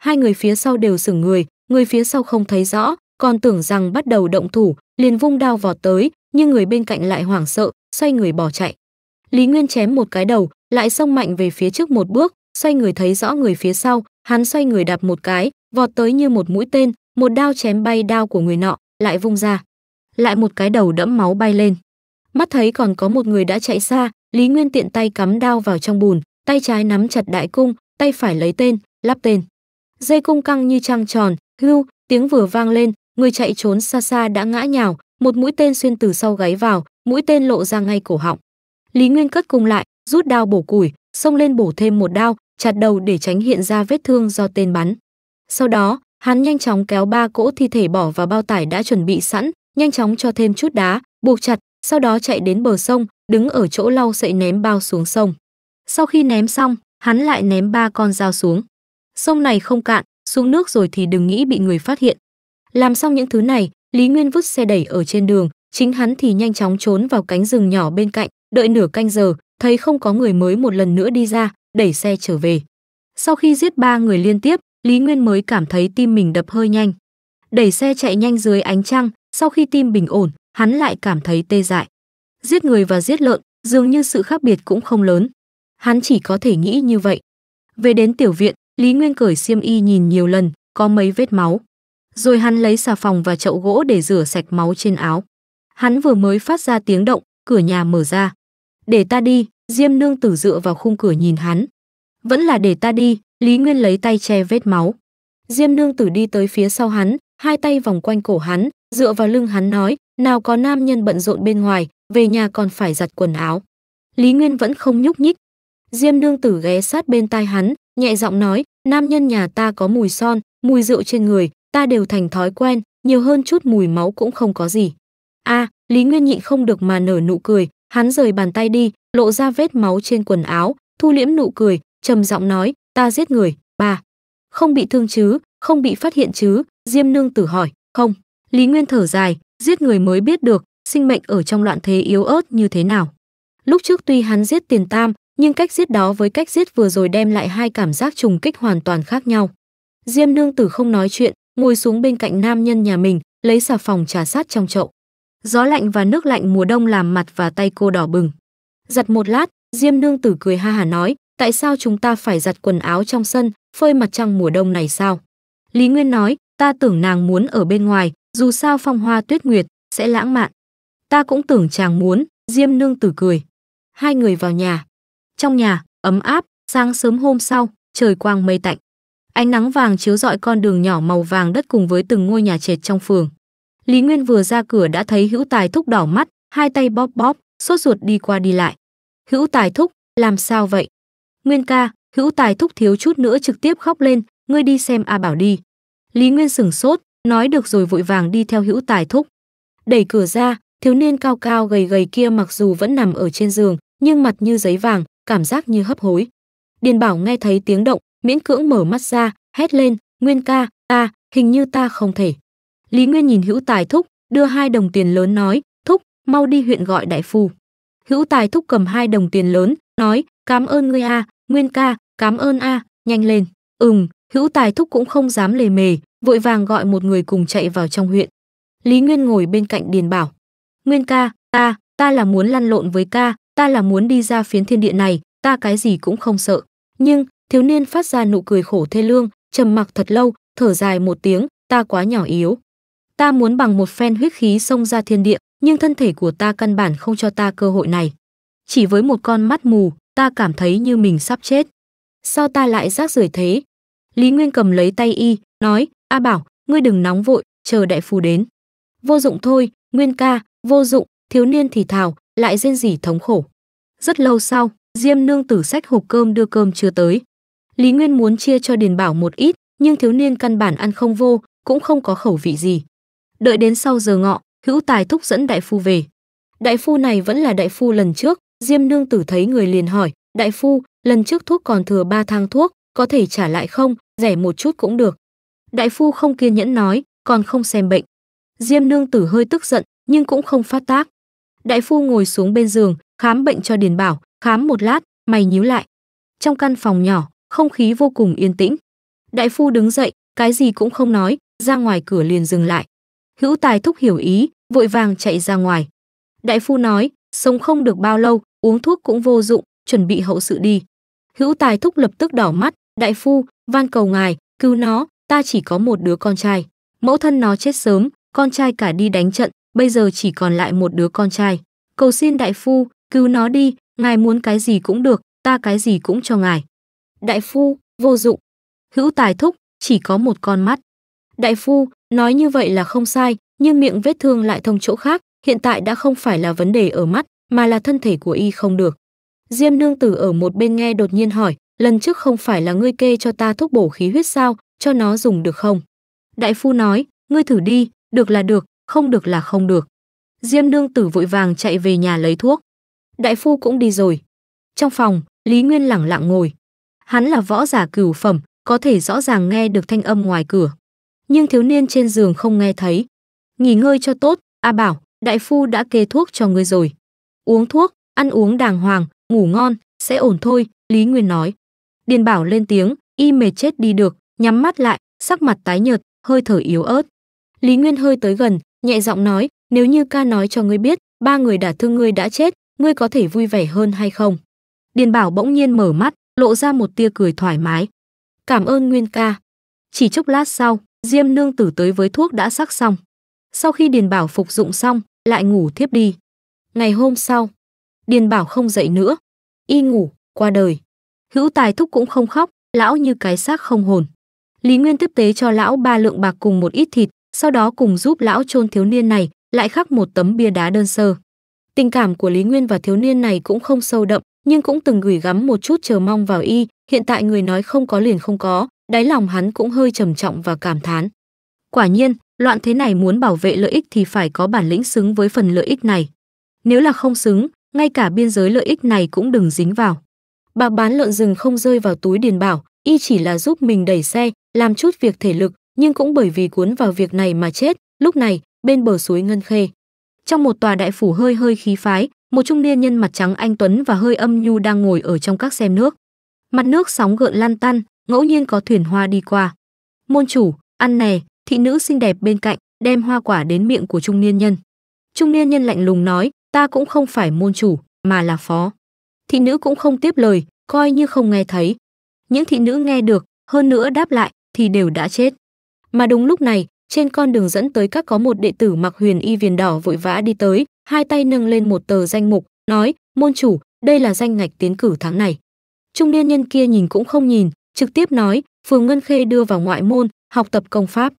Hai người phía sau đều sửng người, người phía sau không thấy rõ, còn tưởng rằng bắt đầu động thủ, liền vung đao vọt tới, nhưng người bên cạnh lại hoảng sợ, xoay người bỏ chạy. Lý Nguyên chém một cái đầu, lại xông mạnh về phía trước một bước, xoay người thấy rõ người phía sau, hắn xoay người đạp một cái, vọt tới như một mũi tên, một đao chém bay đao của người nọ, lại vung ra. Lại một cái đầu đẫm máu bay lên mắt thấy còn có một người đã chạy xa lý nguyên tiện tay cắm đao vào trong bùn tay trái nắm chặt đại cung tay phải lấy tên lắp tên dây cung căng như trăng tròn hưu tiếng vừa vang lên người chạy trốn xa xa đã ngã nhào một mũi tên xuyên từ sau gáy vào mũi tên lộ ra ngay cổ họng lý nguyên cất cung lại rút đao bổ củi xông lên bổ thêm một đao chặt đầu để tránh hiện ra vết thương do tên bắn sau đó hắn nhanh chóng kéo ba cỗ thi thể bỏ vào bao tải đã chuẩn bị sẵn nhanh chóng cho thêm chút đá buộc chặt sau đó chạy đến bờ sông, đứng ở chỗ lau sậy ném bao xuống sông. Sau khi ném xong, hắn lại ném ba con dao xuống. Sông này không cạn, xuống nước rồi thì đừng nghĩ bị người phát hiện. Làm xong những thứ này, Lý Nguyên vứt xe đẩy ở trên đường, chính hắn thì nhanh chóng trốn vào cánh rừng nhỏ bên cạnh, đợi nửa canh giờ, thấy không có người mới một lần nữa đi ra, đẩy xe trở về. Sau khi giết ba người liên tiếp, Lý Nguyên mới cảm thấy tim mình đập hơi nhanh. Đẩy xe chạy nhanh dưới ánh trăng, sau khi tim bình ổn, hắn lại cảm thấy tê dại. Giết người và giết lợn, dường như sự khác biệt cũng không lớn. Hắn chỉ có thể nghĩ như vậy. Về đến tiểu viện, Lý Nguyên cởi xiêm y nhìn nhiều lần, có mấy vết máu. Rồi hắn lấy xà phòng và chậu gỗ để rửa sạch máu trên áo. Hắn vừa mới phát ra tiếng động, cửa nhà mở ra. Để ta đi, Diêm Nương tử dựa vào khung cửa nhìn hắn. Vẫn là để ta đi, Lý Nguyên lấy tay che vết máu. Diêm Nương tử đi tới phía sau hắn, hai tay vòng quanh cổ hắn, dựa vào lưng hắn nói, nào có nam nhân bận rộn bên ngoài, về nhà còn phải giặt quần áo. Lý Nguyên vẫn không nhúc nhích. Diêm nương tử ghé sát bên tai hắn, nhẹ giọng nói, nam nhân nhà ta có mùi son, mùi rượu trên người, ta đều thành thói quen, nhiều hơn chút mùi máu cũng không có gì. a à, Lý Nguyên nhịn không được mà nở nụ cười, hắn rời bàn tay đi, lộ ra vết máu trên quần áo, thu liễm nụ cười, trầm giọng nói, ta giết người, bà. Không bị thương chứ, không bị phát hiện chứ, Diêm nương tử hỏi, không. Lý Nguyên thở dài, giết người mới biết được sinh mệnh ở trong loạn thế yếu ớt như thế nào. Lúc trước tuy hắn giết tiền tam, nhưng cách giết đó với cách giết vừa rồi đem lại hai cảm giác trùng kích hoàn toàn khác nhau. Diêm nương tử không nói chuyện, ngồi xuống bên cạnh nam nhân nhà mình, lấy xà phòng trà sát trong chậu. Gió lạnh và nước lạnh mùa đông làm mặt và tay cô đỏ bừng. Giặt một lát, Diêm nương tử cười ha hà nói, tại sao chúng ta phải giặt quần áo trong sân, phơi mặt trăng mùa đông này sao? Lý Nguyên nói, ta tưởng nàng muốn ở bên ngoài, dù sao phong hoa tuyết nguyệt sẽ lãng mạn. Ta cũng tưởng chàng muốn, Diêm Nương tử cười. Hai người vào nhà. Trong nhà, ấm áp, sáng sớm hôm sau, trời quang mây tạnh. Ánh nắng vàng chiếu rọi con đường nhỏ màu vàng đất cùng với từng ngôi nhà trệt trong phường. Lý Nguyên vừa ra cửa đã thấy Hữu Tài Thúc đỏ mắt, hai tay bóp bóp, sốt ruột đi qua đi lại. Hữu Tài Thúc, làm sao vậy? Nguyên ca, Hữu Tài Thúc thiếu chút nữa trực tiếp khóc lên, ngươi đi xem A Bảo đi. Lý Nguyên sửng sốt, nói được rồi vội vàng đi theo hữu tài thúc. Đẩy cửa ra, thiếu niên cao cao gầy gầy kia mặc dù vẫn nằm ở trên giường, nhưng mặt như giấy vàng, cảm giác như hấp hối. Điền Bảo nghe thấy tiếng động, miễn cưỡng mở mắt ra, hét lên, "Nguyên ca, ta, hình như ta không thể." Lý Nguyên nhìn Hữu Tài thúc, đưa hai đồng tiền lớn nói, "Thúc, mau đi huyện gọi đại phu." Hữu Tài thúc cầm hai đồng tiền lớn, nói, "Cảm ơn ngươi a, Nguyên ca, cảm ơn a, nhanh lên." Ừm, Hữu Tài thúc cũng không dám lề mề, vội vàng gọi một người cùng chạy vào trong huyện. Lý Nguyên ngồi bên cạnh Điền Bảo. Nguyên ca, ta, ta là muốn lăn lộn với ca, ta là muốn đi ra phiến thiên địa này, ta cái gì cũng không sợ. Nhưng, thiếu niên phát ra nụ cười khổ thê lương, trầm mặc thật lâu, thở dài một tiếng, ta quá nhỏ yếu. Ta muốn bằng một phen huyết khí xông ra thiên địa, nhưng thân thể của ta căn bản không cho ta cơ hội này. Chỉ với một con mắt mù, ta cảm thấy như mình sắp chết. Sao ta lại rác rưởi thế? Lý Nguyên cầm lấy tay y, nói, a bảo ngươi đừng nóng vội chờ đại phù đến vô dụng thôi nguyên ca vô dụng thiếu niên thì thào lại rên rỉ thống khổ rất lâu sau diêm nương tử sách hộp cơm đưa cơm chưa tới lý nguyên muốn chia cho điền bảo một ít nhưng thiếu niên căn bản ăn không vô cũng không có khẩu vị gì đợi đến sau giờ ngọ hữu tài thúc dẫn đại phu về đại phu này vẫn là đại phu lần trước diêm nương tử thấy người liền hỏi đại phu lần trước thuốc còn thừa ba thang thuốc có thể trả lại không rẻ một chút cũng được Đại phu không kiên nhẫn nói, còn không xem bệnh. Diêm nương tử hơi tức giận, nhưng cũng không phát tác. Đại phu ngồi xuống bên giường, khám bệnh cho Điền Bảo, khám một lát, mày nhíu lại. Trong căn phòng nhỏ, không khí vô cùng yên tĩnh. Đại phu đứng dậy, cái gì cũng không nói, ra ngoài cửa liền dừng lại. Hữu Tài thúc hiểu ý, vội vàng chạy ra ngoài. Đại phu nói, sống không được bao lâu, uống thuốc cũng vô dụng, chuẩn bị hậu sự đi. Hữu Tài thúc lập tức đỏ mắt, đại phu, van cầu ngài, cứu nó, ta chỉ có một đứa con trai. Mẫu thân nó chết sớm, con trai cả đi đánh trận, bây giờ chỉ còn lại một đứa con trai. Cầu xin đại phu, cứu nó đi, ngài muốn cái gì cũng được, ta cái gì cũng cho ngài. Đại phu, vô dụng. Hữu tài thúc, chỉ có một con mắt. Đại phu, nói như vậy là không sai, nhưng miệng vết thương lại thông chỗ khác, hiện tại đã không phải là vấn đề ở mắt, mà là thân thể của y không được. Diêm nương tử ở một bên nghe đột nhiên hỏi, lần trước không phải là ngươi kê cho ta thuốc bổ khí huyết sao, cho nó dùng được không? Đại phu nói, ngươi thử đi, được là được, không được là không được. Diêm nương tử vội vàng chạy về nhà lấy thuốc. Đại phu cũng đi rồi. Trong phòng, Lý Nguyên lẳng lặng ngồi. Hắn là võ giả cửu phẩm, có thể rõ ràng nghe được thanh âm ngoài cửa. Nhưng thiếu niên trên giường không nghe thấy. Nghỉ ngơi cho tốt, A Bảo, đại phu đã kê thuốc cho ngươi rồi. Uống thuốc, ăn uống đàng hoàng, ngủ ngon, sẽ ổn thôi, Lý Nguyên nói. Điền Bảo lên tiếng, y mệt chết đi được, nhắm mắt lại, sắc mặt tái nhợt, hơi thở yếu ớt. Lý Nguyên hơi tới gần, nhẹ giọng nói, nếu như ca nói cho ngươi biết, ba người đã thương ngươi đã chết, ngươi có thể vui vẻ hơn hay không? Điền Bảo bỗng nhiên mở mắt, lộ ra một tia cười thoải mái. Cảm ơn Nguyên ca. Chỉ chốc lát sau, Diêm Nương tử tới với thuốc đã sắc xong. Sau khi Điền Bảo phục dụng xong, lại ngủ thiếp đi. Ngày hôm sau, Điền Bảo không dậy nữa. Y ngủ, qua đời. Hữu Tài Thúc cũng không khóc, lão như cái xác không hồn. Lý Nguyên tiếp tế cho lão ba lượng bạc cùng một ít thịt, sau đó cùng giúp lão chôn thiếu niên này, lại khắc một tấm bia đá đơn sơ. Tình cảm của Lý Nguyên và thiếu niên này cũng không sâu đậm, nhưng cũng từng gửi gắm một chút chờ mong vào y, hiện tại người nói không có liền không có, đáy lòng hắn cũng hơi trầm trọng và cảm thán. Quả nhiên, loạn thế này muốn bảo vệ lợi ích thì phải có bản lĩnh xứng với phần lợi ích này. Nếu là không xứng, ngay cả biên giới lợi ích này cũng đừng dính vào. Bạc bán lợn rừng không rơi vào túi điền bảo, y chỉ là giúp mình đẩy xe, làm chút việc thể lực, nhưng cũng bởi vì cuốn vào việc này mà chết, lúc này, bên bờ suối Ngân Khê. Trong một tòa đại phủ hơi hơi khí phái, một trung niên nhân mặt trắng anh tuấn và hơi âm nhu đang ngồi ở trong các xem nước. Mặt nước sóng gợn lan tăn, ngẫu nhiên có thuyền hoa đi qua. Môn chủ, ăn nè, thị nữ xinh đẹp bên cạnh, đem hoa quả đến miệng của trung niên nhân. Trung niên nhân lạnh lùng nói, ta cũng không phải môn chủ, mà là phó. Thị nữ cũng không tiếp lời, coi như không nghe thấy. Những thị nữ nghe được, hơn nữa đáp lại, thì đều đã chết. Mà đúng lúc này, trên con đường dẫn tới các có một đệ tử mặc huyền y viền đỏ vội vã đi tới, hai tay nâng lên một tờ danh mục, nói, môn chủ, đây là danh ngạch tiến cử tháng này. Trung niên nhân kia nhìn cũng không nhìn, trực tiếp nói, Phường Ngân Khê đưa vào ngoại môn, học tập công pháp.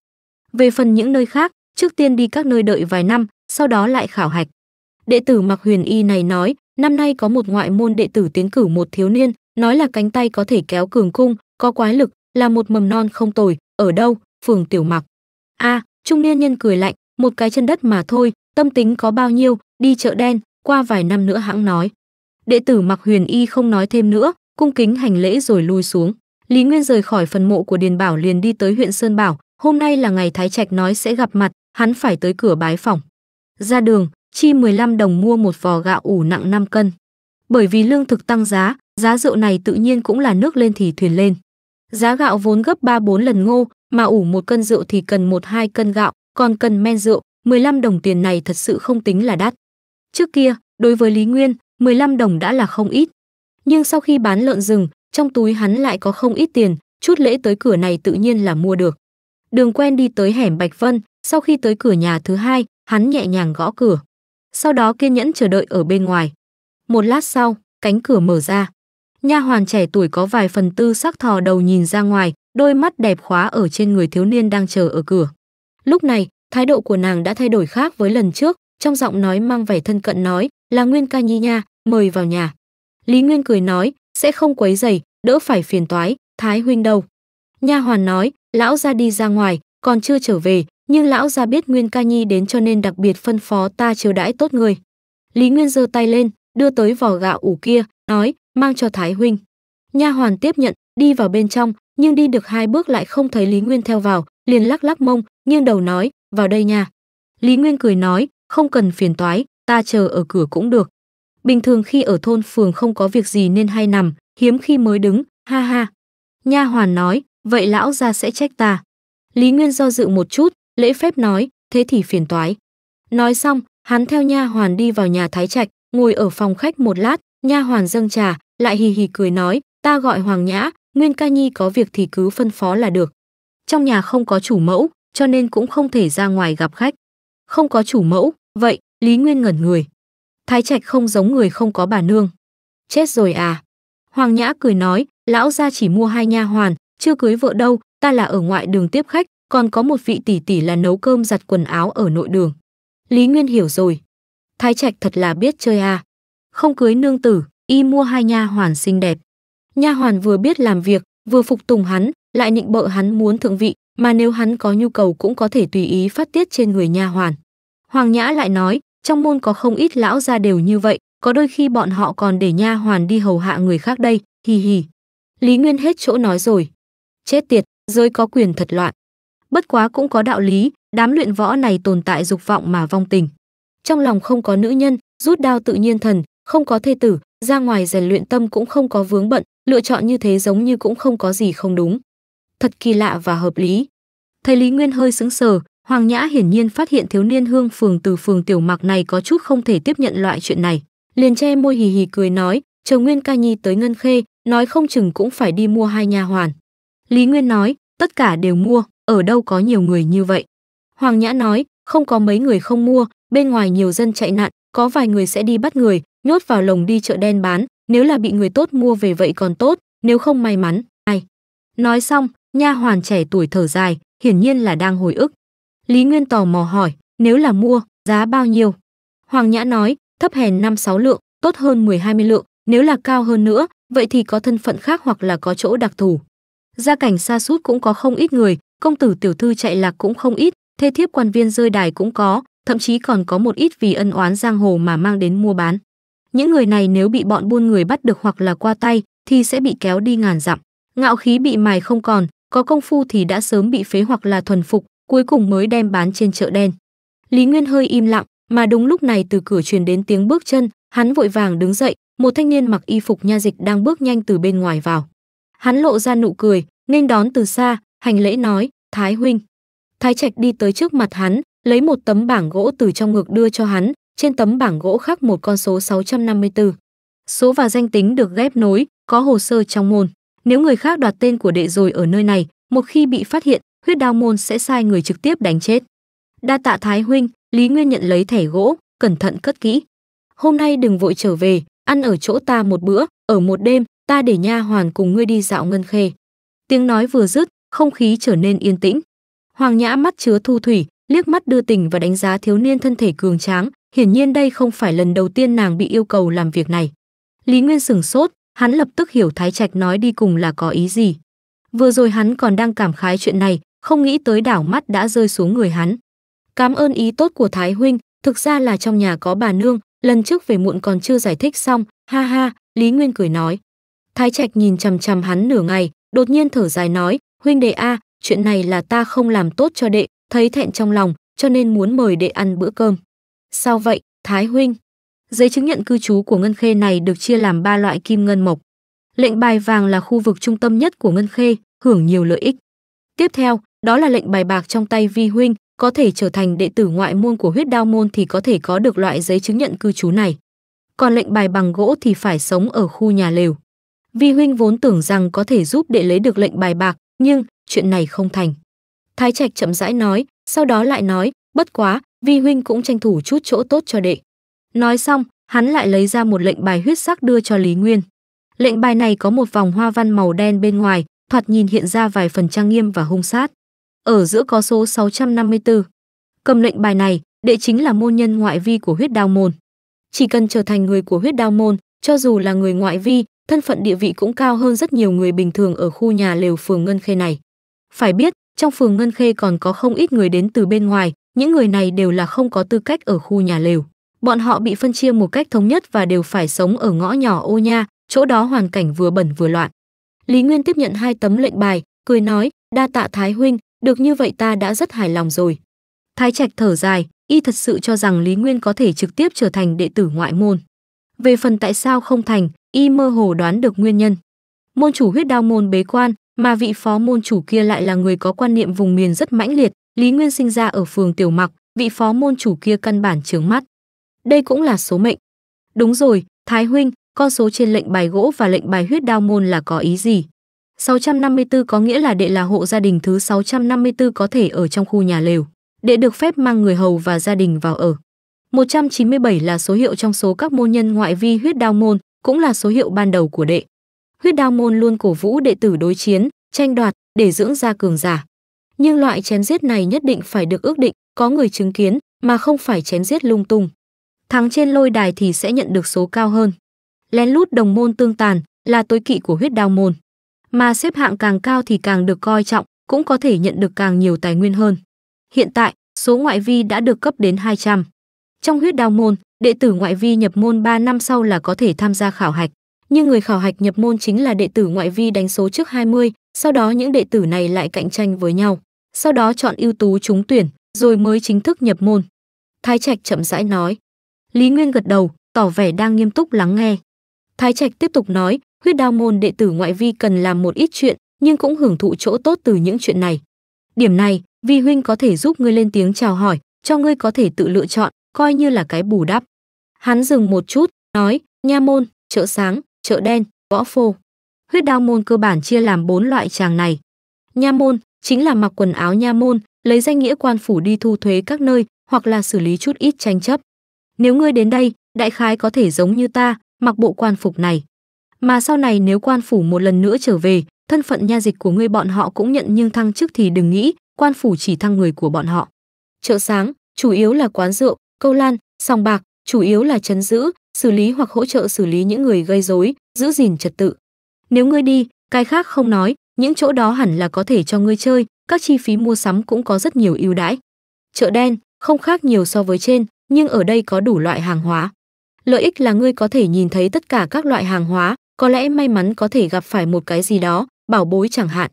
Về phần những nơi khác, trước tiên đi các nơi đợi vài năm, sau đó lại khảo hạch. Đệ tử mặc Huyền Y này nói, năm nay có một ngoại môn đệ tử tiến cử một thiếu niên, nói là cánh tay có thể kéo cường cung, có quái lực, là một mầm non không tồi ở đâu phường tiểu mặc a à, trung niên nhân cười lạnh một cái chân đất mà thôi tâm tính có bao nhiêu đi chợ đen qua vài năm nữa hãng nói đệ tử mặc huyền y không nói thêm nữa cung kính hành lễ rồi lui xuống lý nguyên rời khỏi phần mộ của điền bảo liền đi tới huyện sơn bảo hôm nay là ngày thái trạch nói sẽ gặp mặt hắn phải tới cửa bái phòng ra đường chi 15 đồng mua một vò gạo ủ nặng 5 cân bởi vì lương thực tăng giá giá rượu này tự nhiên cũng là nước lên thì thuyền lên Giá gạo vốn gấp 3-4 lần ngô, mà ủ một cân rượu thì cần 1-2 cân gạo, còn cần men rượu, 15 đồng tiền này thật sự không tính là đắt. Trước kia, đối với Lý Nguyên, 15 đồng đã là không ít. Nhưng sau khi bán lợn rừng, trong túi hắn lại có không ít tiền, chút lễ tới cửa này tự nhiên là mua được. Đường quen đi tới hẻm Bạch Vân, sau khi tới cửa nhà thứ hai, hắn nhẹ nhàng gõ cửa. Sau đó kiên nhẫn chờ đợi ở bên ngoài. Một lát sau, cánh cửa mở ra. Nha hoàn trẻ tuổi có vài phần tư sắc thò đầu nhìn ra ngoài, đôi mắt đẹp khóa ở trên người thiếu niên đang chờ ở cửa. Lúc này, thái độ của nàng đã thay đổi khác với lần trước, trong giọng nói mang vẻ thân cận nói, "Là Nguyên ca nhi nha, mời vào nhà." Lý Nguyên cười nói, "Sẽ không quấy rầy, đỡ phải phiền toái, thái huynh đâu." Nha hoàn nói, "Lão gia đi ra ngoài, còn chưa trở về, nhưng lão gia biết Nguyên ca nhi đến cho nên đặc biệt phân phó ta chiều đãi tốt người." Lý Nguyên giơ tay lên, đưa tới vỏ gạo ủ kia, nói mang cho thái huynh nha hoàn tiếp nhận đi vào bên trong nhưng đi được hai bước lại không thấy lý nguyên theo vào liền lắc lắc mông nghiêng đầu nói vào đây nha lý nguyên cười nói không cần phiền toái ta chờ ở cửa cũng được bình thường khi ở thôn phường không có việc gì nên hay nằm hiếm khi mới đứng ha ha nha hoàn nói vậy lão gia sẽ trách ta lý nguyên do dự một chút lễ phép nói thế thì phiền toái nói xong hắn theo nha hoàn đi vào nhà thái trạch ngồi ở phòng khách một lát nha hoàn dâng trà lại hì hì cười nói ta gọi hoàng nhã nguyên ca nhi có việc thì cứ phân phó là được trong nhà không có chủ mẫu cho nên cũng không thể ra ngoài gặp khách không có chủ mẫu vậy lý nguyên ngẩn người thái trạch không giống người không có bà nương chết rồi à hoàng nhã cười nói lão gia chỉ mua hai nha hoàn chưa cưới vợ đâu ta là ở ngoại đường tiếp khách còn có một vị tỷ tỷ là nấu cơm giặt quần áo ở nội đường lý nguyên hiểu rồi thái trạch thật là biết chơi à không cưới nương tử, y mua hai nha hoàn xinh đẹp. Nha hoàn vừa biết làm việc, vừa phục tùng hắn, lại nịnh bợ hắn muốn thượng vị, mà nếu hắn có nhu cầu cũng có thể tùy ý phát tiết trên người nha hoàn. Hoàng Nhã lại nói, trong môn có không ít lão gia đều như vậy, có đôi khi bọn họ còn để nha hoàn đi hầu hạ người khác đây, hì hì. Lý Nguyên hết chỗ nói rồi. Chết tiệt, giới có quyền thật loạn. Bất quá cũng có đạo lý, đám luyện võ này tồn tại dục vọng mà vong tình. Trong lòng không có nữ nhân, rút đao tự nhiên thần, không có thê tử, ra ngoài rèn luyện tâm cũng không có vướng bận, lựa chọn như thế giống như cũng không có gì không đúng. Thật kỳ lạ và hợp lý. Thầy Lý Nguyên hơi sững sờ, Hoàng Nhã hiển nhiên phát hiện thiếu niên hương phường từ phường tiểu mạc này có chút không thể tiếp nhận loại chuyện này. Liền che môi hì hì cười nói, chờ Nguyên ca nhi tới Ngân Khê, nói không chừng cũng phải đi mua hai nhà hoàn. Lý Nguyên nói, tất cả đều mua, ở đâu có nhiều người như vậy. Hoàng Nhã nói, không có mấy người không mua, bên ngoài nhiều dân chạy nạn, có vài người sẽ đi bắt người, nhốt vào lồng đi chợ đen bán, nếu là bị người tốt mua về vậy còn tốt, nếu không may mắn, ai. Nói xong, nha hoàn trẻ tuổi thở dài, hiển nhiên là đang hồi ức. Lý Nguyên tò mò hỏi, nếu là mua, giá bao nhiêu? Hoàng Nhã nói, thấp hèn 5-6 lượng, tốt hơn 10-20 lượng, nếu là cao hơn nữa, vậy thì có thân phận khác hoặc là có chỗ đặc thù. Gia cảnh xa sút cũng có không ít người, công tử tiểu thư chạy lạc cũng không ít, thê thiếp quan viên rơi đài cũng có, thậm chí còn có một ít vì ân oán giang hồ mà mang đến mua bán. Những người này nếu bị bọn buôn người bắt được hoặc là qua tay thì sẽ bị kéo đi ngàn dặm. Ngạo khí bị mài không còn, có công phu thì đã sớm bị phế hoặc là thuần phục, cuối cùng mới đem bán trên chợ đen. Lý Nguyên hơi im lặng, mà đúng lúc này từ cửa truyền đến tiếng bước chân, hắn vội vàng đứng dậy, một thanh niên mặc y phục nha dịch đang bước nhanh từ bên ngoài vào. Hắn lộ ra nụ cười, nghênh đón từ xa, hành lễ nói, "Thái huynh." Thái Trạch đi tới trước mặt hắn, lấy một tấm bảng gỗ từ trong ngực đưa cho hắn, trên tấm bảng gỗ khắc một con số 654. Số và danh tính được ghép nối, có hồ sơ trong môn. Nếu người khác đoạt tên của đệ rồi ở nơi này, một khi bị phát hiện, huyết đao môn sẽ sai người trực tiếp đánh chết. Đa tạ Thái Huynh, Lý Nguyên nhận lấy thẻ gỗ, cẩn thận cất kỹ. Hôm nay đừng vội trở về, ăn ở chỗ ta một bữa, ở một đêm, ta để nha hoàn cùng ngươi đi dạo ngân khê. Tiếng nói vừa dứt, không khí trở nên yên tĩnh. Hoàng Nhã mắt chứa thu thủy, liếc mắt đưa tình và đánh giá thiếu niên thân thể cường tráng, Hiển nhiên đây không phải lần đầu tiên nàng bị yêu cầu làm việc này. Lý Nguyên sừng sốt, hắn lập tức hiểu Thái Trạch nói đi cùng là có ý gì. Vừa rồi hắn còn đang cảm khái chuyện này, không nghĩ tới đảo mắt đã rơi xuống người hắn. Cảm ơn ý tốt của Thái Huynh, thực ra là trong nhà có bà nương, lần trước về muộn còn chưa giải thích xong, ha ha, Lý Nguyên cười nói. Thái Trạch nhìn chằm chằm hắn nửa ngày, đột nhiên thở dài nói, huynh đệ a, chuyện này là ta không làm tốt cho đệ, thấy thẹn trong lòng, cho nên muốn mời đệ ăn bữa cơm. Sao vậy, Thái huynh? Giấy chứng nhận cư trú của Ngân Khê này được chia làm 3 loại kim ngân mộc. Lệnh bài vàng là khu vực trung tâm nhất của Ngân Khê, hưởng nhiều lợi ích. Tiếp theo, đó là lệnh bài bạc trong tay vi huynh, có thể trở thành đệ tử ngoại môn của huyết đao môn thì có thể có được loại giấy chứng nhận cư trú này. Còn lệnh bài bằng gỗ thì phải sống ở khu nhà lều. Vi huynh vốn tưởng rằng có thể giúp đệ lấy được lệnh bài bạc, nhưng chuyện này không thành. Thái Trạch chậm rãi nói, sau đó lại nói, bất quá, vi huynh cũng tranh thủ chút chỗ tốt cho đệ. Nói xong, hắn lại lấy ra một lệnh bài huyết sắc đưa cho Lý Nguyên. Lệnh bài này có một vòng hoa văn màu đen bên ngoài, thoạt nhìn hiện ra vài phần trang nghiêm và hung sát. Ở giữa có số 654. Cầm lệnh bài này, đệ chính là môn nhân ngoại vi của huyết đao môn. Chỉ cần trở thành người của huyết đao môn, cho dù là người ngoại vi, thân phận địa vị cũng cao hơn rất nhiều người bình thường ở khu nhà lều phường Ngân Khê này. Phải biết, trong phường Ngân Khê còn có không ít người đến từ bên ngoài, những người này đều là không có tư cách ở khu nhà lều. Bọn họ bị phân chia một cách thống nhất và đều phải sống ở ngõ nhỏ ô nha, chỗ đó hoàn cảnh vừa bẩn vừa loạn. Lý Nguyên tiếp nhận hai tấm lệnh bài, cười nói, đa tạ Thái Huynh, được như vậy ta đã rất hài lòng rồi. Thái Trạch thở dài, y thật sự cho rằng Lý Nguyên có thể trực tiếp trở thành đệ tử ngoại môn. Về phần tại sao không thành, y mơ hồ đoán được nguyên nhân. Môn chủ huyết đao môn bế quan, mà vị phó môn chủ kia lại là người có quan niệm vùng miền rất mãnh liệt, Lý Nguyên sinh ra ở phường Tiểu Mặc, vị phó môn chủ kia căn bản chướng mắt. Đây cũng là số mệnh. Đúng rồi, Thái huynh, con số trên lệnh bài gỗ và lệnh bài huyết đao môn là có ý gì? 654 có nghĩa là đệ là hộ gia đình thứ 654 có thể ở trong khu nhà lều. Đệ được phép mang người hầu và gia đình vào ở. 197 là số hiệu trong số các môn nhân ngoại vi huyết đao môn, cũng là số hiệu ban đầu của đệ. Huyết đao môn luôn cổ vũ đệ tử đối chiến, tranh đoạt để dưỡng ra cường giả nhưng loại chém giết này nhất định phải được ước định, có người chứng kiến mà không phải chém giết lung tung. Thắng trên lôi đài thì sẽ nhận được số cao hơn. Lén lút đồng môn tương tàn là tối kỵ của huyết đao môn, mà xếp hạng càng cao thì càng được coi trọng, cũng có thể nhận được càng nhiều tài nguyên hơn. Hiện tại, số ngoại vi đã được cấp đến 200. Trong huyết đao môn, đệ tử ngoại vi nhập môn 3 năm sau là có thể tham gia khảo hạch, nhưng người khảo hạch nhập môn chính là đệ tử ngoại vi đánh số trước 20, sau đó những đệ tử này lại cạnh tranh với nhau sau đó chọn ưu tú trúng tuyển, rồi mới chính thức nhập môn. Thái Trạch chậm rãi nói. Lý Nguyên gật đầu, tỏ vẻ đang nghiêm túc lắng nghe. Thái Trạch tiếp tục nói, huyết đao môn đệ tử ngoại vi cần làm một ít chuyện, nhưng cũng hưởng thụ chỗ tốt từ những chuyện này. Điểm này, vi huynh có thể giúp ngươi lên tiếng chào hỏi, cho ngươi có thể tự lựa chọn, coi như là cái bù đắp. Hắn dừng một chút, nói, nha môn, chợ sáng, chợ đen, võ phô. Huyết đao môn cơ bản chia làm bốn loại tràng này. Nha môn, chính là mặc quần áo nha môn, lấy danh nghĩa quan phủ đi thu thuế các nơi, hoặc là xử lý chút ít tranh chấp. Nếu ngươi đến đây, đại khái có thể giống như ta, mặc bộ quan phục này. Mà sau này nếu quan phủ một lần nữa trở về, thân phận nha dịch của ngươi bọn họ cũng nhận nhưng thăng chức thì đừng nghĩ, quan phủ chỉ thăng người của bọn họ. Chợ sáng, chủ yếu là quán rượu, câu lan, sòng bạc, chủ yếu là chấn giữ, xử lý hoặc hỗ trợ xử lý những người gây rối, giữ gìn trật tự. Nếu ngươi đi, cái khác không nói, những chỗ đó hẳn là có thể cho ngươi chơi, các chi phí mua sắm cũng có rất nhiều ưu đãi. Chợ đen không khác nhiều so với trên, nhưng ở đây có đủ loại hàng hóa. Lợi ích là ngươi có thể nhìn thấy tất cả các loại hàng hóa, có lẽ may mắn có thể gặp phải một cái gì đó, bảo bối chẳng hạn.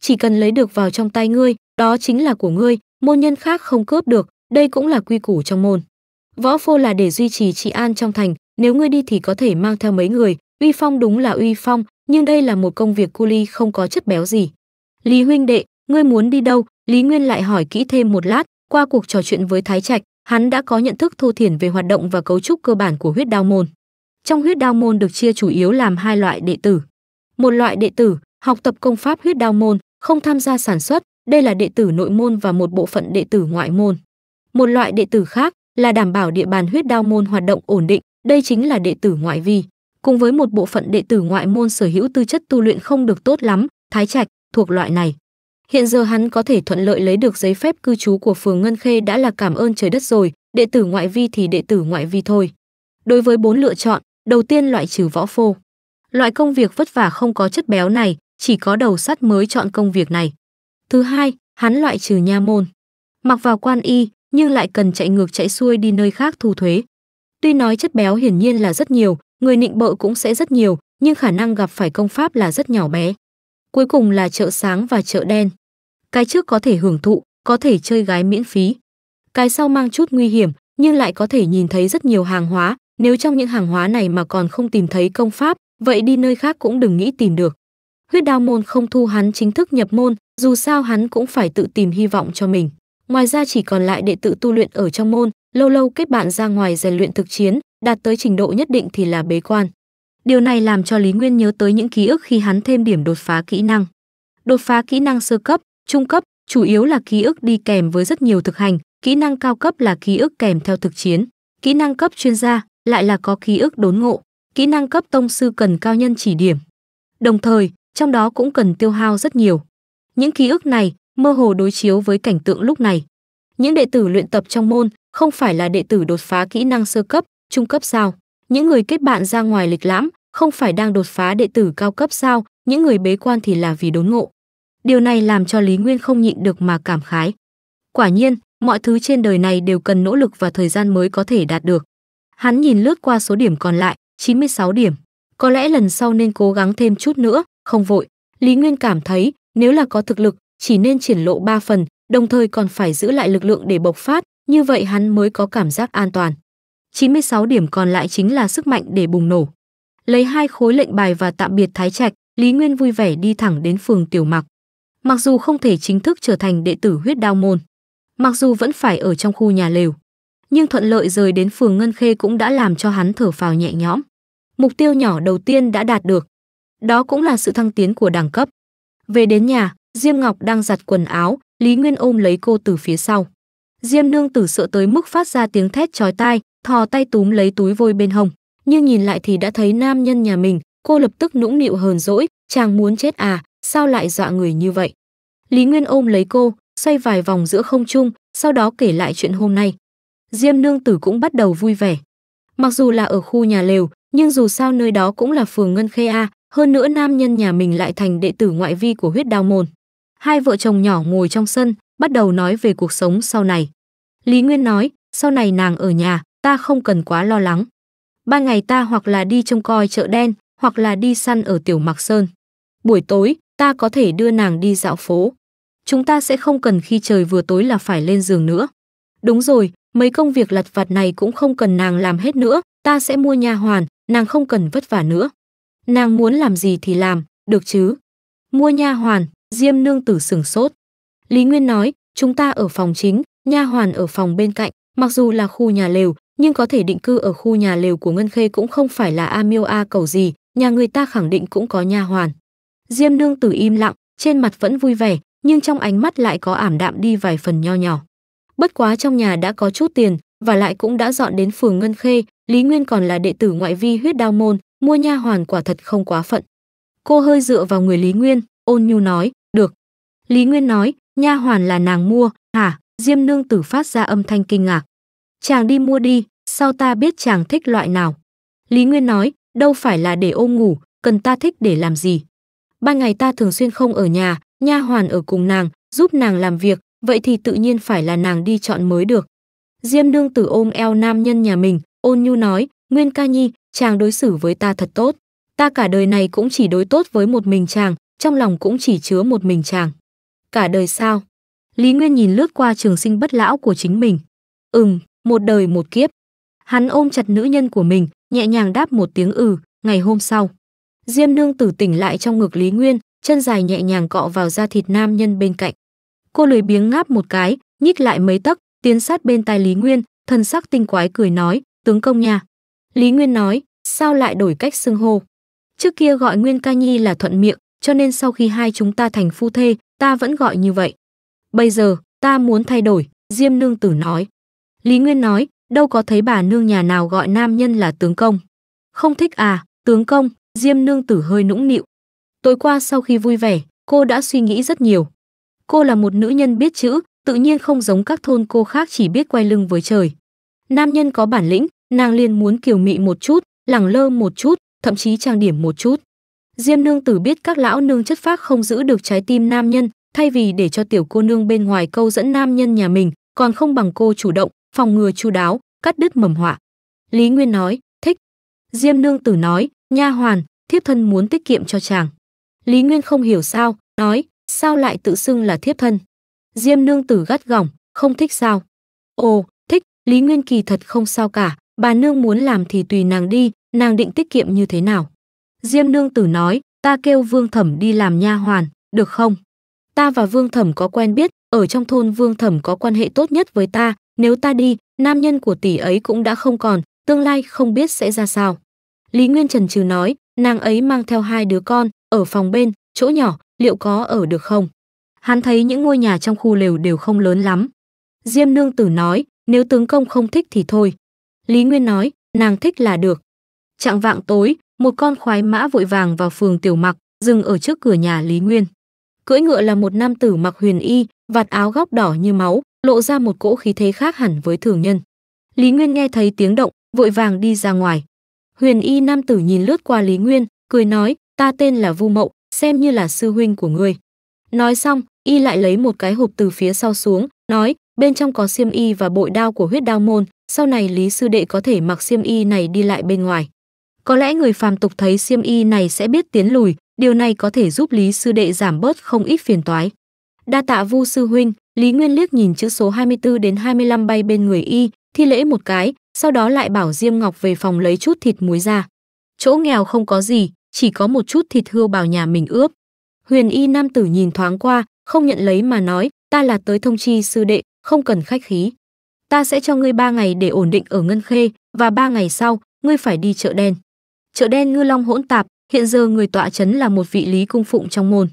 Chỉ cần lấy được vào trong tay ngươi, đó chính là của ngươi, môn nhân khác không cướp được, đây cũng là quy củ trong môn. Võ phô là để duy trì trị an trong thành, nếu ngươi đi thì có thể mang theo mấy người, uy phong đúng là uy phong, nhưng đây là một công việc cu ly không có chất béo gì. Lý huynh đệ, ngươi muốn đi đâu? Lý Nguyên lại hỏi kỹ thêm một lát, qua cuộc trò chuyện với Thái Trạch, hắn đã có nhận thức thô thiển về hoạt động và cấu trúc cơ bản của huyết đao môn. Trong huyết đao môn được chia chủ yếu làm hai loại đệ tử. Một loại đệ tử học tập công pháp huyết đao môn, không tham gia sản xuất, đây là đệ tử nội môn và một bộ phận đệ tử ngoại môn. Một loại đệ tử khác là đảm bảo địa bàn huyết đao môn hoạt động ổn định, đây chính là đệ tử ngoại vi cùng với một bộ phận đệ tử ngoại môn sở hữu tư chất tu luyện không được tốt lắm, Thái Trạch thuộc loại này. Hiện giờ hắn có thể thuận lợi lấy được giấy phép cư trú của phường Ngân Khê đã là cảm ơn trời đất rồi, đệ tử ngoại vi thì đệ tử ngoại vi thôi. Đối với bốn lựa chọn, đầu tiên loại trừ võ phô. Loại công việc vất vả không có chất béo này, chỉ có đầu sắt mới chọn công việc này. Thứ hai, hắn loại trừ nha môn. Mặc vào quan y, nhưng lại cần chạy ngược chạy xuôi đi nơi khác thu thuế. Tuy nói chất béo hiển nhiên là rất nhiều, người nịnh bợ cũng sẽ rất nhiều, nhưng khả năng gặp phải công pháp là rất nhỏ bé. Cuối cùng là chợ sáng và chợ đen. Cái trước có thể hưởng thụ, có thể chơi gái miễn phí. Cái sau mang chút nguy hiểm, nhưng lại có thể nhìn thấy rất nhiều hàng hóa, nếu trong những hàng hóa này mà còn không tìm thấy công pháp, vậy đi nơi khác cũng đừng nghĩ tìm được. Huyết đao môn không thu hắn chính thức nhập môn, dù sao hắn cũng phải tự tìm hy vọng cho mình. Ngoài ra chỉ còn lại đệ tự tu luyện ở trong môn, lâu lâu kết bạn ra ngoài rèn luyện thực chiến, đạt tới trình độ nhất định thì là bế quan. Điều này làm cho Lý Nguyên nhớ tới những ký ức khi hắn thêm điểm đột phá kỹ năng. Đột phá kỹ năng sơ cấp, trung cấp chủ yếu là ký ức đi kèm với rất nhiều thực hành, kỹ năng cao cấp là ký ức kèm theo thực chiến, kỹ năng cấp chuyên gia lại là có ký ức đốn ngộ, kỹ năng cấp tông sư cần cao nhân chỉ điểm. Đồng thời, trong đó cũng cần tiêu hao rất nhiều. Những ký ức này mơ hồ đối chiếu với cảnh tượng lúc này. Những đệ tử luyện tập trong môn không phải là đệ tử đột phá kỹ năng sơ cấp trung cấp sao? Những người kết bạn ra ngoài lịch lãm, không phải đang đột phá đệ tử cao cấp sao? Những người bế quan thì là vì đốn ngộ. Điều này làm cho Lý Nguyên không nhịn được mà cảm khái. Quả nhiên, mọi thứ trên đời này đều cần nỗ lực và thời gian mới có thể đạt được. Hắn nhìn lướt qua số điểm còn lại, 96 điểm. Có lẽ lần sau nên cố gắng thêm chút nữa, không vội. Lý Nguyên cảm thấy, nếu là có thực lực, chỉ nên triển lộ 3 phần, đồng thời còn phải giữ lại lực lượng để bộc phát, như vậy hắn mới có cảm giác an toàn. 96 điểm còn lại chính là sức mạnh để bùng nổ. Lấy hai khối lệnh bài và tạm biệt Thái Trạch, Lý Nguyên vui vẻ đi thẳng đến phường Tiểu Mặc. Mặc dù không thể chính thức trở thành đệ tử huyết đao môn, mặc dù vẫn phải ở trong khu nhà lều, nhưng thuận lợi rời đến phường Ngân Khê cũng đã làm cho hắn thở phào nhẹ nhõm. Mục tiêu nhỏ đầu tiên đã đạt được. Đó cũng là sự thăng tiến của đẳng cấp. Về đến nhà, Diêm Ngọc đang giặt quần áo, Lý Nguyên ôm lấy cô từ phía sau. Diêm Nương Tử sợ tới mức phát ra tiếng thét chói tai, thò tay túm lấy túi vôi bên hông nhưng nhìn lại thì đã thấy nam nhân nhà mình cô lập tức nũng nịu hờn dỗi chàng muốn chết à sao lại dọa người như vậy lý nguyên ôm lấy cô xoay vài vòng giữa không trung sau đó kể lại chuyện hôm nay diêm nương tử cũng bắt đầu vui vẻ mặc dù là ở khu nhà lều nhưng dù sao nơi đó cũng là phường ngân khê a hơn nữa nam nhân nhà mình lại thành đệ tử ngoại vi của huyết đao môn hai vợ chồng nhỏ ngồi trong sân bắt đầu nói về cuộc sống sau này lý nguyên nói sau này nàng ở nhà ta không cần quá lo lắng. Ban ngày ta hoặc là đi trông coi chợ đen, hoặc là đi săn ở Tiểu Mạc Sơn. Buổi tối, ta có thể đưa nàng đi dạo phố. Chúng ta sẽ không cần khi trời vừa tối là phải lên giường nữa. Đúng rồi, mấy công việc lặt vặt này cũng không cần nàng làm hết nữa, ta sẽ mua nha hoàn, nàng không cần vất vả nữa. Nàng muốn làm gì thì làm, được chứ? Mua nha hoàn, Diêm nương tử sừng sốt. Lý Nguyên nói, chúng ta ở phòng chính, nha hoàn ở phòng bên cạnh, mặc dù là khu nhà lều, nhưng có thể định cư ở khu nhà lều của Ngân Khê cũng không phải là A Miêu A cầu gì, nhà người ta khẳng định cũng có nha hoàn. Diêm Nương Tử im lặng, trên mặt vẫn vui vẻ, nhưng trong ánh mắt lại có ảm đạm đi vài phần nho nhỏ. Bất quá trong nhà đã có chút tiền, và lại cũng đã dọn đến phường Ngân Khê, Lý Nguyên còn là đệ tử ngoại vi huyết đao môn, mua nha hoàn quả thật không quá phận. Cô hơi dựa vào người Lý Nguyên, ôn nhu nói, "Được." Lý Nguyên nói, "Nha hoàn là nàng mua, hả?" Diêm Nương Tử phát ra âm thanh kinh ngạc. "Chàng đi mua đi, sao ta biết chàng thích loại nào? Lý Nguyên nói, đâu phải là để ôm ngủ, cần ta thích để làm gì? Ban ngày ta thường xuyên không ở nhà, nha hoàn ở cùng nàng, giúp nàng làm việc, vậy thì tự nhiên phải là nàng đi chọn mới được. Diêm Nương tử ôm eo nam nhân nhà mình, ôn nhu nói, Nguyên ca nhi, chàng đối xử với ta thật tốt. Ta cả đời này cũng chỉ đối tốt với một mình chàng, trong lòng cũng chỉ chứa một mình chàng. Cả đời sao? Lý Nguyên nhìn lướt qua trường sinh bất lão của chính mình. Ừm, một đời một kiếp. Hắn ôm chặt nữ nhân của mình, nhẹ nhàng đáp một tiếng ừ, ngày hôm sau. Diêm Nương tử tỉnh lại trong ngực Lý Nguyên, chân dài nhẹ nhàng cọ vào da thịt nam nhân bên cạnh. Cô lười biếng ngáp một cái, nhích lại mấy tấc, tiến sát bên tai Lý Nguyên, thân sắc tinh quái cười nói, "Tướng công nha Lý Nguyên nói, "Sao lại đổi cách xưng hô?" Trước kia gọi Nguyên ca nhi là thuận miệng, cho nên sau khi hai chúng ta thành phu thê, ta vẫn gọi như vậy. Bây giờ, ta muốn thay đổi, Diêm Nương Tử nói. Lý Nguyên nói, đâu có thấy bà nương nhà nào gọi nam nhân là tướng công. Không thích à, tướng công, diêm nương tử hơi nũng nịu. Tối qua sau khi vui vẻ, cô đã suy nghĩ rất nhiều. Cô là một nữ nhân biết chữ, tự nhiên không giống các thôn cô khác chỉ biết quay lưng với trời. Nam nhân có bản lĩnh, nàng liền muốn kiều mị một chút, lẳng lơ một chút, thậm chí trang điểm một chút. Diêm nương tử biết các lão nương chất phác không giữ được trái tim nam nhân, thay vì để cho tiểu cô nương bên ngoài câu dẫn nam nhân nhà mình, còn không bằng cô chủ động, phòng ngừa chu đáo cắt đứt mầm họa lý nguyên nói thích diêm nương tử nói nha hoàn thiếp thân muốn tiết kiệm cho chàng lý nguyên không hiểu sao nói sao lại tự xưng là thiếp thân diêm nương tử gắt gỏng không thích sao ồ thích lý nguyên kỳ thật không sao cả bà nương muốn làm thì tùy nàng đi nàng định tiết kiệm như thế nào diêm nương tử nói ta kêu vương thẩm đi làm nha hoàn được không ta và vương thẩm có quen biết ở trong thôn vương thẩm có quan hệ tốt nhất với ta nếu ta đi, nam nhân của tỷ ấy cũng đã không còn, tương lai không biết sẽ ra sao. Lý Nguyên Trần trừ nói, nàng ấy mang theo hai đứa con, ở phòng bên, chỗ nhỏ, liệu có ở được không? Hắn thấy những ngôi nhà trong khu lều đều không lớn lắm. Diêm Nương Tử nói, nếu tướng công không thích thì thôi. Lý Nguyên nói, nàng thích là được. Trạng vạng tối, một con khoái mã vội vàng vào phường Tiểu Mặc, dừng ở trước cửa nhà Lý Nguyên. Cưỡi ngựa là một nam tử mặc huyền y, vạt áo góc đỏ như máu, lộ ra một cỗ khí thế khác hẳn với thường nhân. Lý Nguyên nghe thấy tiếng động, vội vàng đi ra ngoài. Huyền y nam tử nhìn lướt qua Lý Nguyên, cười nói, ta tên là Vu Mậu, xem như là sư huynh của ngươi. Nói xong, y lại lấy một cái hộp từ phía sau xuống, nói, bên trong có xiêm y và bội đao của huyết đao môn, sau này Lý sư đệ có thể mặc xiêm y này đi lại bên ngoài. Có lẽ người phàm tục thấy xiêm y này sẽ biết tiến lùi, điều này có thể giúp Lý sư đệ giảm bớt không ít phiền toái. Đa tạ Vu sư huynh, Lý Nguyên liếc nhìn chữ số 24 đến 25 bay bên người y, thi lễ một cái, sau đó lại bảo Diêm Ngọc về phòng lấy chút thịt muối ra. Chỗ nghèo không có gì, chỉ có một chút thịt hươu bảo nhà mình ướp. Huyền y nam tử nhìn thoáng qua, không nhận lấy mà nói, ta là tới thông chi sư đệ, không cần khách khí. Ta sẽ cho ngươi ba ngày để ổn định ở Ngân Khê, và ba ngày sau, ngươi phải đi chợ đen. Chợ đen ngư long hỗn tạp, hiện giờ người tọa chấn là một vị lý cung phụng trong môn.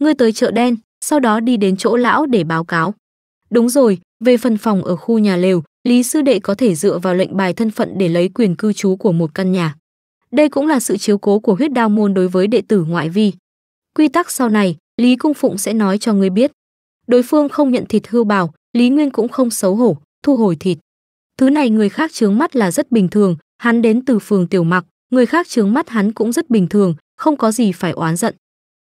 Ngươi tới chợ đen, sau đó đi đến chỗ lão để báo cáo. Đúng rồi, về phần phòng ở khu nhà lều, Lý Sư Đệ có thể dựa vào lệnh bài thân phận để lấy quyền cư trú của một căn nhà. Đây cũng là sự chiếu cố của huyết đao môn đối với đệ tử ngoại vi. Quy tắc sau này, Lý Cung Phụng sẽ nói cho ngươi biết. Đối phương không nhận thịt hưu bào, Lý Nguyên cũng không xấu hổ, thu hồi thịt. Thứ này người khác chướng mắt là rất bình thường, hắn đến từ phường Tiểu Mặc, người khác chướng mắt hắn cũng rất bình thường, không có gì phải oán giận.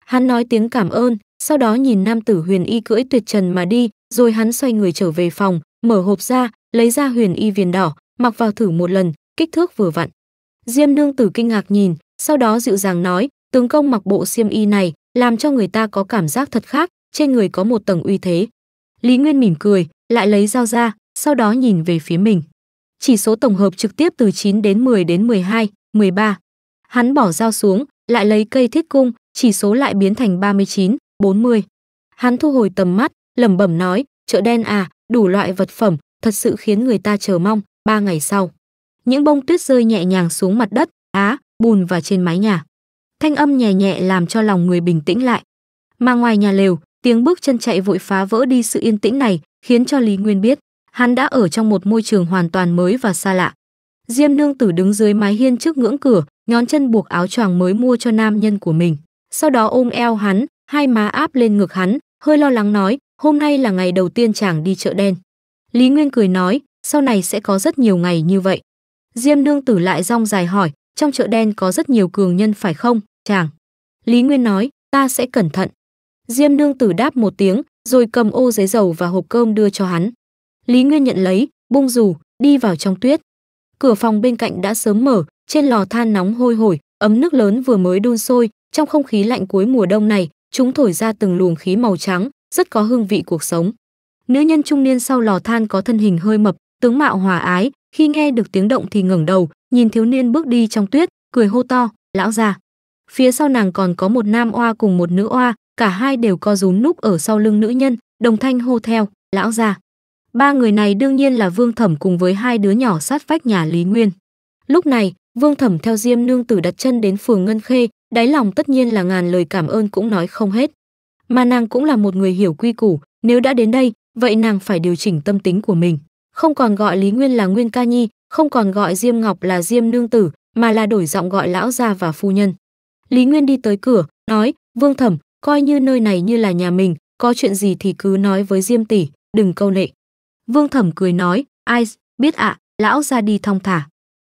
Hắn nói tiếng cảm ơn, sau đó nhìn nam tử huyền y cưỡi tuyệt trần mà đi, rồi hắn xoay người trở về phòng, mở hộp ra, lấy ra huyền y viền đỏ, mặc vào thử một lần, kích thước vừa vặn. Diêm nương tử kinh ngạc nhìn, sau đó dịu dàng nói, tướng công mặc bộ xiêm y này, làm cho người ta có cảm giác thật khác, trên người có một tầng uy thế. Lý Nguyên mỉm cười, lại lấy dao ra, sau đó nhìn về phía mình. Chỉ số tổng hợp trực tiếp từ 9 đến 10 đến 12, 13. Hắn bỏ dao xuống, lại lấy cây thiết cung, chỉ số lại biến thành 39, 40. Hắn thu hồi tầm mắt, lẩm bẩm nói, chợ đen à, đủ loại vật phẩm, thật sự khiến người ta chờ mong, ba ngày sau. Những bông tuyết rơi nhẹ nhàng xuống mặt đất, á, bùn và trên mái nhà. Thanh âm nhẹ nhẹ làm cho lòng người bình tĩnh lại. Mà ngoài nhà lều, tiếng bước chân chạy vội phá vỡ đi sự yên tĩnh này, khiến cho Lý Nguyên biết, hắn đã ở trong một môi trường hoàn toàn mới và xa lạ. Diêm Nương Tử đứng dưới mái hiên trước ngưỡng cửa, nhón chân buộc áo choàng mới mua cho nam nhân của mình. Sau đó ôm eo hắn, hai má áp lên ngực hắn, hơi lo lắng nói, hôm nay là ngày đầu tiên chàng đi chợ đen. Lý Nguyên cười nói, sau này sẽ có rất nhiều ngày như vậy. Diêm nương tử lại rong dài hỏi, trong chợ đen có rất nhiều cường nhân phải không, chàng? Lý Nguyên nói, ta sẽ cẩn thận. Diêm nương tử đáp một tiếng, rồi cầm ô giấy dầu và hộp cơm đưa cho hắn. Lý Nguyên nhận lấy, bung dù, đi vào trong tuyết. Cửa phòng bên cạnh đã sớm mở, trên lò than nóng hôi hổi, ấm nước lớn vừa mới đun sôi, trong không khí lạnh cuối mùa đông này, chúng thổi ra từng luồng khí màu trắng, rất có hương vị cuộc sống. Nữ nhân trung niên sau lò than có thân hình hơi mập, tướng mạo hòa ái, khi nghe được tiếng động thì ngẩng đầu, nhìn thiếu niên bước đi trong tuyết, cười hô to, "Lão già." Phía sau nàng còn có một nam oa cùng một nữ oa, cả hai đều co rúm núp ở sau lưng nữ nhân, đồng thanh hô theo, "Lão già." Ba người này đương nhiên là Vương Thẩm cùng với hai đứa nhỏ sát vách nhà Lý Nguyên. Lúc này, Vương Thẩm theo Diêm Nương Tử đặt chân đến phường Ngân Khê, đáy lòng tất nhiên là ngàn lời cảm ơn cũng nói không hết. Mà nàng cũng là một người hiểu quy củ, nếu đã đến đây, vậy nàng phải điều chỉnh tâm tính của mình. Không còn gọi Lý Nguyên là Nguyên Ca Nhi, không còn gọi Diêm Ngọc là Diêm Nương Tử, mà là đổi giọng gọi lão gia và phu nhân. Lý Nguyên đi tới cửa, nói, Vương Thẩm, coi như nơi này như là nhà mình, có chuyện gì thì cứ nói với Diêm Tỷ, đừng câu nệ. Vương Thẩm cười nói, ai, biết ạ, lão gia đi thong thả.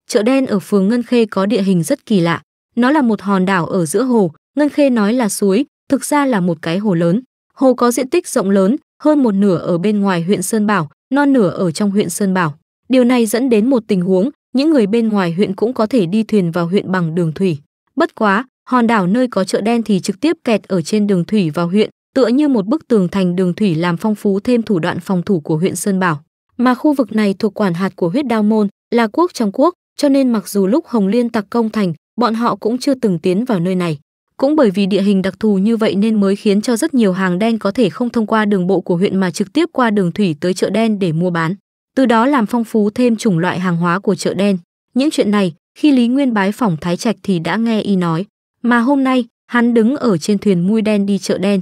Chợ đen ở phường Ngân Khê có địa hình rất kỳ lạ. Nó là một hòn đảo ở giữa hồ, Ngân Khê nói là suối, thực ra là một cái hồ lớn. Hồ có diện tích rộng lớn, hơn một nửa ở bên ngoài huyện Sơn Bảo, non nửa ở trong huyện Sơn Bảo. Điều này dẫn đến một tình huống, những người bên ngoài huyện cũng có thể đi thuyền vào huyện bằng đường thủy. Bất quá, hòn đảo nơi có chợ đen thì trực tiếp kẹt ở trên đường thủy vào huyện, tựa như một bức tường thành đường thủy làm phong phú thêm thủ đoạn phòng thủ của huyện Sơn Bảo. Mà khu vực này thuộc quản hạt của huyết đao môn, là quốc trong quốc, cho nên mặc dù lúc Hồng Liên tặc công thành, bọn họ cũng chưa từng tiến vào nơi này. Cũng bởi vì địa hình đặc thù như vậy nên mới khiến cho rất nhiều hàng đen có thể không thông qua đường bộ của huyện mà trực tiếp qua đường thủy tới chợ đen để mua bán. Từ đó làm phong phú thêm chủng loại hàng hóa của chợ đen. Những chuyện này, khi Lý Nguyên bái phỏng Thái Trạch thì đã nghe y nói, mà hôm nay, hắn đứng ở trên thuyền mui đen đi chợ đen.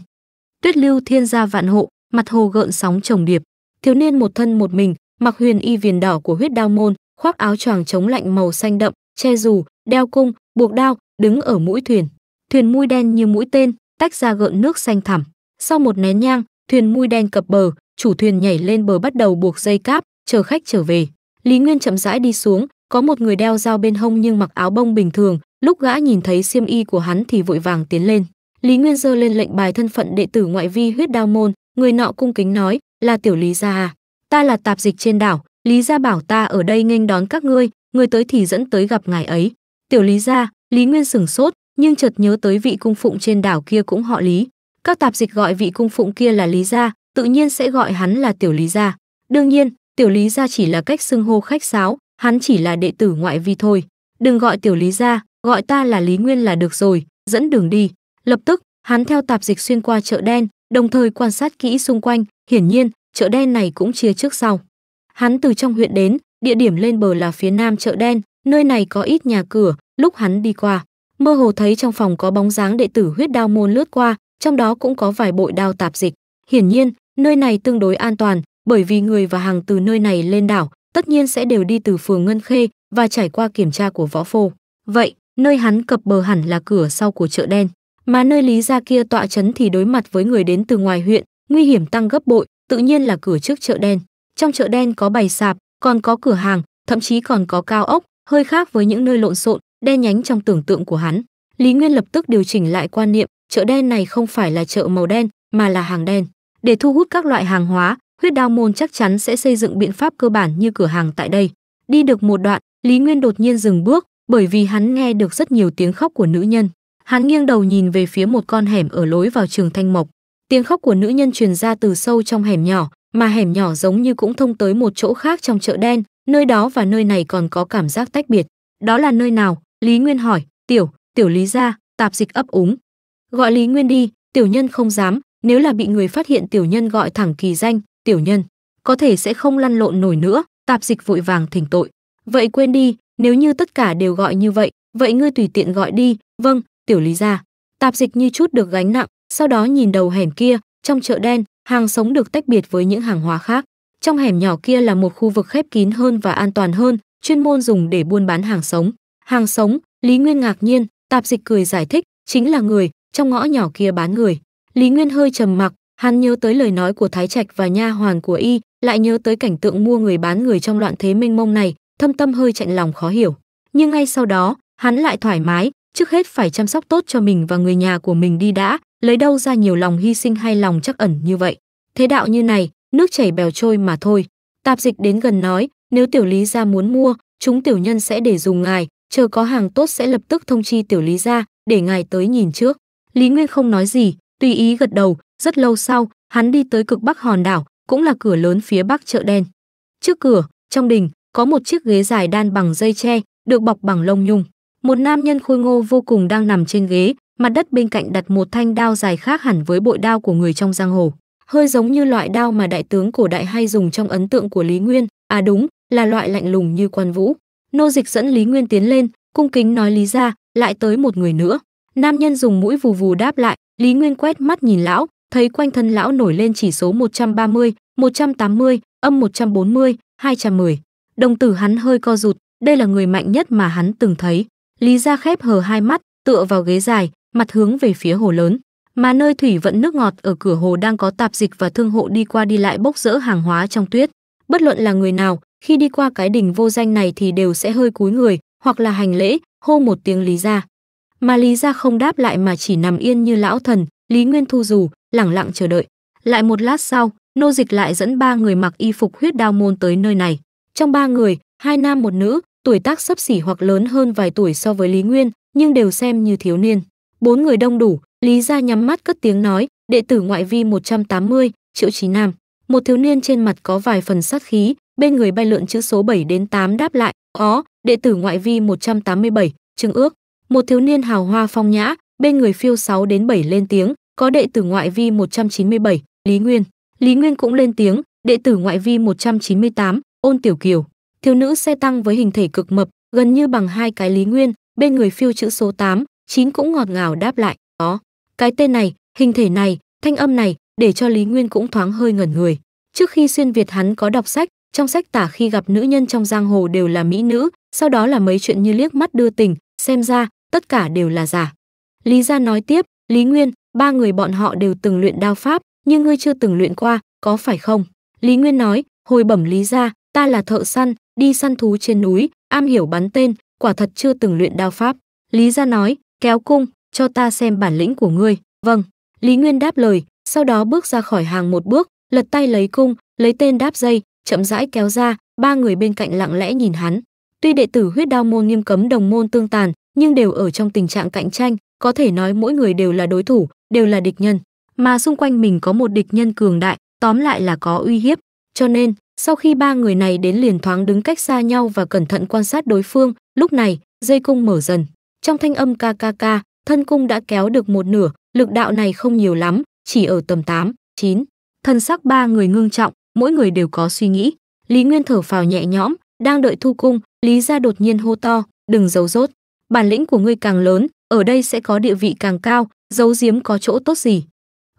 Tuyết lưu thiên gia vạn hộ, mặt hồ gợn sóng trồng điệp. Thiếu niên một thân một mình, mặc huyền y viền đỏ của huyết đao môn, khoác áo choàng chống lạnh màu xanh đậm, che dù, đeo cung, buộc đao, đứng ở mũi thuyền. Thuyền mũi đen như mũi tên, tách ra gợn nước xanh thẳm. Sau một nén nhang, thuyền mũi đen cập bờ, chủ thuyền nhảy lên bờ bắt đầu buộc dây cáp, chờ khách trở về. Lý Nguyên chậm rãi đi xuống, có một người đeo dao bên hông nhưng mặc áo bông bình thường, lúc gã nhìn thấy xiêm y của hắn thì vội vàng tiến lên. Lý Nguyên giơ lên lệnh bài thân phận đệ tử ngoại vi huyết đao môn, người nọ cung kính nói, "Là tiểu Lý gia à? Ta là tạp dịch trên đảo, Lý gia bảo ta ở đây nghênh đón các ngươi, người tới thì dẫn tới gặp ngài ấy." Tiểu Lý gia, Lý Nguyên sửng sốt, nhưng chợt nhớ tới vị cung phụng trên đảo kia cũng họ Lý. Các tạp dịch gọi vị cung phụng kia là Lý gia, tự nhiên sẽ gọi hắn là Tiểu Lý gia. Đương nhiên, Tiểu Lý gia chỉ là cách xưng hô khách sáo, hắn chỉ là đệ tử ngoại vi thôi. Đừng gọi Tiểu Lý gia, gọi ta là Lý Nguyên là được rồi, dẫn đường đi. Lập tức, hắn theo tạp dịch xuyên qua chợ đen, đồng thời quan sát kỹ xung quanh, hiển nhiên, chợ đen này cũng chia trước sau. Hắn từ trong huyện đến, địa điểm lên bờ là phía nam chợ đen, Nơi này có ít nhà cửa, lúc hắn đi qua, mơ hồ thấy trong phòng có bóng dáng đệ tử huyết đao môn lướt qua, trong đó cũng có vài bội đao tạp dịch. Hiển nhiên, nơi này tương đối an toàn, bởi vì người và hàng từ nơi này lên đảo, tất nhiên sẽ đều đi từ phường Ngân Khê và trải qua kiểm tra của võ phô. Vậy, nơi hắn cập bờ hẳn là cửa sau của chợ đen, mà nơi Lý gia kia tọa trấn thì đối mặt với người đến từ ngoài huyện, nguy hiểm tăng gấp bội, tự nhiên là cửa trước chợ đen. Trong chợ đen có bày sạp, còn có cửa hàng, thậm chí còn có cao ốc, hơi khác với những nơi lộn xộn đen nhánh trong tưởng tượng của hắn lý nguyên lập tức điều chỉnh lại quan niệm chợ đen này không phải là chợ màu đen mà là hàng đen để thu hút các loại hàng hóa huyết đao môn chắc chắn sẽ xây dựng biện pháp cơ bản như cửa hàng tại đây đi được một đoạn lý nguyên đột nhiên dừng bước bởi vì hắn nghe được rất nhiều tiếng khóc của nữ nhân hắn nghiêng đầu nhìn về phía một con hẻm ở lối vào trường thanh mộc tiếng khóc của nữ nhân truyền ra từ sâu trong hẻm nhỏ mà hẻm nhỏ giống như cũng thông tới một chỗ khác trong chợ đen Nơi đó và nơi này còn có cảm giác tách biệt. Đó là nơi nào? Lý Nguyên hỏi, tiểu, tiểu Lý ra, tạp dịch ấp úng. Gọi Lý Nguyên đi, tiểu nhân không dám, nếu là bị người phát hiện tiểu nhân gọi thẳng kỳ danh, tiểu nhân, có thể sẽ không lăn lộn nổi nữa, tạp dịch vội vàng thỉnh tội. Vậy quên đi, nếu như tất cả đều gọi như vậy, vậy ngươi tùy tiện gọi đi, vâng, tiểu Lý ra. Tạp dịch như chút được gánh nặng, sau đó nhìn đầu hẻm kia, trong chợ đen, hàng sống được tách biệt với những hàng hóa khác. Trong hẻm nhỏ kia là một khu vực khép kín hơn và an toàn hơn, chuyên môn dùng để buôn bán hàng sống. Hàng sống, Lý Nguyên ngạc nhiên, tạp dịch cười giải thích, chính là người, trong ngõ nhỏ kia bán người. Lý Nguyên hơi trầm mặc, hắn nhớ tới lời nói của Thái Trạch và nha hoàn của y, lại nhớ tới cảnh tượng mua người bán người trong loạn thế mênh mông này, thâm tâm hơi chạnh lòng khó hiểu. Nhưng ngay sau đó, hắn lại thoải mái, trước hết phải chăm sóc tốt cho mình và người nhà của mình đi đã, lấy đâu ra nhiều lòng hy sinh hay lòng chắc ẩn như vậy. Thế đạo như này, nước chảy bèo trôi mà thôi. Tạp dịch đến gần nói, nếu tiểu lý gia muốn mua, chúng tiểu nhân sẽ để dùng ngài, chờ có hàng tốt sẽ lập tức thông chi tiểu lý gia, để ngài tới nhìn trước. Lý Nguyên không nói gì, tùy ý gật đầu, rất lâu sau, hắn đi tới cực bắc hòn đảo, cũng là cửa lớn phía bắc chợ đen. Trước cửa, trong đình, có một chiếc ghế dài đan bằng dây tre, được bọc bằng lông nhung. Một nam nhân khôi ngô vô cùng đang nằm trên ghế, mặt đất bên cạnh đặt một thanh đao dài khác hẳn với bội đao của người trong giang hồ hơi giống như loại đao mà đại tướng cổ đại hay dùng trong ấn tượng của Lý Nguyên, à đúng, là loại lạnh lùng như quan vũ. Nô dịch dẫn Lý Nguyên tiến lên, cung kính nói lý ra, lại tới một người nữa. Nam nhân dùng mũi vù vù đáp lại, Lý Nguyên quét mắt nhìn lão, thấy quanh thân lão nổi lên chỉ số 130, 180, âm 140, 210. Đồng tử hắn hơi co rụt, đây là người mạnh nhất mà hắn từng thấy. Lý ra khép hờ hai mắt, tựa vào ghế dài, mặt hướng về phía hồ lớn mà nơi thủy vận nước ngọt ở cửa hồ đang có tạp dịch và thương hộ đi qua đi lại bốc rỡ hàng hóa trong tuyết. Bất luận là người nào, khi đi qua cái đỉnh vô danh này thì đều sẽ hơi cúi người, hoặc là hành lễ, hô một tiếng Lý gia. Mà Lý gia không đáp lại mà chỉ nằm yên như lão thần, Lý Nguyên Thu dù, lẳng lặng chờ đợi. Lại một lát sau, nô dịch lại dẫn ba người mặc y phục huyết đao môn tới nơi này. Trong ba người, hai nam một nữ, tuổi tác sấp xỉ hoặc lớn hơn vài tuổi so với Lý Nguyên, nhưng đều xem như thiếu niên. Bốn người đông đủ, Lý Gia nhắm mắt cất tiếng nói, đệ tử ngoại vi 180, Triệu Chí Nam. Một thiếu niên trên mặt có vài phần sát khí, bên người bay lượn chữ số 7 đến 8 đáp lại, ó, đệ tử ngoại vi 187, Trương Ước. Một thiếu niên hào hoa phong nhã, bên người phiêu 6 đến 7 lên tiếng, có đệ tử ngoại vi 197, Lý Nguyên. Lý Nguyên cũng lên tiếng, đệ tử ngoại vi 198, Ôn Tiểu Kiều. Thiếu nữ xe tăng với hình thể cực mập, gần như bằng hai cái Lý Nguyên, bên người phiêu chữ số 8, Chín cũng ngọt ngào đáp lại, có. Cái tên này, hình thể này, thanh âm này, để cho Lý Nguyên cũng thoáng hơi ngẩn người. Trước khi xuyên Việt hắn có đọc sách, trong sách tả khi gặp nữ nhân trong giang hồ đều là mỹ nữ, sau đó là mấy chuyện như liếc mắt đưa tình, xem ra, tất cả đều là giả. Lý gia nói tiếp, Lý Nguyên, ba người bọn họ đều từng luyện đao pháp, nhưng ngươi chưa từng luyện qua, có phải không? Lý Nguyên nói, hồi bẩm Lý gia, ta là thợ săn, đi săn thú trên núi, am hiểu bắn tên, quả thật chưa từng luyện đao pháp. Lý gia nói, kéo cung, cho ta xem bản lĩnh của ngươi. Vâng, Lý Nguyên đáp lời, sau đó bước ra khỏi hàng một bước, lật tay lấy cung, lấy tên đáp dây, chậm rãi kéo ra, ba người bên cạnh lặng lẽ nhìn hắn. Tuy đệ tử huyết đao môn nghiêm cấm đồng môn tương tàn, nhưng đều ở trong tình trạng cạnh tranh, có thể nói mỗi người đều là đối thủ, đều là địch nhân, mà xung quanh mình có một địch nhân cường đại, tóm lại là có uy hiếp. Cho nên, sau khi ba người này đến liền thoáng đứng cách xa nhau và cẩn thận quan sát đối phương, lúc này, dây cung mở dần, trong thanh âm KKK, thân cung đã kéo được một nửa, lực đạo này không nhiều lắm, chỉ ở tầm 8, 9. Thân sắc ba người ngưng trọng, mỗi người đều có suy nghĩ. Lý Nguyên thở phào nhẹ nhõm, đang đợi thu cung, Lý gia đột nhiên hô to, đừng giấu rốt. Bản lĩnh của ngươi càng lớn, ở đây sẽ có địa vị càng cao, giấu giếm có chỗ tốt gì.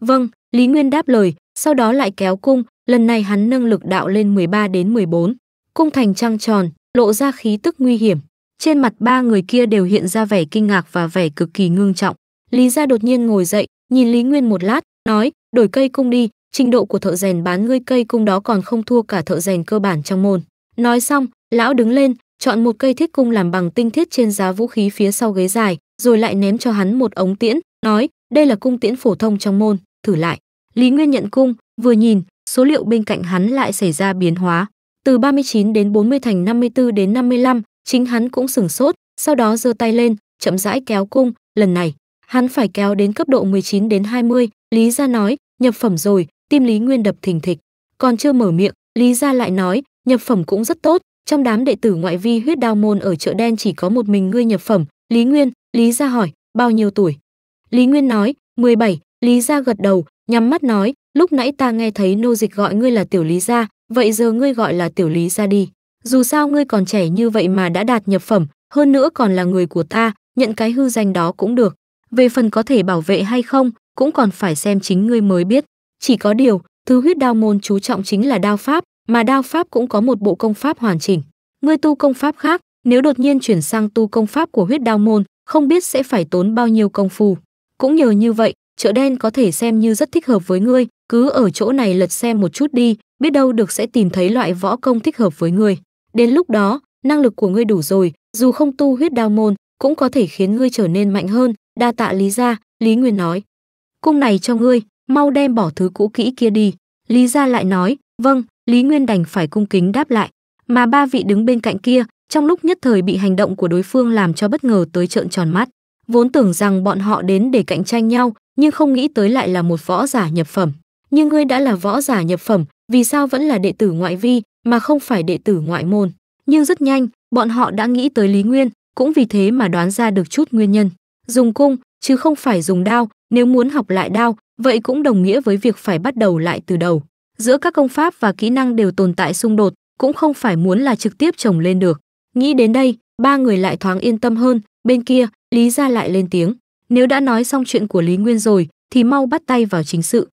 Vâng, Lý Nguyên đáp lời, sau đó lại kéo cung, lần này hắn nâng lực đạo lên 13 đến 14. Cung thành trăng tròn, lộ ra khí tức nguy hiểm. Trên mặt ba người kia đều hiện ra vẻ kinh ngạc và vẻ cực kỳ ngưng trọng. Lý gia đột nhiên ngồi dậy, nhìn Lý Nguyên một lát, nói, đổi cây cung đi, trình độ của thợ rèn bán ngươi cây cung đó còn không thua cả thợ rèn cơ bản trong môn. Nói xong, lão đứng lên, chọn một cây thiết cung làm bằng tinh thiết trên giá vũ khí phía sau ghế dài, rồi lại ném cho hắn một ống tiễn, nói, đây là cung tiễn phổ thông trong môn, thử lại. Lý Nguyên nhận cung, vừa nhìn, số liệu bên cạnh hắn lại xảy ra biến hóa. Từ 39 đến 40 thành 54 đến 55, chính hắn cũng sửng sốt sau đó giơ tay lên chậm rãi kéo cung lần này hắn phải kéo đến cấp độ 19 đến 20, lý gia nói nhập phẩm rồi tim lý nguyên đập thình thịch còn chưa mở miệng lý gia lại nói nhập phẩm cũng rất tốt trong đám đệ tử ngoại vi huyết đao môn ở chợ đen chỉ có một mình ngươi nhập phẩm lý nguyên lý gia hỏi bao nhiêu tuổi lý nguyên nói 17, lý gia gật đầu nhắm mắt nói lúc nãy ta nghe thấy nô dịch gọi ngươi là tiểu lý gia vậy giờ ngươi gọi là tiểu lý gia đi dù sao ngươi còn trẻ như vậy mà đã đạt nhập phẩm, hơn nữa còn là người của ta, nhận cái hư danh đó cũng được. Về phần có thể bảo vệ hay không, cũng còn phải xem chính ngươi mới biết. Chỉ có điều, thứ huyết đao môn chú trọng chính là đao pháp, mà đao pháp cũng có một bộ công pháp hoàn chỉnh. Ngươi tu công pháp khác, nếu đột nhiên chuyển sang tu công pháp của huyết đao môn, không biết sẽ phải tốn bao nhiêu công phu. Cũng nhờ như vậy, chợ đen có thể xem như rất thích hợp với ngươi, cứ ở chỗ này lật xem một chút đi, biết đâu được sẽ tìm thấy loại võ công thích hợp với ngươi. Đến lúc đó, năng lực của ngươi đủ rồi, dù không tu huyết đao môn, cũng có thể khiến ngươi trở nên mạnh hơn, đa tạ Lý gia, Lý Nguyên nói. Cung này cho ngươi, mau đem bỏ thứ cũ kỹ kia đi. Lý gia lại nói, vâng, Lý Nguyên đành phải cung kính đáp lại, mà ba vị đứng bên cạnh kia, trong lúc nhất thời bị hành động của đối phương làm cho bất ngờ tới trợn tròn mắt. Vốn tưởng rằng bọn họ đến để cạnh tranh nhau, nhưng không nghĩ tới lại là một võ giả nhập phẩm. Nhưng ngươi đã là võ giả nhập phẩm, vì sao vẫn là đệ tử ngoại vi, mà không phải đệ tử ngoại môn. Nhưng rất nhanh, bọn họ đã nghĩ tới Lý Nguyên, cũng vì thế mà đoán ra được chút nguyên nhân. Dùng cung, chứ không phải dùng đao, nếu muốn học lại đao, vậy cũng đồng nghĩa với việc phải bắt đầu lại từ đầu. Giữa các công pháp và kỹ năng đều tồn tại xung đột, cũng không phải muốn là trực tiếp trồng lên được. Nghĩ đến đây, ba người lại thoáng yên tâm hơn, bên kia, Lý ra lại lên tiếng. Nếu đã nói xong chuyện của Lý Nguyên rồi, thì mau bắt tay vào chính sự.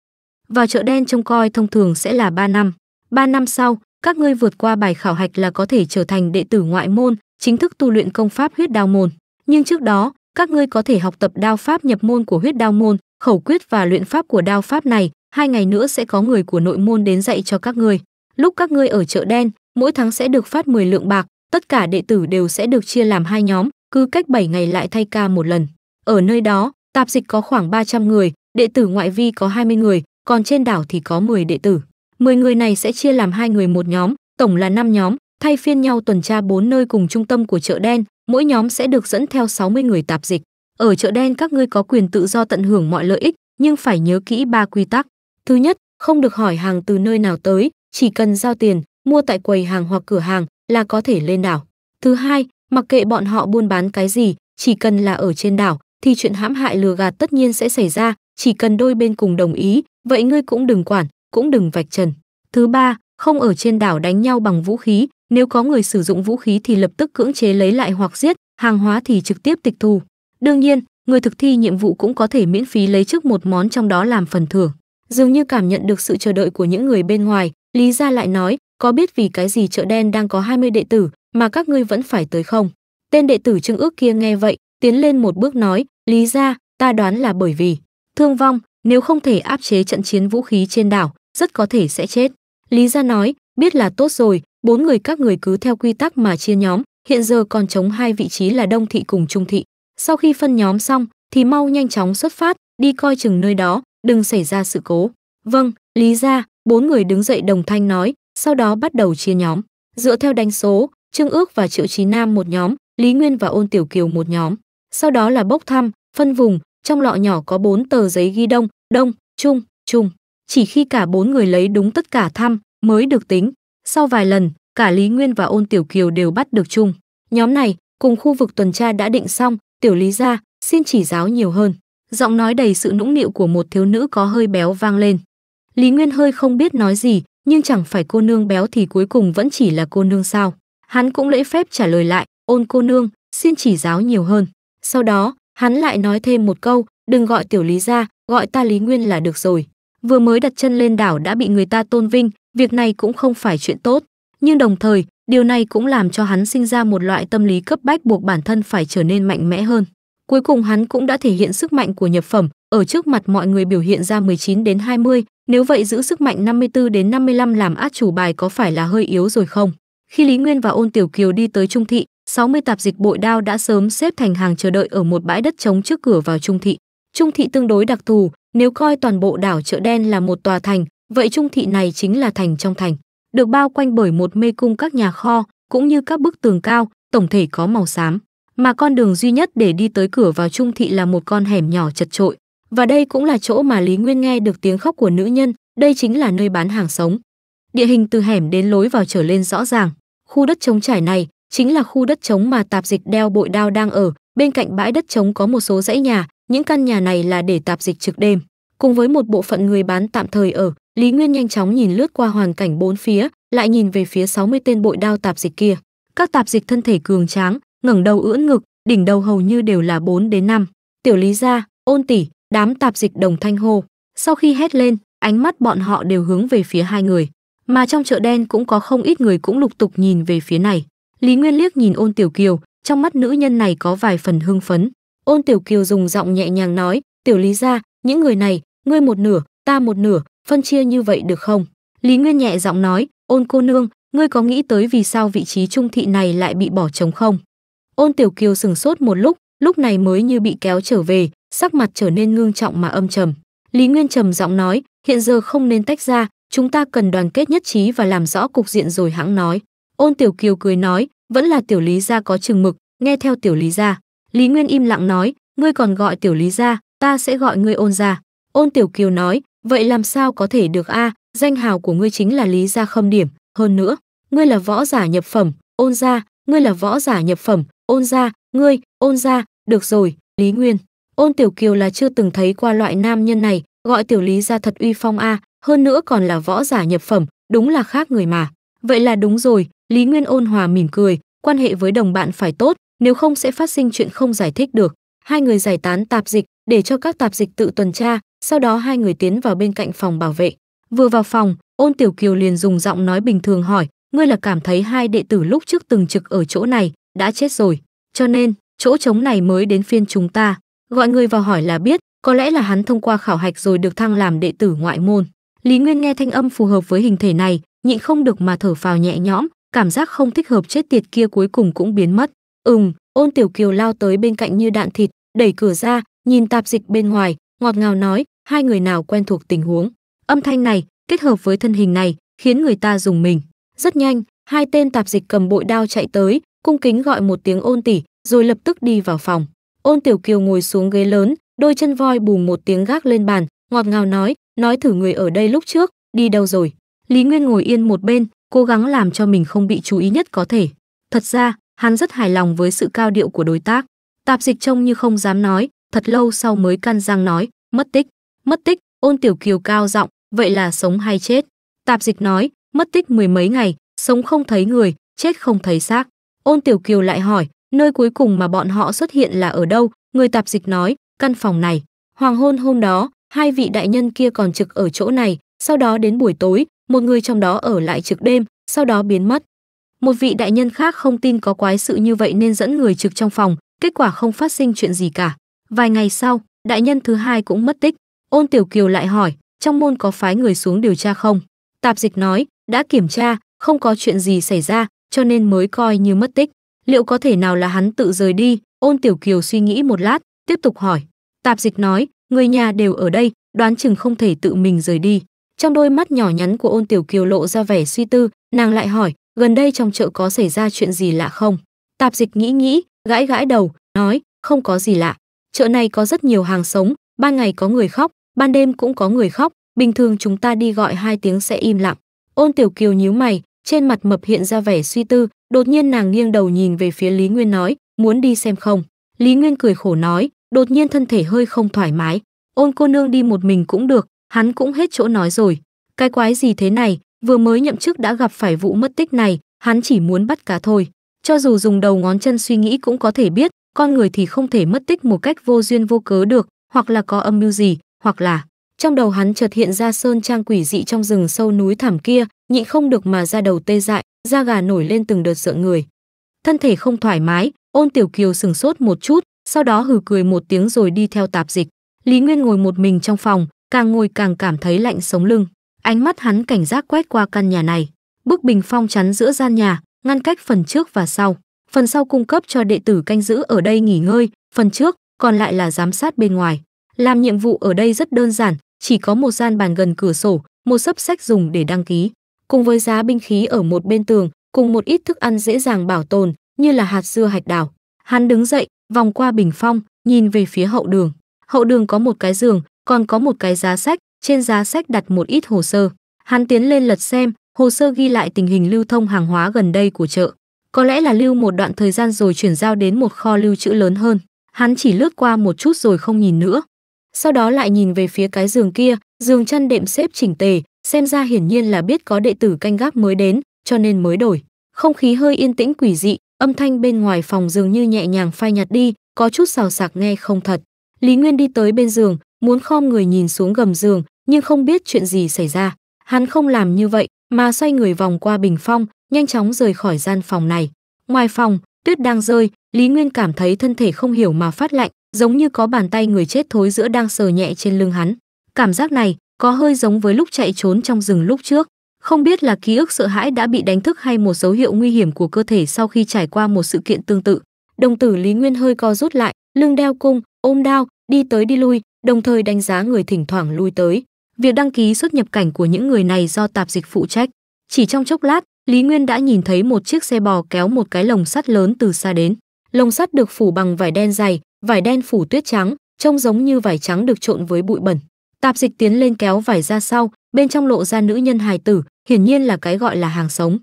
Vào chợ đen trông coi thông thường sẽ là 3 năm. 3 năm sau, các ngươi vượt qua bài khảo hạch là có thể trở thành đệ tử ngoại môn, chính thức tu luyện công pháp huyết đao môn. Nhưng trước đó, các ngươi có thể học tập đao pháp nhập môn của huyết đao môn, khẩu quyết và luyện pháp của đao pháp này, hai ngày nữa sẽ có người của nội môn đến dạy cho các ngươi. Lúc các ngươi ở chợ đen, mỗi tháng sẽ được phát 10 lượng bạc, tất cả đệ tử đều sẽ được chia làm hai nhóm, cứ cách 7 ngày lại thay ca một lần. Ở nơi đó, tạp dịch có khoảng 300 người, đệ tử ngoại vi có 20 người, còn trên đảo thì có 10 đệ tử. 10 người này sẽ chia làm hai người một nhóm, tổng là 5 nhóm, thay phiên nhau tuần tra 4 nơi cùng trung tâm của chợ đen, mỗi nhóm sẽ được dẫn theo 60 người tạp dịch. Ở chợ đen các ngươi có quyền tự do tận hưởng mọi lợi ích, nhưng phải nhớ kỹ ba quy tắc. Thứ nhất, không được hỏi hàng từ nơi nào tới, chỉ cần giao tiền, mua tại quầy hàng hoặc cửa hàng là có thể lên đảo. Thứ hai, mặc kệ bọn họ buôn bán cái gì, chỉ cần là ở trên đảo thì chuyện hãm hại lừa gạt tất nhiên sẽ xảy ra, chỉ cần đôi bên cùng đồng ý, vậy ngươi cũng đừng quản, cũng đừng vạch trần. Thứ ba, không ở trên đảo đánh nhau bằng vũ khí, nếu có người sử dụng vũ khí thì lập tức cưỡng chế lấy lại hoặc giết, hàng hóa thì trực tiếp tịch thu. Đương nhiên, người thực thi nhiệm vụ cũng có thể miễn phí lấy trước một món trong đó làm phần thưởng. Dường như cảm nhận được sự chờ đợi của những người bên ngoài, Lý Gia lại nói, có biết vì cái gì chợ đen đang có 20 đệ tử mà các ngươi vẫn phải tới không? Tên đệ tử Trương Ước kia nghe vậy, tiến lên một bước nói, Lý Gia, ta đoán là bởi vì thương vong, nếu không thể áp chế trận chiến vũ khí trên đảo, rất có thể sẽ chết. Lý gia nói, biết là tốt rồi, bốn người các người cứ theo quy tắc mà chia nhóm, hiện giờ còn chống hai vị trí là Đông Thị cùng Trung Thị. Sau khi phân nhóm xong, thì mau nhanh chóng xuất phát, đi coi chừng nơi đó, đừng xảy ra sự cố. Vâng, Lý gia bốn người đứng dậy đồng thanh nói, sau đó bắt đầu chia nhóm. Dựa theo đánh số, Trương Ước và Triệu Trí Nam một nhóm, Lý Nguyên và Ôn Tiểu Kiều một nhóm. Sau đó là bốc thăm, phân vùng, trong lọ nhỏ có bốn tờ giấy ghi đông, đông, trung, trung chỉ khi cả bốn người lấy đúng tất cả thăm mới được tính. Sau vài lần, cả Lý Nguyên và Ôn Tiểu Kiều đều bắt được chung. Nhóm này, cùng khu vực tuần tra đã định xong, Tiểu Lý ra, xin chỉ giáo nhiều hơn. Giọng nói đầy sự nũng nịu của một thiếu nữ có hơi béo vang lên. Lý Nguyên hơi không biết nói gì, nhưng chẳng phải cô nương béo thì cuối cùng vẫn chỉ là cô nương sao. Hắn cũng lễ phép trả lời lại, ôn cô nương, xin chỉ giáo nhiều hơn. Sau đó, hắn lại nói thêm một câu, đừng gọi tiểu lý ra, gọi ta Lý Nguyên là được rồi vừa mới đặt chân lên đảo đã bị người ta tôn vinh, việc này cũng không phải chuyện tốt. Nhưng đồng thời, điều này cũng làm cho hắn sinh ra một loại tâm lý cấp bách buộc bản thân phải trở nên mạnh mẽ hơn. Cuối cùng hắn cũng đã thể hiện sức mạnh của nhập phẩm, ở trước mặt mọi người biểu hiện ra 19 đến 20, nếu vậy giữ sức mạnh 54 đến 55 làm át chủ bài có phải là hơi yếu rồi không? Khi Lý Nguyên và Ôn Tiểu Kiều đi tới Trung thị, 60 tạp dịch bội đao đã sớm xếp thành hàng chờ đợi ở một bãi đất trống trước cửa vào Trung thị. Trung thị tương đối đặc thù, nếu coi toàn bộ đảo chợ đen là một tòa thành, vậy trung thị này chính là thành trong thành, được bao quanh bởi một mê cung các nhà kho, cũng như các bức tường cao, tổng thể có màu xám. Mà con đường duy nhất để đi tới cửa vào trung thị là một con hẻm nhỏ chật trội. Và đây cũng là chỗ mà Lý Nguyên nghe được tiếng khóc của nữ nhân, đây chính là nơi bán hàng sống. Địa hình từ hẻm đến lối vào trở lên rõ ràng. Khu đất trống trải này chính là khu đất trống mà tạp dịch đeo bội đao đang ở, bên cạnh bãi đất trống có một số dãy nhà, những căn nhà này là để tạp dịch trực đêm. Cùng với một bộ phận người bán tạm thời ở, Lý Nguyên nhanh chóng nhìn lướt qua hoàn cảnh bốn phía, lại nhìn về phía 60 tên bội đao tạp dịch kia. Các tạp dịch thân thể cường tráng, ngẩng đầu ưỡn ngực, đỉnh đầu hầu như đều là 4 đến 5. Tiểu Lý gia, Ôn tỷ, đám tạp dịch đồng thanh hô. Sau khi hét lên, ánh mắt bọn họ đều hướng về phía hai người, mà trong chợ đen cũng có không ít người cũng lục tục nhìn về phía này. Lý Nguyên liếc nhìn Ôn Tiểu Kiều, trong mắt nữ nhân này có vài phần hưng phấn. Ôn Tiểu Kiều dùng giọng nhẹ nhàng nói, "Tiểu Lý gia, những người này, ngươi một nửa, ta một nửa, phân chia như vậy được không?" Lý Nguyên nhẹ giọng nói, "Ôn cô nương, ngươi có nghĩ tới vì sao vị trí trung thị này lại bị bỏ trống không?" Ôn Tiểu Kiều sững sốt một lúc, lúc này mới như bị kéo trở về, sắc mặt trở nên ngương trọng mà âm trầm. Lý Nguyên trầm giọng nói, "Hiện giờ không nên tách ra, chúng ta cần đoàn kết nhất trí và làm rõ cục diện rồi hãng nói." Ôn Tiểu Kiều cười nói, "Vẫn là tiểu Lý gia có chừng mực, nghe theo tiểu Lý gia." Lý Nguyên im lặng nói, ngươi còn gọi tiểu Lý ra, ta sẽ gọi ngươi ôn ra. Ôn tiểu Kiều nói, vậy làm sao có thể được a, à? danh hào của ngươi chính là Lý gia không điểm, hơn nữa, ngươi là võ giả nhập phẩm, ôn ra, ngươi là võ giả nhập phẩm, ôn ra, ngươi, ôn ra, được rồi, Lý Nguyên. Ôn tiểu Kiều là chưa từng thấy qua loại nam nhân này, gọi tiểu Lý ra thật uy phong a, à, hơn nữa còn là võ giả nhập phẩm, đúng là khác người mà. Vậy là đúng rồi, Lý Nguyên ôn hòa mỉm cười, quan hệ với đồng bạn phải tốt, nếu không sẽ phát sinh chuyện không giải thích được. Hai người giải tán tạp dịch để cho các tạp dịch tự tuần tra, sau đó hai người tiến vào bên cạnh phòng bảo vệ. Vừa vào phòng, Ôn Tiểu Kiều liền dùng giọng nói bình thường hỏi, ngươi là cảm thấy hai đệ tử lúc trước từng trực ở chỗ này đã chết rồi, cho nên chỗ trống này mới đến phiên chúng ta. Gọi người vào hỏi là biết, có lẽ là hắn thông qua khảo hạch rồi được thăng làm đệ tử ngoại môn. Lý Nguyên nghe thanh âm phù hợp với hình thể này, nhịn không được mà thở phào nhẹ nhõm, cảm giác không thích hợp chết tiệt kia cuối cùng cũng biến mất. Ừm, ôn tiểu kiều lao tới bên cạnh như đạn thịt, đẩy cửa ra, nhìn tạp dịch bên ngoài, ngọt ngào nói, hai người nào quen thuộc tình huống. Âm thanh này, kết hợp với thân hình này, khiến người ta dùng mình. Rất nhanh, hai tên tạp dịch cầm bội đao chạy tới, cung kính gọi một tiếng ôn tỷ, rồi lập tức đi vào phòng. Ôn tiểu kiều ngồi xuống ghế lớn, đôi chân voi bùm một tiếng gác lên bàn, ngọt ngào nói, nói thử người ở đây lúc trước, đi đâu rồi. Lý Nguyên ngồi yên một bên, cố gắng làm cho mình không bị chú ý nhất có thể. Thật ra, Hắn rất hài lòng với sự cao điệu của đối tác. Tạp dịch trông như không dám nói, thật lâu sau mới căn răng nói, mất tích, mất tích, ôn tiểu kiều cao giọng vậy là sống hay chết. Tạp dịch nói, mất tích mười mấy ngày, sống không thấy người, chết không thấy xác. Ôn tiểu kiều lại hỏi, nơi cuối cùng mà bọn họ xuất hiện là ở đâu, người tạp dịch nói, căn phòng này. Hoàng hôn hôm đó, hai vị đại nhân kia còn trực ở chỗ này, sau đó đến buổi tối, một người trong đó ở lại trực đêm, sau đó biến mất. Một vị đại nhân khác không tin có quái sự như vậy nên dẫn người trực trong phòng, kết quả không phát sinh chuyện gì cả. Vài ngày sau, đại nhân thứ hai cũng mất tích. Ôn Tiểu Kiều lại hỏi, trong môn có phái người xuống điều tra không? Tạp dịch nói, đã kiểm tra, không có chuyện gì xảy ra, cho nên mới coi như mất tích. Liệu có thể nào là hắn tự rời đi? Ôn Tiểu Kiều suy nghĩ một lát, tiếp tục hỏi. Tạp dịch nói, người nhà đều ở đây, đoán chừng không thể tự mình rời đi. Trong đôi mắt nhỏ nhắn của ôn tiểu kiều lộ ra vẻ suy tư, nàng lại hỏi, gần đây trong chợ có xảy ra chuyện gì lạ không? Tạp dịch nghĩ nghĩ, gãi gãi đầu, nói, không có gì lạ. Chợ này có rất nhiều hàng sống, ban ngày có người khóc, ban đêm cũng có người khóc, bình thường chúng ta đi gọi hai tiếng sẽ im lặng. Ôn Tiểu Kiều nhíu mày, trên mặt mập hiện ra vẻ suy tư, đột nhiên nàng nghiêng đầu nhìn về phía Lý Nguyên nói, muốn đi xem không? Lý Nguyên cười khổ nói, đột nhiên thân thể hơi không thoải mái. Ôn cô nương đi một mình cũng được, hắn cũng hết chỗ nói rồi. Cái quái gì thế này, Vừa mới nhậm chức đã gặp phải vụ mất tích này, hắn chỉ muốn bắt cá thôi. Cho dù dùng đầu ngón chân suy nghĩ cũng có thể biết, con người thì không thể mất tích một cách vô duyên vô cớ được, hoặc là có âm mưu gì, hoặc là trong đầu hắn chợt hiện ra sơn trang quỷ dị trong rừng sâu núi thảm kia, nhịn không được mà ra đầu tê dại, da gà nổi lên từng đợt sợ người. Thân thể không thoải mái, Ôn Tiểu Kiều sừng sốt một chút, sau đó hừ cười một tiếng rồi đi theo tạp dịch. Lý Nguyên ngồi một mình trong phòng, càng ngồi càng cảm thấy lạnh sống lưng. Ánh mắt hắn cảnh giác quét qua căn nhà này, bức bình phong chắn giữa gian nhà, ngăn cách phần trước và sau. Phần sau cung cấp cho đệ tử canh giữ ở đây nghỉ ngơi, phần trước còn lại là giám sát bên ngoài. Làm nhiệm vụ ở đây rất đơn giản, chỉ có một gian bàn gần cửa sổ, một sấp sách dùng để đăng ký, cùng với giá binh khí ở một bên tường, cùng một ít thức ăn dễ dàng bảo tồn, như là hạt dưa hạch đảo. Hắn đứng dậy, vòng qua bình phong, nhìn về phía hậu đường. Hậu đường có một cái giường, còn có một cái giá sách, trên giá sách đặt một ít hồ sơ. Hắn tiến lên lật xem, hồ sơ ghi lại tình hình lưu thông hàng hóa gần đây của chợ. Có lẽ là lưu một đoạn thời gian rồi chuyển giao đến một kho lưu trữ lớn hơn. Hắn chỉ lướt qua một chút rồi không nhìn nữa. Sau đó lại nhìn về phía cái giường kia, giường chăn đệm xếp chỉnh tề, xem ra hiển nhiên là biết có đệ tử canh gác mới đến, cho nên mới đổi. Không khí hơi yên tĩnh quỷ dị, âm thanh bên ngoài phòng dường như nhẹ nhàng phai nhạt đi, có chút xào sạc nghe không thật. Lý Nguyên đi tới bên giường, muốn khom người nhìn xuống gầm giường, nhưng không biết chuyện gì xảy ra. Hắn không làm như vậy, mà xoay người vòng qua bình phong, nhanh chóng rời khỏi gian phòng này. Ngoài phòng, tuyết đang rơi, Lý Nguyên cảm thấy thân thể không hiểu mà phát lạnh, giống như có bàn tay người chết thối giữa đang sờ nhẹ trên lưng hắn. Cảm giác này có hơi giống với lúc chạy trốn trong rừng lúc trước. Không biết là ký ức sợ hãi đã bị đánh thức hay một dấu hiệu nguy hiểm của cơ thể sau khi trải qua một sự kiện tương tự. Đồng tử Lý Nguyên hơi co rút lại, lưng đeo cung, ôm đao, đi tới đi lui, đồng thời đánh giá người thỉnh thoảng lui tới. Việc đăng ký xuất nhập cảnh của những người này do tạp dịch phụ trách. Chỉ trong chốc lát, Lý Nguyên đã nhìn thấy một chiếc xe bò kéo một cái lồng sắt lớn từ xa đến. Lồng sắt được phủ bằng vải đen dày, vải đen phủ tuyết trắng, trông giống như vải trắng được trộn với bụi bẩn. Tạp dịch tiến lên kéo vải ra sau, bên trong lộ ra nữ nhân hài tử, hiển nhiên là cái gọi là hàng sống.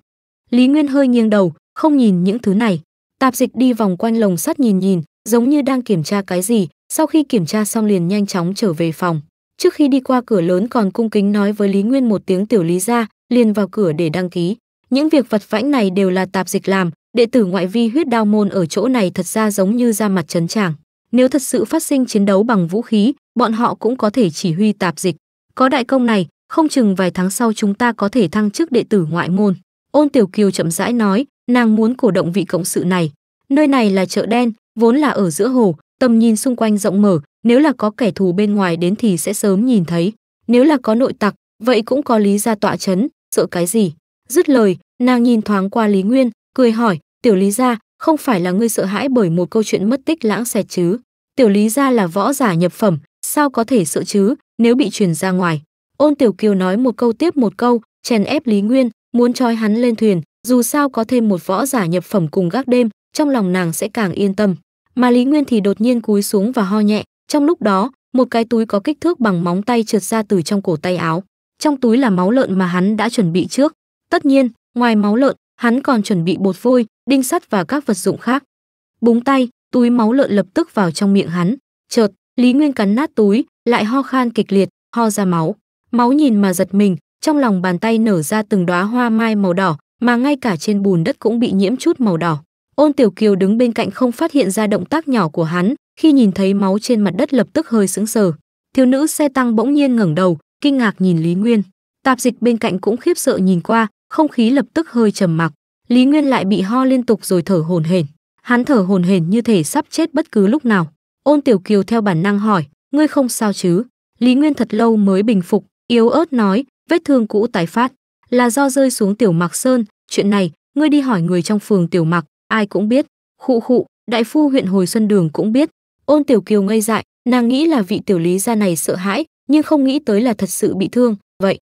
Lý Nguyên hơi nghiêng đầu, không nhìn những thứ này. Tạp dịch đi vòng quanh lồng sắt nhìn nhìn, giống như đang kiểm tra cái gì, sau khi kiểm tra xong liền nhanh chóng trở về phòng trước khi đi qua cửa lớn còn cung kính nói với lý nguyên một tiếng tiểu lý ra liền vào cửa để đăng ký những việc vật vãnh này đều là tạp dịch làm đệ tử ngoại vi huyết đao môn ở chỗ này thật ra giống như ra mặt trấn tràng nếu thật sự phát sinh chiến đấu bằng vũ khí bọn họ cũng có thể chỉ huy tạp dịch có đại công này không chừng vài tháng sau chúng ta có thể thăng chức đệ tử ngoại môn ôn tiểu kiều chậm rãi nói nàng muốn cổ động vị cộng sự này nơi này là chợ đen vốn là ở giữa hồ tầm nhìn xung quanh rộng mở, nếu là có kẻ thù bên ngoài đến thì sẽ sớm nhìn thấy, nếu là có nội tặc, vậy cũng có lý ra tọa chấn, sợ cái gì? Dứt lời, nàng nhìn thoáng qua Lý Nguyên, cười hỏi, "Tiểu Lý gia, không phải là ngươi sợ hãi bởi một câu chuyện mất tích lãng xẹt chứ? Tiểu Lý gia là võ giả nhập phẩm, sao có thể sợ chứ, nếu bị truyền ra ngoài?" Ôn Tiểu Kiều nói một câu tiếp một câu, chèn ép Lý Nguyên, muốn trói hắn lên thuyền, dù sao có thêm một võ giả nhập phẩm cùng gác đêm, trong lòng nàng sẽ càng yên tâm mà Lý Nguyên thì đột nhiên cúi xuống và ho nhẹ, trong lúc đó, một cái túi có kích thước bằng móng tay trượt ra từ trong cổ tay áo. Trong túi là máu lợn mà hắn đã chuẩn bị trước. Tất nhiên, ngoài máu lợn, hắn còn chuẩn bị bột vôi, đinh sắt và các vật dụng khác. Búng tay, túi máu lợn lập tức vào trong miệng hắn. Chợt, Lý Nguyên cắn nát túi, lại ho khan kịch liệt, ho ra máu. Máu nhìn mà giật mình, trong lòng bàn tay nở ra từng đóa hoa mai màu đỏ, mà ngay cả trên bùn đất cũng bị nhiễm chút màu đỏ. Ôn Tiểu Kiều đứng bên cạnh không phát hiện ra động tác nhỏ của hắn, khi nhìn thấy máu trên mặt đất lập tức hơi sững sờ. Thiếu nữ xe tăng bỗng nhiên ngẩng đầu, kinh ngạc nhìn Lý Nguyên. Tạp dịch bên cạnh cũng khiếp sợ nhìn qua, không khí lập tức hơi trầm mặc. Lý Nguyên lại bị ho liên tục rồi thở hổn hển. Hắn thở hổn hển như thể sắp chết bất cứ lúc nào. Ôn Tiểu Kiều theo bản năng hỏi, "Ngươi không sao chứ?" Lý Nguyên thật lâu mới bình phục, yếu ớt nói, "Vết thương cũ tái phát, là do rơi xuống Tiểu Mặc Sơn, chuyện này ngươi đi hỏi người trong phường Tiểu Mặc ai cũng biết khụ khụ đại phu huyện hồi xuân đường cũng biết ôn tiểu kiều ngây dại nàng nghĩ là vị tiểu lý gia này sợ hãi nhưng không nghĩ tới là thật sự bị thương vậy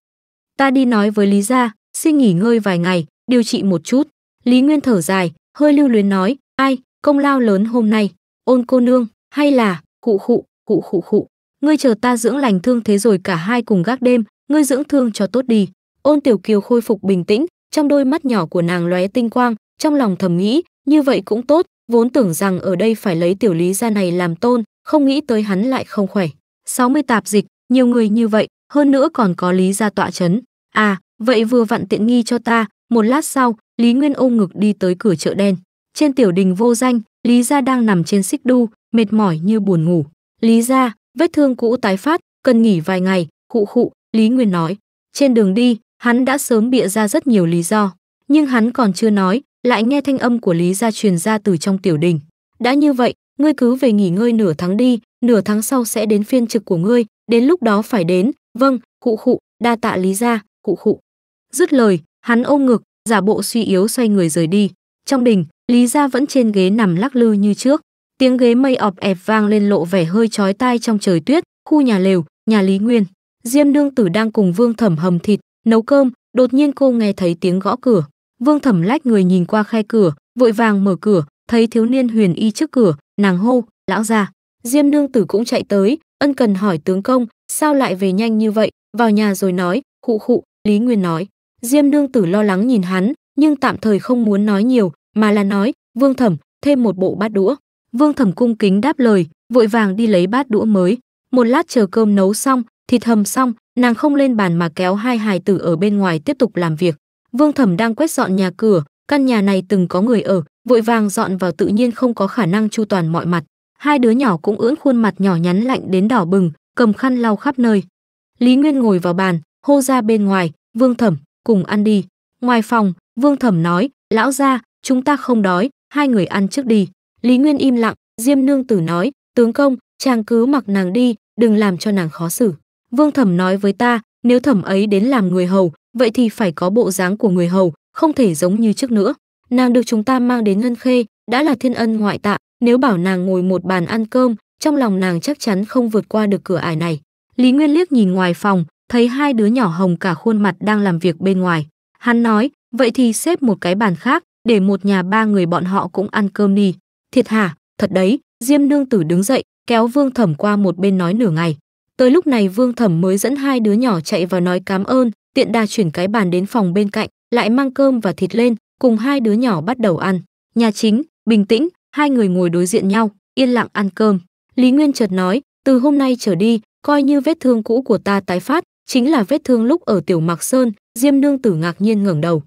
ta đi nói với lý gia xin nghỉ ngơi vài ngày điều trị một chút lý nguyên thở dài hơi lưu luyến nói ai công lao lớn hôm nay ôn cô nương hay là khụ khụ khụ khụ khụ ngươi chờ ta dưỡng lành thương thế rồi cả hai cùng gác đêm ngươi dưỡng thương cho tốt đi ôn tiểu kiều khôi phục bình tĩnh trong đôi mắt nhỏ của nàng lóe tinh quang trong lòng thầm nghĩ như vậy cũng tốt, vốn tưởng rằng ở đây phải lấy tiểu lý gia này làm tôn, không nghĩ tới hắn lại không khỏe. 60 tạp dịch, nhiều người như vậy, hơn nữa còn có lý gia tọa chấn. À, vậy vừa vặn tiện nghi cho ta, một lát sau, Lý Nguyên ôm ngực đi tới cửa chợ đen. Trên tiểu đình vô danh, Lý gia đang nằm trên xích đu, mệt mỏi như buồn ngủ. Lý gia, vết thương cũ tái phát, cần nghỉ vài ngày, khụ khụ, Lý Nguyên nói. Trên đường đi, hắn đã sớm bịa ra rất nhiều lý do, nhưng hắn còn chưa nói, lại nghe thanh âm của Lý gia truyền ra từ trong tiểu đình. Đã như vậy, ngươi cứ về nghỉ ngơi nửa tháng đi, nửa tháng sau sẽ đến phiên trực của ngươi, đến lúc đó phải đến, vâng, cụ khụ, đa tạ Lý gia, cụ khụ. Dứt lời, hắn ôm ngực, giả bộ suy yếu xoay người rời đi. Trong đình, Lý gia vẫn trên ghế nằm lắc lư như trước, tiếng ghế mây ọp ẹp vang lên lộ vẻ hơi chói tai trong trời tuyết, khu nhà lều, nhà Lý Nguyên. Diêm Nương Tử đang cùng Vương Thẩm hầm thịt, nấu cơm, đột nhiên cô nghe thấy tiếng gõ cửa. Vương Thẩm lách người nhìn qua khe cửa, vội vàng mở cửa, thấy thiếu niên Huyền Y trước cửa, nàng hô, "Lão gia." Diêm nương tử cũng chạy tới, ân cần hỏi tướng công, sao lại về nhanh như vậy, vào nhà rồi nói, khụ khụ, Lý Nguyên nói. Diêm nương tử lo lắng nhìn hắn, nhưng tạm thời không muốn nói nhiều, mà là nói, "Vương Thẩm, thêm một bộ bát đũa." Vương Thẩm cung kính đáp lời, vội vàng đi lấy bát đũa mới. Một lát chờ cơm nấu xong, thịt hầm xong, nàng không lên bàn mà kéo hai hài tử ở bên ngoài tiếp tục làm việc. Vương Thẩm đang quét dọn nhà cửa, căn nhà này từng có người ở, vội vàng dọn vào tự nhiên không có khả năng chu toàn mọi mặt. Hai đứa nhỏ cũng ưỡn khuôn mặt nhỏ nhắn lạnh đến đỏ bừng, cầm khăn lau khắp nơi. Lý Nguyên ngồi vào bàn, hô ra bên ngoài, "Vương Thẩm, cùng ăn đi." Ngoài phòng, Vương Thẩm nói, "Lão gia, chúng ta không đói, hai người ăn trước đi." Lý Nguyên im lặng, Diêm Nương Tử nói, "Tướng công, chàng cứ mặc nàng đi, đừng làm cho nàng khó xử." Vương Thẩm nói với ta, nếu thẩm ấy đến làm người hầu, vậy thì phải có bộ dáng của người hầu, không thể giống như trước nữa. Nàng được chúng ta mang đến Ngân Khê, đã là thiên ân ngoại tạ, nếu bảo nàng ngồi một bàn ăn cơm, trong lòng nàng chắc chắn không vượt qua được cửa ải này. Lý Nguyên liếc nhìn ngoài phòng, thấy hai đứa nhỏ hồng cả khuôn mặt đang làm việc bên ngoài. Hắn nói, vậy thì xếp một cái bàn khác, để một nhà ba người bọn họ cũng ăn cơm đi. Thiệt hả, thật đấy, Diêm Nương Tử đứng dậy, kéo Vương Thẩm qua một bên nói nửa ngày. Tới lúc này Vương Thẩm mới dẫn hai đứa nhỏ chạy vào nói cảm ơn, tiện đà chuyển cái bàn đến phòng bên cạnh, lại mang cơm và thịt lên, cùng hai đứa nhỏ bắt đầu ăn. Nhà chính, bình tĩnh, hai người ngồi đối diện nhau, yên lặng ăn cơm. Lý Nguyên chợt nói, từ hôm nay trở đi, coi như vết thương cũ của ta tái phát, chính là vết thương lúc ở Tiểu Mạc Sơn, Diêm Nương Tử ngạc nhiên ngẩng đầu.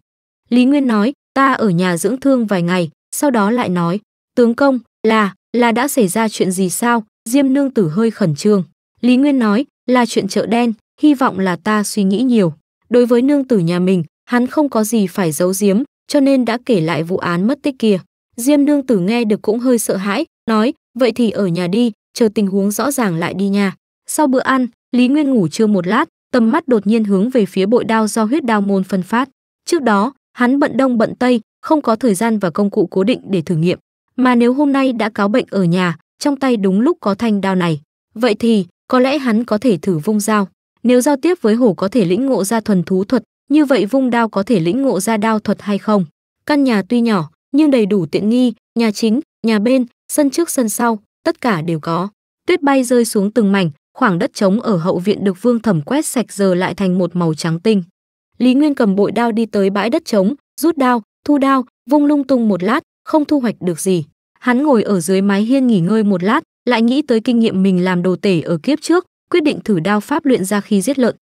Lý Nguyên nói, ta ở nhà dưỡng thương vài ngày, sau đó lại nói, tướng công, là, là đã xảy ra chuyện gì sao? Diêm Nương Tử hơi khẩn trương. Lý Nguyên nói, là chuyện chợ đen, hy vọng là ta suy nghĩ nhiều. Đối với nương tử nhà mình, hắn không có gì phải giấu giếm, cho nên đã kể lại vụ án mất tích kia. Diêm nương tử nghe được cũng hơi sợ hãi, nói, vậy thì ở nhà đi, chờ tình huống rõ ràng lại đi nha. Sau bữa ăn, Lý Nguyên ngủ chưa một lát, tầm mắt đột nhiên hướng về phía bội đao do huyết đao môn phân phát. Trước đó, hắn bận đông bận tây, không có thời gian và công cụ cố định để thử nghiệm. Mà nếu hôm nay đã cáo bệnh ở nhà, trong tay đúng lúc có thanh đao này, vậy thì có lẽ hắn có thể thử vung dao. Nếu giao tiếp với hổ có thể lĩnh ngộ ra thuần thú thuật, như vậy vung đao có thể lĩnh ngộ ra đao thuật hay không? Căn nhà tuy nhỏ, nhưng đầy đủ tiện nghi, nhà chính, nhà bên, sân trước sân sau, tất cả đều có. Tuyết bay rơi xuống từng mảnh, khoảng đất trống ở hậu viện được Vương Thẩm quét sạch giờ lại thành một màu trắng tinh. Lý Nguyên cầm bội đao đi tới bãi đất trống, rút đao, thu đao, vung lung tung một lát, không thu hoạch được gì. Hắn ngồi ở dưới mái hiên nghỉ ngơi một lát, lại nghĩ tới kinh nghiệm mình làm đồ tể ở kiếp trước, quyết định thử đao pháp luyện ra khi giết lợn.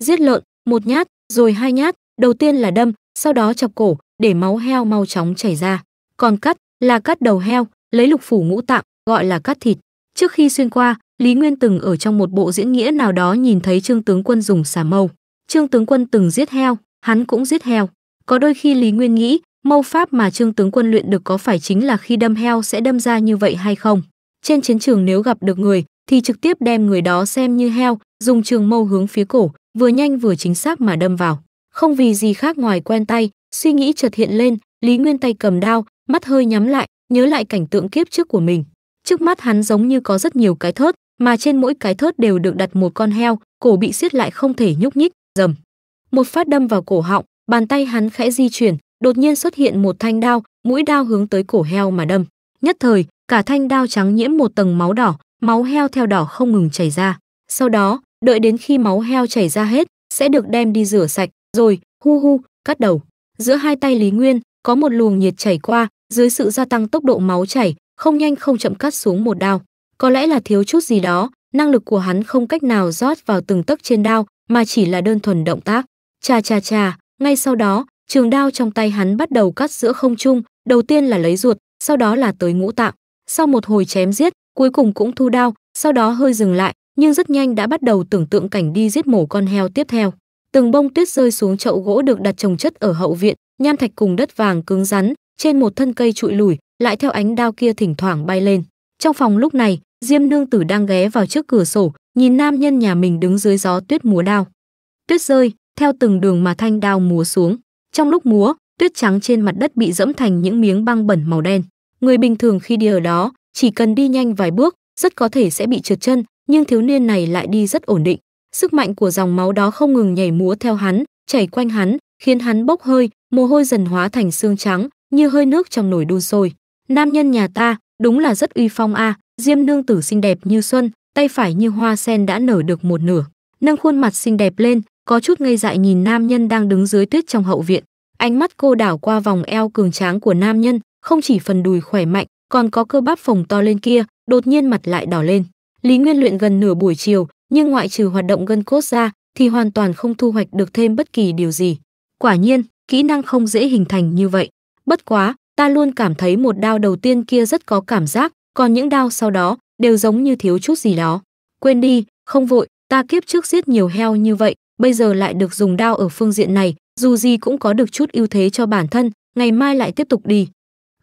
Giết lợn, một nhát, rồi hai nhát, đầu tiên là đâm, sau đó chọc cổ, để máu heo mau chóng chảy ra. Còn cắt, là cắt đầu heo, lấy lục phủ ngũ tạng, gọi là cắt thịt. Trước khi xuyên qua, Lý Nguyên từng ở trong một bộ diễn nghĩa nào đó nhìn thấy Trương tướng quân dùng xà mâu. Trương tướng quân từng giết heo, hắn cũng giết heo. Có đôi khi Lý Nguyên nghĩ, mâu pháp mà Trương tướng quân luyện được có phải chính là khi đâm heo sẽ đâm ra như vậy hay không? Trên chiến trường nếu gặp được người, thì trực tiếp đem người đó xem như heo, dùng trường mâu hướng phía cổ, vừa nhanh vừa chính xác mà đâm vào. Không vì gì khác ngoài quen tay, suy nghĩ chợt hiện lên, Lý Nguyên tay cầm đao, mắt hơi nhắm lại, nhớ lại cảnh tượng kiếp trước của mình. Trước mắt hắn giống như có rất nhiều cái thớt, mà trên mỗi cái thớt đều được đặt một con heo, cổ bị siết lại không thể nhúc nhích, dầm. Một phát đâm vào cổ họng, bàn tay hắn khẽ di chuyển, đột nhiên xuất hiện một thanh đao, mũi đao hướng tới cổ heo mà đâm. Nhất thời, cả thanh đao trắng nhiễm một tầng máu đỏ, máu heo theo đỏ không ngừng chảy ra. Sau đó, đợi đến khi máu heo chảy ra hết, sẽ được đem đi rửa sạch, rồi, hu hu, cắt đầu. Giữa hai tay Lý Nguyên, có một luồng nhiệt chảy qua, dưới sự gia tăng tốc độ máu chảy, không nhanh không chậm cắt xuống một đao. Có lẽ là thiếu chút gì đó, năng lực của hắn không cách nào rót vào từng tấc trên đao, mà chỉ là đơn thuần động tác. Chà chà chà, ngay sau đó, trường đao trong tay hắn bắt đầu cắt giữa không trung, đầu tiên là lấy ruột, sau đó là tới ngũ tạng. Sau một hồi chém giết, cuối cùng cũng thu đao, sau đó hơi dừng lại, nhưng rất nhanh đã bắt đầu tưởng tượng cảnh đi giết mổ con heo tiếp theo. Từng bông tuyết rơi xuống chậu gỗ được đặt trồng chất ở hậu viện, nham thạch cùng đất vàng cứng rắn, trên một thân cây trụi lủi, lại theo ánh đao kia thỉnh thoảng bay lên. Trong phòng lúc này, Diêm Nương Tử đang ghé vào trước cửa sổ, nhìn nam nhân nhà mình đứng dưới gió tuyết múa đao. Tuyết rơi, theo từng đường mà thanh đao múa xuống. Trong lúc múa, tuyết trắng trên mặt đất bị dẫm thành những miếng băng bẩn màu đen. Người bình thường khi đi ở đó, chỉ cần đi nhanh vài bước, rất có thể sẽ bị trượt chân, nhưng thiếu niên này lại đi rất ổn định. Sức mạnh của dòng máu đó không ngừng nhảy múa theo hắn, chảy quanh hắn, khiến hắn bốc hơi, mồ hôi dần hóa thành xương trắng, như hơi nước trong nồi đun sôi. Nam nhân nhà ta, đúng là rất uy phong a, Diêm nương tử xinh đẹp như xuân, tay phải như hoa sen đã nở được một nửa, nâng khuôn mặt xinh đẹp lên, có chút ngây dại nhìn nam nhân đang đứng dưới tuyết trong hậu viện. Ánh mắt cô đảo qua vòng eo cường tráng của nam nhân, không chỉ phần đùi khỏe mạnh còn có cơ bắp phồng to lên kia đột nhiên mặt lại đỏ lên lý nguyên luyện gần nửa buổi chiều nhưng ngoại trừ hoạt động gân cốt ra thì hoàn toàn không thu hoạch được thêm bất kỳ điều gì quả nhiên kỹ năng không dễ hình thành như vậy bất quá ta luôn cảm thấy một đao đầu tiên kia rất có cảm giác còn những đao sau đó đều giống như thiếu chút gì đó quên đi không vội ta kiếp trước giết nhiều heo như vậy bây giờ lại được dùng đao ở phương diện này dù gì cũng có được chút ưu thế cho bản thân ngày mai lại tiếp tục đi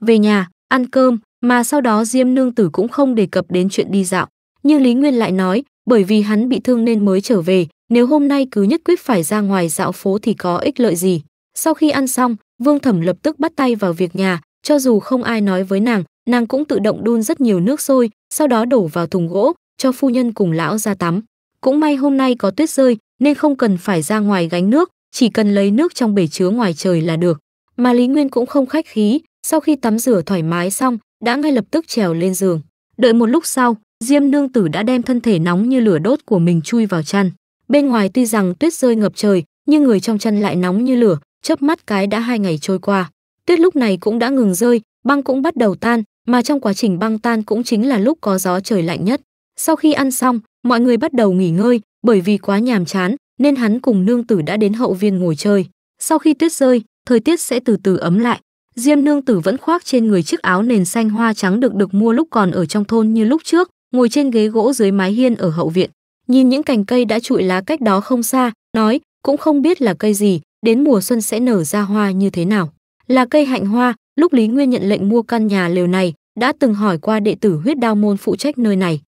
về nhà ăn cơm mà sau đó Diêm Nương Tử cũng không đề cập đến chuyện đi dạo. Nhưng Lý Nguyên lại nói, bởi vì hắn bị thương nên mới trở về, nếu hôm nay cứ nhất quyết phải ra ngoài dạo phố thì có ích lợi gì. Sau khi ăn xong, Vương Thẩm lập tức bắt tay vào việc nhà, cho dù không ai nói với nàng, nàng cũng tự động đun rất nhiều nước sôi, sau đó đổ vào thùng gỗ, cho phu nhân cùng lão ra tắm. Cũng may hôm nay có tuyết rơi, nên không cần phải ra ngoài gánh nước, chỉ cần lấy nước trong bể chứa ngoài trời là được. Mà Lý Nguyên cũng không khách khí, sau khi tắm rửa thoải mái xong, đã ngay lập tức trèo lên giường đợi một lúc sau diêm nương tử đã đem thân thể nóng như lửa đốt của mình chui vào chăn bên ngoài tuy rằng tuyết rơi ngập trời nhưng người trong chăn lại nóng như lửa chớp mắt cái đã hai ngày trôi qua tuyết lúc này cũng đã ngừng rơi băng cũng bắt đầu tan mà trong quá trình băng tan cũng chính là lúc có gió trời lạnh nhất sau khi ăn xong mọi người bắt đầu nghỉ ngơi bởi vì quá nhàm chán nên hắn cùng nương tử đã đến hậu viên ngồi chơi sau khi tuyết rơi thời tiết sẽ từ từ ấm lại Diêm Nương Tử vẫn khoác trên người chiếc áo nền xanh hoa trắng được được mua lúc còn ở trong thôn như lúc trước, ngồi trên ghế gỗ dưới mái hiên ở hậu viện, nhìn những cành cây đã trụi lá cách đó không xa, nói, cũng không biết là cây gì, đến mùa xuân sẽ nở ra hoa như thế nào. Là cây hạnh hoa, lúc Lý Nguyên nhận lệnh mua căn nhà lều này, đã từng hỏi qua đệ tử huyết đao môn phụ trách nơi này.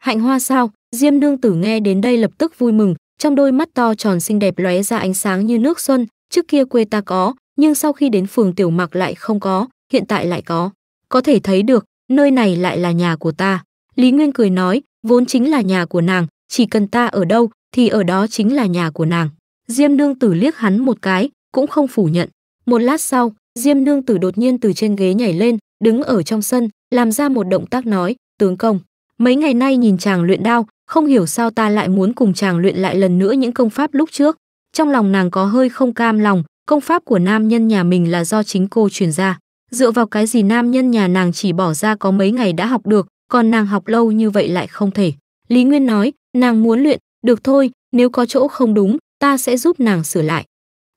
Hạnh hoa sao? Diêm Nương Tử nghe đến đây lập tức vui mừng, trong đôi mắt to tròn xinh đẹp lóe ra ánh sáng như nước xuân, trước kia quê ta có, nhưng sau khi đến phường Tiểu Mặc lại không có, hiện tại lại có. Có thể thấy được, nơi này lại là nhà của ta. Lý Nguyên cười nói, vốn chính là nhà của nàng, chỉ cần ta ở đâu thì ở đó chính là nhà của nàng. Diêm Nương Tử liếc hắn một cái, cũng không phủ nhận. Một lát sau, Diêm Nương Tử đột nhiên từ trên ghế nhảy lên, đứng ở trong sân, làm ra một động tác nói, tướng công. Mấy ngày nay nhìn chàng luyện đao, không hiểu sao ta lại muốn cùng chàng luyện lại lần nữa những công pháp lúc trước. Trong lòng nàng có hơi không cam lòng, Công pháp của nam nhân nhà mình là do chính cô truyền ra. Dựa vào cái gì nam nhân nhà nàng chỉ bỏ ra có mấy ngày đã học được, còn nàng học lâu như vậy lại không thể. Lý Nguyên nói, nàng muốn luyện, được thôi, nếu có chỗ không đúng, ta sẽ giúp nàng sửa lại.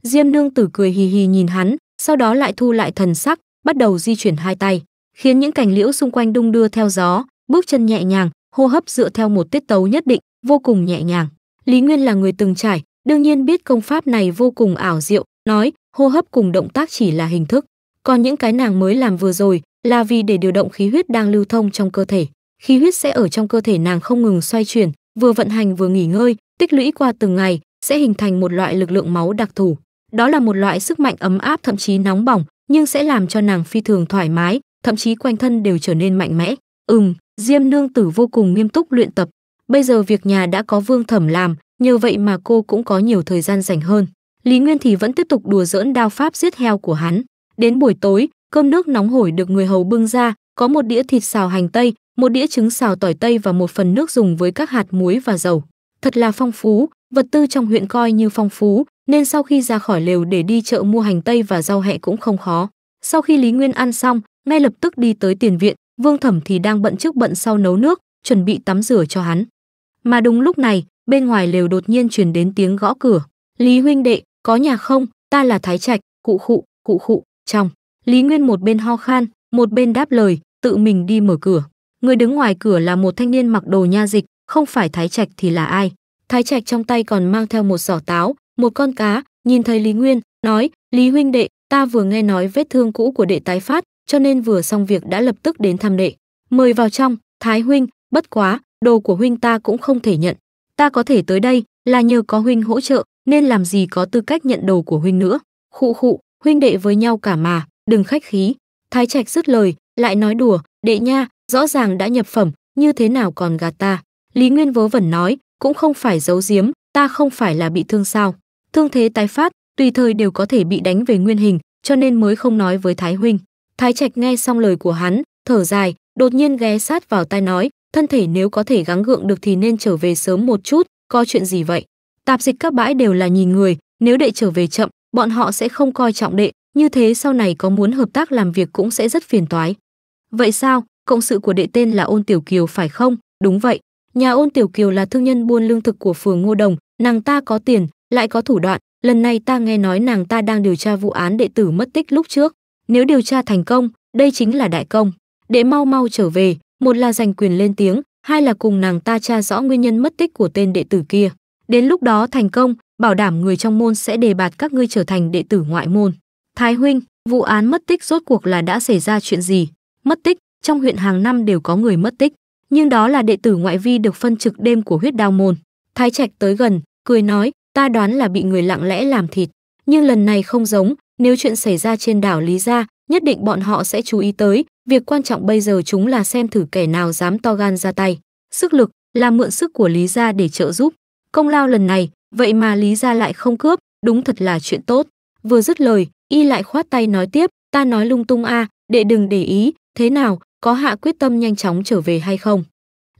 Diêm nương tử cười hì hì nhìn hắn, sau đó lại thu lại thần sắc, bắt đầu di chuyển hai tay, khiến những cành liễu xung quanh đung đưa theo gió, bước chân nhẹ nhàng, hô hấp dựa theo một tiết tấu nhất định, vô cùng nhẹ nhàng. Lý Nguyên là người từng trải, đương nhiên biết công pháp này vô cùng ảo diệu, nói hô hấp cùng động tác chỉ là hình thức còn những cái nàng mới làm vừa rồi là vì để điều động khí huyết đang lưu thông trong cơ thể khí huyết sẽ ở trong cơ thể nàng không ngừng xoay chuyển vừa vận hành vừa nghỉ ngơi tích lũy qua từng ngày sẽ hình thành một loại lực lượng máu đặc thù đó là một loại sức mạnh ấm áp thậm chí nóng bỏng nhưng sẽ làm cho nàng phi thường thoải mái thậm chí quanh thân đều trở nên mạnh mẽ ừm diêm nương tử vô cùng nghiêm túc luyện tập bây giờ việc nhà đã có vương thẩm làm nhờ vậy mà cô cũng có nhiều thời gian dành hơn Lý Nguyên thì vẫn tiếp tục đùa giỡn đao pháp giết heo của hắn. Đến buổi tối, cơm nước nóng hổi được người hầu bưng ra, có một đĩa thịt xào hành tây, một đĩa trứng xào tỏi tây và một phần nước dùng với các hạt muối và dầu. Thật là phong phú, vật tư trong huyện coi như phong phú, nên sau khi ra khỏi lều để đi chợ mua hành tây và rau hẹ cũng không khó. Sau khi Lý Nguyên ăn xong, ngay lập tức đi tới tiền viện, Vương Thẩm thì đang bận trước bận sau nấu nước, chuẩn bị tắm rửa cho hắn. Mà đúng lúc này, bên ngoài lều đột nhiên truyền đến tiếng gõ cửa. "Lý huynh đệ, có nhà không ta là thái trạch cụ khụ cụ khụ trong lý nguyên một bên ho khan một bên đáp lời tự mình đi mở cửa người đứng ngoài cửa là một thanh niên mặc đồ nha dịch không phải thái trạch thì là ai thái trạch trong tay còn mang theo một giỏ táo một con cá nhìn thấy lý nguyên nói lý huynh đệ ta vừa nghe nói vết thương cũ của đệ tái phát cho nên vừa xong việc đã lập tức đến thăm đệ mời vào trong thái huynh bất quá đồ của huynh ta cũng không thể nhận ta có thể tới đây là nhờ có huynh hỗ trợ nên làm gì có tư cách nhận đồ của huynh nữa khụ khụ huynh đệ với nhau cả mà đừng khách khí thái trạch dứt lời lại nói đùa đệ nha rõ ràng đã nhập phẩm như thế nào còn gạt ta lý nguyên vớ vẩn nói cũng không phải giấu giếm ta không phải là bị thương sao thương thế tái phát tùy thời đều có thể bị đánh về nguyên hình cho nên mới không nói với thái huynh thái trạch nghe xong lời của hắn thở dài đột nhiên ghé sát vào tai nói thân thể nếu có thể gắng gượng được thì nên trở về sớm một chút có chuyện gì vậy tạp dịch các bãi đều là nhìn người nếu đệ trở về chậm bọn họ sẽ không coi trọng đệ như thế sau này có muốn hợp tác làm việc cũng sẽ rất phiền toái vậy sao cộng sự của đệ tên là ôn tiểu kiều phải không đúng vậy nhà ôn tiểu kiều là thương nhân buôn lương thực của phường ngô đồng nàng ta có tiền lại có thủ đoạn lần này ta nghe nói nàng ta đang điều tra vụ án đệ tử mất tích lúc trước nếu điều tra thành công đây chính là đại công đệ mau mau trở về một là giành quyền lên tiếng hai là cùng nàng ta tra rõ nguyên nhân mất tích của tên đệ tử kia Đến lúc đó thành công, bảo đảm người trong môn sẽ đề bạt các ngươi trở thành đệ tử ngoại môn. Thái huynh, vụ án mất tích rốt cuộc là đã xảy ra chuyện gì? Mất tích, trong huyện hàng năm đều có người mất tích, nhưng đó là đệ tử ngoại vi được phân trực đêm của huyết đao môn. Thái Trạch tới gần, cười nói, ta đoán là bị người lặng lẽ làm thịt, nhưng lần này không giống, nếu chuyện xảy ra trên đảo Lý Gia, nhất định bọn họ sẽ chú ý tới, việc quan trọng bây giờ chúng là xem thử kẻ nào dám to gan ra tay. Sức lực là mượn sức của Lý Gia để trợ giúp, Công lao lần này, vậy mà Lý ra lại không cướp, đúng thật là chuyện tốt. Vừa dứt lời, y lại khoát tay nói tiếp, ta nói lung tung a, à, đệ đừng để ý, thế nào, có hạ quyết tâm nhanh chóng trở về hay không?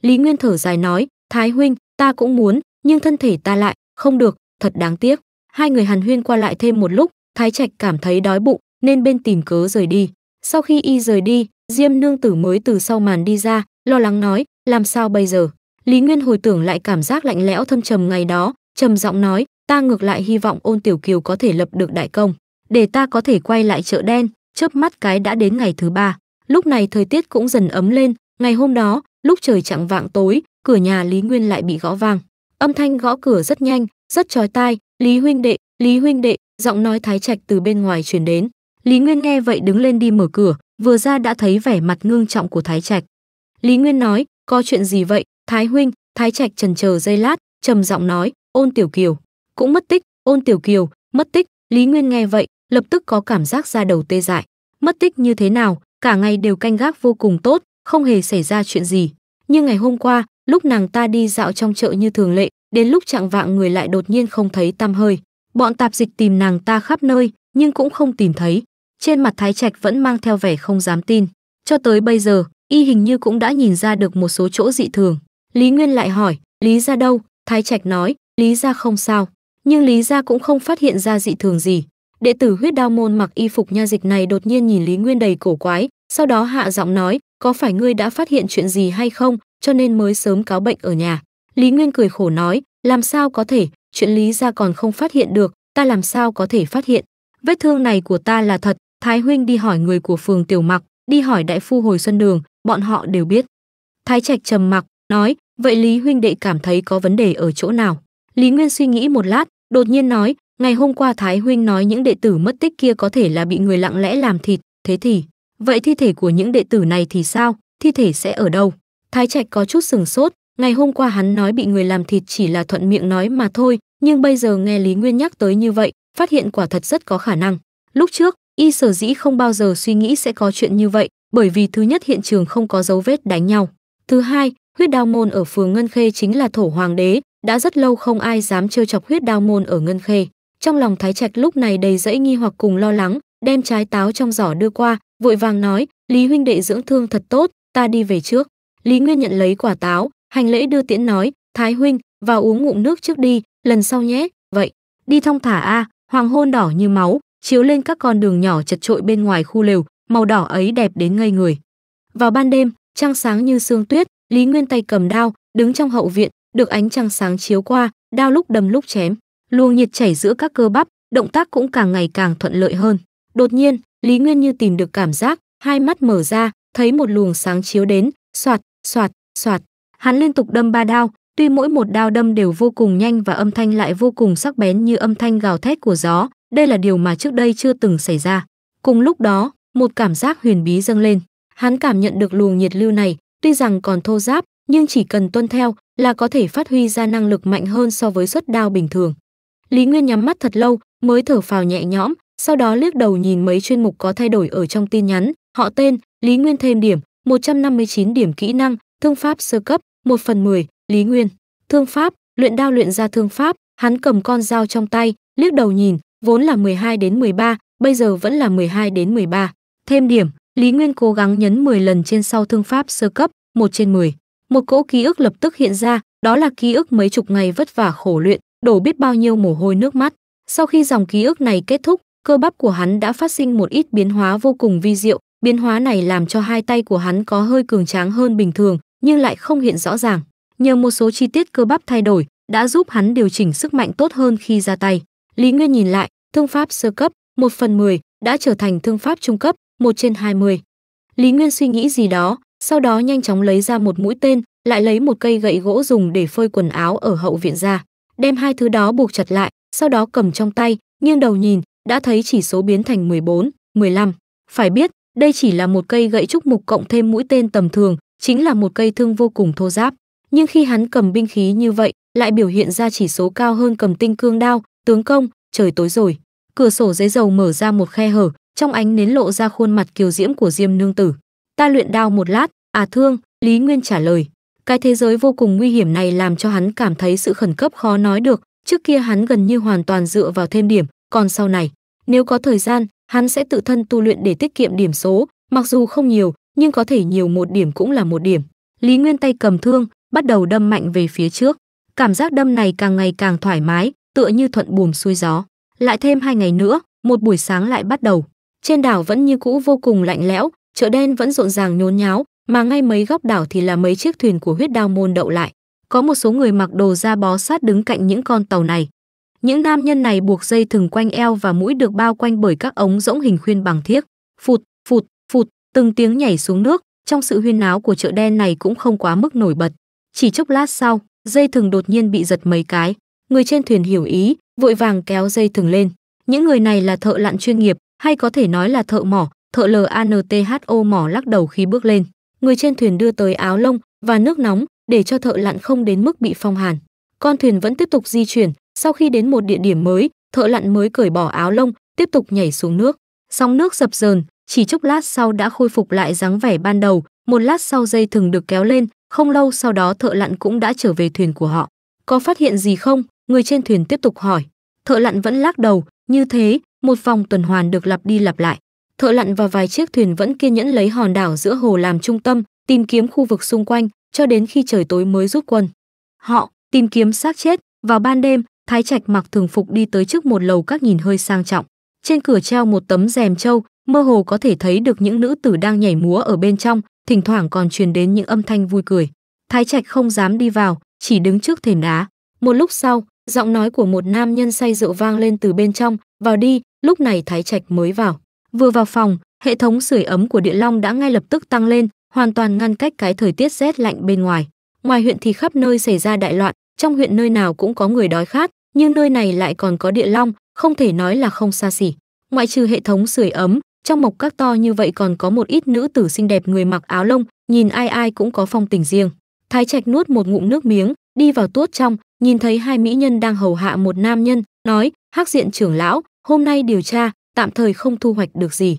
Lý Nguyên thở dài nói, Thái huynh, ta cũng muốn, nhưng thân thể ta lại, không được, thật đáng tiếc. Hai người hàn huyên qua lại thêm một lúc, Thái Trạch cảm thấy đói bụng, nên bên tìm cớ rời đi. Sau khi y rời đi, Diêm Nương Tử mới từ sau màn đi ra, lo lắng nói, làm sao bây giờ? lý nguyên hồi tưởng lại cảm giác lạnh lẽo thâm trầm ngày đó trầm giọng nói ta ngược lại hy vọng ôn tiểu kiều có thể lập được đại công để ta có thể quay lại chợ đen chớp mắt cái đã đến ngày thứ ba lúc này thời tiết cũng dần ấm lên ngày hôm đó lúc trời chạng vạng tối cửa nhà lý nguyên lại bị gõ vang âm thanh gõ cửa rất nhanh rất chói tai lý huynh đệ lý huynh đệ giọng nói thái trạch từ bên ngoài truyền đến lý nguyên nghe vậy đứng lên đi mở cửa vừa ra đã thấy vẻ mặt ngương trọng của thái trạch lý nguyên nói có chuyện gì vậy Thái huynh, Thái Trạch trần chờ giây lát, trầm giọng nói, Ôn Tiểu Kiều cũng mất tích, Ôn Tiểu Kiều mất tích, Lý Nguyên nghe vậy, lập tức có cảm giác ra đầu tê dại. Mất tích như thế nào, cả ngày đều canh gác vô cùng tốt, không hề xảy ra chuyện gì. Nhưng ngày hôm qua, lúc nàng ta đi dạo trong chợ như thường lệ, đến lúc trạng vạng người lại đột nhiên không thấy tăm hơi. Bọn tạp dịch tìm nàng ta khắp nơi, nhưng cũng không tìm thấy. Trên mặt Thái Trạch vẫn mang theo vẻ không dám tin. Cho tới bây giờ, y hình như cũng đã nhìn ra được một số chỗ dị thường. Lý Nguyên lại hỏi, Lý ra đâu? Thái Trạch nói, Lý ra không sao. Nhưng Lý ra cũng không phát hiện ra dị thường gì. Đệ tử huyết đao môn mặc y phục nha dịch này đột nhiên nhìn Lý Nguyên đầy cổ quái, sau đó hạ giọng nói, có phải ngươi đã phát hiện chuyện gì hay không, cho nên mới sớm cáo bệnh ở nhà. Lý Nguyên cười khổ nói, làm sao có thể, chuyện Lý ra còn không phát hiện được, ta làm sao có thể phát hiện. Vết thương này của ta là thật, Thái Huynh đi hỏi người của phường Tiểu Mặc, đi hỏi đại phu hồi xuân đường, bọn họ đều biết. Thái Trạch trầm mặc, nói, vậy Lý huynh đệ cảm thấy có vấn đề ở chỗ nào? Lý Nguyên suy nghĩ một lát, đột nhiên nói, ngày hôm qua Thái huynh nói những đệ tử mất tích kia có thể là bị người lặng lẽ làm thịt, thế thì, vậy thi thể của những đệ tử này thì sao? Thi thể sẽ ở đâu? Thái Trạch có chút sừng sốt, ngày hôm qua hắn nói bị người làm thịt chỉ là thuận miệng nói mà thôi, nhưng bây giờ nghe Lý Nguyên nhắc tới như vậy, phát hiện quả thật rất có khả năng. Lúc trước, y sở dĩ không bao giờ suy nghĩ sẽ có chuyện như vậy, bởi vì thứ nhất hiện trường không có dấu vết đánh nhau. Thứ hai, Huyết Đao môn ở phường Ngân Khê chính là thổ hoàng đế, đã rất lâu không ai dám trêu chọc Huyết Đao môn ở Ngân Khê. Trong lòng Thái Trạch lúc này đầy dẫy nghi hoặc cùng lo lắng, đem trái táo trong giỏ đưa qua, vội vàng nói, "Lý huynh đệ dưỡng thương thật tốt, ta đi về trước." Lý Nguyên nhận lấy quả táo, hành lễ đưa tiễn nói, "Thái huynh, vào uống ngụm nước trước đi, lần sau nhé." "Vậy, đi thong thả a." hoàng hôn đỏ như máu, chiếu lên các con đường nhỏ chật trội bên ngoài khu lều, màu đỏ ấy đẹp đến ngây người. Vào ban đêm, trăng sáng như sương tuyết, Lý Nguyên tay cầm đao, đứng trong hậu viện, được ánh trăng sáng chiếu qua, đao lúc đầm lúc chém, luồng nhiệt chảy giữa các cơ bắp, động tác cũng càng ngày càng thuận lợi hơn. Đột nhiên, Lý Nguyên như tìm được cảm giác, hai mắt mở ra, thấy một luồng sáng chiếu đến, soạt, soạt, soạt. Hắn liên tục đâm ba đao, tuy mỗi một đao đâm đều vô cùng nhanh và âm thanh lại vô cùng sắc bén như âm thanh gào thét của gió, đây là điều mà trước đây chưa từng xảy ra. Cùng lúc đó, một cảm giác huyền bí dâng lên. Hắn cảm nhận được luồng nhiệt lưu này, tuy rằng còn thô giáp nhưng chỉ cần tuân theo là có thể phát huy ra năng lực mạnh hơn so với xuất đao bình thường. Lý Nguyên nhắm mắt thật lâu mới thở phào nhẹ nhõm, sau đó liếc đầu nhìn mấy chuyên mục có thay đổi ở trong tin nhắn, họ tên, Lý Nguyên thêm điểm, 159 điểm kỹ năng, thương pháp sơ cấp, 1 phần 10, Lý Nguyên. Thương pháp, luyện đao luyện ra thương pháp, hắn cầm con dao trong tay, liếc đầu nhìn, vốn là 12 đến 13, bây giờ vẫn là 12 đến 13. Thêm điểm, Lý Nguyên cố gắng nhấn 10 lần trên sau thương pháp sơ cấp, một trên 10. Một cỗ ký ức lập tức hiện ra, đó là ký ức mấy chục ngày vất vả khổ luyện, đổ biết bao nhiêu mồ hôi nước mắt. Sau khi dòng ký ức này kết thúc, cơ bắp của hắn đã phát sinh một ít biến hóa vô cùng vi diệu, biến hóa này làm cho hai tay của hắn có hơi cường tráng hơn bình thường, nhưng lại không hiện rõ ràng. Nhờ một số chi tiết cơ bắp thay đổi, đã giúp hắn điều chỉnh sức mạnh tốt hơn khi ra tay. Lý Nguyên nhìn lại, thương pháp sơ cấp, 1 phần 10, đã trở thành thương pháp trung cấp, 1 trên 20. Lý Nguyên suy nghĩ gì đó, sau đó nhanh chóng lấy ra một mũi tên, lại lấy một cây gậy gỗ dùng để phơi quần áo ở hậu viện ra, đem hai thứ đó buộc chặt lại, sau đó cầm trong tay, nghiêng đầu nhìn, đã thấy chỉ số biến thành 14, 15. Phải biết, đây chỉ là một cây gậy trúc mục cộng thêm mũi tên tầm thường, chính là một cây thương vô cùng thô giáp, nhưng khi hắn cầm binh khí như vậy, lại biểu hiện ra chỉ số cao hơn cầm tinh cương đao, tướng công, trời tối rồi. Cửa sổ giấy dầu mở ra một khe hở, trong ánh nến lộ ra khuôn mặt kiều diễm của Diêm Nương tử. "Ta luyện đao một lát, à thương." Lý Nguyên trả lời. Cái thế giới vô cùng nguy hiểm này làm cho hắn cảm thấy sự khẩn cấp khó nói được, trước kia hắn gần như hoàn toàn dựa vào thêm điểm, còn sau này, nếu có thời gian, hắn sẽ tự thân tu luyện để tiết kiệm điểm số, mặc dù không nhiều, nhưng có thể nhiều một điểm cũng là một điểm. Lý Nguyên tay cầm thương, bắt đầu đâm mạnh về phía trước. Cảm giác đâm này càng ngày càng thoải mái, tựa như thuận buồm xuôi gió. Lại thêm hai ngày nữa, một buổi sáng lại bắt đầu. Trên đảo vẫn như cũ vô cùng lạnh lẽo, chợ đen vẫn rộn ràng nhốn nháo, mà ngay mấy góc đảo thì là mấy chiếc thuyền của huyết đao môn đậu lại. Có một số người mặc đồ da bó sát đứng cạnh những con tàu này. Những nam nhân này buộc dây thừng quanh eo và mũi được bao quanh bởi các ống rỗng hình khuyên bằng thiếc. Phụt, phụt, phụt, từng tiếng nhảy xuống nước, trong sự huyên náo của chợ đen này cũng không quá mức nổi bật. Chỉ chốc lát sau, dây thừng đột nhiên bị giật mấy cái. Người trên thuyền hiểu ý, vội vàng kéo dây thừng lên. Những người này là thợ lặn chuyên nghiệp, hay có thể nói là thợ mỏ, thợ LANTHO mỏ lắc đầu khi bước lên. Người trên thuyền đưa tới áo lông và nước nóng để cho thợ lặn không đến mức bị phong hàn. Con thuyền vẫn tiếp tục di chuyển, sau khi đến một địa điểm mới, thợ lặn mới cởi bỏ áo lông, tiếp tục nhảy xuống nước. Sóng nước dập dờn, chỉ chốc lát sau đã khôi phục lại dáng vẻ ban đầu, một lát sau dây thừng được kéo lên, không lâu sau đó thợ lặn cũng đã trở về thuyền của họ. Có phát hiện gì không? Người trên thuyền tiếp tục hỏi. Thợ lặn vẫn lắc đầu, như thế, một vòng tuần hoàn được lặp đi lặp lại thợ lặn và vài chiếc thuyền vẫn kiên nhẫn lấy hòn đảo giữa hồ làm trung tâm tìm kiếm khu vực xung quanh cho đến khi trời tối mới rút quân họ tìm kiếm xác chết vào ban đêm thái trạch mặc thường phục đi tới trước một lầu các nhìn hơi sang trọng trên cửa treo một tấm rèm trâu mơ hồ có thể thấy được những nữ tử đang nhảy múa ở bên trong thỉnh thoảng còn truyền đến những âm thanh vui cười thái trạch không dám đi vào chỉ đứng trước thềm đá một lúc sau giọng nói của một nam nhân say rượu vang lên từ bên trong vào đi lúc này Thái Trạch mới vào. Vừa vào phòng, hệ thống sưởi ấm của Địa Long đã ngay lập tức tăng lên, hoàn toàn ngăn cách cái thời tiết rét lạnh bên ngoài. Ngoài huyện thì khắp nơi xảy ra đại loạn, trong huyện nơi nào cũng có người đói khát, nhưng nơi này lại còn có Địa Long, không thể nói là không xa xỉ. Ngoại trừ hệ thống sưởi ấm, trong mộc các to như vậy còn có một ít nữ tử xinh đẹp người mặc áo lông, nhìn ai ai cũng có phong tình riêng. Thái Trạch nuốt một ngụm nước miếng, đi vào tuốt trong, nhìn thấy hai mỹ nhân đang hầu hạ một nam nhân, nói: "Hắc diện trưởng lão, hôm nay điều tra tạm thời không thu hoạch được gì.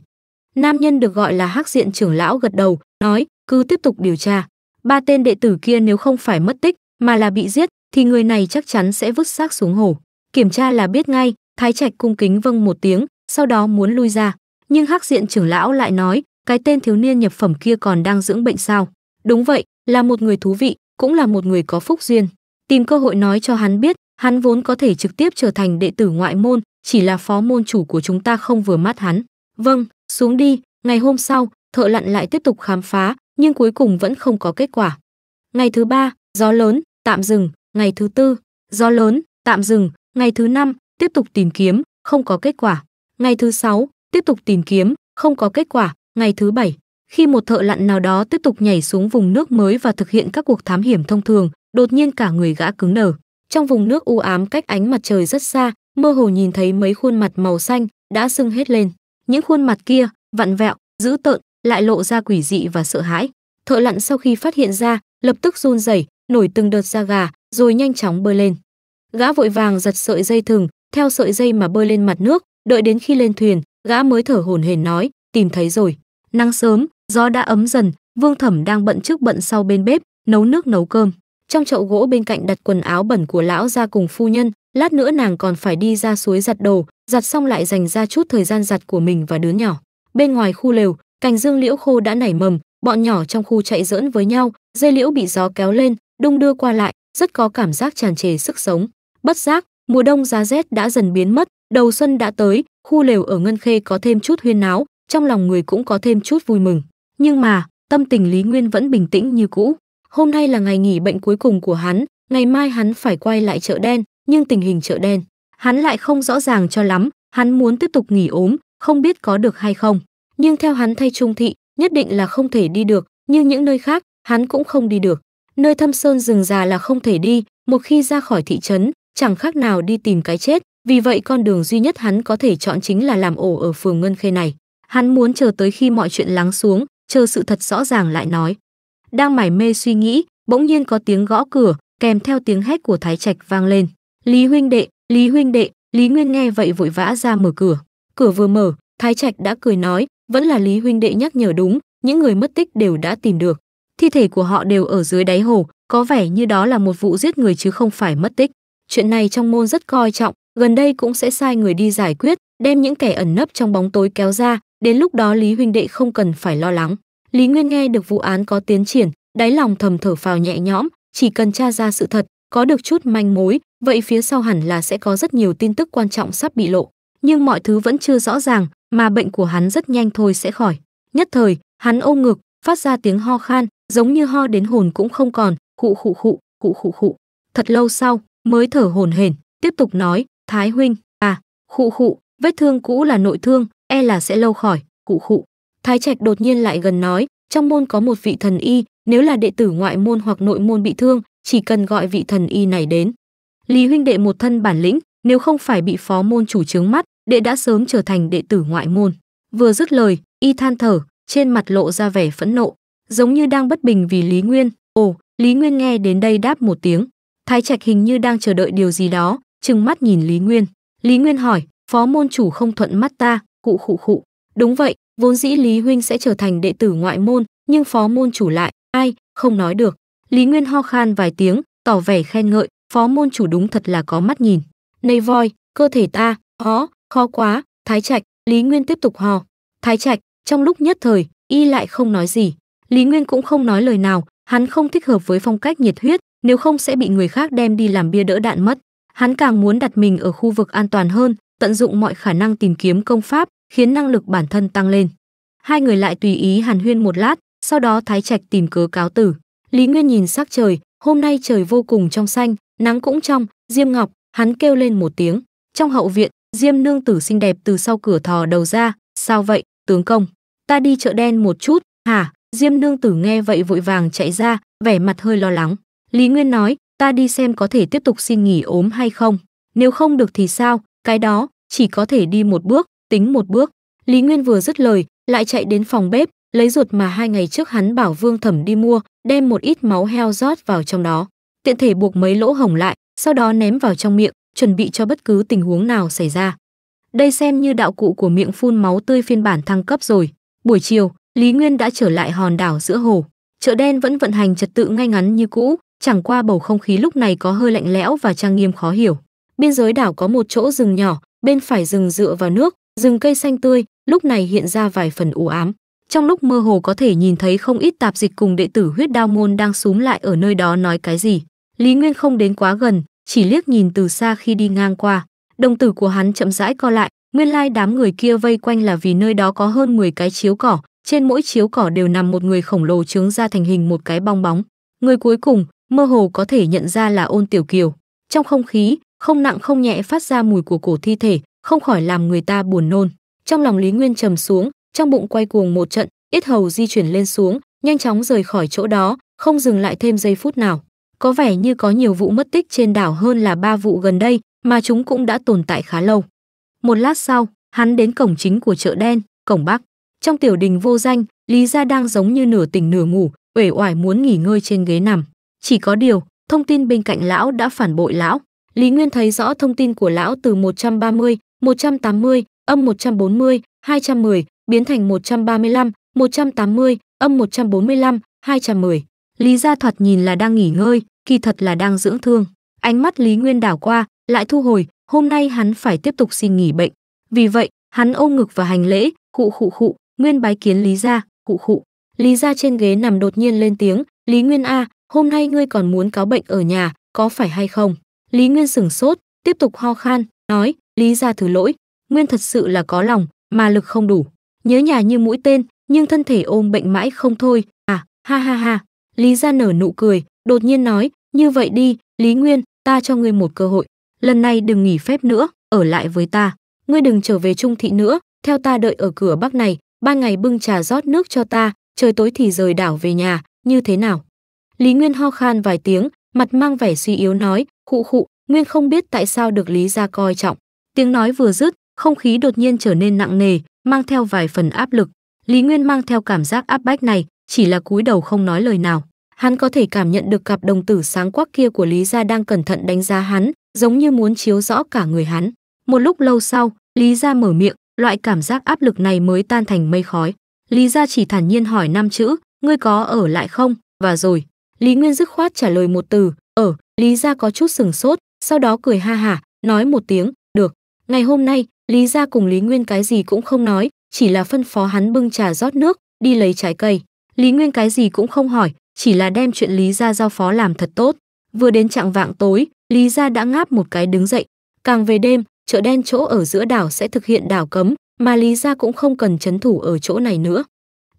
Nam nhân được gọi là Hắc Diện trưởng lão gật đầu, nói, cứ tiếp tục điều tra. Ba tên đệ tử kia nếu không phải mất tích, mà là bị giết, thì người này chắc chắn sẽ vứt xác xuống hồ. Kiểm tra là biết ngay, Thái Trạch cung kính vâng một tiếng, sau đó muốn lui ra. Nhưng Hắc Diện trưởng lão lại nói, cái tên thiếu niên nhập phẩm kia còn đang dưỡng bệnh sao? Đúng vậy, là một người thú vị, cũng là một người có phúc duyên. Tìm cơ hội nói cho hắn biết, hắn vốn có thể trực tiếp trở thành đệ tử ngoại môn, chỉ là phó môn chủ của chúng ta không vừa mắt hắn. Vâng, xuống đi, ngày hôm sau, thợ lặn lại tiếp tục khám phá, nhưng cuối cùng vẫn không có kết quả. Ngày thứ ba, gió lớn, tạm dừng, ngày thứ tư, gió lớn, tạm dừng, ngày thứ năm, tiếp tục tìm kiếm, không có kết quả. Ngày thứ sáu, tiếp tục tìm kiếm, không có kết quả. Ngày thứ bảy, khi một thợ lặn nào đó tiếp tục nhảy xuống vùng nước mới và thực hiện các cuộc thám hiểm thông thường, đột nhiên cả người gã cứng nở. Trong vùng nước u ám cách ánh mặt trời rất xa, mơ hồ nhìn thấy mấy khuôn mặt màu xanh đã sưng hết lên những khuôn mặt kia vặn vẹo dữ tợn lại lộ ra quỷ dị và sợ hãi thợ lặn sau khi phát hiện ra lập tức run rẩy nổi từng đợt da gà rồi nhanh chóng bơi lên gã vội vàng giật sợi dây thừng theo sợi dây mà bơi lên mặt nước đợi đến khi lên thuyền gã mới thở hổn hển nói tìm thấy rồi nắng sớm gió đã ấm dần vương thẩm đang bận trước bận sau bên bếp nấu nước nấu cơm trong chậu gỗ bên cạnh đặt quần áo bẩn của lão ra cùng phu nhân lát nữa nàng còn phải đi ra suối giặt đồ giặt xong lại dành ra chút thời gian giặt của mình và đứa nhỏ bên ngoài khu lều cành dương liễu khô đã nảy mầm bọn nhỏ trong khu chạy giỡn với nhau dây liễu bị gió kéo lên đung đưa qua lại rất có cảm giác tràn trề sức sống bất giác mùa đông giá rét đã dần biến mất đầu xuân đã tới khu lều ở ngân khê có thêm chút huyên náo trong lòng người cũng có thêm chút vui mừng nhưng mà tâm tình lý nguyên vẫn bình tĩnh như cũ hôm nay là ngày nghỉ bệnh cuối cùng của hắn ngày mai hắn phải quay lại chợ đen nhưng tình hình chợ đen, hắn lại không rõ ràng cho lắm, hắn muốn tiếp tục nghỉ ốm, không biết có được hay không. Nhưng theo hắn thay trung thị, nhất định là không thể đi được, như những nơi khác, hắn cũng không đi được. Nơi thâm sơn rừng già là không thể đi, một khi ra khỏi thị trấn, chẳng khác nào đi tìm cái chết, vì vậy con đường duy nhất hắn có thể chọn chính là làm ổ ở phường Ngân Khê này. Hắn muốn chờ tới khi mọi chuyện lắng xuống, chờ sự thật rõ ràng lại nói. Đang mải mê suy nghĩ, bỗng nhiên có tiếng gõ cửa, kèm theo tiếng hét của Thái Trạch vang lên. Lý huynh đệ, Lý huynh đệ, Lý Nguyên nghe vậy vội vã ra mở cửa. Cửa vừa mở, Thái Trạch đã cười nói, vẫn là Lý huynh đệ nhắc nhở đúng, những người mất tích đều đã tìm được. Thi thể của họ đều ở dưới đáy hồ, có vẻ như đó là một vụ giết người chứ không phải mất tích. Chuyện này trong môn rất coi trọng, gần đây cũng sẽ sai người đi giải quyết, đem những kẻ ẩn nấp trong bóng tối kéo ra, đến lúc đó Lý huynh đệ không cần phải lo lắng. Lý Nguyên nghe được vụ án có tiến triển, đáy lòng thầm thở phào nhẹ nhõm, chỉ cần tra ra sự thật, có được chút manh mối, vậy phía sau hẳn là sẽ có rất nhiều tin tức quan trọng sắp bị lộ, nhưng mọi thứ vẫn chưa rõ ràng, mà bệnh của hắn rất nhanh thôi sẽ khỏi. Nhất thời, hắn ôm ngực, phát ra tiếng ho khan, giống như ho đến hồn cũng không còn, khụ khụ khụ, khụ khụ khụ. Thật lâu sau, mới thở hồn hển, tiếp tục nói, "Thái huynh, à, khụ khụ, vết thương cũ là nội thương, e là sẽ lâu khỏi, khụ khụ." Thái Trạch đột nhiên lại gần nói, trong môn có một vị thần y, nếu là đệ tử ngoại môn hoặc nội môn bị thương, chỉ cần gọi vị thần y này đến. Lý huynh đệ một thân bản lĩnh, nếu không phải bị phó môn chủ trướng mắt, đệ đã sớm trở thành đệ tử ngoại môn. Vừa dứt lời, y than thở, trên mặt lộ ra vẻ phẫn nộ, giống như đang bất bình vì Lý Nguyên. Ồ, Lý Nguyên nghe đến đây đáp một tiếng. Thái Trạch hình như đang chờ đợi điều gì đó, trừng mắt nhìn Lý Nguyên. Lý Nguyên hỏi, phó môn chủ không thuận mắt ta, cụ khụ khụ. Đúng vậy, vốn dĩ Lý Huynh sẽ trở thành đệ tử ngoại môn, nhưng phó môn chủ lại, ai, không nói được. Lý Nguyên ho khan vài tiếng, tỏ vẻ khen ngợi, phó môn chủ đúng thật là có mắt nhìn. Này voi, cơ thể ta, ó, khó quá, thái trạch, Lý Nguyên tiếp tục hò. Thái trạch, trong lúc nhất thời, y lại không nói gì. Lý Nguyên cũng không nói lời nào, hắn không thích hợp với phong cách nhiệt huyết, nếu không sẽ bị người khác đem đi làm bia đỡ đạn mất. Hắn càng muốn đặt mình ở khu vực an toàn hơn, tận dụng mọi khả năng tìm kiếm công pháp, khiến năng lực bản thân tăng lên. Hai người lại tùy ý hàn huyên một lát, sau đó Thái Trạch tìm cớ cáo tử. Lý Nguyên nhìn sắc trời, hôm nay trời vô cùng trong xanh, nắng cũng trong, Diêm Ngọc, hắn kêu lên một tiếng. Trong hậu viện, Diêm nương tử xinh đẹp từ sau cửa thò đầu ra, "Sao vậy, tướng công? Ta đi chợ đen một chút." "Hả?" Diêm nương tử nghe vậy vội vàng chạy ra, vẻ mặt hơi lo lắng. Lý Nguyên nói, "Ta đi xem có thể tiếp tục xin nghỉ ốm hay không, nếu không được thì sao, cái đó chỉ có thể đi một bước, tính một bước." Lý Nguyên vừa dứt lời, lại chạy đến phòng bếp, lấy ruột mà hai ngày trước hắn bảo Vương Thẩm đi mua, đem một ít máu heo rót vào trong đó, tiện thể buộc mấy lỗ hồng lại, sau đó ném vào trong miệng, chuẩn bị cho bất cứ tình huống nào xảy ra. Đây xem như đạo cụ của miệng phun máu tươi phiên bản thăng cấp rồi. Buổi chiều, Lý Nguyên đã trở lại hòn đảo giữa hồ. Chợ đen vẫn vận hành trật tự ngay ngắn như cũ, chẳng qua bầu không khí lúc này có hơi lạnh lẽo và trang nghiêm khó hiểu. Biên giới đảo có một chỗ rừng nhỏ, bên phải rừng dựa vào nước, rừng cây xanh tươi, lúc này hiện ra vài phần u ám trong lúc mơ hồ có thể nhìn thấy không ít tạp dịch cùng đệ tử huyết đao môn đang súm lại ở nơi đó nói cái gì. Lý Nguyên không đến quá gần, chỉ liếc nhìn từ xa khi đi ngang qua. Đồng tử của hắn chậm rãi co lại, nguyên lai đám người kia vây quanh là vì nơi đó có hơn 10 cái chiếu cỏ, trên mỗi chiếu cỏ đều nằm một người khổng lồ trướng ra thành hình một cái bong bóng. Người cuối cùng, mơ hồ có thể nhận ra là Ôn Tiểu Kiều. Trong không khí, không nặng không nhẹ phát ra mùi của cổ thi thể, không khỏi làm người ta buồn nôn. Trong lòng Lý Nguyên trầm xuống, trong bụng quay cuồng một trận, ít hầu di chuyển lên xuống, nhanh chóng rời khỏi chỗ đó, không dừng lại thêm giây phút nào. Có vẻ như có nhiều vụ mất tích trên đảo hơn là ba vụ gần đây, mà chúng cũng đã tồn tại khá lâu. Một lát sau, hắn đến cổng chính của chợ đen, cổng Bắc. Trong tiểu đình vô danh, Lý Gia đang giống như nửa tỉnh nửa ngủ, uể oải muốn nghỉ ngơi trên ghế nằm. Chỉ có điều, thông tin bên cạnh lão đã phản bội lão. Lý Nguyên thấy rõ thông tin của lão từ 130, 180, âm 140, 210, biến thành 135, 180, âm 145, 210. Lý Gia Thoạt nhìn là đang nghỉ ngơi, kỳ thật là đang dưỡng thương. Ánh mắt Lý Nguyên đảo qua, lại thu hồi, hôm nay hắn phải tiếp tục xin nghỉ bệnh. Vì vậy, hắn ôm ngực và hành lễ, cụ khụ khụ, Nguyên bái kiến Lý Gia, cụ khụ. Lý Gia trên ghế nằm đột nhiên lên tiếng, "Lý Nguyên a, hôm nay ngươi còn muốn cáo bệnh ở nhà, có phải hay không?" Lý Nguyên sửng sốt, tiếp tục ho khan, nói, "Lý Gia thứ lỗi, Nguyên thật sự là có lòng, mà lực không đủ." nhớ nhà như mũi tên, nhưng thân thể ôm bệnh mãi không thôi. À, ha ha ha. Lý Gia nở nụ cười, đột nhiên nói, như vậy đi, Lý Nguyên, ta cho ngươi một cơ hội. Lần này đừng nghỉ phép nữa, ở lại với ta. Ngươi đừng trở về trung thị nữa, theo ta đợi ở cửa bắc này, ba ngày bưng trà rót nước cho ta, trời tối thì rời đảo về nhà, như thế nào? Lý Nguyên ho khan vài tiếng, mặt mang vẻ suy yếu nói, khụ khụ, Nguyên không biết tại sao được Lý Gia coi trọng. Tiếng nói vừa dứt, không khí đột nhiên trở nên nặng nề, mang theo vài phần áp lực. Lý Nguyên mang theo cảm giác áp bách này, chỉ là cúi đầu không nói lời nào. Hắn có thể cảm nhận được cặp đồng tử sáng quắc kia của Lý Gia đang cẩn thận đánh giá hắn, giống như muốn chiếu rõ cả người hắn. Một lúc lâu sau, Lý Gia mở miệng, loại cảm giác áp lực này mới tan thành mây khói. Lý Gia chỉ thản nhiên hỏi năm chữ, ngươi có ở lại không? Và rồi, Lý Nguyên dứt khoát trả lời một từ, ở, Lý Gia có chút sừng sốt, sau đó cười ha hả, nói một tiếng, được. Ngày hôm nay, Lý ra cùng Lý Nguyên cái gì cũng không nói, chỉ là phân phó hắn bưng trà rót nước, đi lấy trái cây. Lý Nguyên cái gì cũng không hỏi, chỉ là đem chuyện Lý ra giao phó làm thật tốt. Vừa đến trạng vạng tối, Lý ra đã ngáp một cái đứng dậy. Càng về đêm, chợ đen chỗ ở giữa đảo sẽ thực hiện đảo cấm, mà Lý ra cũng không cần chấn thủ ở chỗ này nữa.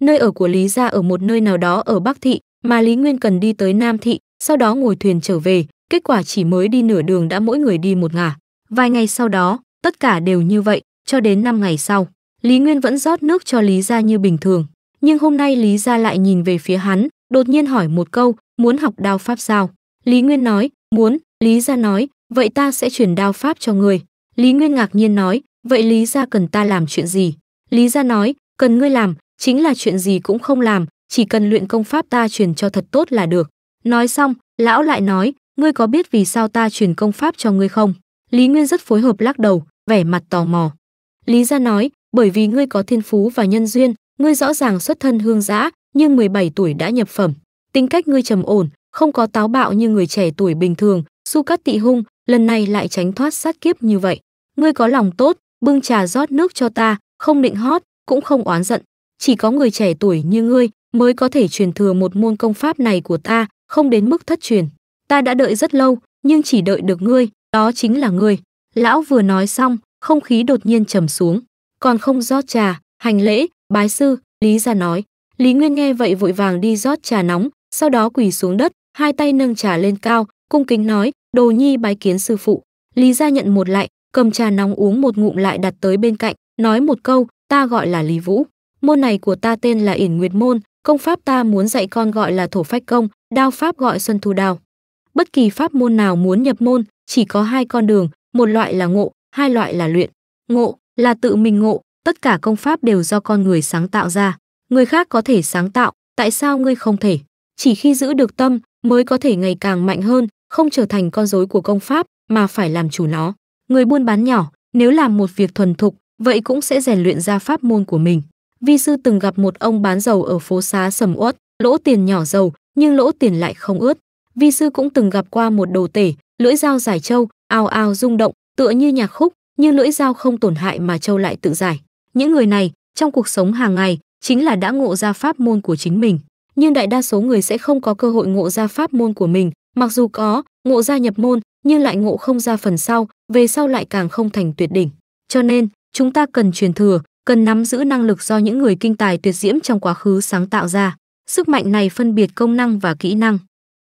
Nơi ở của Lý ra ở một nơi nào đó ở Bắc Thị, mà Lý Nguyên cần đi tới Nam Thị, sau đó ngồi thuyền trở về, kết quả chỉ mới đi nửa đường đã mỗi người đi một ngả. Vài ngày sau đó, Tất cả đều như vậy, cho đến 5 ngày sau, Lý Nguyên vẫn rót nước cho Lý Gia như bình thường, nhưng hôm nay Lý Gia lại nhìn về phía hắn, đột nhiên hỏi một câu, muốn học đao pháp sao? Lý Nguyên nói, muốn, Lý Gia nói, vậy ta sẽ chuyển đao pháp cho người. Lý Nguyên ngạc nhiên nói, vậy Lý Gia cần ta làm chuyện gì? Lý Gia nói, cần ngươi làm, chính là chuyện gì cũng không làm, chỉ cần luyện công pháp ta truyền cho thật tốt là được. Nói xong, lão lại nói, ngươi có biết vì sao ta truyền công pháp cho ngươi không? Lý Nguyên rất phối hợp lắc đầu, vẻ mặt tò mò. Lý gia nói, bởi vì ngươi có thiên phú và nhân duyên, ngươi rõ ràng xuất thân hương giã, nhưng 17 tuổi đã nhập phẩm. Tính cách ngươi trầm ổn, không có táo bạo như người trẻ tuổi bình thường, su cắt tị hung, lần này lại tránh thoát sát kiếp như vậy. Ngươi có lòng tốt, bưng trà rót nước cho ta, không định hót, cũng không oán giận. Chỉ có người trẻ tuổi như ngươi mới có thể truyền thừa một môn công pháp này của ta, không đến mức thất truyền. Ta đã đợi rất lâu, nhưng chỉ đợi được ngươi, đó chính là ngươi. Lão vừa nói xong, không khí đột nhiên trầm xuống. Còn không rót trà, hành lễ, bái sư, Lý ra nói. Lý Nguyên nghe vậy vội vàng đi rót trà nóng, sau đó quỳ xuống đất, hai tay nâng trà lên cao, cung kính nói, đồ nhi bái kiến sư phụ. Lý ra nhận một lại, cầm trà nóng uống một ngụm lại đặt tới bên cạnh, nói một câu, ta gọi là Lý Vũ. Môn này của ta tên là Yển Nguyệt Môn, công pháp ta muốn dạy con gọi là thổ phách công, đao pháp gọi xuân thu đao. Bất kỳ pháp môn nào muốn nhập môn, chỉ có hai con đường, một loại là ngộ, hai loại là luyện. Ngộ là tự mình ngộ, tất cả công pháp đều do con người sáng tạo ra. Người khác có thể sáng tạo, tại sao ngươi không thể? Chỉ khi giữ được tâm mới có thể ngày càng mạnh hơn, không trở thành con rối của công pháp mà phải làm chủ nó. Người buôn bán nhỏ, nếu làm một việc thuần thục, vậy cũng sẽ rèn luyện ra pháp môn của mình. Vi sư từng gặp một ông bán dầu ở phố xá sầm uất, lỗ tiền nhỏ dầu, nhưng lỗ tiền lại không ướt. Vi sư cũng từng gặp qua một đồ tể, lưỡi dao giải trâu, ao ao rung động, tựa như nhạc khúc, như lưỡi dao không tổn hại mà châu lại tự giải. Những người này, trong cuộc sống hàng ngày, chính là đã ngộ ra pháp môn của chính mình. Nhưng đại đa số người sẽ không có cơ hội ngộ ra pháp môn của mình, mặc dù có, ngộ ra nhập môn, nhưng lại ngộ không ra phần sau, về sau lại càng không thành tuyệt đỉnh. Cho nên, chúng ta cần truyền thừa, cần nắm giữ năng lực do những người kinh tài tuyệt diễm trong quá khứ sáng tạo ra. Sức mạnh này phân biệt công năng và kỹ năng.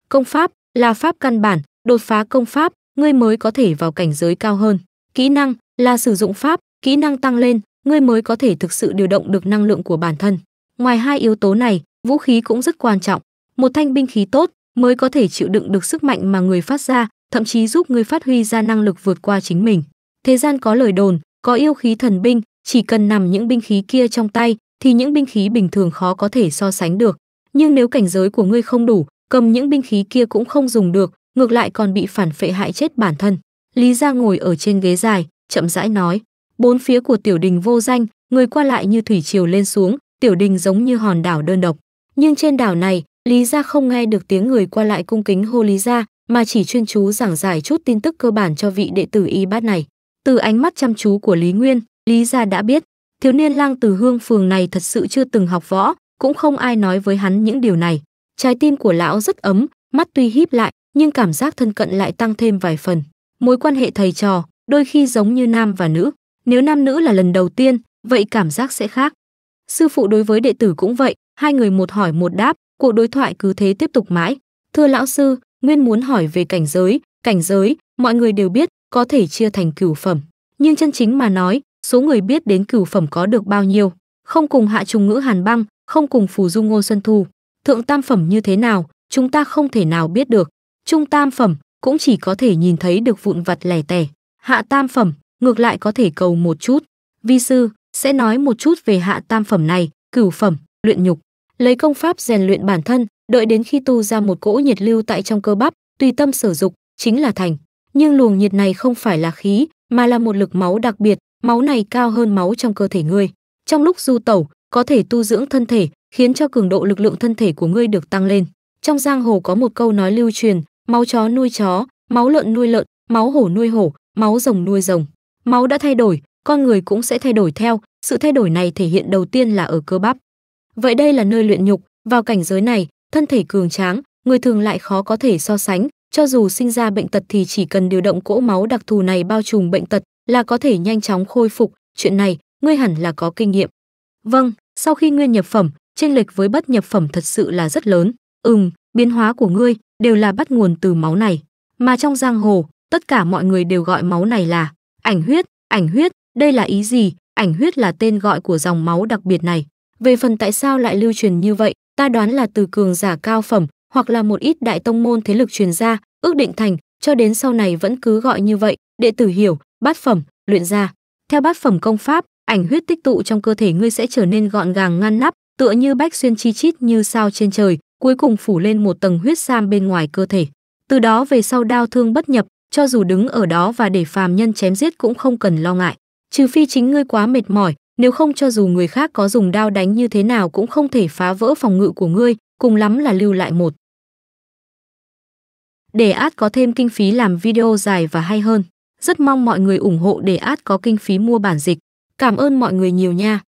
Công pháp là pháp căn bản, đột phá công pháp, ngươi mới có thể vào cảnh giới cao hơn. Kỹ năng là sử dụng pháp, kỹ năng tăng lên, ngươi mới có thể thực sự điều động được năng lượng của bản thân. Ngoài hai yếu tố này, vũ khí cũng rất quan trọng. Một thanh binh khí tốt mới có thể chịu đựng được sức mạnh mà người phát ra, thậm chí giúp người phát huy ra năng lực vượt qua chính mình. Thế gian có lời đồn, có yêu khí thần binh, chỉ cần nằm những binh khí kia trong tay thì những binh khí bình thường khó có thể so sánh được. Nhưng nếu cảnh giới của ngươi không đủ, cầm những binh khí kia cũng không dùng được, ngược lại còn bị phản phệ hại chết bản thân. Lý Gia ngồi ở trên ghế dài, chậm rãi nói, bốn phía của tiểu đình vô danh, người qua lại như thủy triều lên xuống, tiểu đình giống như hòn đảo đơn độc. Nhưng trên đảo này, Lý Gia không nghe được tiếng người qua lại cung kính hô Lý Gia, mà chỉ chuyên chú giảng giải chút tin tức cơ bản cho vị đệ tử y bát này. Từ ánh mắt chăm chú của Lý Nguyên, Lý Gia đã biết, thiếu niên lang từ hương phường này thật sự chưa từng học võ, cũng không ai nói với hắn những điều này. Trái tim của lão rất ấm, mắt tuy híp lại, nhưng cảm giác thân cận lại tăng thêm vài phần. Mối quan hệ thầy trò đôi khi giống như nam và nữ, nếu nam nữ là lần đầu tiên, vậy cảm giác sẽ khác. Sư phụ đối với đệ tử cũng vậy, hai người một hỏi một đáp, cuộc đối thoại cứ thế tiếp tục mãi. Thưa lão sư, Nguyên muốn hỏi về cảnh giới, cảnh giới, mọi người đều biết, có thể chia thành cửu phẩm. Nhưng chân chính mà nói, số người biết đến cửu phẩm có được bao nhiêu, không cùng hạ trùng ngữ hàn băng, không cùng phù dung ngô xuân thu. Thượng tam phẩm như thế nào, chúng ta không thể nào biết được trung tam phẩm cũng chỉ có thể nhìn thấy được vụn vặt lẻ tẻ hạ tam phẩm ngược lại có thể cầu một chút vi sư sẽ nói một chút về hạ tam phẩm này cửu phẩm luyện nhục lấy công pháp rèn luyện bản thân đợi đến khi tu ra một cỗ nhiệt lưu tại trong cơ bắp tùy tâm sử dụng chính là thành nhưng luồng nhiệt này không phải là khí mà là một lực máu đặc biệt máu này cao hơn máu trong cơ thể ngươi trong lúc du tẩu có thể tu dưỡng thân thể khiến cho cường độ lực lượng thân thể của ngươi được tăng lên trong giang hồ có một câu nói lưu truyền máu chó nuôi chó, máu lợn nuôi lợn, máu hổ nuôi hổ, máu rồng nuôi rồng. Máu đã thay đổi, con người cũng sẽ thay đổi theo, sự thay đổi này thể hiện đầu tiên là ở cơ bắp. Vậy đây là nơi luyện nhục, vào cảnh giới này, thân thể cường tráng, người thường lại khó có thể so sánh, cho dù sinh ra bệnh tật thì chỉ cần điều động cỗ máu đặc thù này bao trùm bệnh tật là có thể nhanh chóng khôi phục, chuyện này ngươi hẳn là có kinh nghiệm. Vâng, sau khi nguyên nhập phẩm, chênh lệch với bất nhập phẩm thật sự là rất lớn. Ừm, biến hóa của ngươi đều là bắt nguồn từ máu này mà trong giang hồ tất cả mọi người đều gọi máu này là ảnh huyết ảnh huyết đây là ý gì ảnh huyết là tên gọi của dòng máu đặc biệt này về phần tại sao lại lưu truyền như vậy ta đoán là từ cường giả cao phẩm hoặc là một ít đại tông môn thế lực truyền ra ước định thành cho đến sau này vẫn cứ gọi như vậy đệ tử hiểu bát phẩm luyện ra theo bát phẩm công pháp ảnh huyết tích tụ trong cơ thể ngươi sẽ trở nên gọn gàng ngăn nắp tựa như bách xuyên chi chít như sao trên trời cuối cùng phủ lên một tầng huyết sam bên ngoài cơ thể. Từ đó về sau đau thương bất nhập, cho dù đứng ở đó và để phàm nhân chém giết cũng không cần lo ngại, trừ phi chính ngươi quá mệt mỏi, nếu không cho dù người khác có dùng đao đánh như thế nào cũng không thể phá vỡ phòng ngự của ngươi, cùng lắm là lưu lại một. Để át có thêm kinh phí làm video dài và hay hơn, rất mong mọi người ủng hộ để át có kinh phí mua bản dịch. Cảm ơn mọi người nhiều nha.